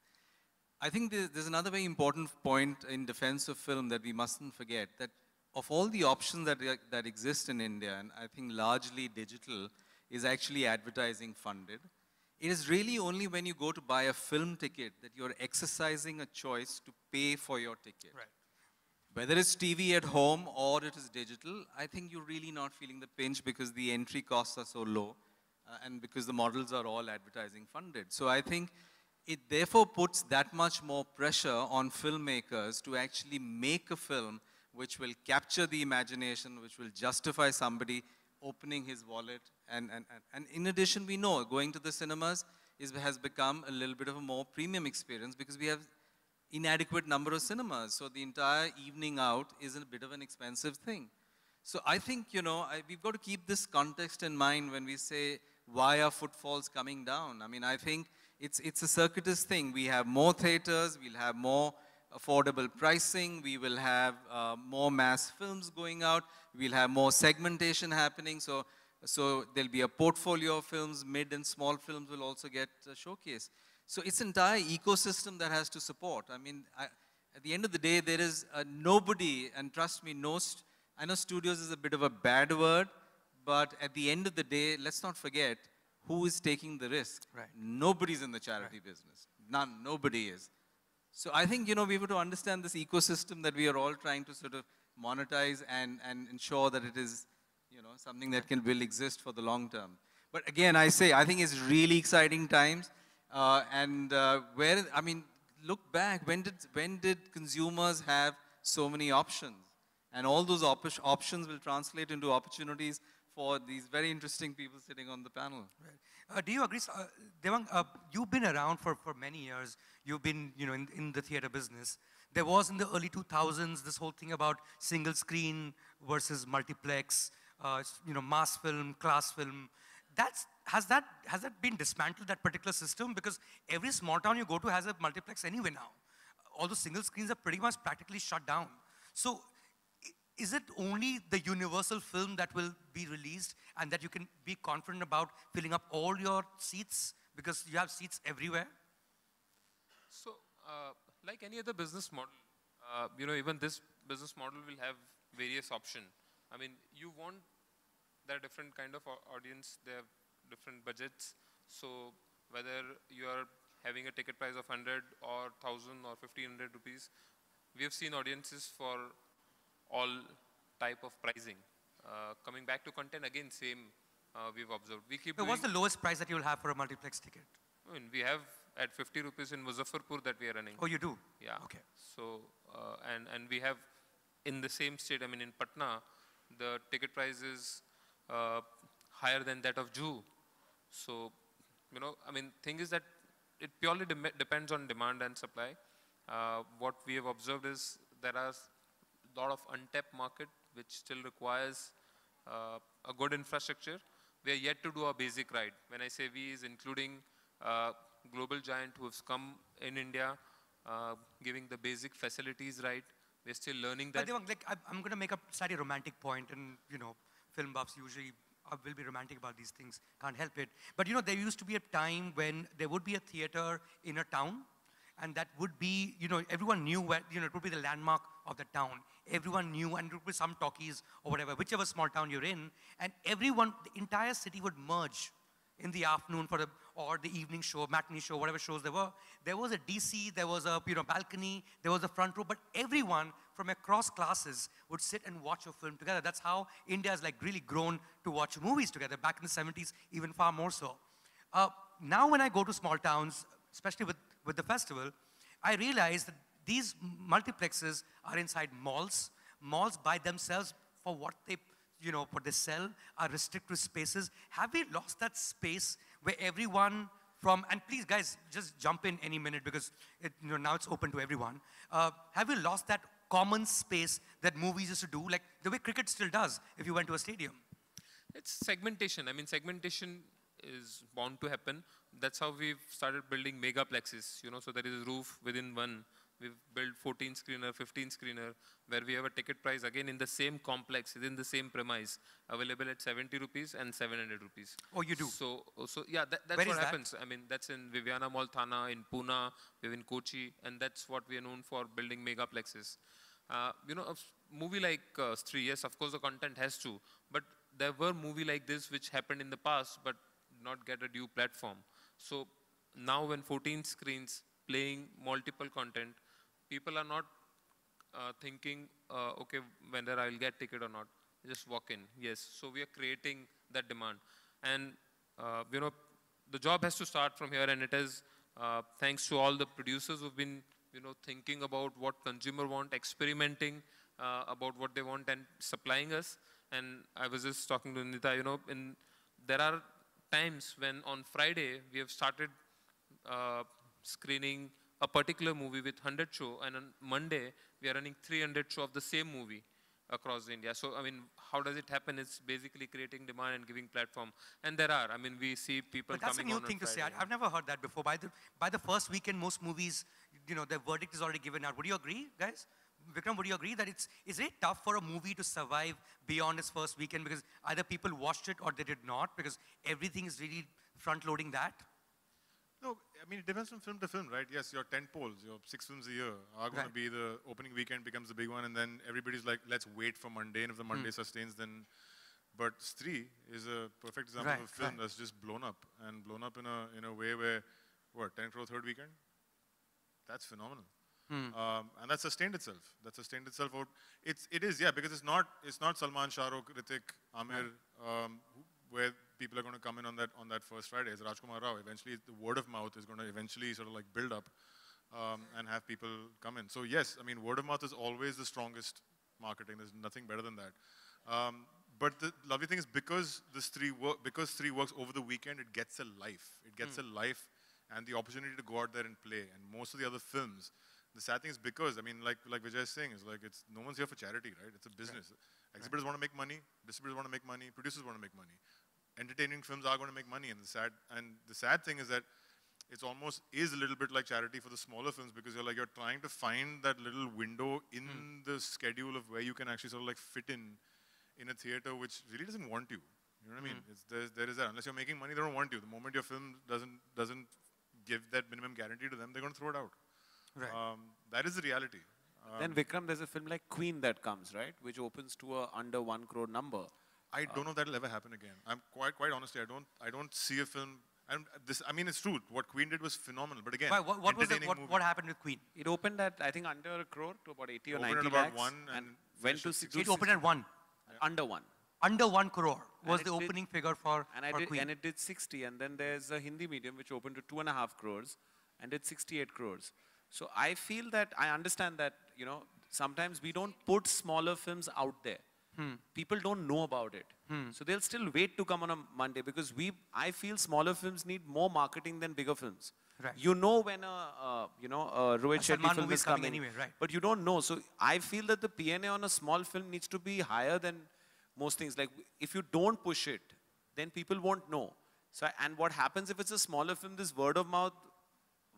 I think there's another very important point in defense of film that we mustn't forget, that of all the options that, that exist in India, and I think largely digital, is actually advertising funded. It is really only when you go to buy a film ticket that you're exercising a choice to pay for your ticket. Right. Whether it's TV at home or it is digital, I think you're really not feeling the pinch because the entry costs are so low uh, and because the models are all advertising funded. So I think it therefore puts that much more pressure on filmmakers to actually make a film which will capture the imagination, which will justify somebody opening his wallet. And, and, and, and in addition, we know going to the cinemas is, has become a little bit of a more premium experience because we have inadequate number of cinemas. So the entire evening out is a bit of an expensive thing. So I think, you know, I, we've got to keep this context in mind when we say, why are footfalls coming down? I mean, I think it's, it's a circuitous thing. We have more theaters, we'll have more affordable pricing. We will have uh, more mass films going out. We'll have more segmentation happening. So, so there'll be a portfolio of films. Mid and small films will also get uh, showcased. So it's entire ecosystem that has to support. I mean, I, at the end of the day, there is uh, nobody, and trust me, no, I know studios is a bit of a bad word, but at the end of the day, let's not forget who is taking the risk. Right. Nobody's in the charity right. business. None, nobody is. So I think, you know, we were to understand this ecosystem that we are all trying to sort of monetize and, and ensure that it is, you know, something that can will exist for the long term. But again, I say, I think it's really exciting times. Uh, and uh, where, I mean, look back, when did, when did consumers have so many options? And all those op options will translate into opportunities for these very interesting people sitting on the panel. Right. Uh, do you agree, uh, Devang, uh, you've been around for, for many years. You've been, you know, in, in the theater business. There was in the early 2000s this whole thing about single screen versus multiplex, uh, you know, mass film, class film. That's, has, that, has that been dismantled, that particular system? Because every small town you go to has a multiplex anyway now. All the single screens are pretty much practically shut down. So is it only the universal film that will be released and that you can be confident about filling up all your seats because you have seats everywhere? So, uh, like any other business model, uh, you know, even this business model will have various options. I mean, you want, there are different kind of audience, they have different budgets. So whether you are having a ticket price of 100 or 1,000 or 1,500 rupees, we have seen audiences for all type of pricing. Uh, coming back to content, again, same uh, we've observed. We keep what's the lowest price that you'll have for a multiplex ticket? I mean, we have at 50 rupees in Muzaffarpur that we are running. Oh, you do? Yeah. Okay. So, uh, and, and we have in the same state, I mean, in Patna, the ticket price is uh, higher than that of Jew. So, you know, I mean, thing is that it purely de depends on demand and supply. Uh, what we have observed is there are lot of untapped market which still requires uh, a good infrastructure. We are yet to do our basic right. When I say we is including uh, global giant who has come in India, uh, giving the basic facilities right. We're still learning that. But Devang, like, I, am going to make a slightly romantic point and, you know, film buffs usually uh, will be romantic about these things. Can't help it. But, you know, there used to be a time when there would be a theater in a town and that would be, you know, everyone knew where, you know, it would be the landmark of the town. Everyone knew, and it would be some talkies or whatever, whichever small town you're in, and everyone, the entire city would merge in the afternoon for the, or the evening show, matinee show, whatever shows there were. There was a DC, there was a you know, balcony, there was a front row, but everyone from across classes would sit and watch a film together. That's how India has like really grown to watch movies together, back in the 70s, even far more so. Uh, now when I go to small towns, especially with, with the festival, I realize that these multiplexes are inside malls. Malls by themselves, for what they, you know, what they sell, are restricted spaces. Have we lost that space where everyone from, and please guys, just jump in any minute because it, you know, now it's open to everyone. Uh, have we lost that common space that movies used to do, like the way cricket still does if you went to a stadium? It's segmentation. I mean, segmentation is bound to happen. That's how we've started building megaplexes, you know, so there is a roof within one. We've built 14 screener, 15 screener, where we have a ticket price again in the same complex, within the same premise, available at 70 rupees and 700 rupees. Oh, you do? So, so yeah, that, that's where what happens. That? I mean, that's in Viviana Mall Thana, in Pune, we're in Kochi, and that's what we are known for building megaplexes. Uh, you know, a movie like uh, yes, of course the content has to, but there were movie like this which happened in the past, but not get a due platform. So now when 14 screens playing multiple content, people are not uh, thinking, uh, okay, whether I'll get ticket or not. just walk in. Yes. So we are creating that demand. And, uh, you know, the job has to start from here. And it is uh, thanks to all the producers who've been, you know, thinking about what consumer want, experimenting uh, about what they want and supplying us. And I was just talking to Nita, you know, in, there are times when on Friday we have started uh, screening a particular movie with 100 show, and on Monday we are running 300 show of the same movie across India. So, I mean, how does it happen? It's basically creating demand and giving platform. And there are, I mean, we see people but that's coming a new thing to say. I've never heard that before. By the, by the first weekend, most movies, you know, the verdict is already given out. Would you agree, guys? Vikram, would you agree that it's is it tough for a movie to survive beyond its first weekend because either people watched it or they did not because everything is really front-loading that? No, I mean, it depends from film to film, right? Yes, your 10 poles, your six films a year are going right. to be the opening weekend becomes the big one, and then everybody's like, let's wait for Monday, and if the hmm. Monday mm. sustains, then. But Stree is a perfect example right, of a film right. that's just blown up, and blown up in a, in a way where, what, 10 crore third weekend? That's phenomenal. Mm. Um, and that sustained itself. That sustained itself out. It's, it is, yeah, because it's not, it's not Salman, Shah Rukh, Ritik, Amir, um, where people are going to come in on that on that first Friday is Rajkumar Rao. Eventually, the word of mouth is going to eventually sort of like build up um, and have people come in. So yes, I mean, word of mouth is always the strongest marketing. There's nothing better than that. Um, but the lovely thing is because this three work because three works over the weekend, it gets a life. It gets mm. a life and the opportunity to go out there and play. And most of the other films, the sad thing is because I mean, like like Vijay is saying, is like it's no one's here for charity, right? It's a business. Right. Exhibitors right. want to make money, distributors want to make money, producers want to make money entertaining films are going to make money. And the sad, and the sad thing is that it's almost is a little bit like charity for the smaller films because you're like you're trying to find that little window in mm. the schedule of where you can actually sort of like fit in in a theater which really doesn't want you. You know what mm. I mean? Hmm. It's, there's, there is that. Unless you're making money, they don't want you. The moment your film doesn't doesn't give that minimum guarantee to them, they're going to throw it out. Right. Um, that is the reality. Um, then Vikram, there's a film like Queen that comes, right, which opens to a under one crore number. I ah. don't know if that'll ever happen again. I'm quite, quite honestly, I don't, I don't see a film. And this, I mean, it's true. What Queen did was phenomenal. But again, Why, what, what, was the, what, what happened with Queen? It opened at, I think, under a crore to about 80 or opened 90 at about lakhs. one and, and went to six. It opened at one. Yeah. Under one. Under one crore was the opening did, figure for, and I did, Queen. And it did 60. And then there's a Hindi medium which opened to two and a half crores and did 68 crores. So I feel that I understand that, you know, sometimes we don't put smaller films out there. Hmm. People don't know about it. Hmm. So they'll still wait to come on a Monday because we, I feel smaller films need more marketing than bigger films. Right. You know when a, uh, you know, a Rohit Shetty film is coming, coming anyway, right. but you don't know. So I feel that the PNA on a small film needs to be higher than most things. Like if you don't push it, then people won't know. So, and what happens if it's a smaller film, this word of mouth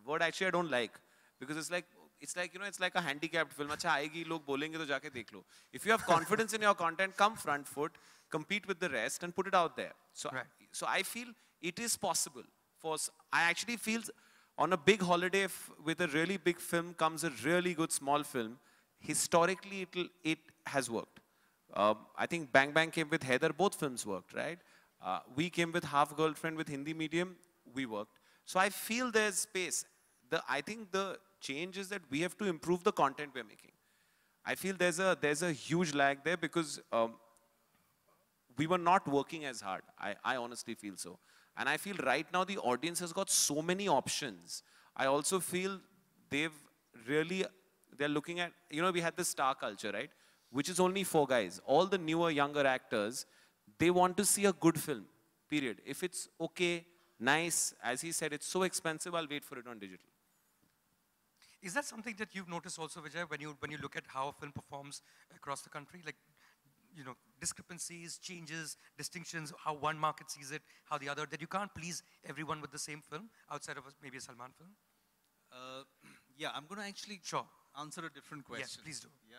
word actually I don't like because it's like, it's like you know it's like a handicapped film acha aayegi log bolenge to jaake dekh lo if you have confidence in your content come front foot compete with the rest and put it out there so right. so i feel it is possible for i actually feel on a big holiday with a really big film comes a really good small film historically it'll, it has worked um, i think bang bang came with heather both films worked right uh, we came with half girlfriend with hindi medium we worked so i feel there's space the i think the change is that we have to improve the content we're making. I feel there's a, there's a huge lag there because um, we were not working as hard. I, I honestly feel so. And I feel right now the audience has got so many options. I also feel they've really, they're looking at, you know, we had this star culture, right? Which is only four guys. All the newer, younger actors, they want to see a good film, period. If it's okay, nice, as he said, it's so expensive, I'll wait for it on digital. Is that something that you've noticed also, Vijay, when you, when you look at how film performs across the country? Like, you know, discrepancies, changes, distinctions, how one market sees it, how the other, that you can't please everyone with the same film outside of a, maybe a Salman film? Uh, yeah, I'm going to actually sure. answer a different question. Yes, please do. Yeah.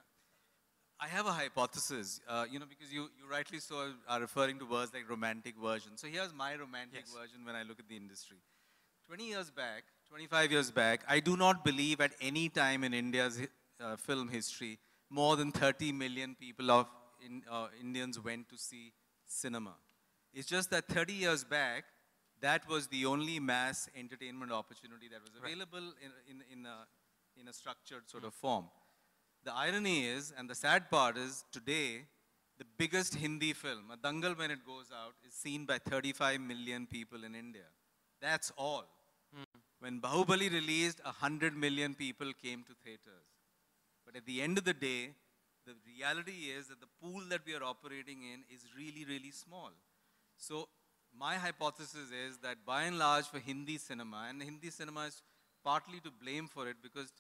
I have a hypothesis, uh, you know, because you, you rightly so are referring to words like romantic version. So here's my romantic yes. version when I look at the industry. 20 years back, 25 years back, I do not believe at any time in India's uh, film history, more than 30 million people of in, uh, Indians went to see cinema. It's just that 30 years back, that was the only mass entertainment opportunity that was available right. in, in, in, a, in a structured sort of form. The irony is, and the sad part is, today, the biggest Hindi film, a Dangal when it goes out, is seen by 35 million people in India. That's all when Bahubali released, 100 million people came to theaters. But at the end of the day, the reality is that the pool that we are operating in is really, really small. So my hypothesis is that by and large for Hindi cinema, and Hindi cinema is partly to blame for it because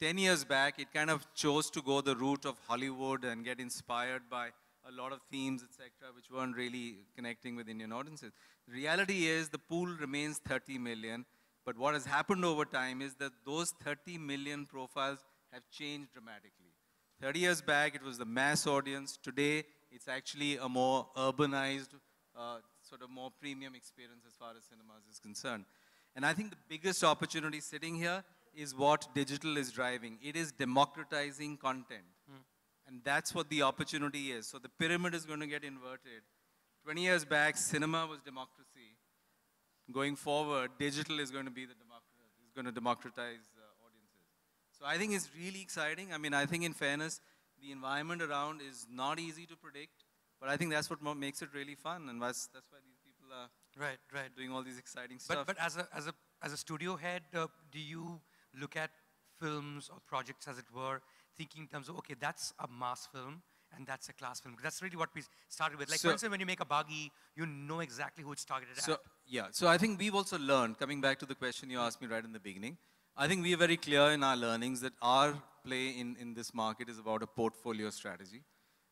10 years back, it kind of chose to go the route of Hollywood and get inspired by a lot of themes, etc., which weren't really connecting with Indian audiences. The reality is the pool remains 30 million. But what has happened over time is that those 30 million profiles have changed dramatically. 30 years back, it was the mass audience. Today, it's actually a more urbanized, uh, sort of more premium experience as far as cinemas is concerned. And I think the biggest opportunity sitting here is what digital is driving. It is democratizing content. Mm. And that's what the opportunity is. So the pyramid is going to get inverted. 20 years back, cinema was democracy going forward, digital is going to be the is going to democratize uh, audiences. So I think it's really exciting. I mean, I think in fairness, the environment around is not easy to predict, but I think that's what makes it really fun, and that's that's why these people are right, right, doing all these exciting stuff. But, but as a as a as a studio head, uh, do you look at films or projects, as it were, thinking in terms of okay, that's a mass film, and that's a class film. That's really what we started with. Like, so, when you make a buggy, you know exactly who it's targeted so, at. Yeah, so I think we've also learned, coming back to the question you asked me right in the beginning, I think we're very clear in our learnings that our play in, in this market is about a portfolio strategy.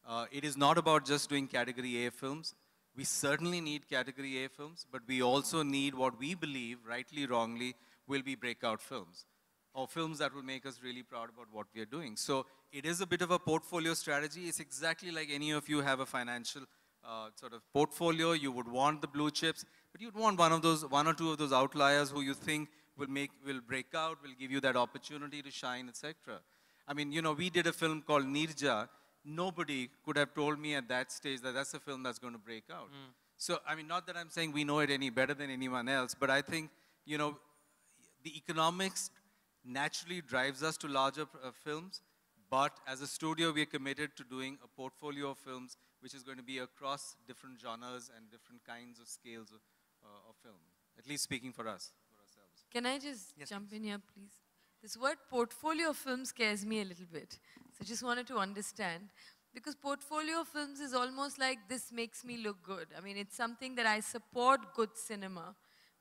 Uh, it is not about just doing category A films. We certainly need category A films, but we also need what we believe, rightly, wrongly, will be breakout films or films that will make us really proud about what we are doing. So it is a bit of a portfolio strategy. It's exactly like any of you have a financial uh, sort of portfolio. You would want the blue chips, but you'd want one of those, one or two of those outliers who you think will make, will break out, will give you that opportunity to shine, etc. I mean, you know, we did a film called Nirja. Nobody could have told me at that stage that that's a film that's going to break out. Mm. So, I mean, not that I'm saying we know it any better than anyone else, but I think, you know, the economics naturally drives us to larger uh, films. But as a studio, we are committed to doing a portfolio of films which is going to be across different genres and different kinds of scales of, uh, of film, at least speaking for us. For ourselves. Can I just yes, jump please. in here, please? This word portfolio of films" scares me a little bit. So I just wanted to understand. Because portfolio of films is almost like this makes me look good. I mean, it's something that I support good cinema.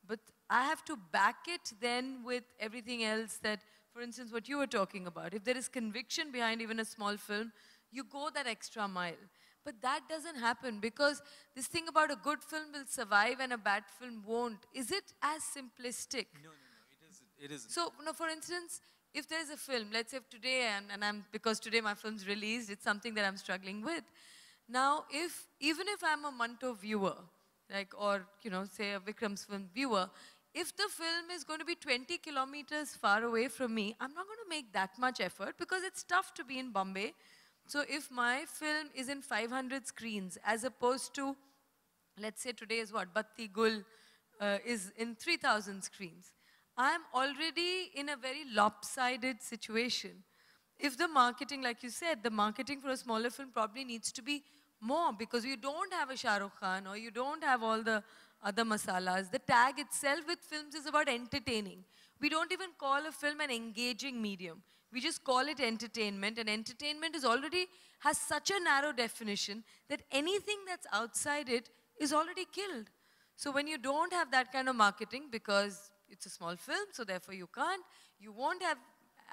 But I have to back it then with everything else that for instance, what you were talking about, if there is conviction behind even a small film, you go that extra mile. But that doesn't happen because this thing about a good film will survive and a bad film won't. Is it as simplistic? No, no, no, it isn't. It isn't. So, no, for instance, if there is a film, let's say today, and, and I'm, because today my film's released, it's something that I'm struggling with. Now, if, even if I'm a Manto viewer, like, or, you know, say a Vikram's film viewer, if the film is going to be 20 kilometers far away from me, I'm not going to make that much effort because it's tough to be in Bombay. So if my film is in 500 screens as opposed to, let's say today is what, Batti Gul uh, is in 3,000 screens, I'm already in a very lopsided situation. If the marketing, like you said, the marketing for a smaller film probably needs to be more because you don't have a Shah Rukh Khan or you don't have all the other masalas. The tag itself with films is about entertaining. We don't even call a film an engaging medium. We just call it entertainment, and entertainment is already has such a narrow definition that anything that's outside it is already killed. So when you don't have that kind of marketing, because it's a small film, so therefore you can't, you won't have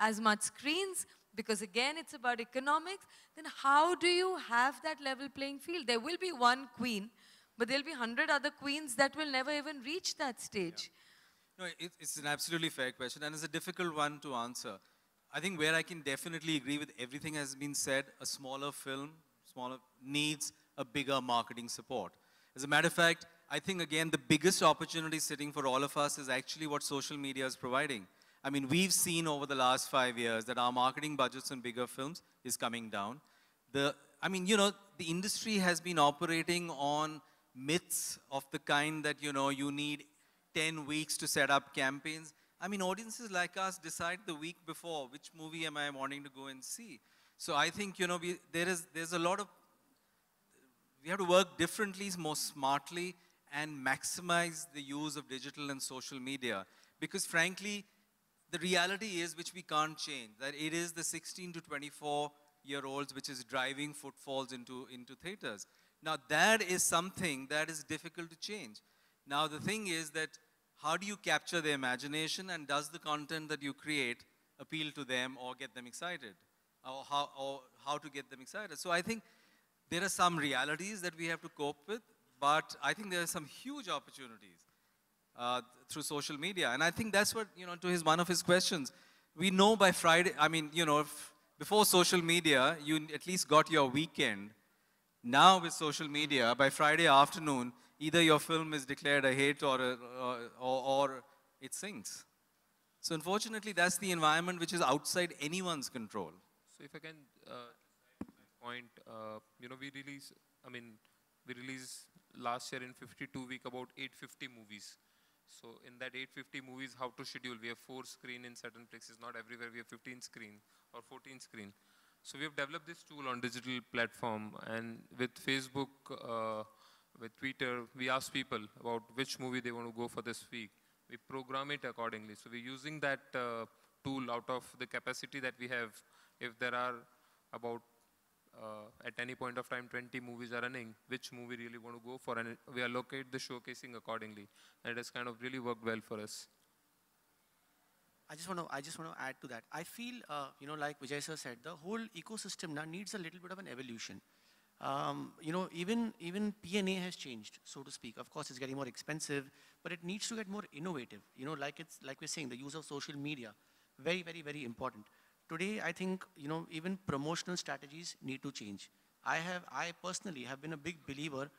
as much screens, because again it's about economics, then how do you have that level playing field? There will be one queen but there'll be 100 other queens that will never even reach that stage. Yeah. No, it, it's an absolutely fair question and it's a difficult one to answer. I think where I can definitely agree with everything has been said, a smaller film smaller needs a bigger marketing support. As a matter of fact, I think again the biggest opportunity sitting for all of us is actually what social media is providing. I mean, we've seen over the last five years that our marketing budgets on bigger films is coming down. The, I mean, you know, the industry has been operating on myths of the kind that, you know, you need 10 weeks to set up campaigns. I mean, audiences like us decide the week before which movie am I wanting to go and see. So I think, you know, we, there is, there's a lot of, we have to work differently, more smartly, and maximize the use of digital and social media. Because frankly, the reality is, which we can't change, that it is the 16 to 24 year olds which is driving footfalls into, into theaters. Now, that is something that is difficult to change. Now, the thing is that how do you capture their imagination and does the content that you create appeal to them or get them excited? Or how, or how to get them excited? So, I think there are some realities that we have to cope with, but I think there are some huge opportunities uh, through social media. And I think that's what, you know, to his one of his questions, we know by Friday, I mean, you know, if, before social media, you at least got your weekend now with social media, by Friday afternoon, either your film is declared a hit or, a, uh, uh, or, or, it sinks. So unfortunately, that's the environment which is outside anyone's control. So if I can uh, point, uh, you know, we release, I mean, we release last year in 52 week about 850 movies. So in that 850 movies, how to schedule? We have four screen in certain places, not everywhere. We have 15 screen or 14 screen. So we have developed this tool on digital platform and with Facebook, uh, with Twitter, we ask people about which movie they want to go for this week. We program it accordingly. So we're using that uh, tool out of the capacity that we have. If there are about, uh, at any point of time, 20 movies are running, which movie really want to go for, and we allocate the showcasing accordingly. And it has kind of really worked well for us. I just want to I just want to add to that. I feel uh, you know like Vijay sir said, the whole ecosystem now needs a little bit of an evolution. Um, you know even even PNA has changed, so to speak. Of course, it's getting more expensive, but it needs to get more innovative. You know like it's like we're saying the use of social media, very very very important. Today, I think you know even promotional strategies need to change. I have I personally have been a big believer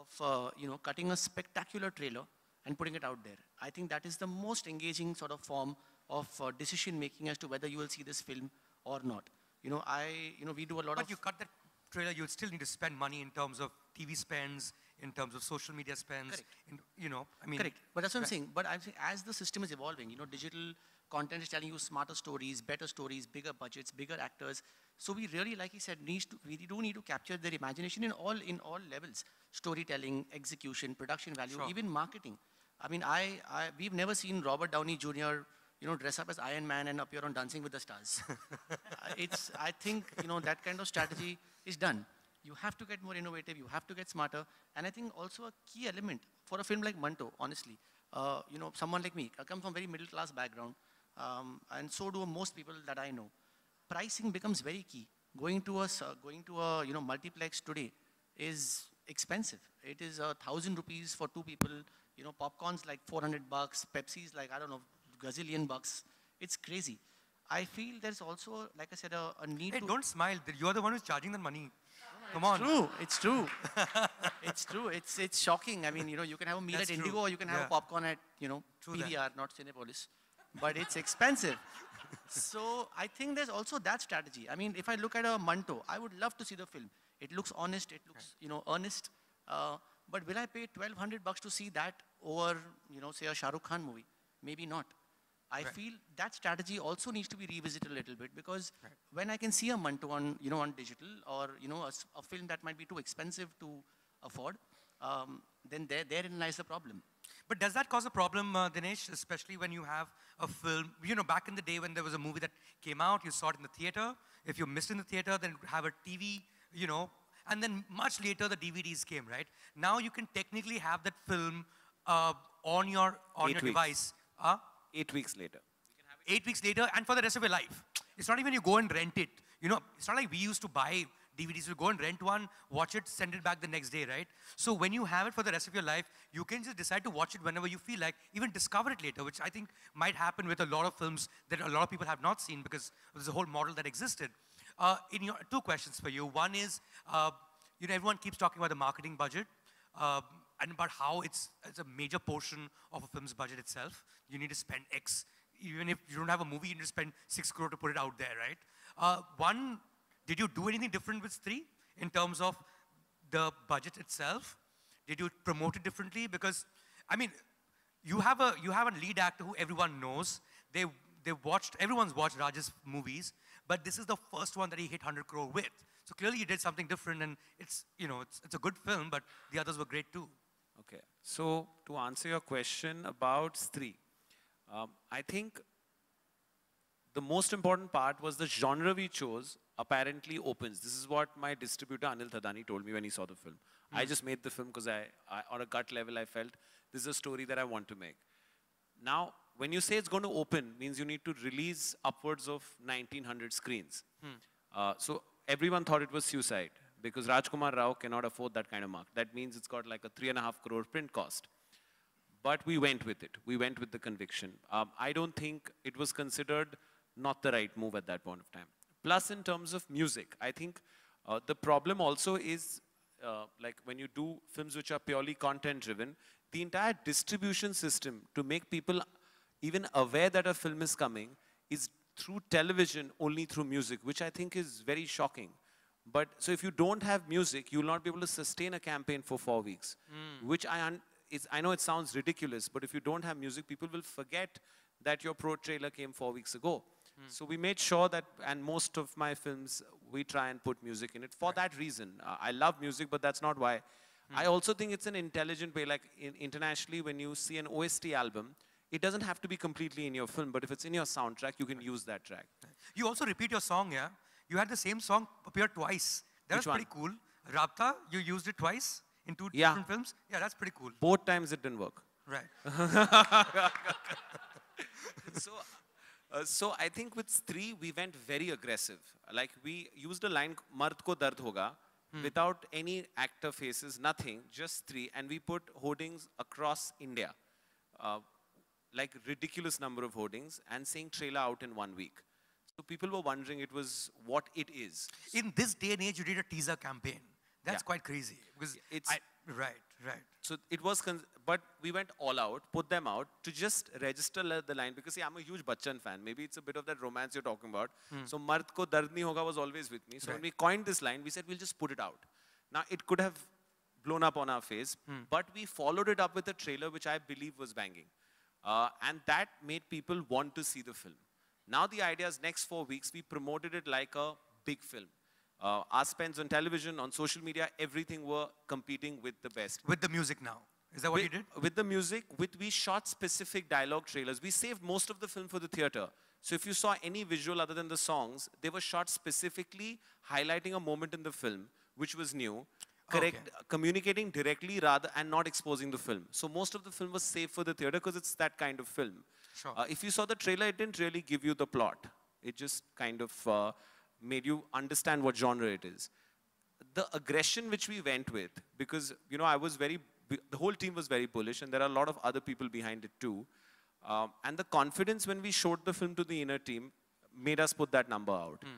of uh, you know cutting a spectacular trailer and putting it out there. I think that is the most engaging sort of form of uh, decision making as to whether you will see this film or not. You know, I, you know, we do a lot but of... But you cut that trailer, you'll still need to spend money in terms of TV spends, in terms of social media spends, in, you know, I mean... Correct, but that's what right. I'm saying. But I'm saying as the system is evolving, you know, digital content is telling you smarter stories, better stories, bigger budgets, bigger actors. So we really, like he said, needs to, we do need to capture their imagination in all, in all levels. Storytelling, execution, production value, sure. even marketing. I mean, I, I, we've never seen Robert Downey Jr you know, dress up as Iron Man and appear on Dancing with the Stars. [laughs] Uh, it's, I think, you know, that kind of strategy is done. You have to get more innovative, you have to get smarter, and I think also a key element for a film like Manto, honestly, uh, you know, someone like me, I come from very middle class background, um, and so do most people that I know. Pricing becomes very key. Going to a, uh, going to a you know, multiplex today is expensive. It is a uh, thousand rupees for two people, you know, popcorns like 400 bucks, Pepsi's like, I don't know, gazillion bucks. It's crazy. I feel there's also, like I said, a, a need hey, to... don't smile. You're the one who's charging the money. Come on. True. It's true. [laughs] it's true. It's it's shocking. I mean, you know, you can have a meal That's at Indigo true. or you can have yeah. a popcorn at, you know, true PVR, that. not Cinepolis. But it's expensive. so I think there's also that strategy. I mean, if I look at a Manto, I would love to see the film. It looks honest. It looks, right. you know, earnest. Uh, but will I pay 1,200 bucks to see that over, you know, say a Shah Rukh Khan movie? Maybe not. I right. feel that strategy also needs to be revisited a little bit because right. when I can see a one-to-one, you know, on digital or you know, a, a, film that might be too expensive to afford, um, then there, therein lies the problem. But does that cause a problem, uh, Dinesh, especially when you have a film? You know, back in the day when there was a movie that came out, you saw it in the theater. If you missed in the theater, then have a TV, you know, and then much later the DVDs came, right? Now you can technically have that film uh, on your on Eight your weeks. device. Uh, Eight weeks later. Eight weeks later and for the rest of your life. It's not even you go and rent it. You know, it's not like we used to buy DVDs. We go and rent one, watch it, send it back the next day, right? So when you have it for the rest of your life, you can just decide to watch it whenever you feel like, even discover it later, which I think might happen with a lot of films that a lot of people have not seen because there's a whole model that existed. Uh, in your, two questions for you. One is, uh, you know, everyone keeps talking about the marketing budget. Uh, and but how it's, it's a major portion of a film's budget itself. You need to spend X, even if you don't have a movie, you need to spend six crore to put it out there, right? Uh, one, did you do anything different with three in terms of the budget itself? Did you promote it differently? Because, I mean, you have a you have a lead actor who everyone knows. They they watched everyone's watched Raj's movies, but this is the first one that he hit 100 crore with. So clearly, he did something different, and it's you know it's, it's a good film, but the others were great too. Okay. So to answer your question about Stree, um, I think the most important part was the genre we chose apparently opens. This is what my distributor Anil Thadani told me when he saw the film. Mm. I hmm. just made the film because I, I, on a gut level, I felt this is a story that I want to make. Now, when you say it's going to open, means you need to release upwards of 1900 screens. Mm. Uh, so everyone thought it was suicide because Rajkumar Rao cannot afford that kind of mark. That means it's got like a three and a half crore print cost. But we went with it. We went with the conviction. Um, I don't think it was considered not the right move at that point of time. Plus, in terms of music, I think uh, the problem also is uh, like when you do films which are purely content driven, the entire distribution system to make people even aware that a film is coming is through television only through music, which I think is very shocking. But so if you don't have music, you'll not be able to sustain a campaign for four weeks, mm. which I, I know it sounds ridiculous, but if you don't have music, people will forget that your pro trailer came four weeks ago. Mm. So we made sure that, and most of my films, we try and put music in it for right. that reason. Uh, I love music, but that's not why. Mm. I also think it's an intelligent way, like in, internationally, when you see an OST album, it doesn't have to be completely in your film, but if it's in your soundtrack, you can right. use that track. You also repeat your song, yeah? You had the same song appear twice. That Which was pretty one? cool. Rapta, you used it twice in two yeah. different films. Yeah, that's pretty cool. Both times it didn't work. Right. [laughs] so, uh, so I think with three, we went very aggressive. Like we used a line, Mard ko dard hoga, hmm. without any actor faces, nothing, just three, And we put hoardings across India. Uh, like ridiculous number of hoardings and saying trailer out in one week. So people were wondering it was what it is. In this day and age, you did a teaser campaign. That's yeah. quite crazy. Because it's I, right, right. So it was, but we went all out, put them out to just register the line because see, I'm a huge Bachchan fan. Maybe it's a bit of that romance you're talking about. Hmm. So Mard ko hoga was always with me. So right. when we coined this line, we said we'll just put it out. Now it could have blown up on our face, hmm. but we followed it up with a trailer which I believe was banging, uh, and that made people want to see the film. Now the idea is next four weeks, we promoted it like a big film. Uh, our spends on television, on social media, everything were competing with the best. With the music now. Is that what with, you did? With the music, with we shot specific dialogue trailers. We saved most of the film for the theater. So if you saw any visual other than the songs, they were shot specifically highlighting a moment in the film, which was new. Correct, okay. communicating directly rather and not exposing the film. So most of the film was saved for the theater because it's that kind of film. Sure. Uh, if you saw the trailer, it didn't really give you the plot. It just kind of uh, made you understand what genre it is. The aggression which we went with, because, you know, I was very, the whole team was very bullish, and there are a lot of other people behind it too. Um, and the confidence when we showed the film to the inner team made us put that number out. Mm.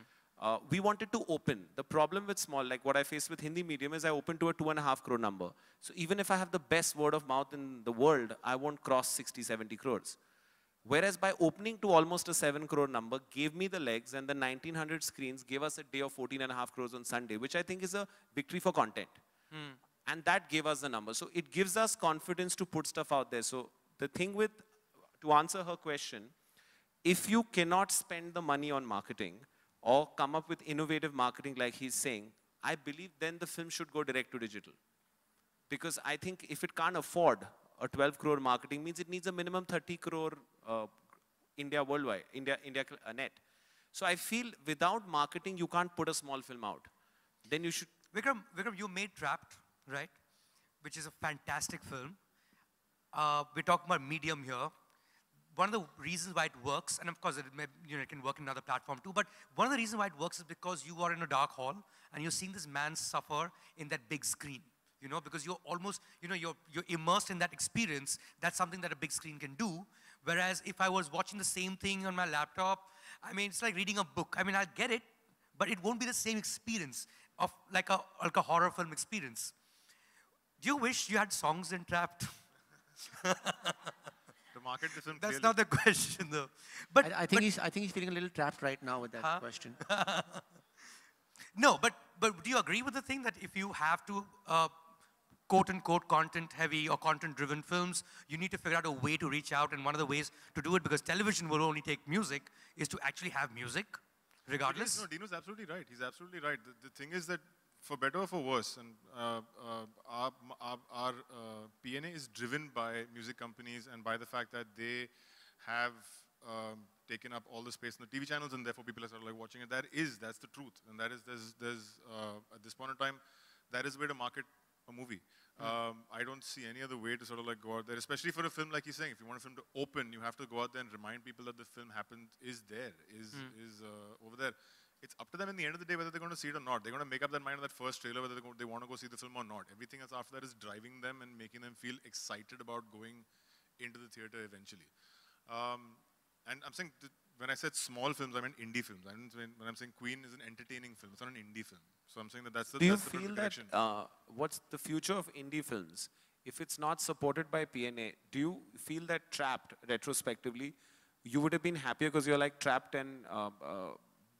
Uh, we wanted to open. The problem with small, like what I faced with Hindi medium, is I opened to a two and a half crore number. So even if I have the best word of mouth in the world, I won't cross 60, 70 crores. Whereas by opening to almost a 7 crore number gave me the legs and the 1900 screens gave us a day of 14 and a half crores on Sunday, which I think is a victory for content. Hmm. And that gave us the number. So it gives us confidence to put stuff out there. So the thing with, to answer her question, if you cannot spend the money on marketing or come up with innovative marketing like he's saying, I believe then the film should go direct to digital. Because I think if it can't afford a 12 crore marketing means it needs a minimum 30 crore uh, India worldwide, India, India uh, net. So I feel without marketing, you can't put a small film out. Then you should. Vikram, Vikram, you made Trapped, right? Which is a fantastic film. Uh, we're talking about medium here. One of the reasons why it works, and of course it, may, you know, it can work in another platform too, but one of the reasons why it works is because you are in a dark hall and you're seeing this man suffer in that big screen you know, because you're almost, you know, you're, you're immersed in that experience. That's something that a big screen can do. Whereas if I was watching the same thing on my laptop, I mean, it's like reading a book. I mean, I'll get it, but it won't be the same experience of like a, like a horror film experience. Do you wish you had songs entrapped? [laughs] the market doesn't. That's not the [laughs] question, though. But I, I think but, he's. I think he's feeling a little trapped right now with that huh? question. [laughs] no, but but do you agree with the thing that if you have to uh, quote unquote content heavy or content driven films, you need to figure out a way to reach out. And one of the ways to do it, because television will only take music, is to actually have music, regardless. Is, no, Dino's absolutely right. He's absolutely right. The, the, thing is that for better or for worse, and uh, uh, our, our, uh, PNA is driven by music companies and by the fact that they have um, taken up all the space in the TV channels, and therefore people are sort of like watching it. That is, that's the truth, and that is, there's, there's uh, at this point in time, that is where the market a movie. Um, I don't see any other way to sort of like go out there, especially for a film like you're saying. If you want a film to open, you have to go out there and remind people that the film happened is there, is mm. is uh, over there. It's up to them in the end of the day whether they're going to see it or not. They're going to make up their mind on that first trailer whether they, want to go see the film or not. Everything else after that is driving them and making them feel excited about going into the theater eventually. Um, and I'm saying when I said small films, I mean indie films. I mean, when I'm saying Queen is an entertaining film, it's not an indie film. So I'm saying that that's the. Do you feel that uh, what's the future of indie films? If it's not supported by PNA, do you feel that trapped retrospectively? You would have been happier because you're like trapped and uh, uh,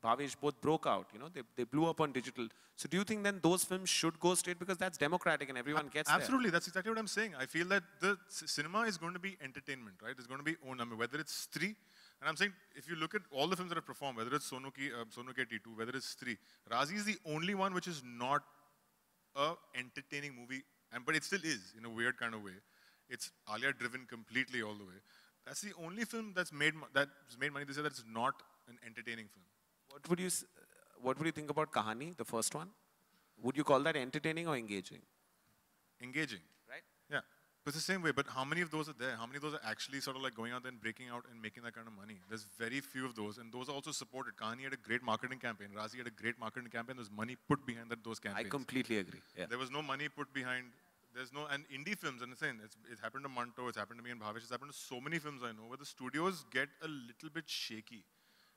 Bhavesh both broke out. You know, they, they blew up on digital. So do you think then those films should go straight because that's democratic and everyone gets Absolutely. There. That's exactly what I'm saying. I feel that the cinema is going to be entertainment, right? It's going to be own. I mean, whether it's three and I'm saying, if you look at all the films that have performed, whether it's Sonu Ki, uh, Sonu Ke T2, whether it's Three, Razi is the only one which is not a entertaining movie, and but it still is in a weird kind of way. It's Alia driven completely all the way. That's the only film that's made that's made money this year that's not an entertaining film. What would you what would you think about Kahani, the first one? Would you call that entertaining or engaging? Engaging. Right? Yeah. But it's the same way, but how many of those are there? How many of those are actually sort of like going out and breaking out and making that kind of money? There's very few of those, and those are also supported. Kahani had a great marketing campaign. Razi had a great marketing campaign. There's money put behind that, those campaigns. I completely agree. Yeah. There was no money put behind there's no and indie films and saying it's, it's happened to Manto, it's happened to me and Bhavesh, it's happened to so many films I know where the studios get a little bit shaky,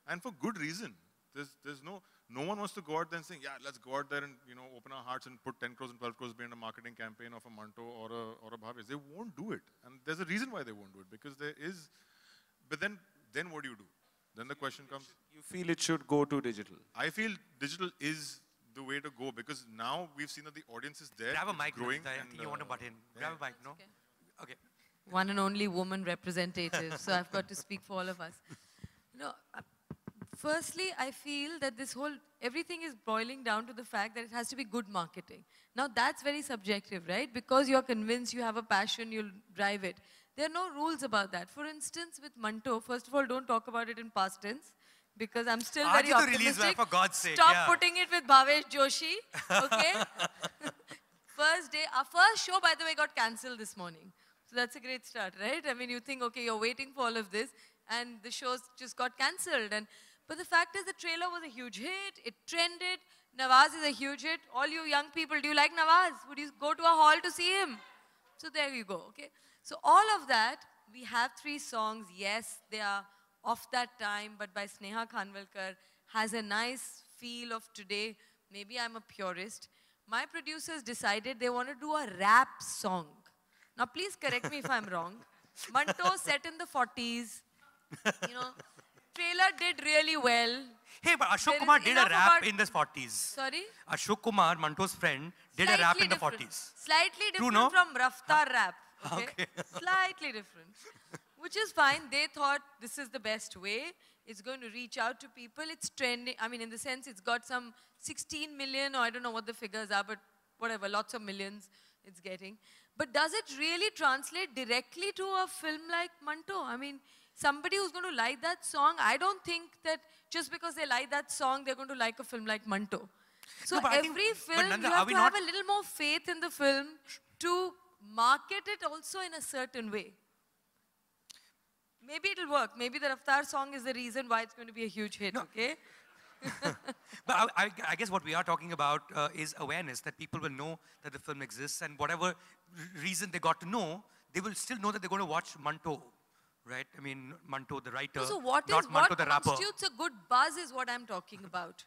and for good reason. There's there's no no one wants to go out there and say, yeah, let's go out there and you know open our hearts and put 10 crores and 12 crores behind a marketing campaign of a Manto or a or a Bhavesh. They won't do it, and there's a reason why they won't do it because there is. But then, then what do you do? Then the question comes. you feel it should go to digital. I feel digital is the way to go because now we've seen that the audience is there. Grab a mic, growing. I think you uh, want to butt Grab yeah. a mic, no? Okay. okay. One and only woman representative, so I've got to speak for all of us. No, uh, Firstly, I feel that this whole, everything is boiling down to the fact that it has to be good marketing. Now that's very subjective, right? Because you're convinced you have a passion, you'll drive it. There are no rules about that. For instance, with Manto, first of all, don't talk about it in past tense because I'm still Aaj very optimistic. Release, man, for God's sake. Stop yeah. putting it with Bhavesh Joshi, okay? [laughs] first day, our first show, by the way, got cancelled this morning. So that's a great start, right? I mean, you think, okay, you're waiting for all of this, and the shows just got cancelled. And but the fact is the trailer was a huge hit. It trended. Nawaz is a huge hit. All you young people, do you like Nawaz? Would you go to a hall to see him? So there you go, okay? So all of that, we have three songs. Yes, they are of that time, but by Sneha Khanwalkar has a nice feel of today. Maybe I'm a purist. My producers decided they want to do a rap song. Now please correct me if I'm wrong. [laughs] Manto set in the 40s, you know, trailer did really well. Hey, but Ashok Kumar did a rap in the 40s. Sorry? Ashok Kumar, Manto's friend, did a rap in the 40s. Slightly different True, no? from Raftar rap. [laughs] Okay? okay. [laughs] Slightly different. Which is fine. They thought this is the best way. It's going to reach out to people. It's trending. I mean, in the sense, it's got some 16 million, or I don't know what the figures are, but whatever, lots of millions it's getting. But does it really translate directly to a film like Manto? I mean, somebody who's going to like that song, I don't think that just because they like that song, they're going to like a film like Manto. So no, every think, film, Nanda, you have to have a little more faith in the film to market it also in a certain way. Maybe it'll work. Maybe the Raftar song is the reason why it's going to be a huge hit, no. okay? [laughs] but I, I, I, guess what we are talking about uh, is awareness that people will know that the film exists and whatever reason they got to know, they will still know that they're going to watch Manto right? I mean, Manto the writer, so what not is, Manto what the rapper. What constitutes a good buzz is what I'm talking about.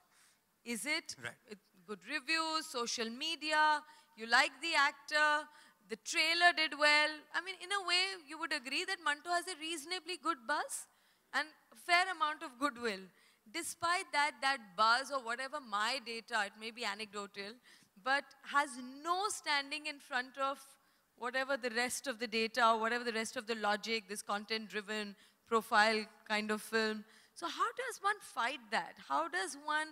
Is it right. good reviews, social media, you like the actor, the trailer did well. I mean, in a way, you would agree that Manto has a reasonably good buzz and a fair amount of goodwill. Despite that, that buzz or whatever my data, it may be anecdotal, but has no standing in front of whatever the rest of the data, or whatever the rest of the logic, this content-driven profile kind of film. So how does one fight that? How does one,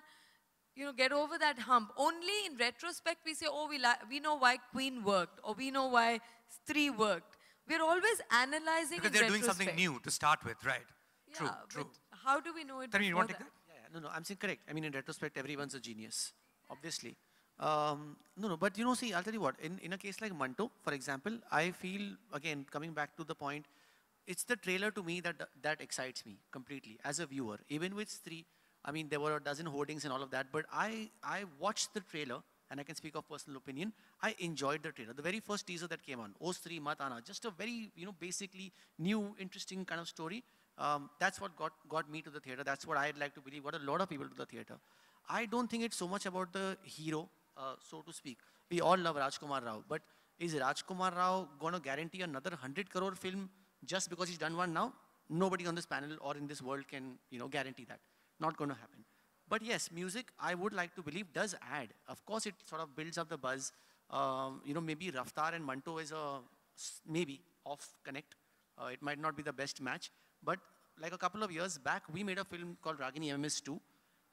you know, get over that hump? Only in retrospect we say, oh, we, we know why Queen worked, or we know why Three worked. We're always analyzing Because they're doing something new to start with, right? Yeah, true, true. How do we know it? Tarun, you want to take that? that? Yeah, yeah, no, no, I'm saying correct. I mean, in retrospect, everyone's a genius, obviously. Um, no, no, but you know, see, I'll tell you what, in, in a case like Manto, for example, I feel, again, coming back to the point, it's the trailer to me that that excites me completely as a viewer. Even with three, I mean, there were a dozen hoardings and all of that, but I, I watched the trailer, and I can speak of personal opinion, I enjoyed the trailer. The very first teaser that came on, Os 3 Matana, just a very, you know, basically new, interesting kind of story. Um, that's what got, got me to the theater. That's what I'd like to believe What a lot of people to the theater. I don't think it's so much about the hero uh, so to speak. We all love Rajkumar Rao, but is Rajkumar Rao going to guarantee another 100 crore film just because he's done one now? Nobody on this panel or in this world can you know, guarantee that. Not going to happen. But yes, music, I would like to believe, does add. Of course, it sort of builds up the buzz. Um, you know, maybe Raftar and Manto is a maybe off connect. Uh, it might not be the best match. But like a couple of years back, we made a film called Ragini MS 2,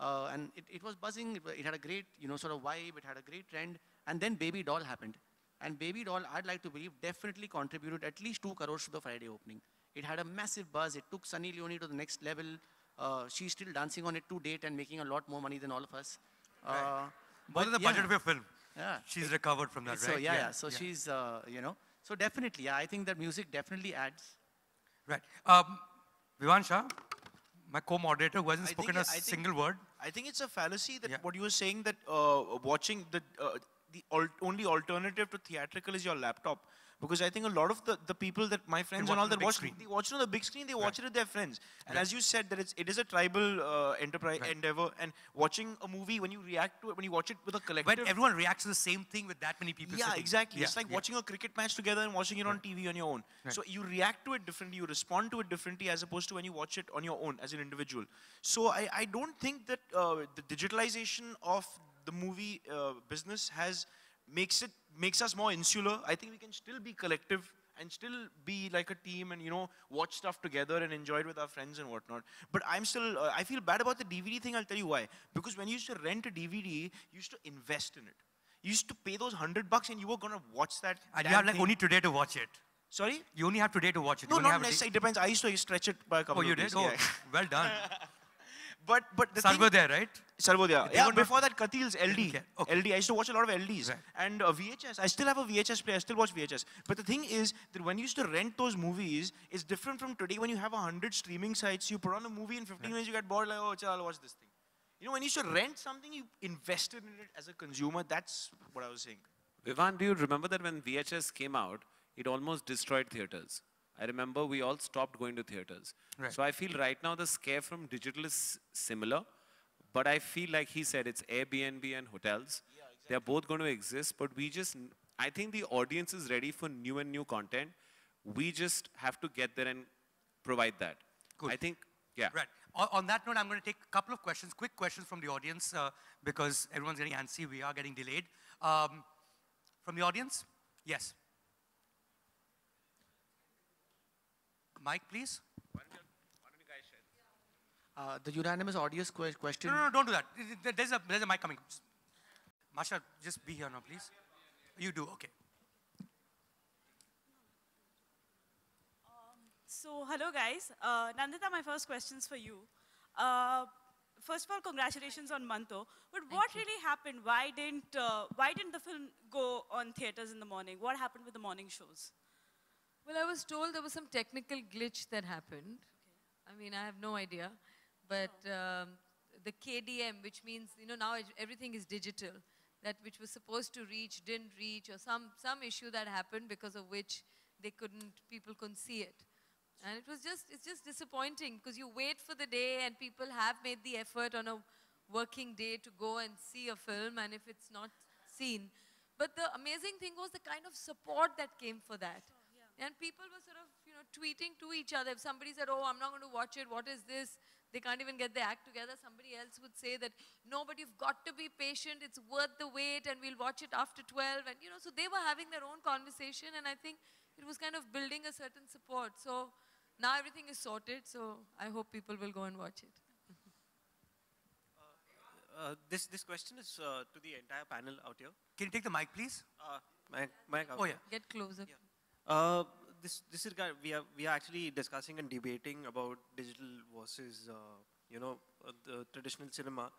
uh, and it, it was buzzing. It, it, had a great, you know, sort of vibe. It had a great trend. And then Baby Doll happened. And Baby Doll, I'd like to believe, definitely contributed at least two crores to the Friday opening. It had a massive buzz. It took Sunny Leone to the next level. Uh, she's still dancing on it to date and making a lot more money than all of us. Uh, right. More than the yeah. budget of your film. Yeah. She's it, recovered from that, so, Yeah, yeah. yeah. So yeah. she's, uh, you know, so definitely, yeah, I think that music definitely adds. Right. Um, Vivan Shah, my co-moderator, who hasn't I spoken a I single word. I think it's a fallacy that yeah. what you were saying that uh, watching the, uh, the al only alternative to theatrical is your laptop. Because I think a lot of the, the people that my friends and all that watch, screen. they watch it on the big screen, they watch right. it with their friends. And right. as you said, that it's, it is a tribal uh, enterprise right. endeavor. And watching a movie, when you react to it, when you watch it with a collective. When everyone reacts to the same thing with that many people. Yeah, sitting. exactly. Yeah. It's like yeah. watching a cricket match together and watching it on TV on your own. So you react to it differently, you respond to it differently as opposed to when you watch it on your own as an individual. So I, I don't think that uh, the digitalization of the movie uh, business has makes it makes us more insular. I think we can still be collective and still be like a team and you know watch stuff together and enjoy it with our friends and whatnot. But I'm still uh, I feel bad about the DVD thing. I'll tell you why. Because when you used to rent a DVD, you used to invest in it. You used to pay those hundred bucks and you were gonna watch that. And you have like only today to watch it. Sorry? You only have today to watch it. No, not necessarily. It depends. I used to stretch it by a oh, couple. Oh, you did. Days. Oh, well done. [laughs] But but the Sarvodaya, thing, right? Sarvodaya. yeah, before that, Katil's LD. Okay. LD. I used to watch a lot of LDs. Right. And uh, VHS. I still have a VHS player. I still watch VHS. But the thing is that when you used to rent those movies, it's different from today when you have 100 streaming sites. You put on a movie in 15 minutes, you get bored, like, oh, chal, I'll watch this thing. You know, when you used to rent something, you invested in it as a consumer. That's what I was saying. Vivan, do you remember that when VHS came out, it almost destroyed theaters? I remember we all stopped going to theaters. Right. So I feel right now the scare from digital is similar, but I feel like he said it's Airbnb and hotels. Yeah, exactly. They're both going to exist, but we just, I think the audience is ready for new and new content. We just have to get there and provide that. Good. I think, yeah. Right. On, on that note, I'm going to take a couple of questions, quick questions from the audience, uh, because everyone's getting antsy. We are getting delayed. Um, from the audience? Yes. Mike, please. Uh, the unanimous audience question. No, no, no, don't do that. There's a, there's a mic coming. Masha, just be here now, please. You do, okay. Um, so, hello guys. Uh, Nandita, my first question's for you. Uh, first of all, congratulations on Manto. But Thank what you. really happened? Why didn't, uh, why didn't the film go on theaters in the morning? What happened with the morning shows? Well, I was told there was some technical glitch that happened. Okay. I mean, I have no idea. But um, the KDM, which means, you know, now everything is digital. That which was supposed to reach didn't reach or some, some issue that happened because of which they couldn't, people couldn't see it. And it was just, it's just disappointing because you wait for the day and people have made the effort on a working day to go and see a film and if it's not seen. But the amazing thing was the kind of support that came for that. And people were sort of, you know, tweeting to each other. If somebody said, oh, I'm not going to watch it, what is this? They can't even get the act together. Somebody else would say that, no, but you've got to be patient. It's worth the wait and we'll watch it after 12. And, you know, so they were having their own conversation and I think it was kind of building a certain support. So now everything is sorted. So I hope people will go and watch it. Uh, uh this this question is uh, to the entire panel out here. Can you take the mic, please? Uh, mic, mic oh yeah. Get closer. Yeah. Uh, this this is we are we are actually discussing and debating about digital versus uh, you know uh, the traditional cinema,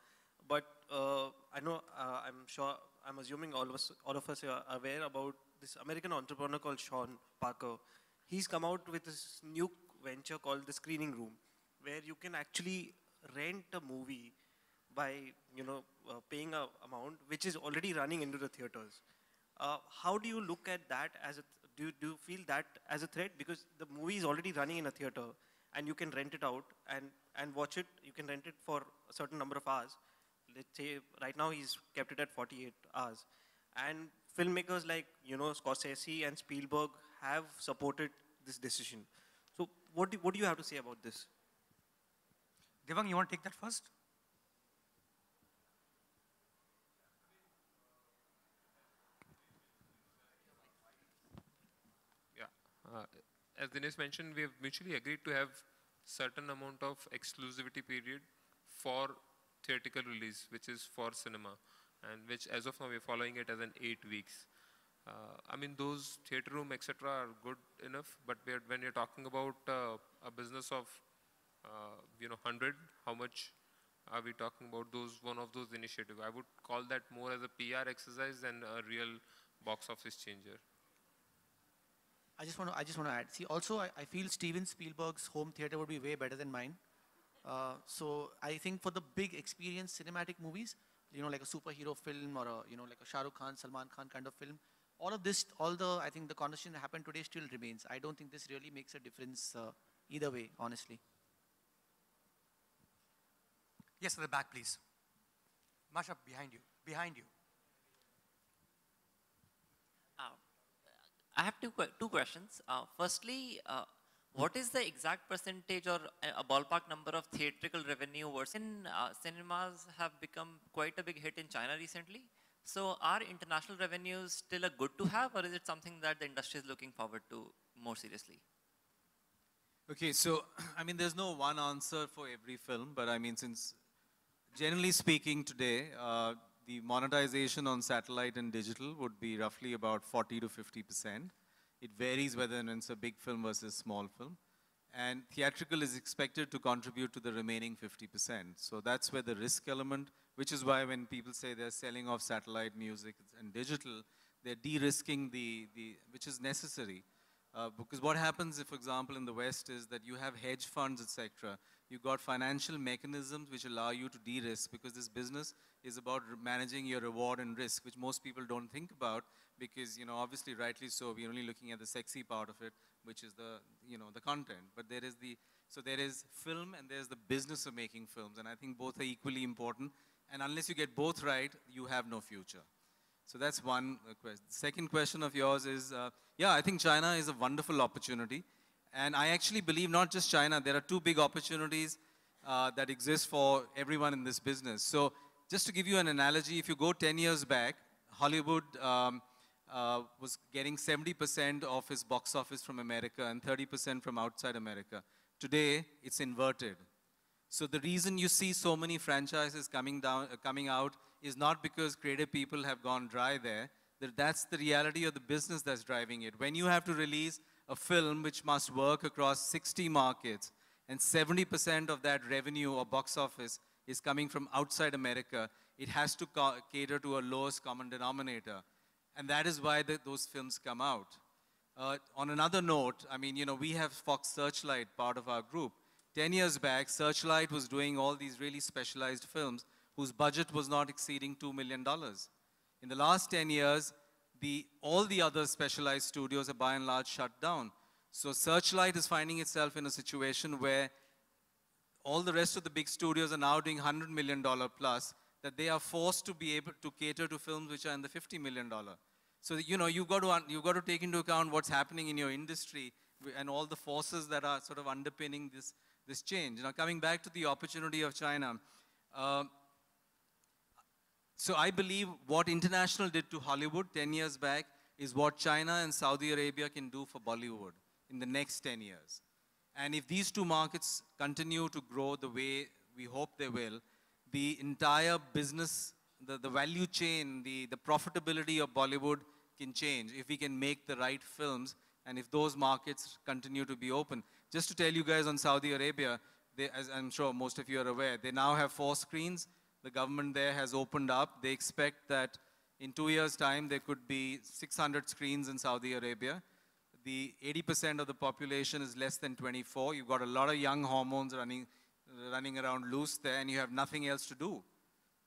but uh, I know I'm sure I'm assuming all of us all of us are aware about this American entrepreneur called Sean Parker. He's come out with this new venture called the Screening Room, where you can actually rent a movie by you know uh, paying a amount which is already running into the theaters. Uh, how do you look at that as a th do you, do you feel that as a threat? Because the movie is already running in a theater and you can rent it out and, and watch it. You can rent it for a certain number of hours. Let's say right now he's kept it at 48 hours. And filmmakers like, you know, Scorsese and Spielberg have supported this decision. So what do, what do you have to say about this? Devang, you want to take that first? as Dinesh mentioned, we have mutually agreed to have certain amount of exclusivity period for theatrical release, which is for cinema, and which as of now we're following it as an eight weeks. Uh, I mean, those theater room, etc., are good enough, but we're, when you're talking about uh, a business of, uh, you know, 100, how much are we talking about those one of those initiatives? I would call that more as a PR exercise than a real box office changer. I just want to I just want to add. See, also I, I feel Steven Spielberg's home theater would be way better than mine. Uh, so I think for the big experience cinematic movies, you know, like a superhero film or a you know like a Shah Rukh Khan, Salman Khan kind of film, all of this, all the I think the conversation that happened today still remains. I don't think this really makes a difference uh, either way, honestly. Yes, at the back, please. Masha, behind you. Behind you. I have two, two questions. Uh, firstly, uh, what is the exact percentage or uh, a ballpark number of theatrical revenue versus in, uh, cinemas have become quite a big hit in China recently? So are international revenues still a good to have or is it something that the industry is looking forward to more seriously? Okay, so [clears throat] I mean there's no one answer for every film, but I mean since generally speaking today, uh, the monetization on satellite and digital would be roughly about 40 to 50%. It varies whether it's a big film versus small film. And theatrical is expected to contribute to the remaining 50%. So that's where the risk element, which is why when people say they're selling off satellite music and digital, they're de-risking the, the, which is necessary. Uh, because what happens, if, for example, in the West is that you have hedge funds, etc., You've got financial mechanisms which allow you to de-risk because this business is about managing your reward and risk, which most people don't think about because, you know, obviously rightly so, we're only looking at the sexy part of it, which is the, you know, the content. But there is the, so there is film and there's the business of making films. And I think both are equally important. And unless you get both right, you have no future. So that's one uh, question. Second question of yours is, uh, yeah, I think China is a wonderful opportunity. And I actually believe not just China, there are two big opportunities uh, that exist for everyone in this business. So just to give you an analogy, if you go 10 years back, Hollywood um, uh, was getting 70% of its box office from America and 30% from outside America. Today, it's inverted. So the reason you see so many franchises coming, down, uh, coming out is not because creative people have gone dry there. That's the reality of the business that's driving it. When you have to release a film which must work across 60 markets, and 70% of that revenue or box office is coming from outside America, it has to cater to a lowest common denominator. And that is why the, those films come out. Uh, on another note, I mean, you know, we have Fox Searchlight, part of our group. 10 years back, Searchlight was doing all these really specialized films whose budget was not exceeding $2 million. In the last 10 years, the, all the other specialized studios are by and large shut down. So Searchlight is finding itself in a situation where all the rest of the big studios are now doing $100 million plus, that they are forced to be able to cater to films which are in the $50 million. So, you know, you've got, to, you've got to take into account what's happening in your industry and all the forces that are sort of underpinning this, this change. Now, coming back to the opportunity of China, uh, so I believe what international did to Hollywood 10 years back is what China and Saudi Arabia can do for Bollywood in the next 10 years. And if these two markets continue to grow the way we hope they will, the entire business, the, the value chain, the, the profitability of Bollywood can change if we can make the right films and if those markets continue to be open. Just to tell you guys on Saudi Arabia, they, as I'm sure most of you are aware, they now have four screens the government there has opened up. They expect that in two years' time, there could be 600 screens in Saudi Arabia. The 80% of the population is less than 24. You've got a lot of young hormones running, running around loose there, and you have nothing else to do.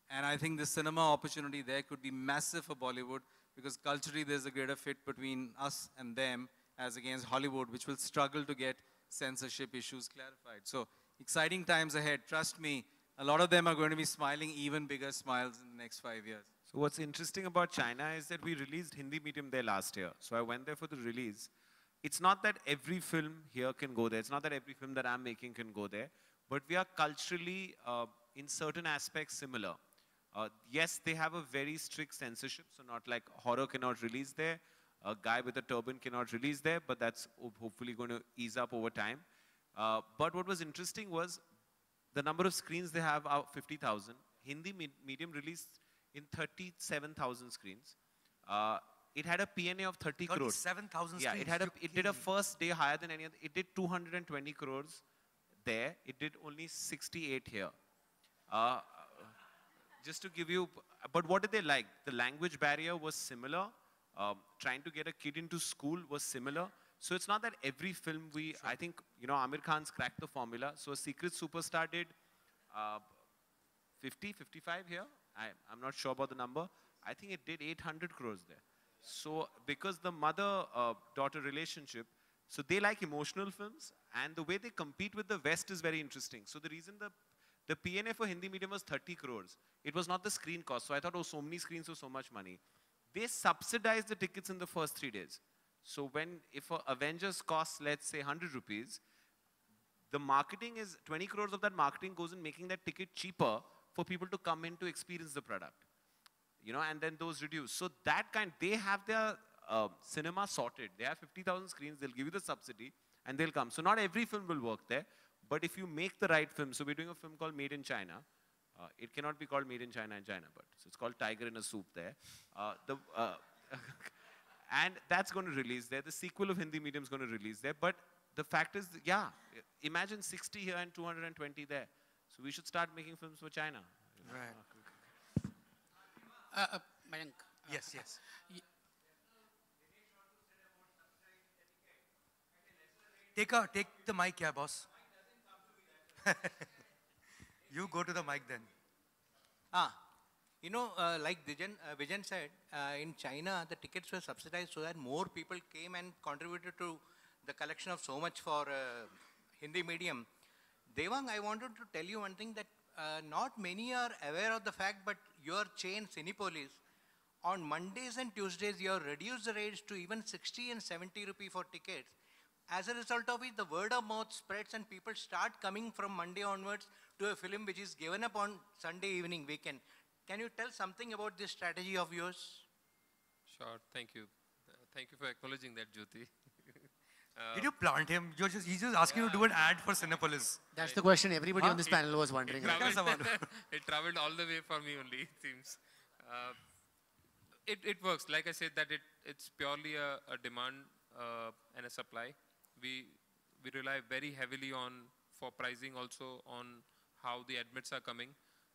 And I think the cinema opportunity there could be massive for Bollywood because culturally there's a greater fit between us and them as against Hollywood, which will struggle to get censorship issues clarified. So exciting times ahead. Trust me, a lot of them are going to be smiling even bigger smiles in the next five years. So what's interesting about China is that we released Hindi Medium there last year. So I went there for the release. It's not that every film here can go there. It's not that every film that I'm making can go there. But we are culturally, uh, in certain aspects, similar. Uh, yes, they have a very strict censorship. So not like horror cannot release there. A guy with a turban cannot release there. But that's hopefully going to ease up over time. Uh, but what was interesting was the number of screens they have are 50,000. Hindi me medium released in 37,000 screens. Uh, it had a PNA of 30 crores. 37,000 yeah, screens. Yeah, it, had a, it did a first day higher than any other. It did 220 crores there. It did only 68 here. Uh, just to give you, but what did they like? The language barrier was similar. Um, trying to get a kid into school was similar. So it's not that every film we, sure. I think, you know, Amir Khan's cracked the formula. So a Secret Superstar did uh, 50, 55 here. I, I'm not sure about the number. I think it did 800 crores there. So because the mother-daughter uh, relationship, so they like emotional films, and the way they compete with the West is very interesting. So the reason the the PNA for Hindi medium was 30 crores. It was not the screen cost. So I thought, oh, so many screens, so so much money. They subsidized the tickets in the first three days. So when, if Avengers costs, let's say 100 rupees, the marketing is, 20 crores of that marketing goes in making that ticket cheaper for people to come in to experience the product. You know, and then those reduce. So that kind, they have their uh, cinema sorted. They have 50,000 screens, they'll give you the subsidy, and they'll come. So not every film will work there, but if you make the right film, so we're doing a film called Made in China. Uh, it cannot be called Made in China in China, but so it's called Tiger in a Soup there. Uh, the, uh, [laughs] And that's going to release there. The sequel of Hindi medium is going to release there. But the fact is, yeah, imagine 60 here and 220 there. So we should start making films for China. Right. Uh, uh, Mayank. Yes, yes. Take a, take the mic, yeah, boss. [laughs] you go to the mic then. Ah. You know, uh, like Vijan, uh, Vijan said, uh, in China, the tickets were subsidized so that more people came and contributed to the collection of so much for uh, Hindi medium. Devang, I wanted to tell you one thing that uh, not many are aware of the fact, but your chain Cinepolis, on Mondays and Tuesdays, you have reduced the rates to even 60 and 70 rupee for tickets. As a result of it, the word of mouth spreads and people start coming from Monday onwards to a film which is given up on Sunday evening weekend. Can you tell something about this strategy of yours? Sure, thank you. Uh, thank you for acknowledging that, Jyoti. [laughs] uh, Did you plant him? You're just, he's just asking yeah. you to do an ad for Cinepolis. That's the question everybody huh? on this it, panel was wondering. It traveled, [laughs] it traveled, all the way for me only, it seems. Uh, it, it works. Like I said, that it, it's purely a, a demand uh, and a supply. We, we rely very heavily on, for pricing also, on how the admits are coming.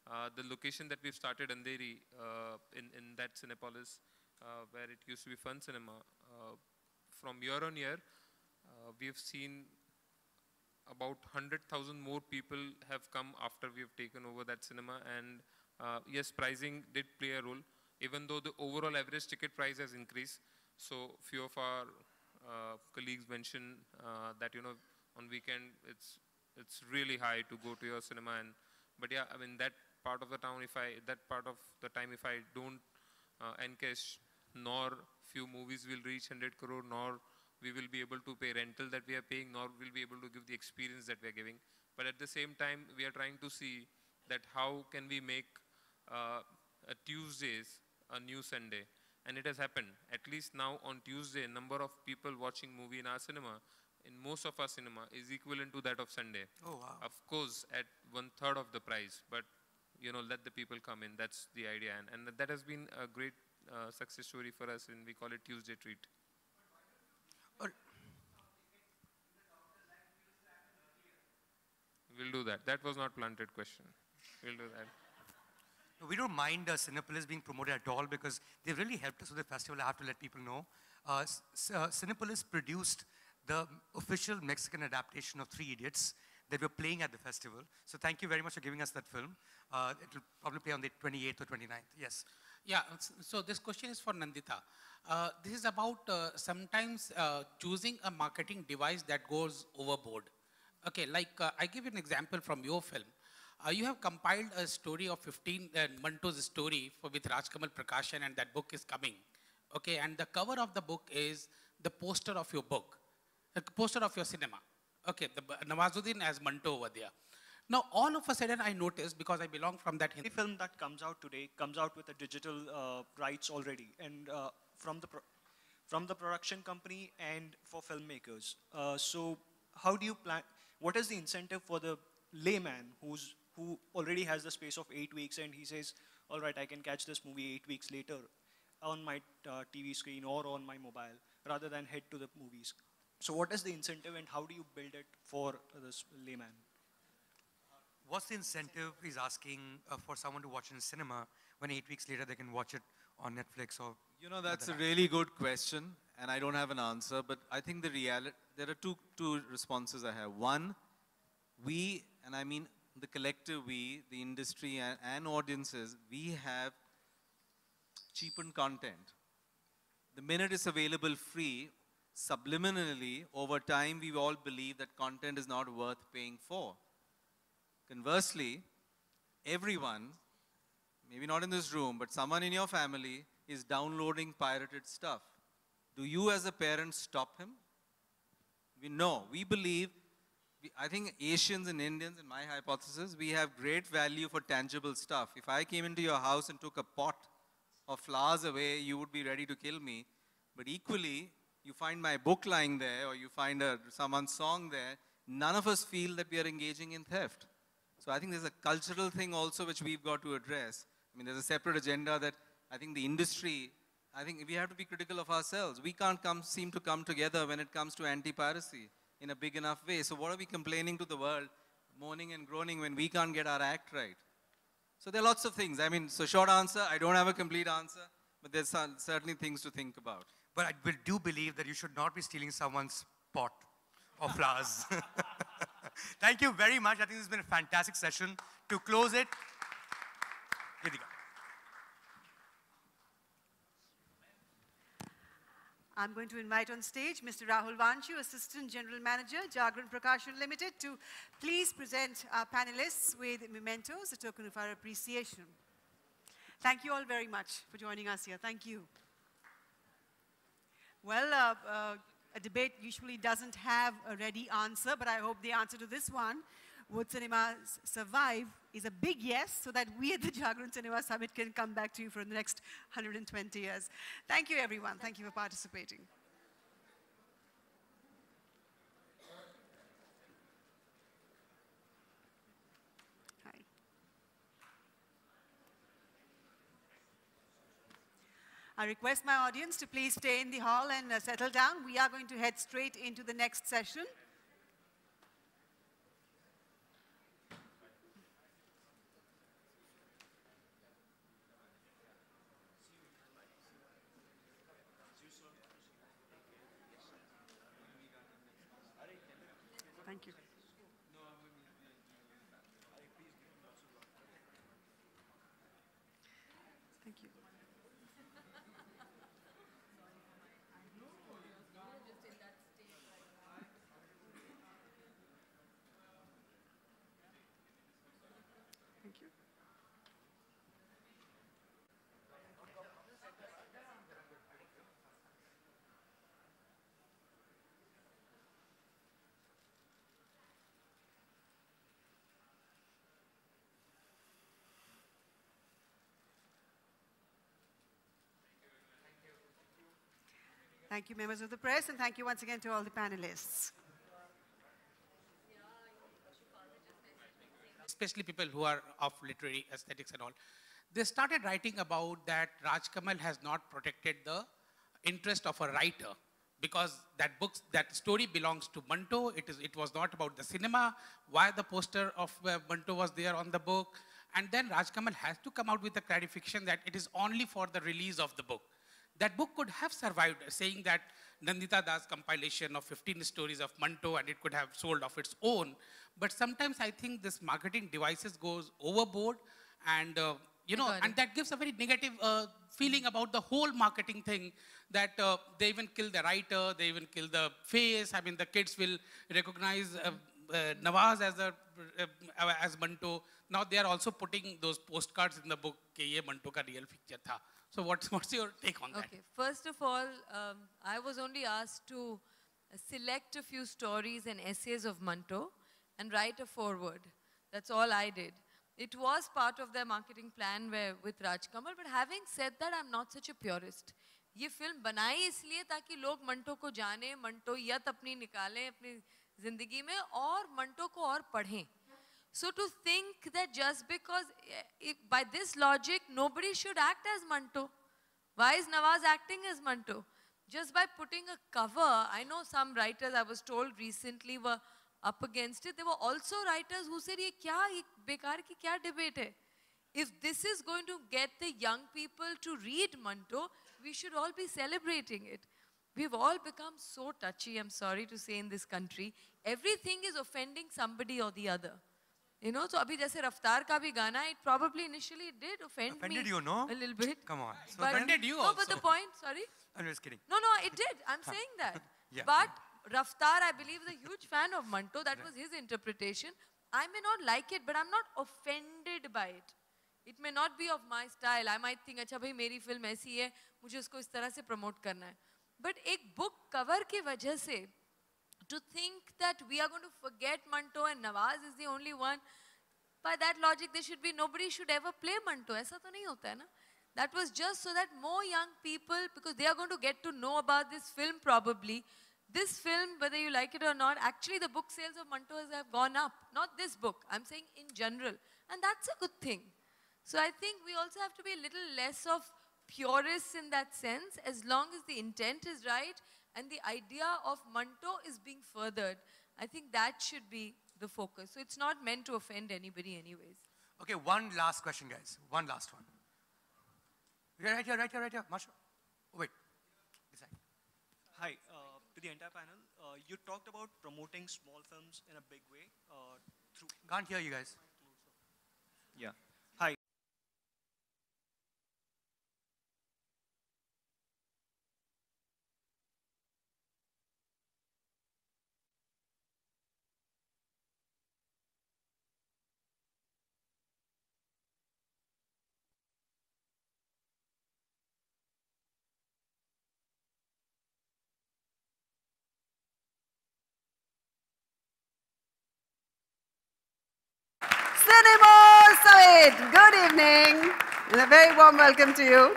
Uh, the location that we've started, Andheri, uh, in, in that Cinepolis, uh, where it used to be Fun Cinema, from year on year, we've seen about 100,000 more people have come after we've taken over that cinema. And uh, yes, pricing did play a role, even though the overall average ticket price has increased. So few of our uh, colleagues mentioned uh, that, you know, on weekend, it's, it's really high to go to your cinema. And, but yeah, I mean, that part of the town if I that part of the time if I don't uh, encash nor few movies will reach 100 crore nor we will be able to pay rental that we are paying nor will be able to give the experience that we are giving but at the same time we are trying to see that how can we make uh, a Tuesdays a new Sunday and it has happened at least now on Tuesday number of people watching movie in our cinema in most of our cinema is equivalent to that of Sunday. Oh, wow. Of course, at one third of the price, but you know, let the people come in. That's the idea. And, and that has been a great uh, success story for us, and we call it Tuesday Treat. we'll do that. That was not planted question. We'll do that. No, we don't mind uh, Cinepolis being promoted at all because they really helped us with the festival. I have to let people know. Uh, uh Cinepolis produced the official Mexican adaptation of Three Idiots that we're playing at the festival. So thank you very much for giving us that film. Uh, it'll probably play on the 28th or 29th. Yes. Yeah, so this question is for Nandita. Uh, this is about uh, sometimes uh, choosing a marketing device that goes overboard. Okay, like uh, I give you an example from your film. Uh, you have compiled a story of 15, uh, Manto's story for, with Rajkamal Prakashan and that book is coming. Okay, and the cover of the book is the poster of your book, the poster of your cinema. Okay, the, Nawazuddin as Manto over there. Now, all of a sudden, I noticed because I belong from that Hindi film that comes out today comes out with the digital uh, rights already, and uh, from the from the production company and for filmmakers. Uh, so, how do you plan? What is the incentive for the layman who's who already has the space of eight weeks, and he says, "All right, I can catch this movie eight weeks later on my uh, TV screen or on my mobile," rather than head to the movies. So what is the incentive and how do you build it for this layman? What's the incentive is asking uh, for someone to watch in cinema when eight weeks later they can watch it on Netflix or... You know, that's a really good question and I don't have an answer, but I think the reality, there are two, two responses I have. One, we, and I mean the collective we, the industry and, and audiences, we have cheapened content. The minute it's available free, subliminally, over time, we all believe that content is not worth paying for. Conversely, everyone, maybe not in this room, but someone in your family is downloading pirated stuff. Do you, as a parent, stop him? We know, we believe, I think Asians and Indians, in my hypothesis, we have great value for tangible stuff. If I came into your house and took a pot of flowers away, you would be ready to kill me. But equally, you find my book lying there or you find a, someone's song there, none of us feel that we are engaging in theft. So I think there's a cultural thing also which we've got to address. I mean, there's a separate agenda that I think the industry, I think we have to be critical of ourselves. We can't come, seem to come together when it comes to anti-piracy in a big enough way. So what are we complaining to the world, moaning and groaning when we can't get our act right? So there are lots of things. I mean, so short answer, I don't have a complete answer, but there's certainly things to think about. But I do believe that you should not be stealing someone's pot or flowers. [laughs] Thank you very much. I think this has been a fantastic session. To close it, go. I'm going to invite on stage Mr. Rahul Vanchu, Assistant General Manager, Jagran Prakashan Limited, to please present our panelists with mementos, a token of our appreciation. Thank you all very much for joining us here. Thank you. Well, uh, uh, a debate usually doesn't have a ready answer, but I hope the answer to this one, would cinema survive, is a big yes, so that we at the Jagran Cinema Summit can come back to you for the next 120 years. Thank you, everyone. Thank you for participating. I request my audience to please stay in the hall and uh, settle down. We are going to head straight into the next session. Thank you, members of the press, and thank you once again to all the panelists. Especially people who are of literary aesthetics and all. They started writing about that Raj Kamal has not protected the interest of a writer because that book, that story belongs to Manto. It, is, it was not about the cinema, why the poster of uh, Manto was there on the book. And then Raj Kamal has to come out with a clarification that it is only for the release of the book that book could have survived, uh, saying that Nandita Da's compilation of 15 stories of Manto and it could have sold of its own. But sometimes I think this marketing devices goes overboard and uh, you know, and that gives a very negative uh, feeling about the whole marketing thing that uh, they even kill the writer, they even kill the face. I mean, the kids will recognize uh, uh, Nawaz as a as Manto. Now they are also putting those postcards in the book, ke Manto ka real picture tha. So what's, what's your take on that? Okay, first of all, um, I was only asked to select a few stories and essays of Manto and write a foreword. That's all I did. It was part of their marketing plan where, with Raj Kamal, but having said that, I'm not such a purist. ये film बनाई इसलिए ताकि लोग मंटो को जाने मंटोयत अपनी निकालें अपनी ज़िंदगी में और मंटो को और पढ़ें so to think that just because, eh, if, by this logic, nobody should act as Manto. Why is Nawaz acting as Manto? Just by putting a cover, I know some writers I was told recently were up against it. There were also writers who said, ye kya, ye bekar ki kya debate hai? If this is going to get the young people to read Manto, we should all be celebrating it. We've all become so touchy, I'm sorry to say, in this country. Everything is offending somebody or the other. You know, so abhi jaise Raftar ka bhi gana, it probably initially did offend Offended me Offended you, no? a little bit. Come on. So but, offended you no, also. No, but the point, sorry. I'm just kidding. No, no, it did. I'm saying that. yeah. But Raftar, I believe, is a huge fan of Manto. That was his interpretation. I may not like it, but I'm not offended by it. It may not be of my style. I might think, अच्छा भाई मेरी film ऐसी है मुझे उसको इस तरह से प्रमोट करना है But एक बुक कवर की वजह से to think that we are going to forget Manto and Nawaz is the only one, by that logic, there should be nobody should ever play Manto. ऐसा तो नहीं होता है ना? That was just so that more young people, because they are going to get to know about this film probably. This film, whether you like it or not, actually the book sales of has have gone up. Not this book, I'm saying in general. And that's a good thing. So I think we also have to be a little less of purists in that sense, as long as the intent is right and the idea of Manto is being furthered. I think that should be the focus. So it's not meant to offend anybody anyways. Okay, one last question, guys. One last one. Right here, right here, right here. Masha. Oh, wait. This side. Hi. Uh, to the entire panel, uh, you talked about promoting small films in a big way. Uh, through Can't hear you guys. Yeah. Cinema Said. Good evening, and a very warm welcome to you.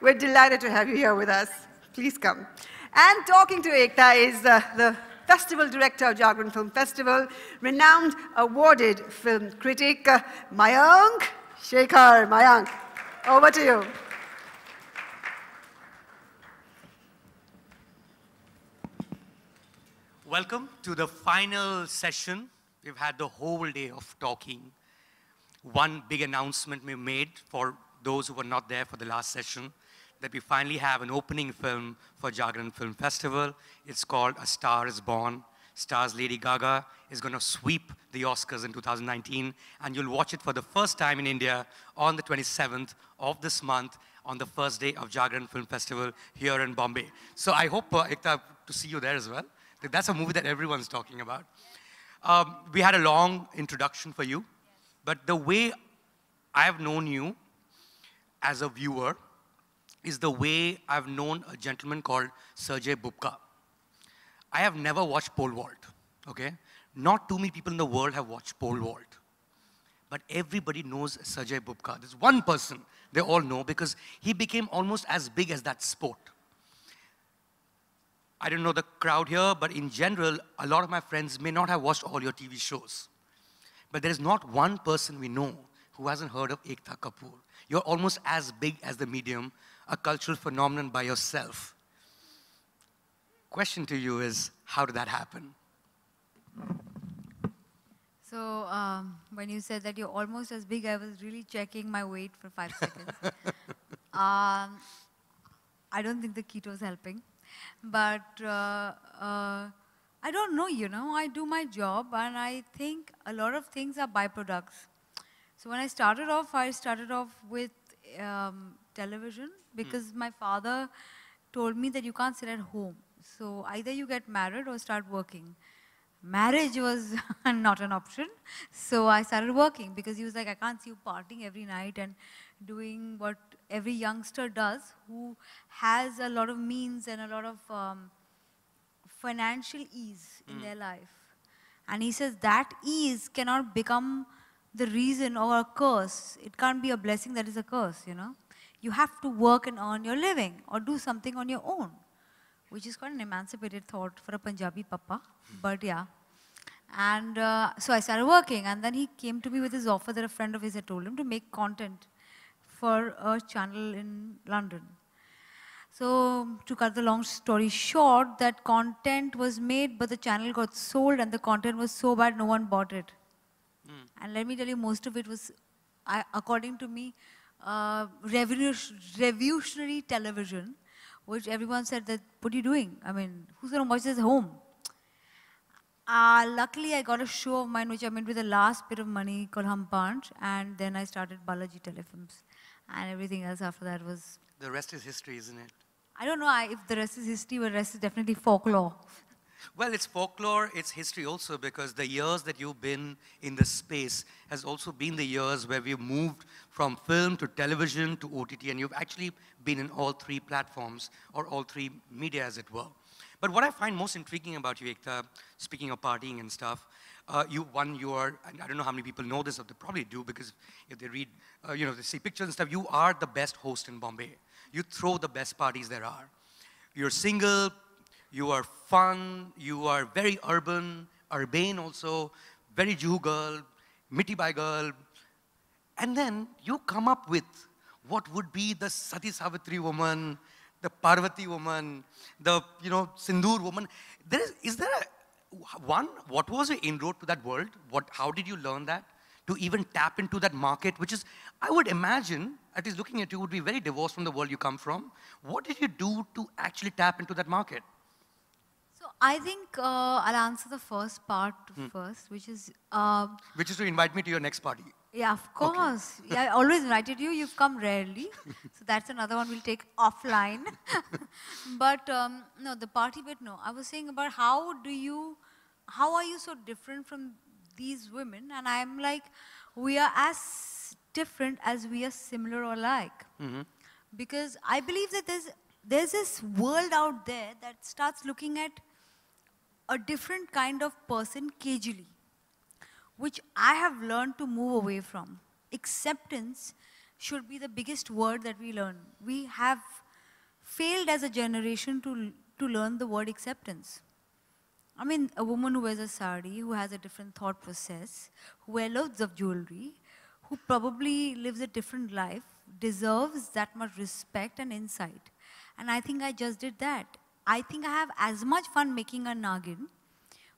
We're delighted to have you here with us. Please come. And talking to Ekta is uh, the festival director of Jagran Film Festival, renowned awarded film critic uh, Mayank Shekhar. Mayank, over to you. Welcome to the final session We've had the whole day of talking. One big announcement we made for those who were not there for the last session, that we finally have an opening film for Jagran Film Festival. It's called A Star is Born. Stars Lady Gaga is going to sweep the Oscars in 2019, and you'll watch it for the first time in India on the 27th of this month on the first day of Jagran Film Festival here in Bombay. So I hope, uh, Ekta, to see you there as well. That's a movie that everyone's talking about. Um, we had a long introduction for you, but the way I have known you as a viewer is the way I've known a gentleman called Sergey Bubka. I have never watched pole vault, okay? Not too many people in the world have watched pole vault. But everybody knows Sergey Bubka. There's one person they all know because he became almost as big as that sport. I don't know the crowd here, but in general, a lot of my friends may not have watched all your TV shows. But there is not one person we know who hasn't heard of Ekta Kapoor. You're almost as big as the medium, a cultural phenomenon by yourself. Question to you is, how did that happen? So um, when you said that you're almost as big, I was really checking my weight for five seconds. [laughs] um, I don't think the keto is helping. But uh, uh, I don't know, you know, I do my job and I think a lot of things are byproducts. So when I started off, I started off with um, television because hmm. my father told me that you can't sit at home. So either you get married or start working. Marriage was [laughs] not an option. So I started working because he was like, I can't see you partying every night and doing what every youngster does who has a lot of means and a lot of um, financial ease mm. in hmm. their life. And he says that ease cannot become the reason or a curse. It can't be a blessing that is a curse, you know. You have to work and earn your living or do something on your own, which is quite an emancipated thought for a Punjabi papa. Mm. But yeah. And uh, so I started working, and then he came to me with his offer that a friend of his had told him to make content for a channel in London. So to cut the long story short, that content was made, but the channel got sold, and the content was so bad, no one bought it. Mm. And let me tell you, most of it was, I, according to me, uh, revolutionary television, which everyone said that, what are you doing? I mean, who's going to watch this home? Uh, luckily, I got a show of mine, which I made with the last bit of money called Hampanch, and then I started Balaji Telefilms and everything else after that was. The rest is history, isn't it? I don't know if the rest is history, but the rest is definitely folklore. Well, it's folklore, it's history also, because the years that you've been in the space has also been the years where we've moved from film to television to OTT, and you've actually been in all three platforms, or all three media, as it were. But what I find most intriguing about you, Ekta, speaking of partying and stuff, uh, you one, you are, I don't know how many people know this, or they probably do, because if they read uh, you know, they see pictures and stuff. You are the best host in Bombay. You throw the best parties there are. You're single, you are fun, you are very urban, urbane also, very Jew girl, Mitty by girl. And then you come up with what would be the Sati Savitri woman, the Parvati woman, the, you know, Sindoor woman. There is, is there a, one, what was your inroad to that world? What, how did you learn that? to even tap into that market, which is, I would imagine, at least looking at you, would be very divorced from the world you come from. What did you do to actually tap into that market? So I think uh, I'll answer the first part hmm. first, which is... Uh, which is to invite me to your next party. Yeah, of course. Okay. yeah, I always invited you. You've come rarely. [laughs] so that's another one we'll take offline. [laughs] but um, no, the party bit, no. I was saying about how do you, how are you so different from these women, and I'm like, we are as different as we are similar or like. Mm -hmm. Because I believe that there's there's this world out there that starts looking at a different kind of person casually, which I have learned to move away from. Acceptance should be the biggest word that we learn. We have failed as a generation to, to learn the word acceptance. I mean, a woman who wears a sari, who has a different thought process, who wears loads of jewelry, who probably lives a different life, deserves that much respect and insight. And I think I just did that. I think I have as much fun making a nagin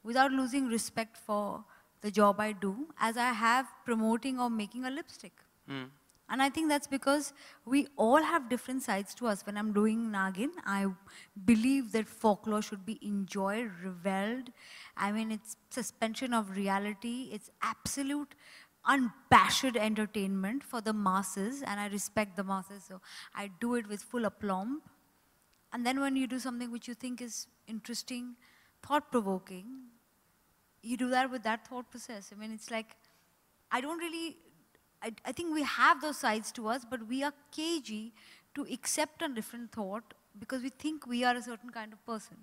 without losing respect for the job I do as I have promoting or making a lipstick. Mm. And I think that's because we all have different sides to us. When I'm doing Nagin, I believe that folklore should be enjoyed, reveled. I mean, it's suspension of reality. It's absolute unabashed entertainment for the masses. And I respect the masses, so I do it with full aplomb. And then when you do something which you think is interesting, thought-provoking, you do that with that thought process. I mean, it's like, I don't really I, I think we have those sides to us, but we are cagey to accept a different thought because we think we are a certain kind of person.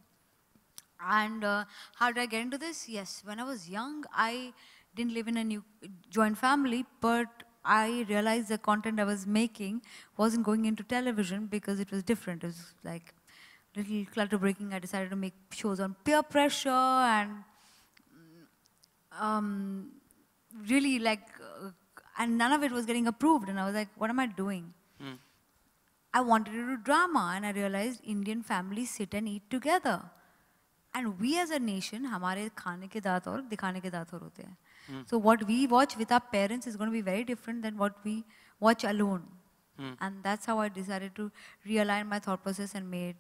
And uh, how did I get into this? Yes, when I was young, I didn't live in a new joint family, but I realized the content I was making wasn't going into television because it was different. It was like little clutter breaking. I decided to make shows on peer pressure and um, really like uh, and none of it was getting approved. And I was like, what am I doing? Mm. I wanted to do drama, and I realized Indian families sit and eat together. And we as a nation, हमारे खाने के दांत और दिखाने के दांत और होते हैं. Mm. So what we watch with our parents is going to be very different than what we watch alone. Mm. And that's how I decided to realign my thought process and made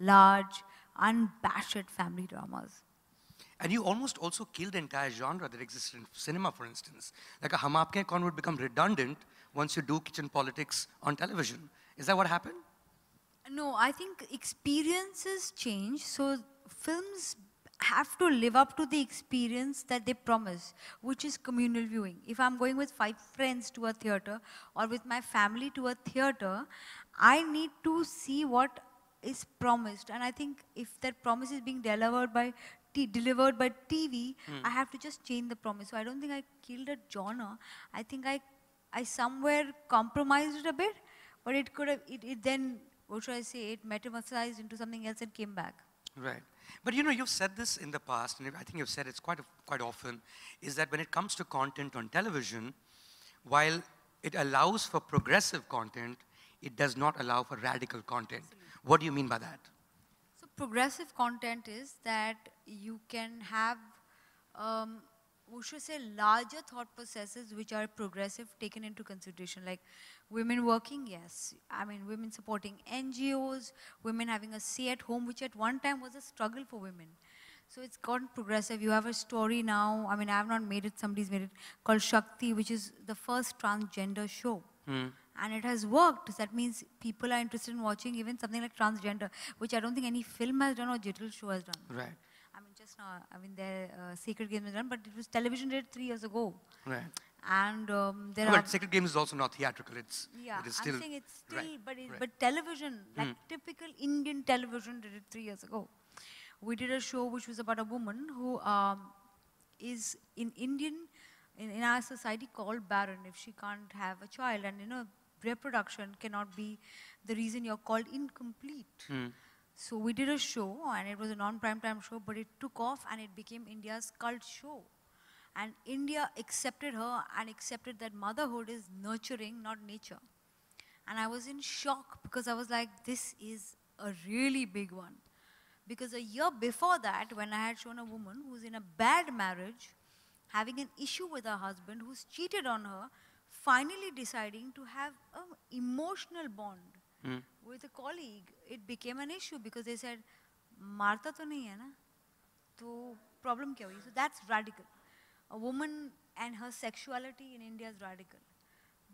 large, unabashed family dramas. And you almost also killed the entire genre that existed in cinema, for instance. Like a Hum Aapke would become redundant once you do kitchen politics on television. Is that what happened? No, I think experiences change. So films have to live up to the experience that they promise, which is communal viewing. If I'm going with five friends to a theater or with my family to a theater, I need to see what is promised. And I think if that promise is being delivered by delivered by TV, mm. I have to just change the promise. So I don't think I killed a genre. I think I, I somewhere compromised it a bit, but it could have, it, it then, what should I say, it metamorphosized into something else and came back. Right. But you know, you've said this in the past, and I think you've said it's quite, quite often, is that when it comes to content on television, while it allows for progressive content, it does not allow for radical content. What do you mean by that? progressive content is that you can have, um, we should say, larger thought processes which are progressive taken into consideration, like women working, yes. I mean, women supporting NGOs, women having a say at home, which at one time was a struggle for women. So it's gotten progressive. You have a story now. I mean, I have not made it. Somebody's made it called Shakti, which is the first transgender show. Mm and it has worked. That means people are interested in watching even something like transgender, which I don't think any film has done or digital show has done. Right. I mean, just now, I mean, their uh, Sacred Game is done, but it was television did three years ago. Right. And um, there are. But Sacred Games is also not theatrical. It's yeah. It is still, I'm saying it's still, right, but it, right. but television, like hmm. typical Indian television, did it three years ago. We did a show which was about a woman who um, is in Indian in, in, our society called barren if she can't have a child and you know reproduction cannot be the reason you're called incomplete. Mm. So we did a show, and it was a non-prime time show, but it took off and it became India's cult show. And India accepted her and accepted that motherhood is nurturing, not nature. And I was in shock because I was like, this is a really big one. Because a year before that, when I had shown a woman who's in a bad marriage, having an issue with her husband, who's cheated on her, finally deciding to have an emotional bond mm. with a colleague, it became an issue because they said, Marta to nahi hai na, to problem kya hui? So that's radical. A woman and her sexuality in India is radical.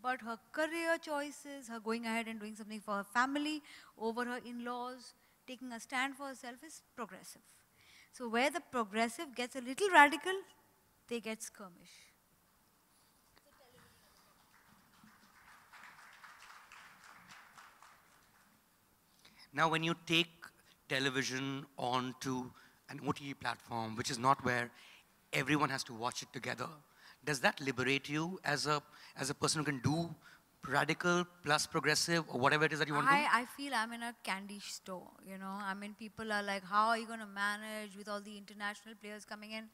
But her career choices, her going ahead and doing something for her family, over her in-laws, taking a stand for herself is progressive. So where the progressive gets a little radical, they get skirmish. Now, when you take television onto an OTT platform, which is not where everyone has to watch it together, does that liberate you as a, as a person who can do radical plus progressive or whatever it is that you want I, to do? I feel I'm in a candy store, you know. I mean, people are like, how are you going to manage with all the international players coming in?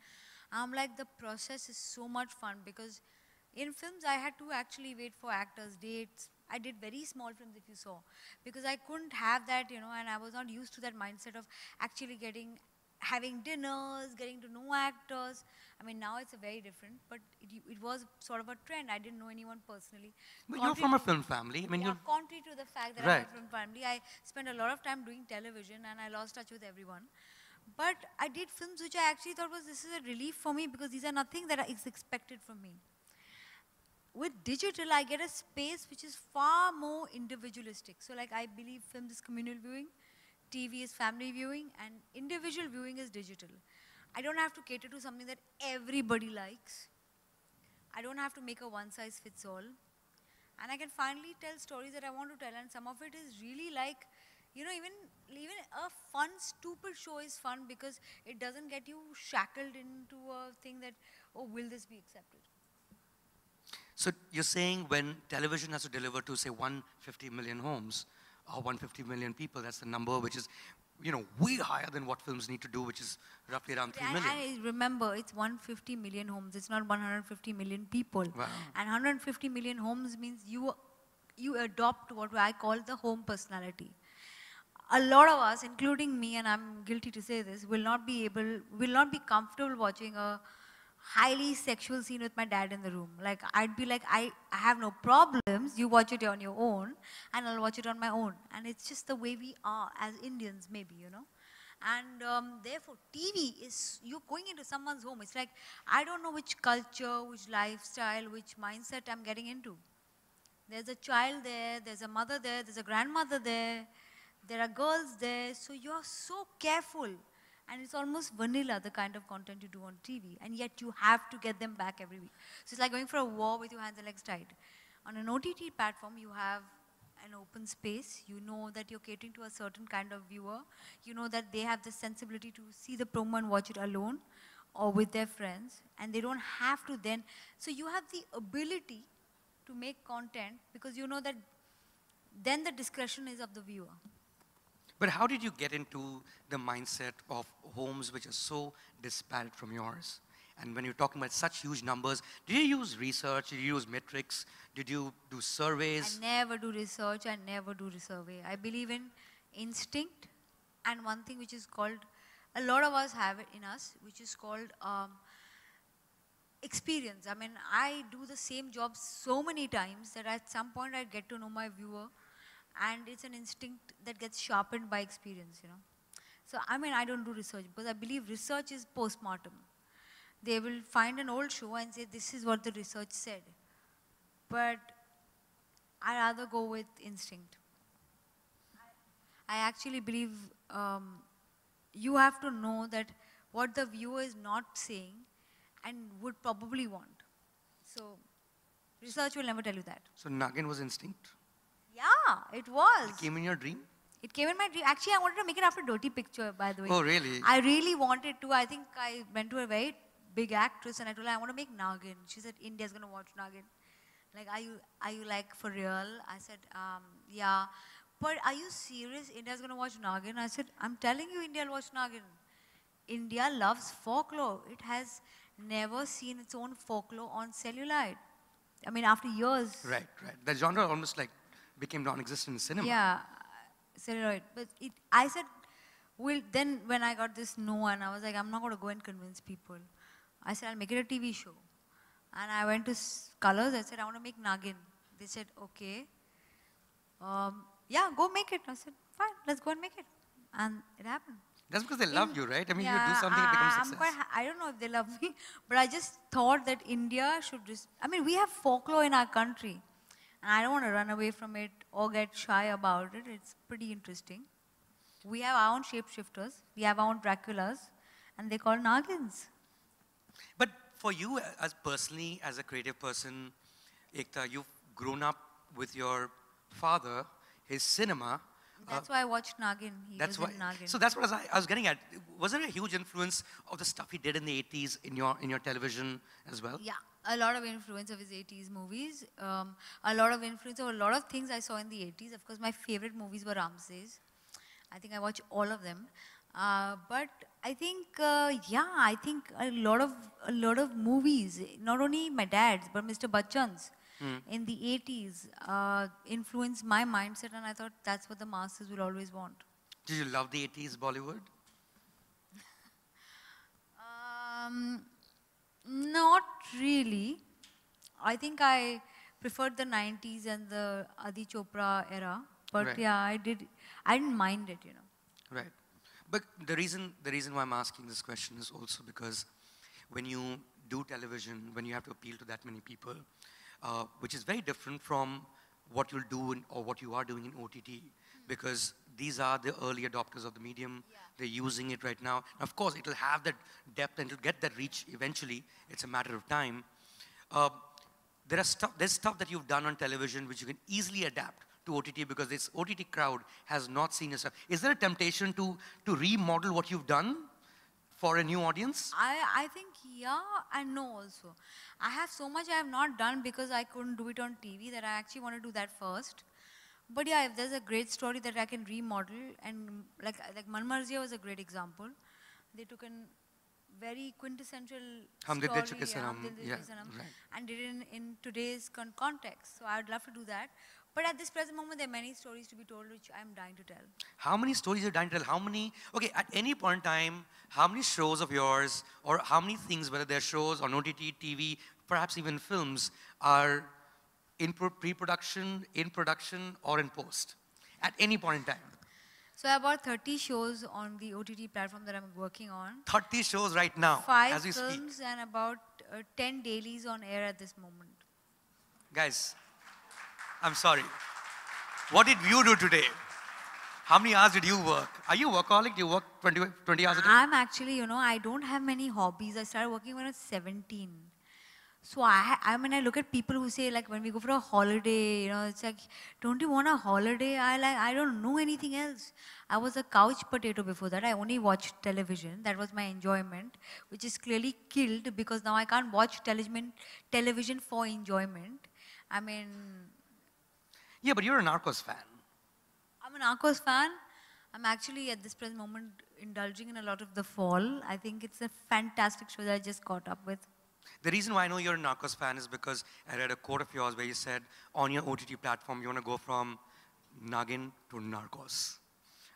I'm like, the process is so much fun because in films, I had to actually wait for actors' dates, I did very small films, if you saw, because I couldn't have that, you know, and I was not used to that mindset of actually getting, having dinners, getting to know actors. I mean, now it's a very different, but it, it was sort of a trend. I didn't know anyone personally. But contrary you're from a film family. I mean, yeah, contrary to the fact that right. I'm a film family, I spent a lot of time doing television and I lost touch with everyone. But I did films which I actually thought was this is a relief for me because these are nothing that is expected from me with digital, I get a space which is far more individualistic. So like I believe film is communal viewing, TV is family viewing, and individual viewing is digital. I don't have to cater to something that everybody likes. I don't have to make a one-size-fits-all. And I can finally tell stories that I want to tell, and some of it is really like, you know, even, even a fun, stupid show is fun because it doesn't get you shackled into a thing that, oh, will this be accepted? So you're saying when television has to deliver to, say, 150 million homes or 150 million people, that's the number which is, you know, way higher than what films need to do, which is roughly around 3 million. remember, it's 150 million homes. It's not 150 million people. Wow. And 150 million homes means you, you adopt what I call the home personality a lot of us, including me, and I'm guilty to say this, will not be able, will not be comfortable watching a highly sexual scene with my dad in the room. Like, I'd be like, I, I have no problems. You watch it on your own, and I'll watch it on my own. And it's just the way we are as Indians, maybe, you know. And um, therefore, TV is, you're going into someone's home. It's like, I don't know which culture, which lifestyle, which mindset I'm getting into. There's a child there, there's a mother there, there's a grandmother there, there are girls there. So you're so careful and it's almost vanilla, the kind of content you do on TV, and yet you have to get them back every week. So it's like going for a war with your hands and legs tied. On an OTT platform, you have an open space. You know that you're catering to a certain kind of viewer. You know that they have the sensibility to see the promo and watch it alone or with their friends, and they don't have to then. So you have the ability to make content because you know that then the discretion is of the viewer. But how did you get into the mindset of homes which are so disparate from yours? And when you're talking about such huge numbers, did you use research? Did you use metrics? Did you do surveys? I never do research. I never do survey. I believe in instinct and one thing which is called, a lot of us have it in us, which is called um, experience. I mean, I do the same job so many times that at some point I get to know my viewer and it's an instinct that gets sharpened by experience, you know. So, I mean, I don't do research because I believe research is post-mortem. They will find an old show and say, this is what the research said. But I rather go with instinct. I actually believe um, you have to know that what the viewer is not saying and would probably want. So research will never tell you that. So Nagin was instinct? Yeah, it was. It came in your dream? It came in my dream. Actually, I wanted to make it after Dirty Picture, by the way. Oh, really? I really wanted to. I think I went to a very big actress and I told her, I want to make Nagin. She said, India's going to watch Nagin. Like, are you, are you like for real? I said, um, yeah. But are you serious? India's going to watch Nagin? I said, I'm telling you, India will watch Nagin. India loves folklore. It has never seen its own folklore on cellulite. I mean, after years. Right, right. The genre almost like became non-existent in cinema. Yeah, celluloid. But it, I said, well, then when I got this no one, I was like, I'm not going to go and convince people. I said, I'll make it a TV show. And I went to Colors. I said, I want to make Nagin. They said, okay. Um, yeah, go make it. I said, fine, let's go and make it. And it happened. That's because they in, love you, right? I mean, yeah, you do something, I, it becomes I'm success. Quite, I don't know if they love me, [laughs] but I just thought that India should just... I mean, we have folklore in our country. I don't want to run away from it or get shy about it. It's pretty interesting. We have our own shapeshifters. We have our own Draculas. And they call Nagins. But for you uh, as personally, as a creative person, Ekta, you've grown up with your father, his cinema. Uh, that's uh, why I watched Nagin. He that's why, Nagin. So that's what I, I was getting at. Was there a huge influence of the stuff he did in the 80s in your, in your television as well? Yeah, a lot of influence of his 80s movies, um, a lot of influence of a lot of things I saw in the 80s. Of course, my favorite movies were Ramses. I think I watched all of them. Uh, but I think, uh, yeah, I think a lot of a lot of movies, not only my dad's but Mr. Bachchan's, mm. in the 80s, uh, influenced my mindset, and I thought that's what the masses will always want. Did you love the 80s Bollywood? [laughs] um, not really. I think I preferred the 90s and the Adi Chopra era. But right. yeah, I did. I didn't mind it, you know. Right. But the reason the reason why I'm asking this question is also because when you do television, when you have to appeal to that many people, uh, which is very different from what you'll do in, or what you are doing in OTT, because these are the early adopters of the medium. Yeah. They're using it right now. And of course, it'll have that depth and it'll get that reach eventually. It's a matter of time. Uh, there are stuff, there's stuff that you've done on television which you can easily adapt to OTT because this OTT crowd has not seen your stuff. Is there a temptation to, to remodel what you've done for a new audience? I, I think yeah and no also. I have so much I have not done because I couldn't do it on TV that I actually want to do that first. But yeah, if there's a great story that I can remodel, and like like Manmarzia was a great example. They took a very quintessential story, yeah, right. and did it in, in today's con context. So I would love to do that. But at this present moment, there are many stories to be told, which I'm dying to tell. How many stories are dying to tell? How many? Okay, at any point in time, how many shows of yours, or how many things, whether they're shows on OTT, TV, perhaps even films, are in pre-production, in production, or in post at any point in time. So I have about 30 shows on the OTT platform that I'm working on. 30 shows right now, Five as we films and about uh, 10 dailies on air at this moment. Guys, I'm sorry. What did you do today? How many hours did you work? Are you workaholic? Do you work 20, 20 hours a day? I'm actually, you know, I don't have many hobbies. I started working when I was 17. So I, I mean, I look at people who say like, when we go for a holiday, you know, it's like, don't you want a holiday? I like, I don't know anything else. I was a couch potato before that. I only watched television. That was my enjoyment, which is clearly killed because now I can't watch television, television for enjoyment. I mean. Yeah, but you're a Narcos fan. I'm a Narcos fan. I'm actually at this present moment indulging in a lot of The Fall. I think it's a fantastic show that I just caught up with. The reason why I know you're a Narcos fan is because I read a quote of yours where you said, on your OTT platform, you want to go from Nagin to Narcos.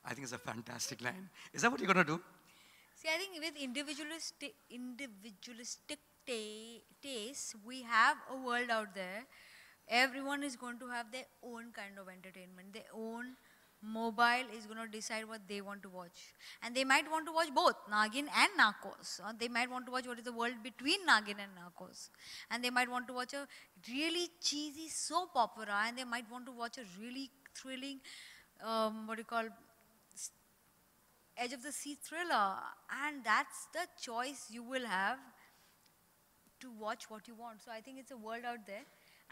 I think it's a fantastic line. Is that what you're going to do? See, I think with individualistic, individualistic tastes, we have a world out there. Everyone is going to have their own kind of entertainment, their own mobile is going to decide what they want to watch. And they might want to watch both, Nagin and Narcos. Or uh, they might want to watch what is the world between Nagin and Narcos. And they might want to watch a really cheesy soap opera. And they might want to watch a really thrilling, um, what do you call, edge of the sea thriller. And that's the choice you will have to watch what you want. So I think it's a world out there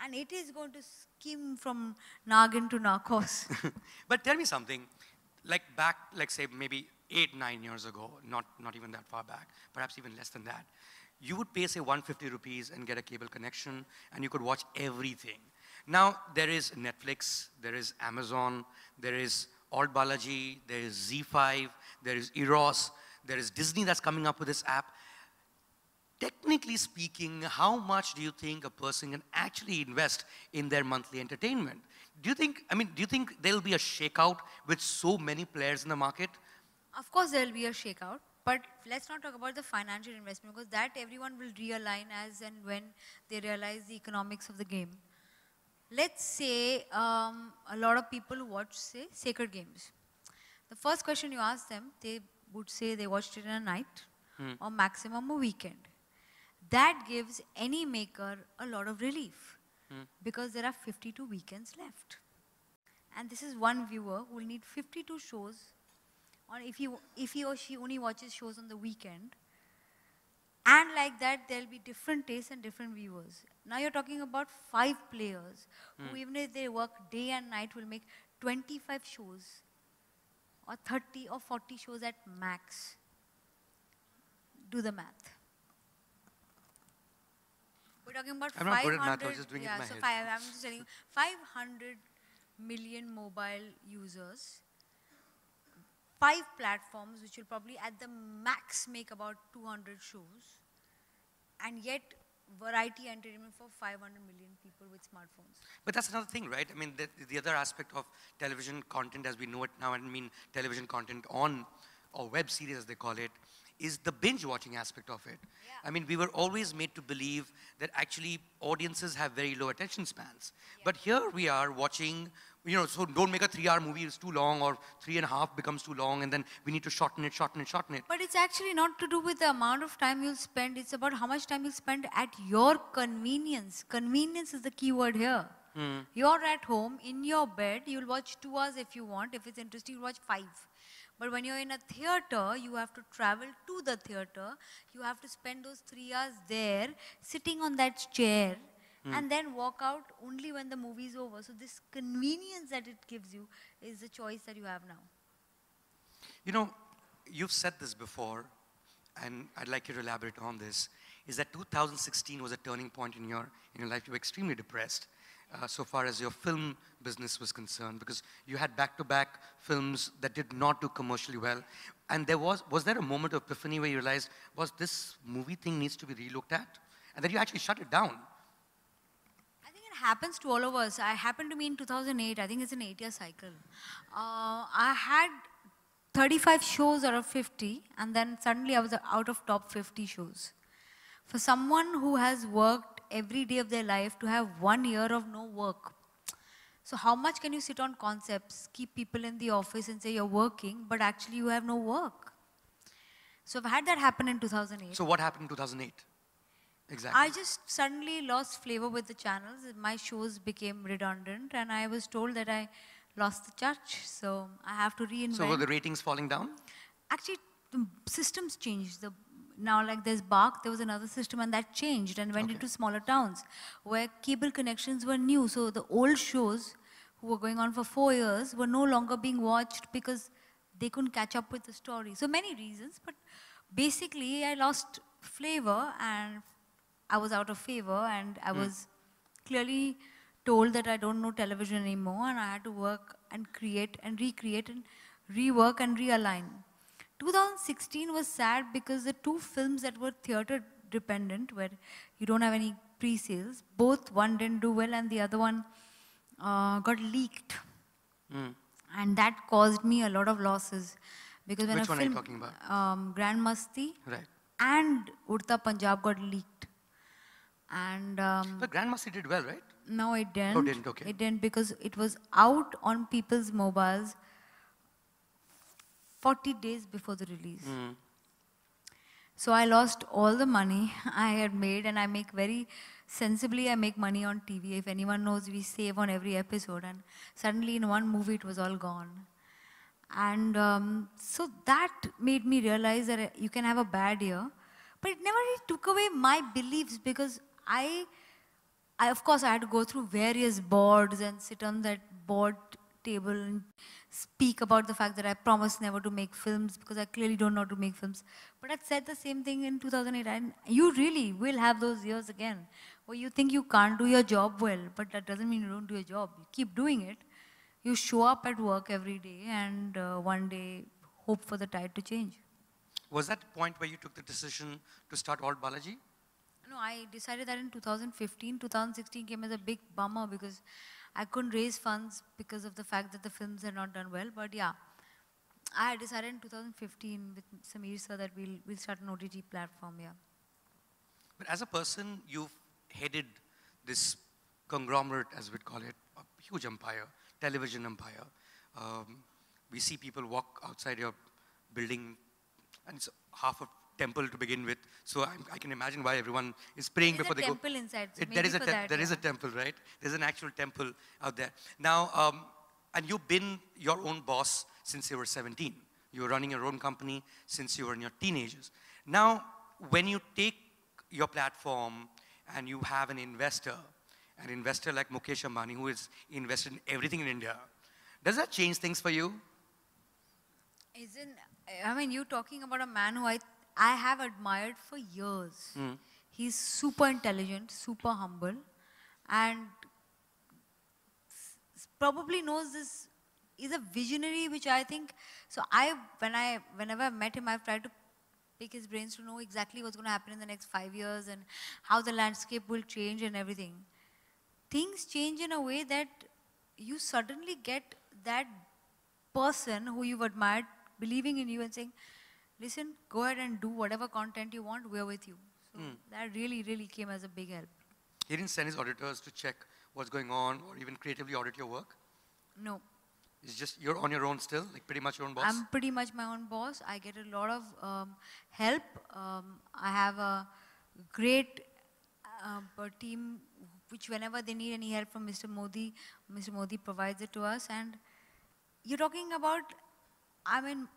and it is going to skim from Nagin to Narcos. [laughs] but tell me something, like back, like say maybe eight, nine years ago, not, not even that far back, perhaps even less than that, you would pay say 150 rupees and get a cable connection and you could watch everything. Now there is Netflix, there is Amazon, there is Alt Balaji, there is Z5, there is Eros, there is Disney that's coming up with this app technically speaking, how much do you think a person can actually invest in their monthly entertainment? Do you think, I mean, do you think there'll be a shakeout with so many players in the market? Of course, there'll be a shakeout. But let's not talk about the financial investment because that everyone will realign as and when they realize the economics of the game. Let's say um, a lot of people watch, say, Sacred Games. The first question you ask them, they would say they watched it in a night hmm. or maximum a weekend that gives any maker a lot of relief hmm. because there are 52 weekends left. And this is one viewer who will need 52 shows on if he, if he or she only watches shows on the weekend. And like that, there'll be different tastes and different viewers. Now you're talking about five players who, hmm. even if they work day and night, will make 25 shows or 30 or 40 shows at max. Do the math. We're talking about I'm 500. Not good at math, I was just doing yeah, it in my so head. Five, I'm just telling you, 500 million mobile users, five platforms, which will probably at the max make about 200 shows, and yet variety entertainment for 500 million people with smartphones. But that's another thing, right? I mean, the, the, other aspect of television content as we know it now, I mean television content on, or web series as they call it, is the binge watching aspect of it. Yeah. I mean, we were always made to believe that actually audiences have very low attention spans. Yeah. But here we are watching, you know, so don't make a three hour movie, it's too long, or three and a half becomes too long, and then we need to shorten it, shorten it, shorten it. But it's actually not to do with the amount of time you'll spend, it's about how much time you'll spend at your convenience. Convenience is the key word here. Mm. You're at home, in your bed, you'll watch two hours if you want. If it's interesting, you'll watch five. But when you're in a theater, you have to travel to the theater. You have to spend those three hours there, sitting on that chair, mm. and then walk out only when the movie's over. So this convenience that it gives you is the choice that you have now. You know, you've said this before, and I'd like you to elaborate on this, is that 2016 was a turning point in your, in your life. You were extremely depressed uh, so far as your film business was concerned, because you had back-to-back films that did not do commercially well. And there was, was there a moment of epiphany where you realized, was this movie thing needs to be relooked at? And then you actually shut it down. I think it happens to all of us. I happened to me in 2008. I think it's an eight-year cycle. Uh, I had 35 shows out of 50, and then suddenly I was out of top 50 shows. For someone who has worked every day of their life to have one year of no work. So how much can you sit on concepts, keep people in the office and say you're working, but actually you have no work? So I've had that happen in 2008. So what happened in 2008? Exactly. I just suddenly lost flavor with the channels. My shows became redundant and I was told that I lost the touch. So I have to reinvent. So were the ratings falling down? Actually, the systems changed. The now like there's Bark, there was another system and that changed and went okay. into smaller towns where cable connections were new. So the old shows who were going on for four years were no longer being watched because they couldn't catch up with the story. So many reasons, but basically I lost flavor and I was out of favor and I mm. was clearly told that I don't know television anymore and I had to work and create and recreate and rework and realign. 2016 was sad because the two films that were theater dependent, where you don't have any pre-sales, both one didn't do well and the other one uh, got leaked. Mm. And that caused me a lot of losses. Because when Which one film, are you talking about? Um, Grand Masti right. and Urta Punjab got leaked. And um, But Grand Masti did well, right? No, it oh, didn't. Oh, didn't, okay. It didn't because it was out on people's mobiles 40 days before the release. Mm. So I lost all the money [laughs] I had made, and I make very sensibly. I make money on TV. If anyone knows, we save on every episode, and suddenly in one movie it was all gone. And um, so that made me realize that uh, you can have a bad year, but it never really took away my beliefs because I, I of course I had to go through various boards and sit on that board table and speak about the fact that I promised never to make films because I clearly don't know how to make films. But I said the same thing in 2008 and you really will have those years again where you think you can't do your job well, but that doesn't mean you don't do your job. You keep doing it. You show up at work every day and uh, one day hope for the tide to change. Was that the point where you took the decision to start Alt Balaji? No, I decided that in 2015. 2016 came as a big bummer because I couldn't raise funds because of the fact that the films had not done well. But yeah, I decided in 2015 with Samir sir that we'll, we'll start an OTT platform, yeah. But as a person, you've headed this conglomerate, as we'd call it, a huge empire, television empire. Um, we see people walk outside your building, and it's half of temple to begin with. So I, I can imagine why everyone is praying before they go. There is a temple inside. So it, there is a te- that, there yeah. is a temple, right? There's an actual temple out there. Now, um, and you've been your own boss since you were 17. You were running your own company since you were in your teenagers. Now, when you take your platform and you have an investor, an investor like Mukesh Ambani who is invested in everything in India, does that change things for you? Isn't I mean you are talking about a man who I I have admired for years. Mm. He's super intelligent, super humble, and probably knows this. Is a visionary, which I think. So I, when I, whenever I met him, I've tried to pick his brains to know exactly what's going to happen in the next five years and how the landscape will change and everything. Things change in a way that you suddenly get that person who you've admired believing in you and saying, listen, go ahead and do whatever content you want, we're with you. So mm. that really, really came as a big help. He didn't send his auditors to check what's going on or even creatively audit your work? No. It's just you're on your own still, like pretty much your own boss? I'm pretty much my own boss. I get a lot of um, help. Um, I have a great uh, team which whenever they need any help from Mr. Modi, Mr. Modi provides it to us. And you're talking about, I mean,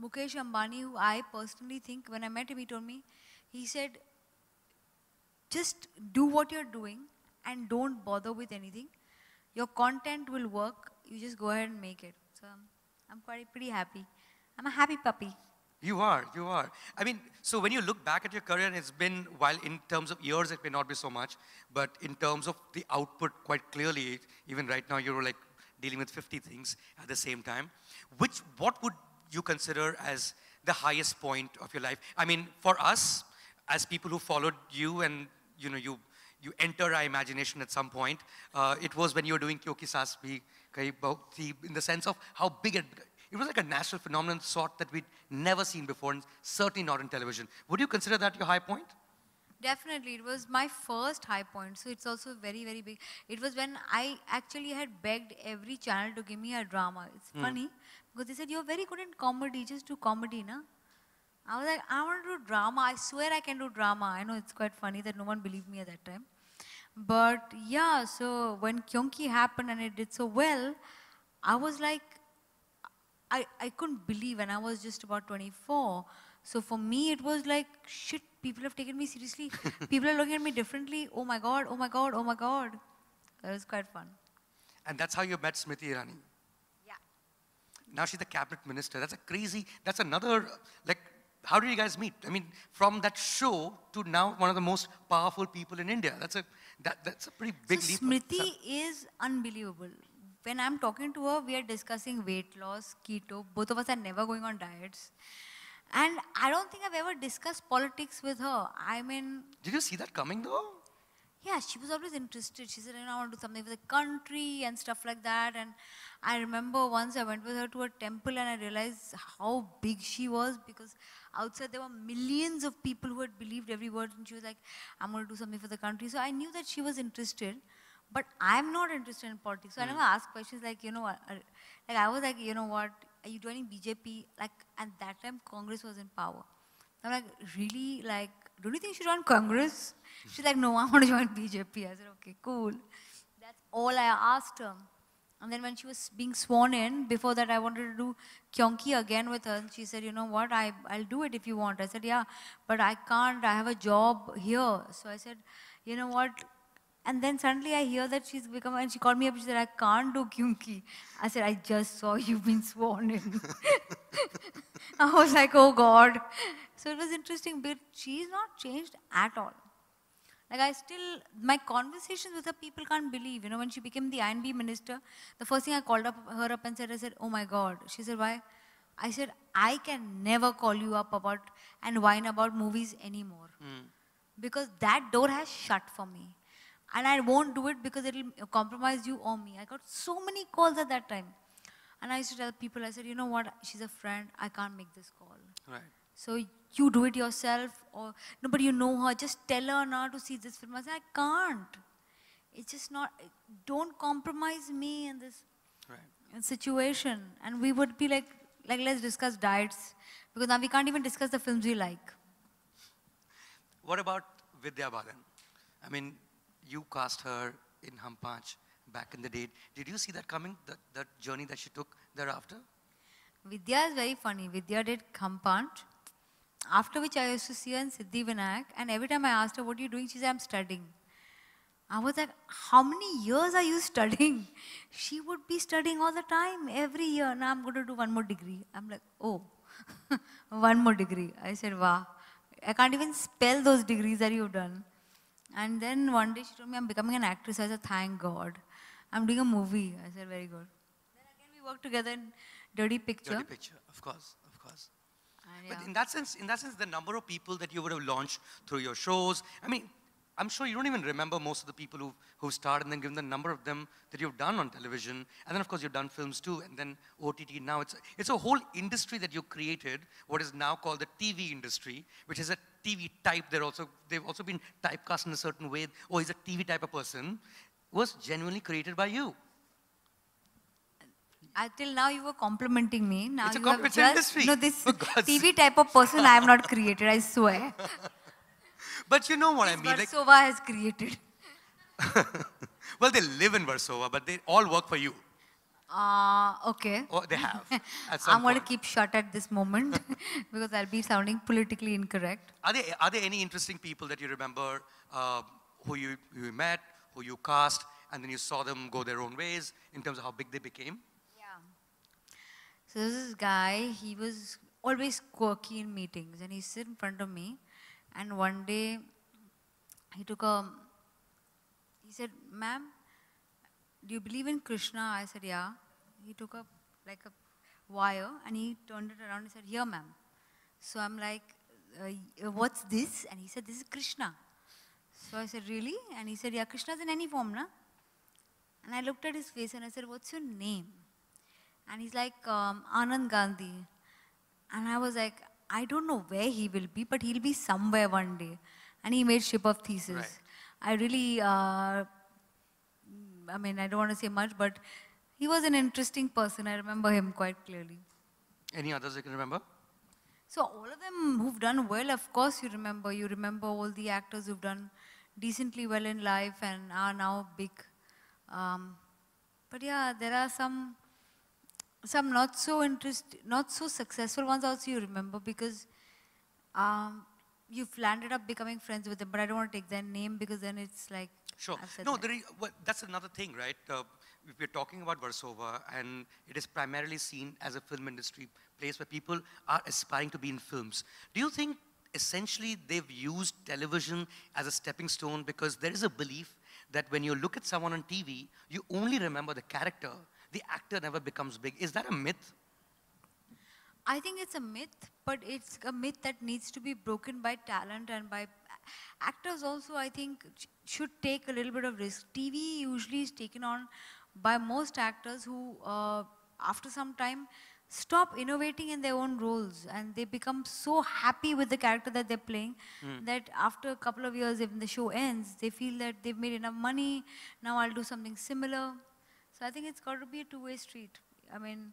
Mukesh Ambani, who I personally think, when I met him, he told me, he said, just do what you're doing and don't bother with anything. Your content will work. You just go ahead and make it. So I'm, quite, pretty happy. I'm a happy puppy. You are, you are. I mean, so when you look back at your career, and it's been, while in terms of years, it may not be so much, but in terms of the output, quite clearly, even right now, you're like dealing with 50 things at the same time. Which, what would you consider as the highest point of your life? I mean, for us, as people who followed you and, you know, you, you enter our imagination at some point, uh, it was when you were doing Kyoki Sasbi in the sense of how big it, it was like a national phenomenon sort that we'd never seen before, and certainly not in television. Would you consider that your high point? Definitely, it was my first high point, so it's also very, very big. It was when I actually had begged every channel to give me a drama. It's mm. funny because they said, You're very good in comedy, just do comedy, na? I was like, I want to do drama. I swear I can do drama. I know it's quite funny that no one believed me at that time. But yeah, so when Kyonki happened and it did so well, I was like, I, I couldn't believe, and I was just about 24. So for me, it was like, shit, people have taken me seriously. [laughs] people are looking at me differently. Oh my God, oh my God, oh my God. That was quite fun. And that's how you met Smriti Irani now she's the cabinet minister. That's a crazy, that's another, like, how did you guys meet? I mean, from that show to now one of the most powerful people in India. That's a, that, that's a pretty big so leap. Smriti is unbelievable. When I'm talking to her, we are discussing weight loss, keto. Both of us are never going on diets. And I don't think I've ever discussed politics with her. I mean... Did you see that coming though? yeah, she was always interested. She said, you know, I want to do something for the country and stuff like that. And I remember once I went with her to a temple and I realized how big she was because outside there were millions of people who had believed every word. And she was like, I'm going to do something for the country. So I knew that she was interested. But I'm not interested in politics. So mm. I hmm. never asked questions like, you know, uh, like I was like, you know what, are you joining BJP? Like, at that time, Congress was in power. I'm like, really? Like, don't you think she join Congress? She's like, no, I want to join BJP. I said, okay, cool. That's all I asked her. And then when she was being sworn in, before that I wanted to do Kyonki again with her. And she said, you know what, I, I'll do it if you want. I said, yeah, but I can't. I have a job here. So I said, you know what, and then suddenly I hear that she's become, and she called me up, she said, I can't do Kyunki. I said, I just saw you've been sworn in. [laughs] I was like, oh God. So it was interesting, but she's not changed at all. Like I still, my conversations with her, people can't believe. You know, when she became the INB minister, the first thing I called up, her up and said, I said, oh my God. She said, why? I said, I can never call you up about and whine about movies anymore. Mm. Because that door has shut for me. And I won't do it because it'll compromise you or me. I got so many calls at that time. And I used to tell people, I said, you know what, she's a friend, I can't make this call. Right. So you do it yourself or nobody you know her, just tell her not to see this film. I said, I can't. It's just not, don't compromise me in this right. situation. And we would be like, like let's discuss diets because now we can't even discuss the films we like. What about Vidya Balan? I mean, you cast her in Hampanch back in the day. Did you see that coming, that, that journey that she took thereafter? Vidya is very funny. Vidya did Hampanch after which I used to see her in Siddhi Siddhivinayak, and every time I asked her, What are you doing? She said, I'm studying. I was like, How many years are you [laughs] studying? She would be studying all the time, every year. Now I'm going to do one more degree. I'm like, Oh, [laughs] one more degree. I said, Wow. I can't even spell those degrees that you've done. And then one day she told me, I'm becoming an actress. I said, Thank God. I'm doing a movie. I said, Very good. Then again, we worked together in Dirty Picture. Dirty Picture, of course, of course. Ah, but in that sense, in that sense, the number of people that you would have launched through your shows, I mean, I'm sure you don't even remember most of the people who who starred, and then given the number of them that you've done on television, and then of course you've done films too, and then OTT. Now it's it's a whole industry that you created, what is now called the TV industry, which is a TV type. They're also they've also been typecast in a certain way. Oh, he's a TV type of person. Was genuinely created by you. Until now, you were complimenting me. Now it's you have just, industry. No, this [laughs] oh, TV type of person I have not created, I swear. [laughs] but you know what this I mean. Versova like, has created. [laughs] well, they live in Versova, but they all work for you. Uh, okay. Oh, they have. I'm going to keep short at this moment because I'll be sounding politically incorrect. Are there, are there any interesting people that you remember uh, who you, you met, who you cast, and then you saw them go their own ways in terms of how big they became? So there was this guy, he was always quirky in meetings and he sit in front of me and one day he took a, he said, ma'am, do you believe in Krishna? I said, yeah. He took up like a wire and he turned it around and said, here ma'am. So I'm like, uh, what's this? And he said, this is Krishna. So I said, really? And he said, yeah, Krishna's in any form, na? And I looked at his face and I said, what's your name? and he's like um, Anand Gandhi. And I was like, I don't know where he will be, but he'll be somewhere one day. And he made Ship of Thesis. Right. I really, uh, I mean, I don't want to say much, but he was an interesting person. I remember him quite clearly. Any others you can remember? So all of them who've done well, of course you remember. You remember all the actors who've done decently well in life and are now big. Um, but yeah, there are some some not so interest, not so successful ones also you remember because um, you've landed up becoming friends with them, but I don't want to take their name because then it's like. Sure. No, that. is, well, that's another thing, right? Uh, we're talking about Varsova, and it is primarily seen as a film industry place where people are aspiring to be in films. Do you think essentially they've used television as a stepping stone because there is a belief that when you look at someone on TV, you only remember the character the actor never becomes big. Is that a myth? I think it's a myth, but it's a myth that needs to be broken by talent and by actors also, I think, should take a little bit of risk. TV usually is taken on by most actors who, uh, after some time, stop innovating in their own roles and they become so happy with the character that they're playing mm. that after a couple of years, if the show ends, they feel that they've made enough money, now I'll do something similar. I think it's got to be a two-way street. I mean,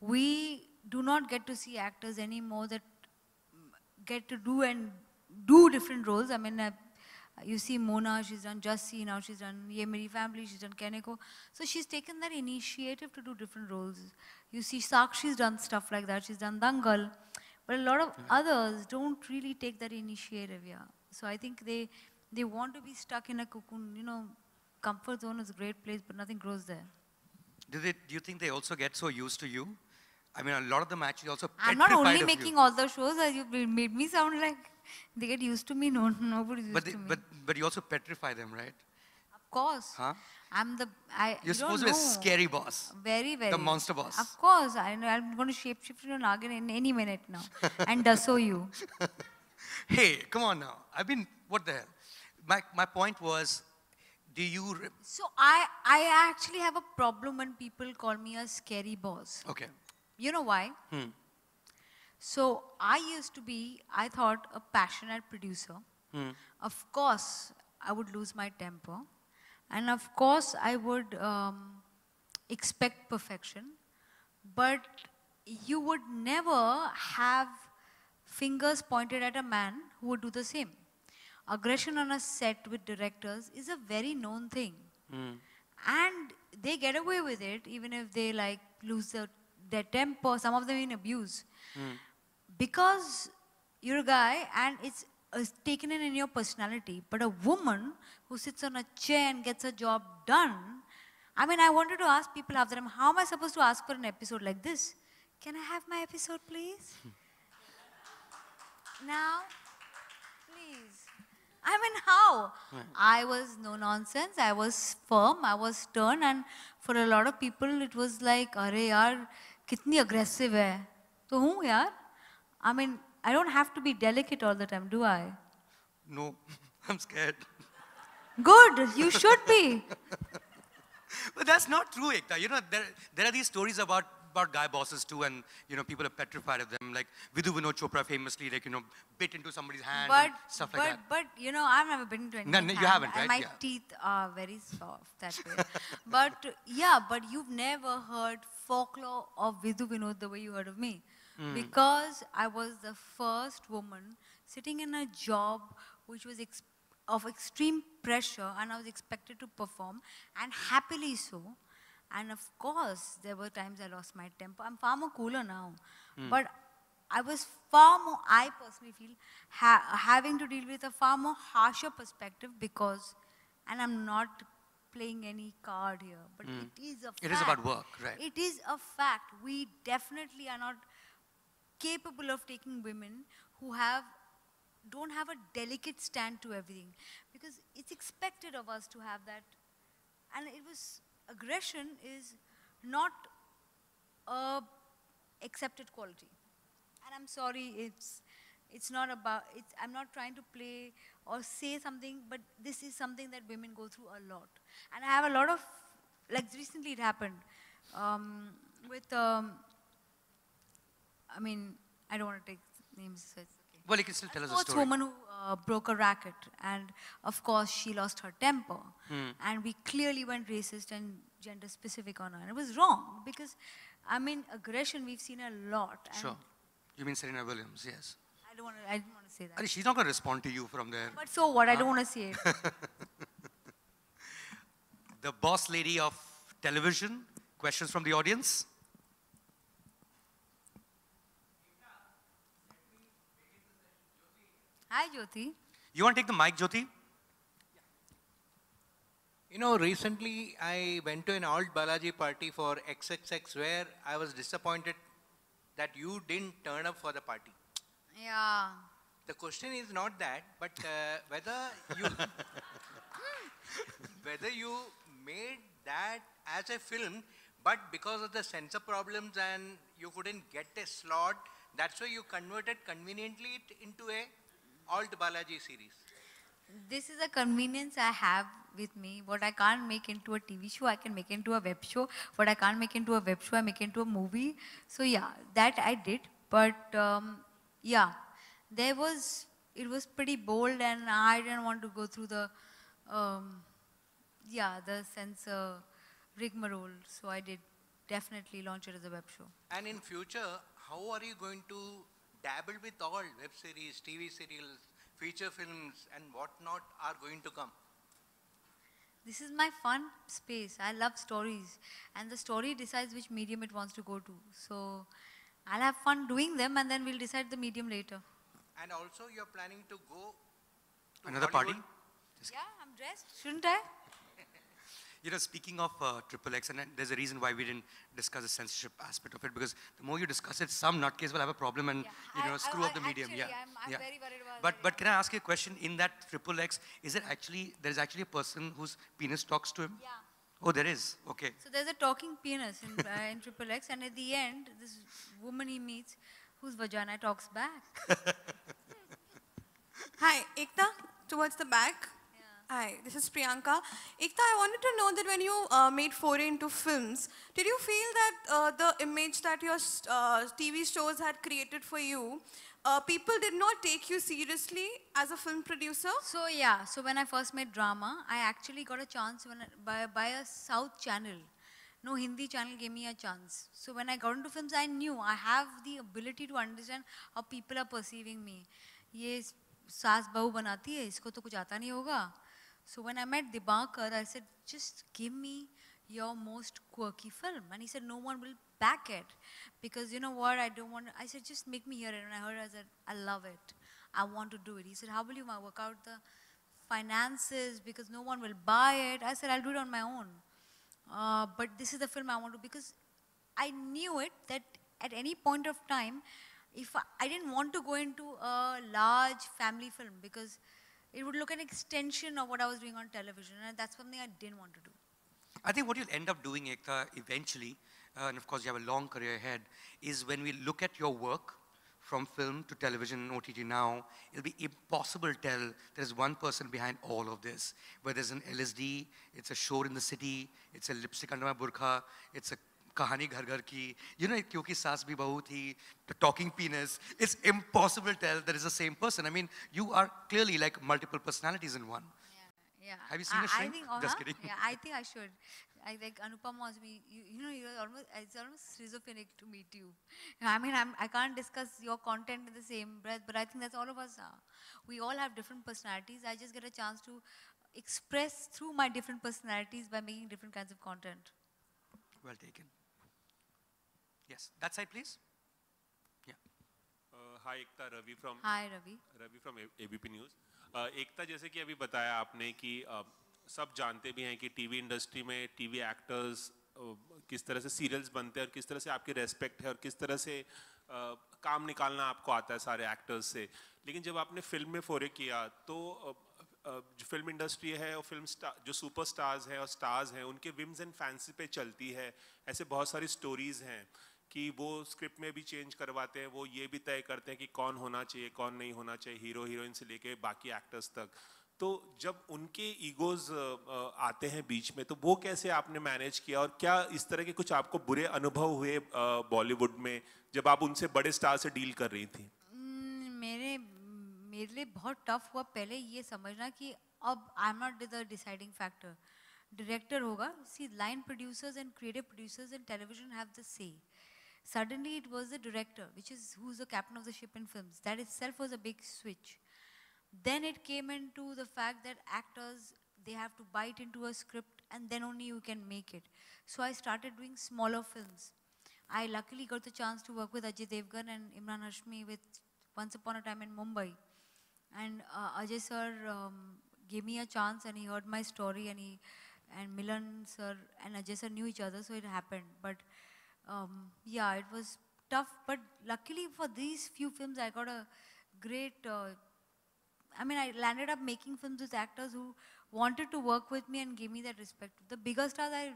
we do not get to see actors anymore that get to do and do different roles. I mean, uh, you see Mona, she's done See, now she's done Ye Meri Family, she's done Keneko. So she's taken that initiative to do different roles. You see Sakshi's done stuff like that, she's done Dangal. But a lot of yeah. others don't really take that initiative, yeah. So I think they, they want to be stuck in a cocoon, you know, comfort zone is a great place, but nothing grows there. Do, they, do you think they also get so used to you? I mean, a lot of them actually also. I'm not only making you. all the shows. as uh, You made me sound like they get used to me. No, nobody's used but they, to me. But but you also petrify them, right? Of course. Huh? I'm the. I, You're supposed to be a scary boss. Very, very. The monster boss. Of course. I, am going to shape shift into Nagan in any minute now and so you. [laughs] hey, come on now. I've been. What the hell? My, my point was do you? so I, I actually have a problem when people call me a scary boss. Okay. You know why? Hmm. So I used to be, I thought, a passionate producer. Hmm. Of course, I would lose my temper. And of course, I would um, expect perfection. But you would never have fingers pointed at a man who would do the same aggression on a set with directors is a very known thing. Mm. And they get away with it even if they like lose their, their temper, some of them even abuse. Mm. Because you're a guy and it's, it's taken in in your personality. But a woman who sits on a chair and gets a job done, I mean, I wanted to ask people after them, how am I supposed to ask for an episode like this? Can I have my episode, please? [laughs] now, please. I mean, how? Right. I was no nonsense. I was firm. I was stern. And for a lot of people, it was like, अरे यार कितनी aggressive hai." तो हूँ यार I mean, I don't have to be delicate all the time, do I? No, [laughs] I'm scared. Good, you should be. [laughs] but that's not true, Ekta. You know, there, there are these stories about about guy bosses too, and you know people are petrified of them. Like Vidhu Vinod Chopra famously, like you know, bit into somebody's hand but, and stuff but, like that. But you know, I've never been into. No, no, you haven't, right? my yeah. teeth are very soft that way. [laughs] but yeah, but you've never heard folklore of Vidhu Vinod the way you heard of me, mm. because I was the first woman sitting in a job which was of extreme pressure, and I was expected to perform, and happily so. And of course, there were times I lost my temper. I'm far more cooler now. Mm. But I was far more, I personally feel, ha having to deal with a far more harsher perspective because, and I'm not playing any card here, but mm. it is a fact. It is about work, right? It is a fact. We definitely are not capable of taking women who have don't have a delicate stand to everything because it's expected of us to have that and it was aggression is not a accepted quality. And I'm sorry, it's, it's not about, it's, I'm not trying to play or say something, but this is something that women go through a lot. And I have a lot of, like recently it happened um, with, um, I mean, I don't want to take names, so well, you can still tell us a story. woman who uh, broke a racket, and of course, she lost her temper. Hmm. And we clearly went racist and gender specific on her. And it was wrong because, I mean, aggression we've seen a lot. sure. You mean Serena Williams, yes. I don't want to say that. she's not going to respond to you from there. But so what? Huh? I don't want to say it. [laughs] the boss lady of television. Questions from the audience? Hi, Jyoti. You want to take the mic, Jyoti? You know, recently I went to an old Balaji party for XXX where I was disappointed that you didn't turn up for the party. Yeah. The question is not that, but uh, whether you [laughs] whether you made that as a film, but because of the censor problems and you couldn't get a slot, that's why you converted conveniently into a Alt Balaji series? This is a convenience I have with me. What I can't make into a TV show, I can make into a web show. What I can't make into a web show, I make into a movie. So yeah, that I did. But um, yeah, there was, it was pretty bold and I didn't want to go through the, um, yeah, the censor rigmarole. So I did definitely launch it as a web show. And in future, how are you going to dabbled with all web series, TV serials, feature films, and whatnot are going to come. This is my fun space. I love stories, and the story decides which medium it wants to go to. So I'll have fun doing them, and then we'll decide the medium later. And also, you're planning to go to another Hollywood? party. Just yeah, I'm dressed. Shouldn't I? You know, speaking of uh, XXX, and there's a reason why we didn't discuss the censorship aspect of it, because the more you discuss it, some nutcase will have a problem and, yeah. you know, I, screw I, up the actually, medium. Yeah, I'm, I'm yeah. But, but can I ask you a question? In that XXX, is it actually, there's actually a person whose penis talks to him? Yeah. Oh, there is. Okay. So there's a talking penis in, uh, Triple X, and at the end, this woman he meets, whose vagina talks back. [laughs] Hi, Ekta, towards the back. Hi, this is Priyanka. Ikta, I wanted to know that when you uh, made foray into films, did you feel that uh, the image that your uh, TV shows had created for you, uh, people did not take you seriously as a film producer? So yeah, so when I first made drama, I actually got a chance when I, by, by a South channel. No Hindi channel gave me a chance. So when I got into films, I knew I have the ability to understand how people are perceiving me. Yes, saas bahu banati hai. Isko to kuch aata nahi hoga. So when I met Dibakar, I said, just give me your most quirky film. And he said, no one will back it because you know what, I don't want, I said, just make me hear it. And I heard, I said, I love it. I want to do it. He said, how will you work out the finances because no one will buy it. I said, I'll do it on my own. Uh, but this is the film I want to, because I knew it that at any point of time, if I, I didn't want to go into a large family film because it would look an extension of what I was doing on television, and that's something I didn't want to do. I think what you'll end up doing, Ekta, eventually, uh, and of course you have a long career ahead, is when we look at your work from film to television and OTT now, it'll be impossible to tell there's one person behind all of this. Whether it's an LSD, it's a show in the city, it's a lipstick under my burqa, it's a कहानी घर घर की you know क्योंकि सास भी बहू थी talking पीनस it's impossible tell there is the same person I mean you are clearly like multiple personalities in one Yeah. Have you seen I, a shrink? I think, uh, Just kidding. Yeah, I think I should. I like Anupam was me. You, you, know, you're almost it's almost schizophrenic to meet you. you know, I mean, I'm, I can't discuss your content in the same breath, but I think that's all of us are. We all have different personalities. I just get a chance to express through my different personalities by making different kinds of content. Well taken. Yes, that side please. Yeah. Uh, hi Ekta, Ravi from Hi Ravi. Ravi from ABP News. Uh, Ekta जैसे कि अभी बताया आपने कि uh, सब जानते भी हैं कि टीवी इंडस्ट्री में टीवी एक्टर्स uh, किस तरह से सीरियल्स बनते हैं और किस तरह से आपकी रेस्पेक्ट है और किस तरह से आ, uh, काम निकालना आपको आता है सारे एक्टर्स से लेकिन जब आपने फिल्म में फोरे किया तो आ, uh, आ, जो फिल्म इंडस्ट्री है और फिल्म स्टार जो सुपरस्टार्स हैं और स्टार्स हैं उनके विम्स एंड फैंसी पे चलती है ऐसे बहुत सारी स्टोरीज़ हैं कि वो स्क्रिप्ट में भी चेंज करवाते हैं वो ये भी तय करते हैं कि कौन होना चाहिए कौन नहीं होना चाहिए हीरो हीरोइन से लेके बाकी एक्टर्स तक तो जब उनके ईगोज आते हैं बीच में तो वो कैसे आपने मैनेज किया और क्या इस तरह के कुछ आपको बुरे अनुभव हुए बॉलीवुड में जब आप उनसे बड़े स्टार से डील कर रही थी मेरे मेरे लिए बहुत टफ हुआ पहले ये समझना कि अब I am not the deciding factor director होगा see line producers and creative producers and television have the say Suddenly it was the director, which is who's the captain of the ship in films. That itself was a big switch. Then it came into the fact that actors, they have to bite into a script and then only you can make it. So I started doing smaller films. I luckily got the chance to work with Ajay Devgan and Imran Hashmi with Once Upon a Time in Mumbai. And uh, Ajay sir um, gave me a chance and he heard my story and he and Milan sir and Ajay sir knew each other so it happened. But um, yeah, it was tough. But luckily for these few films, I got a great. Uh, I mean, I landed up making films with actors who wanted to work with me and gave me that respect. The bigger stars, I,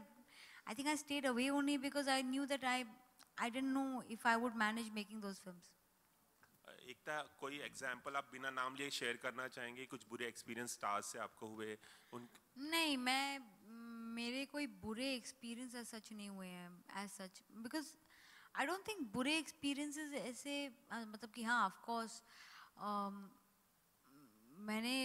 I think I stayed away only because I knew that I, I didn't know if I would manage making those films. ता uh, कोई example आप बिना नाम लिए share करना चाहेंगे कुछ बुरे एक्सपीरियंस स्टार्स से आपको हुए उन नहीं मैं मेरे कोई बुरे एक्सपीरियंस एज सच नहीं हुए हैं as such because I don't think बुरे एक्सपीरियंसेस ऐसे मतलब कि हाँ ऑफकोर्स um, मैंने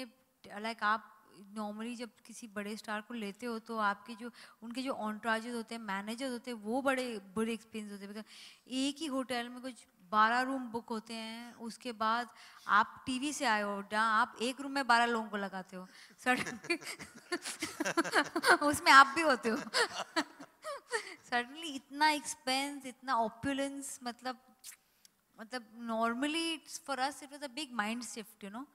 लाइक आप नॉर्मली जब किसी बड़े स्टार को लेते हो तो आपके जो उनके जो ऑनट्राजेज होते हैं मैनेजर्स होते हैं वो बड़े बुरे एक्सपीरियंस होते हैं बिकॉज एक ही होटल में कुछ बारह रूम बुक होते हैं उसके बाद आप टीवी से आए हो जहाँ आप एक रूम में बारह लोगों को लगाते हो सडनली उसमें आप भी होते हो सडनली इतना एक्सपेंस इतना ऑपुलेंस मतलब मतलब normally it's for us it was a big mind shift you know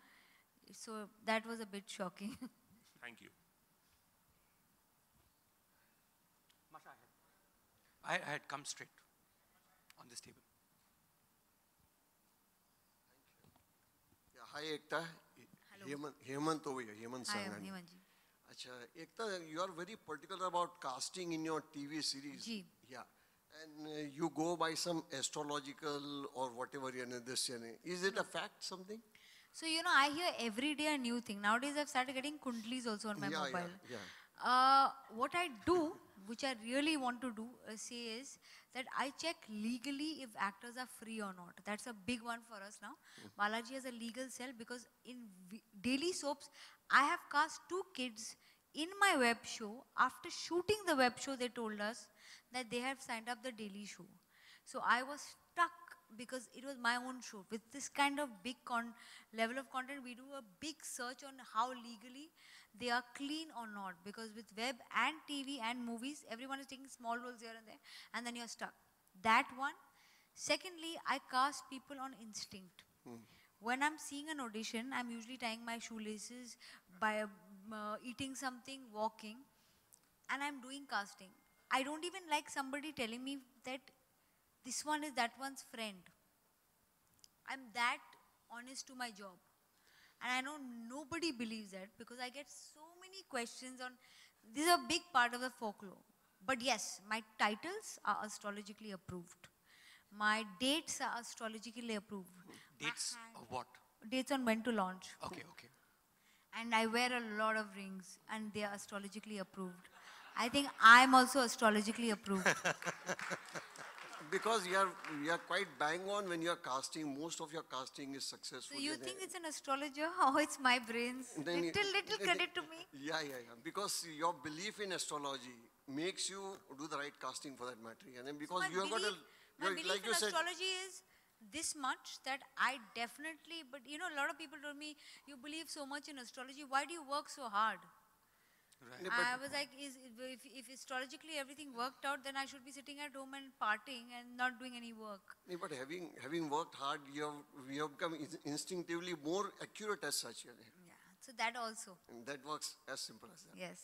so that was a bit shocking thank you I had come straight on this table. हा एकता हेमंत over here हेमंत सांगानी हेमंत जी अच्छा एकता you are very particular about casting in your TV series ji yeah and uh, you go by some astrological or whatever you this is it a fact something so you know I hear every day a new thing nowadays I've started getting kundlis also on my yeah, mobile yeah, yeah. Uh, what I do which I really want to do uh, say is that I check legally if actors are free or not. That's a big one for us now. Mm-hmm. Balaji has a legal cell because in daily soaps, I have cast two kids in my web show. After shooting the web show, they told us that they have signed up the daily show. So I was stuck because it was my own show. With this kind of big level of content, we do a big search on how legally they are clean or not. Because with web and TV and movies, everyone is taking small roles here and there, and then you're stuck. That one. Secondly, I cast people on instinct. Mm. When I'm seeing an audition, I'm usually tying my shoelaces by uh, eating something, walking, and I'm doing casting. I don't even like somebody telling me that this one is that one's friend. I'm that honest to my job. And I know nobody believes that because I get so many questions on, this is a big part of the folklore. But yes, my titles are astrologically approved. My dates are astrologically approved. Dates of what? Dates on when to launch. Okay, okay. And I wear a lot of rings and they are astrologically approved. I think I'm also astrologically approved. [laughs] because you are you are quite bang on when you are casting. Most of your casting is successful. So you think uh, it's an astrologer? [laughs] Oh, it's my brains. Then little little [laughs] credit to me. Yeah, yeah, yeah. Because your belief in astrology makes you do the right casting for that matter. And then because so you have belief, got a my belief like in astrology said, is this much that I definitely. But you know, a lot of people told me you believe so much in astrology. Why do you work so hard? Right. I was like, is, if, if astrologically everything worked out, then I should be sitting at home and partying and not doing any work. but having having worked hard, you have you have become instinctively more accurate as such. Yeah. So that also. And that works as simple as that. Yes.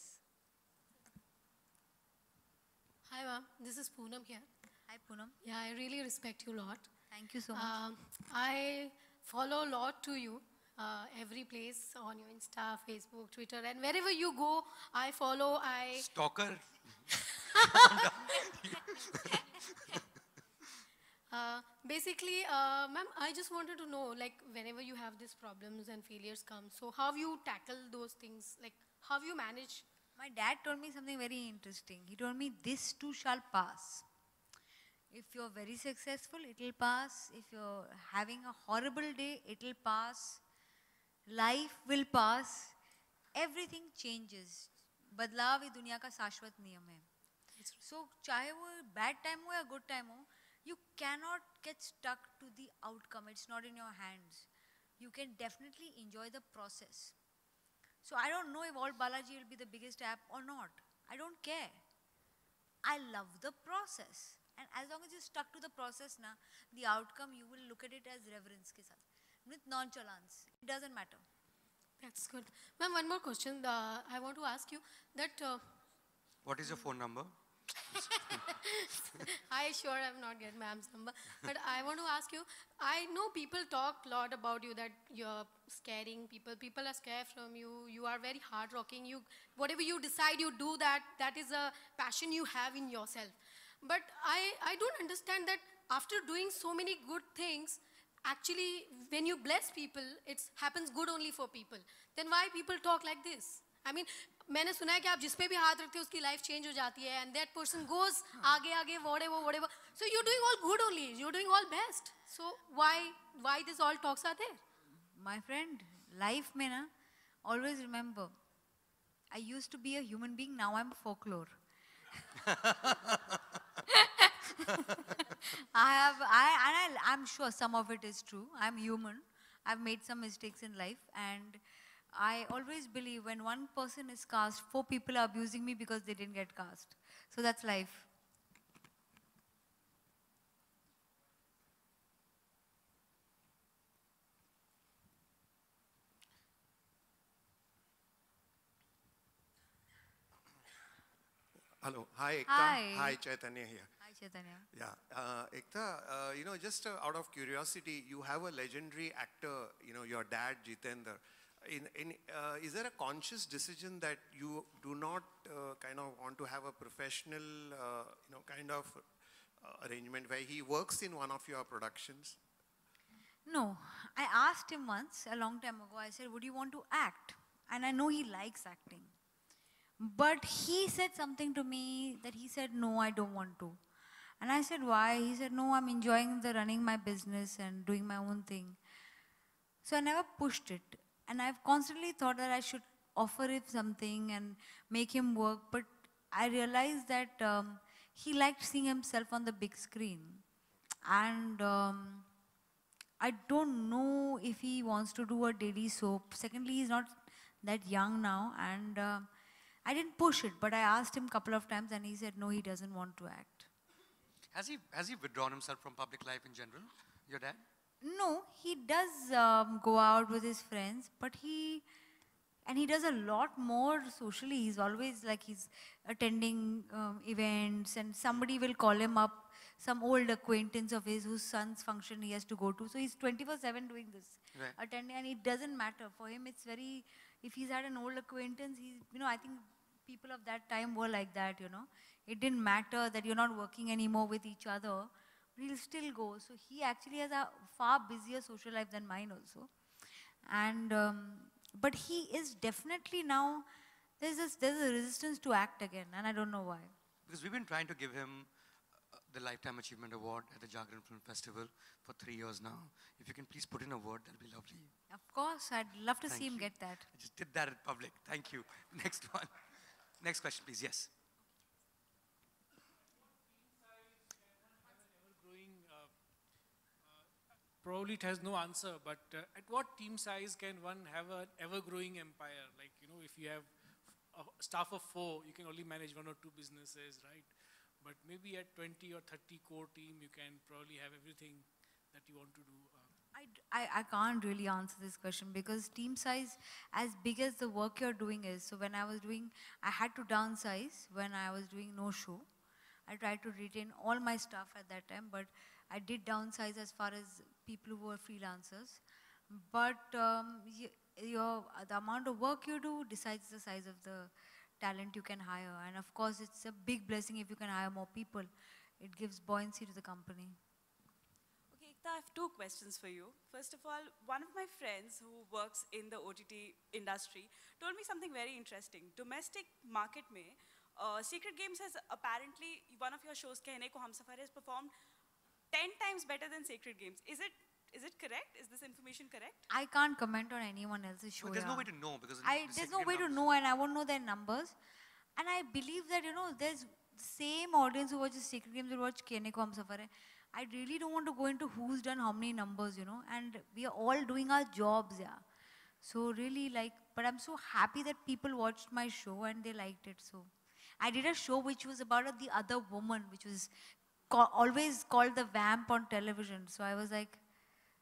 Hi, ma'am. This is Poonam here. Hi, Poonam. Yeah, I really respect you a lot. Thank you so much. Um, I follow a lot to you uh, every place on your Insta, Facebook, Twitter, and wherever you go, I follow, I. Stalker? [laughs] uh, basically, uh, ma'am, I just wanted to know, like, whenever you have these problems and failures come, so how you tackle those things? Like, how you manage? My dad told me something very interesting. He told me, "This too shall pass." If you're very successful, it'll pass. If you're having a horrible day, it'll pass. Life will pass, everything changes. Badla ये दुनिया का शाश्वत नियम है so so, चाहे bad time time हो या good time हो you cannot get stuck to the outcome it's not in your hands you can definitely enjoy the process. So I don't know if all Balaji will be the biggest app or not. I don't care. I love the process. And as long as you're stuck to the process, na, the outcome, you will look at it as reverence. Ke saath with nonchalance. It doesn't matter. That's good. Ma'am, one more question. Uh, I want to ask you that. Uh, what is your phone number? [laughs] I sure am not get ma'am's number, but I want to ask you. I know people talk a lot about you that you're scaring people. People are scared from you. You are very hard rocking. You whatever you decide, you do that. That is a passion you have in yourself. But I I don't understand that after doing so many good things, actually when you bless people it happens good only for people then why people talk like this i mean मैंने सुना है कि आप जिस पे भी हाथ रखते हो उसकी लाइफ चेंज हो जाती है एंड दैट पर्सन गोज आगे आगे वोड़े वो वोड़े वो so you doing all good only you doing all best so why why this all talks are there my friend life में ना always remember I used to be a human being now I am folklore [laughs] I have, I, and I, am sure some of it is true. I'm human. I've made some mistakes in life. And I always believe when one person is cast, four people are abusing me because they didn't get cast. So that's life. Hello. Hi, Ekta. Hi. Hi, Chaitanya here. Hi, Chaitanya. Yeah. Uh, Ekta, uh, you know, just uh, out of curiosity, you have a legendary actor, you know, your dad, Jitender. In, in, uh, is there a conscious decision that you do not uh, kind of want to have a professional, uh, you know, kind of uh, arrangement where he works in one of your productions? No. I asked him once, a long time ago, I said, would you want to act? And I know he likes acting. But he said something to me that he said, No, I don't want to. And I said, Why? He said, No, I'm enjoying the running my business and doing my own thing. So I never pushed it. And I've constantly thought that I should offer him something and make him work. But I realized that um, he liked seeing himself on the big screen. And um, I don't know if he wants to do a daily soap. Secondly, he's not that young now. And. Uh, I didn't push it, but I asked him a couple of times and he said, no, he doesn't want to act. Has he, has he withdrawn himself from public life in general, your dad? No, he does um, go out with his friends, but he, and he does a lot more socially. He's always like he's attending um, events and somebody will call him up, some old acquaintance of his whose son's function he has to go to. So he's 24-7 doing this, right. attending, and it doesn't matter. For him, it's very, if he's had an old acquaintance, he's, you know, I think people of that time were like that, you know. It didn't matter that you're not working anymore with each other, but he'll still go. So he actually has a far busier social life than mine also. And, um, but he is definitely now, there's, this, there's a resistance to act again, and I don't know why. Because we've been trying to give him uh, the Lifetime Achievement Award at the Jagran Film Festival for three years now. If you can please put in a word, that'll be lovely. Of course, I'd love to Thank see him you. get that. I just did that in public. Thank you. [laughs] Next one. Next question, please. Yes. probably it has no answer, but uh, at what team size can one have an ever-growing empire? Like, you know, if you have a staff of four, you can only manage one or two businesses, right? But maybe at 20 or 30 core team, you can probably have everything that you want to do. I, I can't really answer this question because team size, as big as the work you're doing is, so when I was doing, I had to downsize when I was doing no show. I tried to retain all my staff at that time, but I did downsize as far as people who were freelancers. But um, your, the amount of work you do decides the size of the talent you can hire. And of course, it's a big blessing if you can hire more people. It gives buoyancy to the company. I have two questions for you. First of all, one of my friends who works in the OTT industry told me something very interesting. Domestic market may, uh, Secret Games has apparently, one of your shows, Kehne Ko Safar, has performed 10 times better than Sacred Games. Is it is it correct? Is this information correct? I can't comment on anyone else's show. there's no way to know because I, the there's no way numbers. to know, and I won't know their numbers. And I believe that you know there's the same audience who watches Secret Games who watch Kene Ko Hum Safar hai. I really don't want to go into who's done how many numbers, you know, and we are all doing our jobs, yeah. So really like, but I'm so happy that people watched my show and they liked it, so. I did a show which was about the other woman, which was ca always called the vamp on television. So I was like,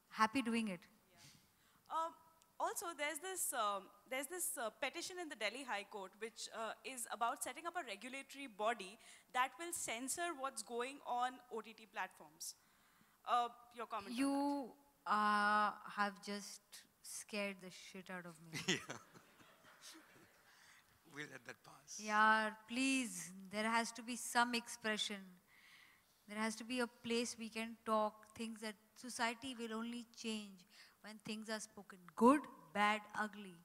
happy doing it. Yeah. Um, also, there's this, um, there's this uh, petition in the Delhi High Court, which uh, is about setting up a regulatory body that will censor what's going on OTT platforms. Uh, your comment You uh, have just scared the shit out of me. [laughs] yeah. we'll let that pass. Yeah, please, there has to be some expression. There has to be a place we can talk, things that society will only change when things are spoken good, bad, ugly.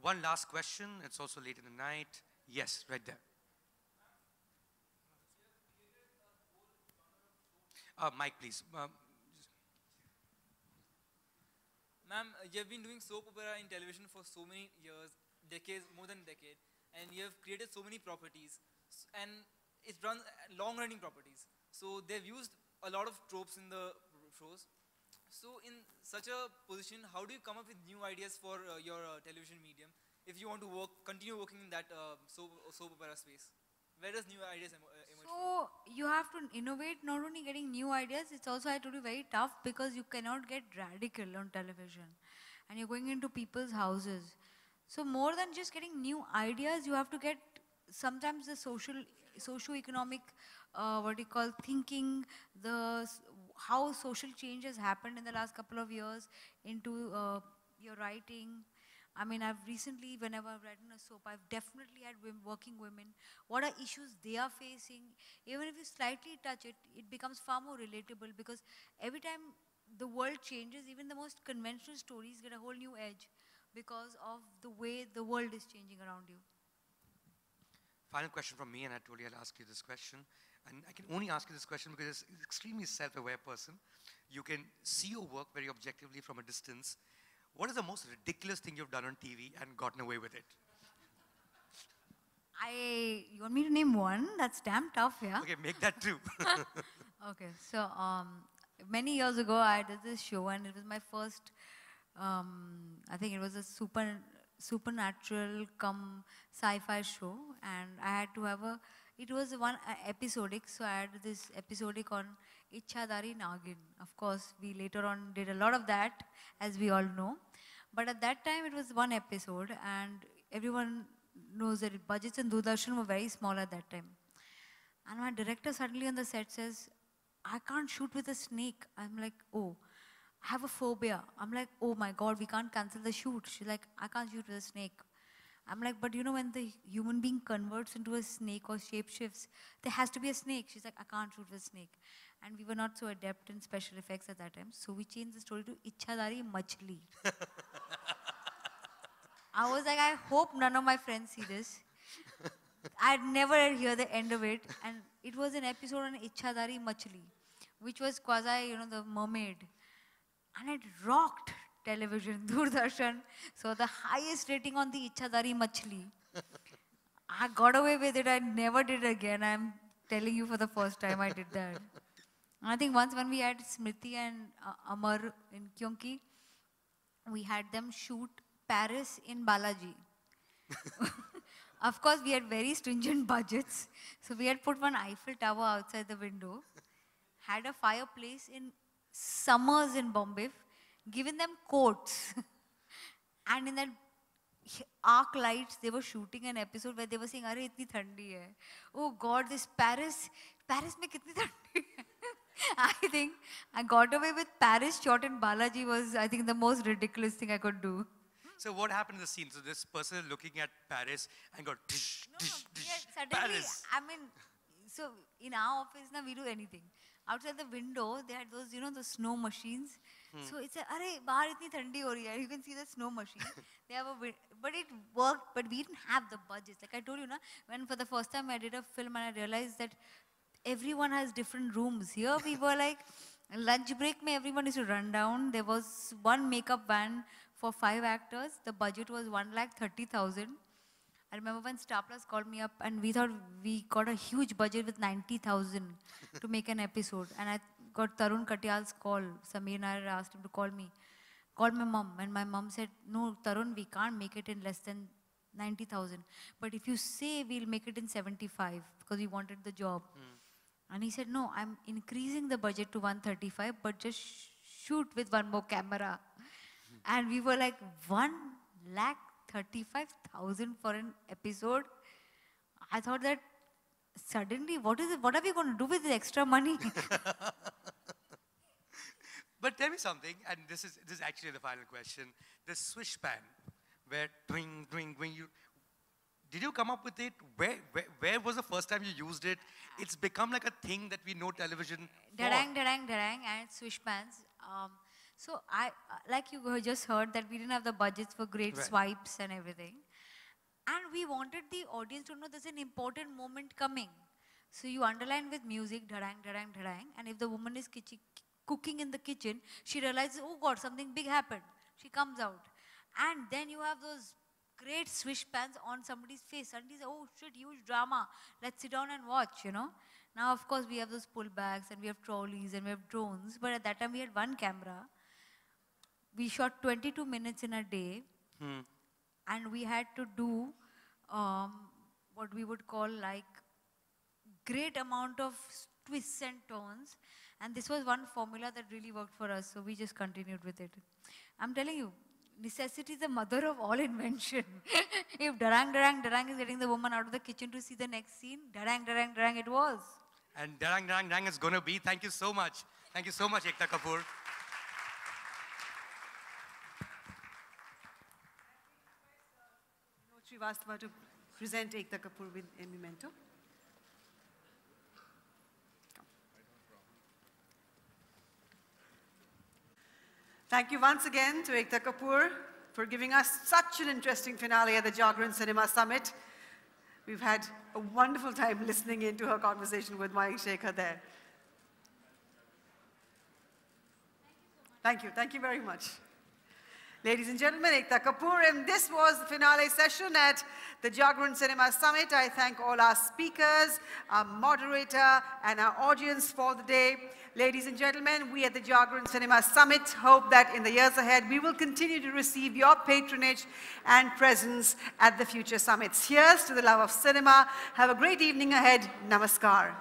One last question. It's also late in the night. Yes, right there. Uh, Mike, please. Um, Ma'am, uh, you have been doing soap opera in television for so many years, decades, more than a decade, and you have created so many properties, and it's run uh, long-running properties. So they've used a lot of tropes in the shows. So in such a position, how do you come up with new ideas for uh, your uh, television medium if you want to work, continue working in that uh, soap, uh, soap opera space? Where does new ideas em uh, emerge So from? you have to innovate, not only getting new ideas, it's also, I told you, very tough because you cannot get radical on television. And you're going into people's houses. So more than just getting new ideas, you have to get sometimes the social, socio-economic uh, what do you call, thinking the how social change has happened in the last couple of years into uh, your writing. I mean, I've recently, whenever I've written a soap, I've definitely had women, working women. What are issues they are facing? Even if you slightly touch it, it becomes far more relatable because every time the world changes, even the most conventional stories get a whole new edge because of the way the world is changing around you. Final question from me, and I told you I'll ask you this question and I can only ask you this question because you're an extremely self-aware person. You can see your work very objectively from a distance. What is the most ridiculous thing you've done on TV and gotten away with it? I, you want me to name one? That's damn tough, yeah? Okay, make that two. [laughs] [laughs] okay, so um, many years ago, I did this show and it was my first, um, I think it was a super supernatural come sci-fi show and I had to have a it was one uh, episodic, so I had this episodic on Ichhadari Nagin. Of course, we later on did a lot of that, as we all know. But at that time, it was one episode, and everyone knows that budgets in Doordarshan were very small at that time. And my director suddenly on the set says, I can't shoot with a snake. I'm like, oh, I have a phobia. I'm like, oh my God, we can't cancel the shoot. She's like, I can't shoot with a snake. I'm like, but you know, when the human being converts into a snake or shapeshifts, there has to be a snake. She's like, I can't shoot a snake. And we were not so adept in special effects at that time. So we changed the story to Ichhadari Machli. [laughs] I was like, I hope none of my friends see this. I'd never hear the end of it. And it was an episode on Ichhadari Machli, which was quasi, you know, the mermaid. And it rocked television, [laughs] Doordarshan. So the highest rating on the Ichadari Machli. [laughs] I got away with it. I never did again. I'm telling you for the first time I did that. I think once when we had Smriti and uh, Amar in Kyunki, we had them shoot Paris in Balaji. [laughs] of course, we had very stringent budgets. So we had put one Eiffel Tower outside the window, had a fireplace in summers in Bombay Given them coats, [laughs] and in that arc lights, they were shooting an episode where they were saying, Are itni thandi hai. Oh God, this Paris, Paris mein kitni thandi hai. [laughs] I think I got away with Paris shot and Balaji was, I think, the most ridiculous thing I could do. So what happened in the scene? So this person is looking at Paris and got dish, no, dish, dish, yes, suddenly, Paris. I mean, so in our office now we do anything. Outside the window, they had those, you know, the snow machines. Hmm. So it's a, Are, bahar itni thandi ho You can see the snow machine. [laughs] they have a, but it worked, but we didn't have the budgets. Like I told you, na, when for the first time I did a film and I realized that everyone has different rooms. Here we were like, [laughs] lunch break, mein everyone used to run down. There was one makeup van for five actors. The budget was one lakh thirty thousand. I remember when Star Plus called me up and we thought we got a huge budget with 90,000 to make an episode. And I, got Tarun Katyal's call. Samir Nair asked him to call me. Called my mom, and my mom said, No, Tarun, we can't make it in less than 90,000. But if you say we'll make it in 75, because we wanted the job. Mm. And he said, No, I'm increasing the budget to 135, but just sh shoot with one more camera. Hmm. and we were like, 1 lakh 35,000 for an episode. I thought that suddenly, what is it? What are we going to do with the extra money? [laughs] but tell me something, and this is this is actually the final question. The swish pan, where twing twing twing you. Did you come up with it? Where, where, where was the first time you used it? It's become like a thing that we know television. Darang, darang, darang, and swish pans. Um, so I, like you just heard that we didn't have the budgets for great right. swipes and everything. And we wanted the audience to know there's an important moment coming. So you underline with music, dharang, dharang, dharang. And if the woman is kitchen, cooking in the kitchen, she realizes, oh God, something big happened. She comes out. And then you have those great swish pans on somebody's face. Suddenly, oh shit, huge drama. Let's sit down and watch, you know. Now, of course, we have those pullbacks and we have trolleys and we have drones. But at that time, we had one camera. We shot 22 minutes in a day. Hmm and we had to do um, what we would call like great amount of twists and turns. And this was one formula that really worked for us, so we just continued with it. I'm telling you, necessity is the mother of all invention. [laughs] if darang, darang, darang is getting the woman out of the kitchen to see the next scene, darang, darang, darang it was. And darang, darang, darang is going to be. Thank you so much. Thank you so much, Ekta Kapoor. have asked her to present Ekta Kapoor with a memento. Thank you once again to Ekta Kapoor for giving us such an interesting finale at the Jagran Cinema Summit. We've had a wonderful time listening into her conversation with Mike Shekhar there. Thank you. Thank you very much. Ladies and gentlemen, Ekta Kapoor, this was the finale session at the JAGRAN Cinema Summit. I thank all our speakers, our moderator, and our audience for the day. Ladies and gentlemen, we at the JAGRAN Cinema Summit hope that in the years ahead, we will continue to receive your patronage and presence at the future summits. Here's to the love of cinema. Have a great evening ahead. Namaskar.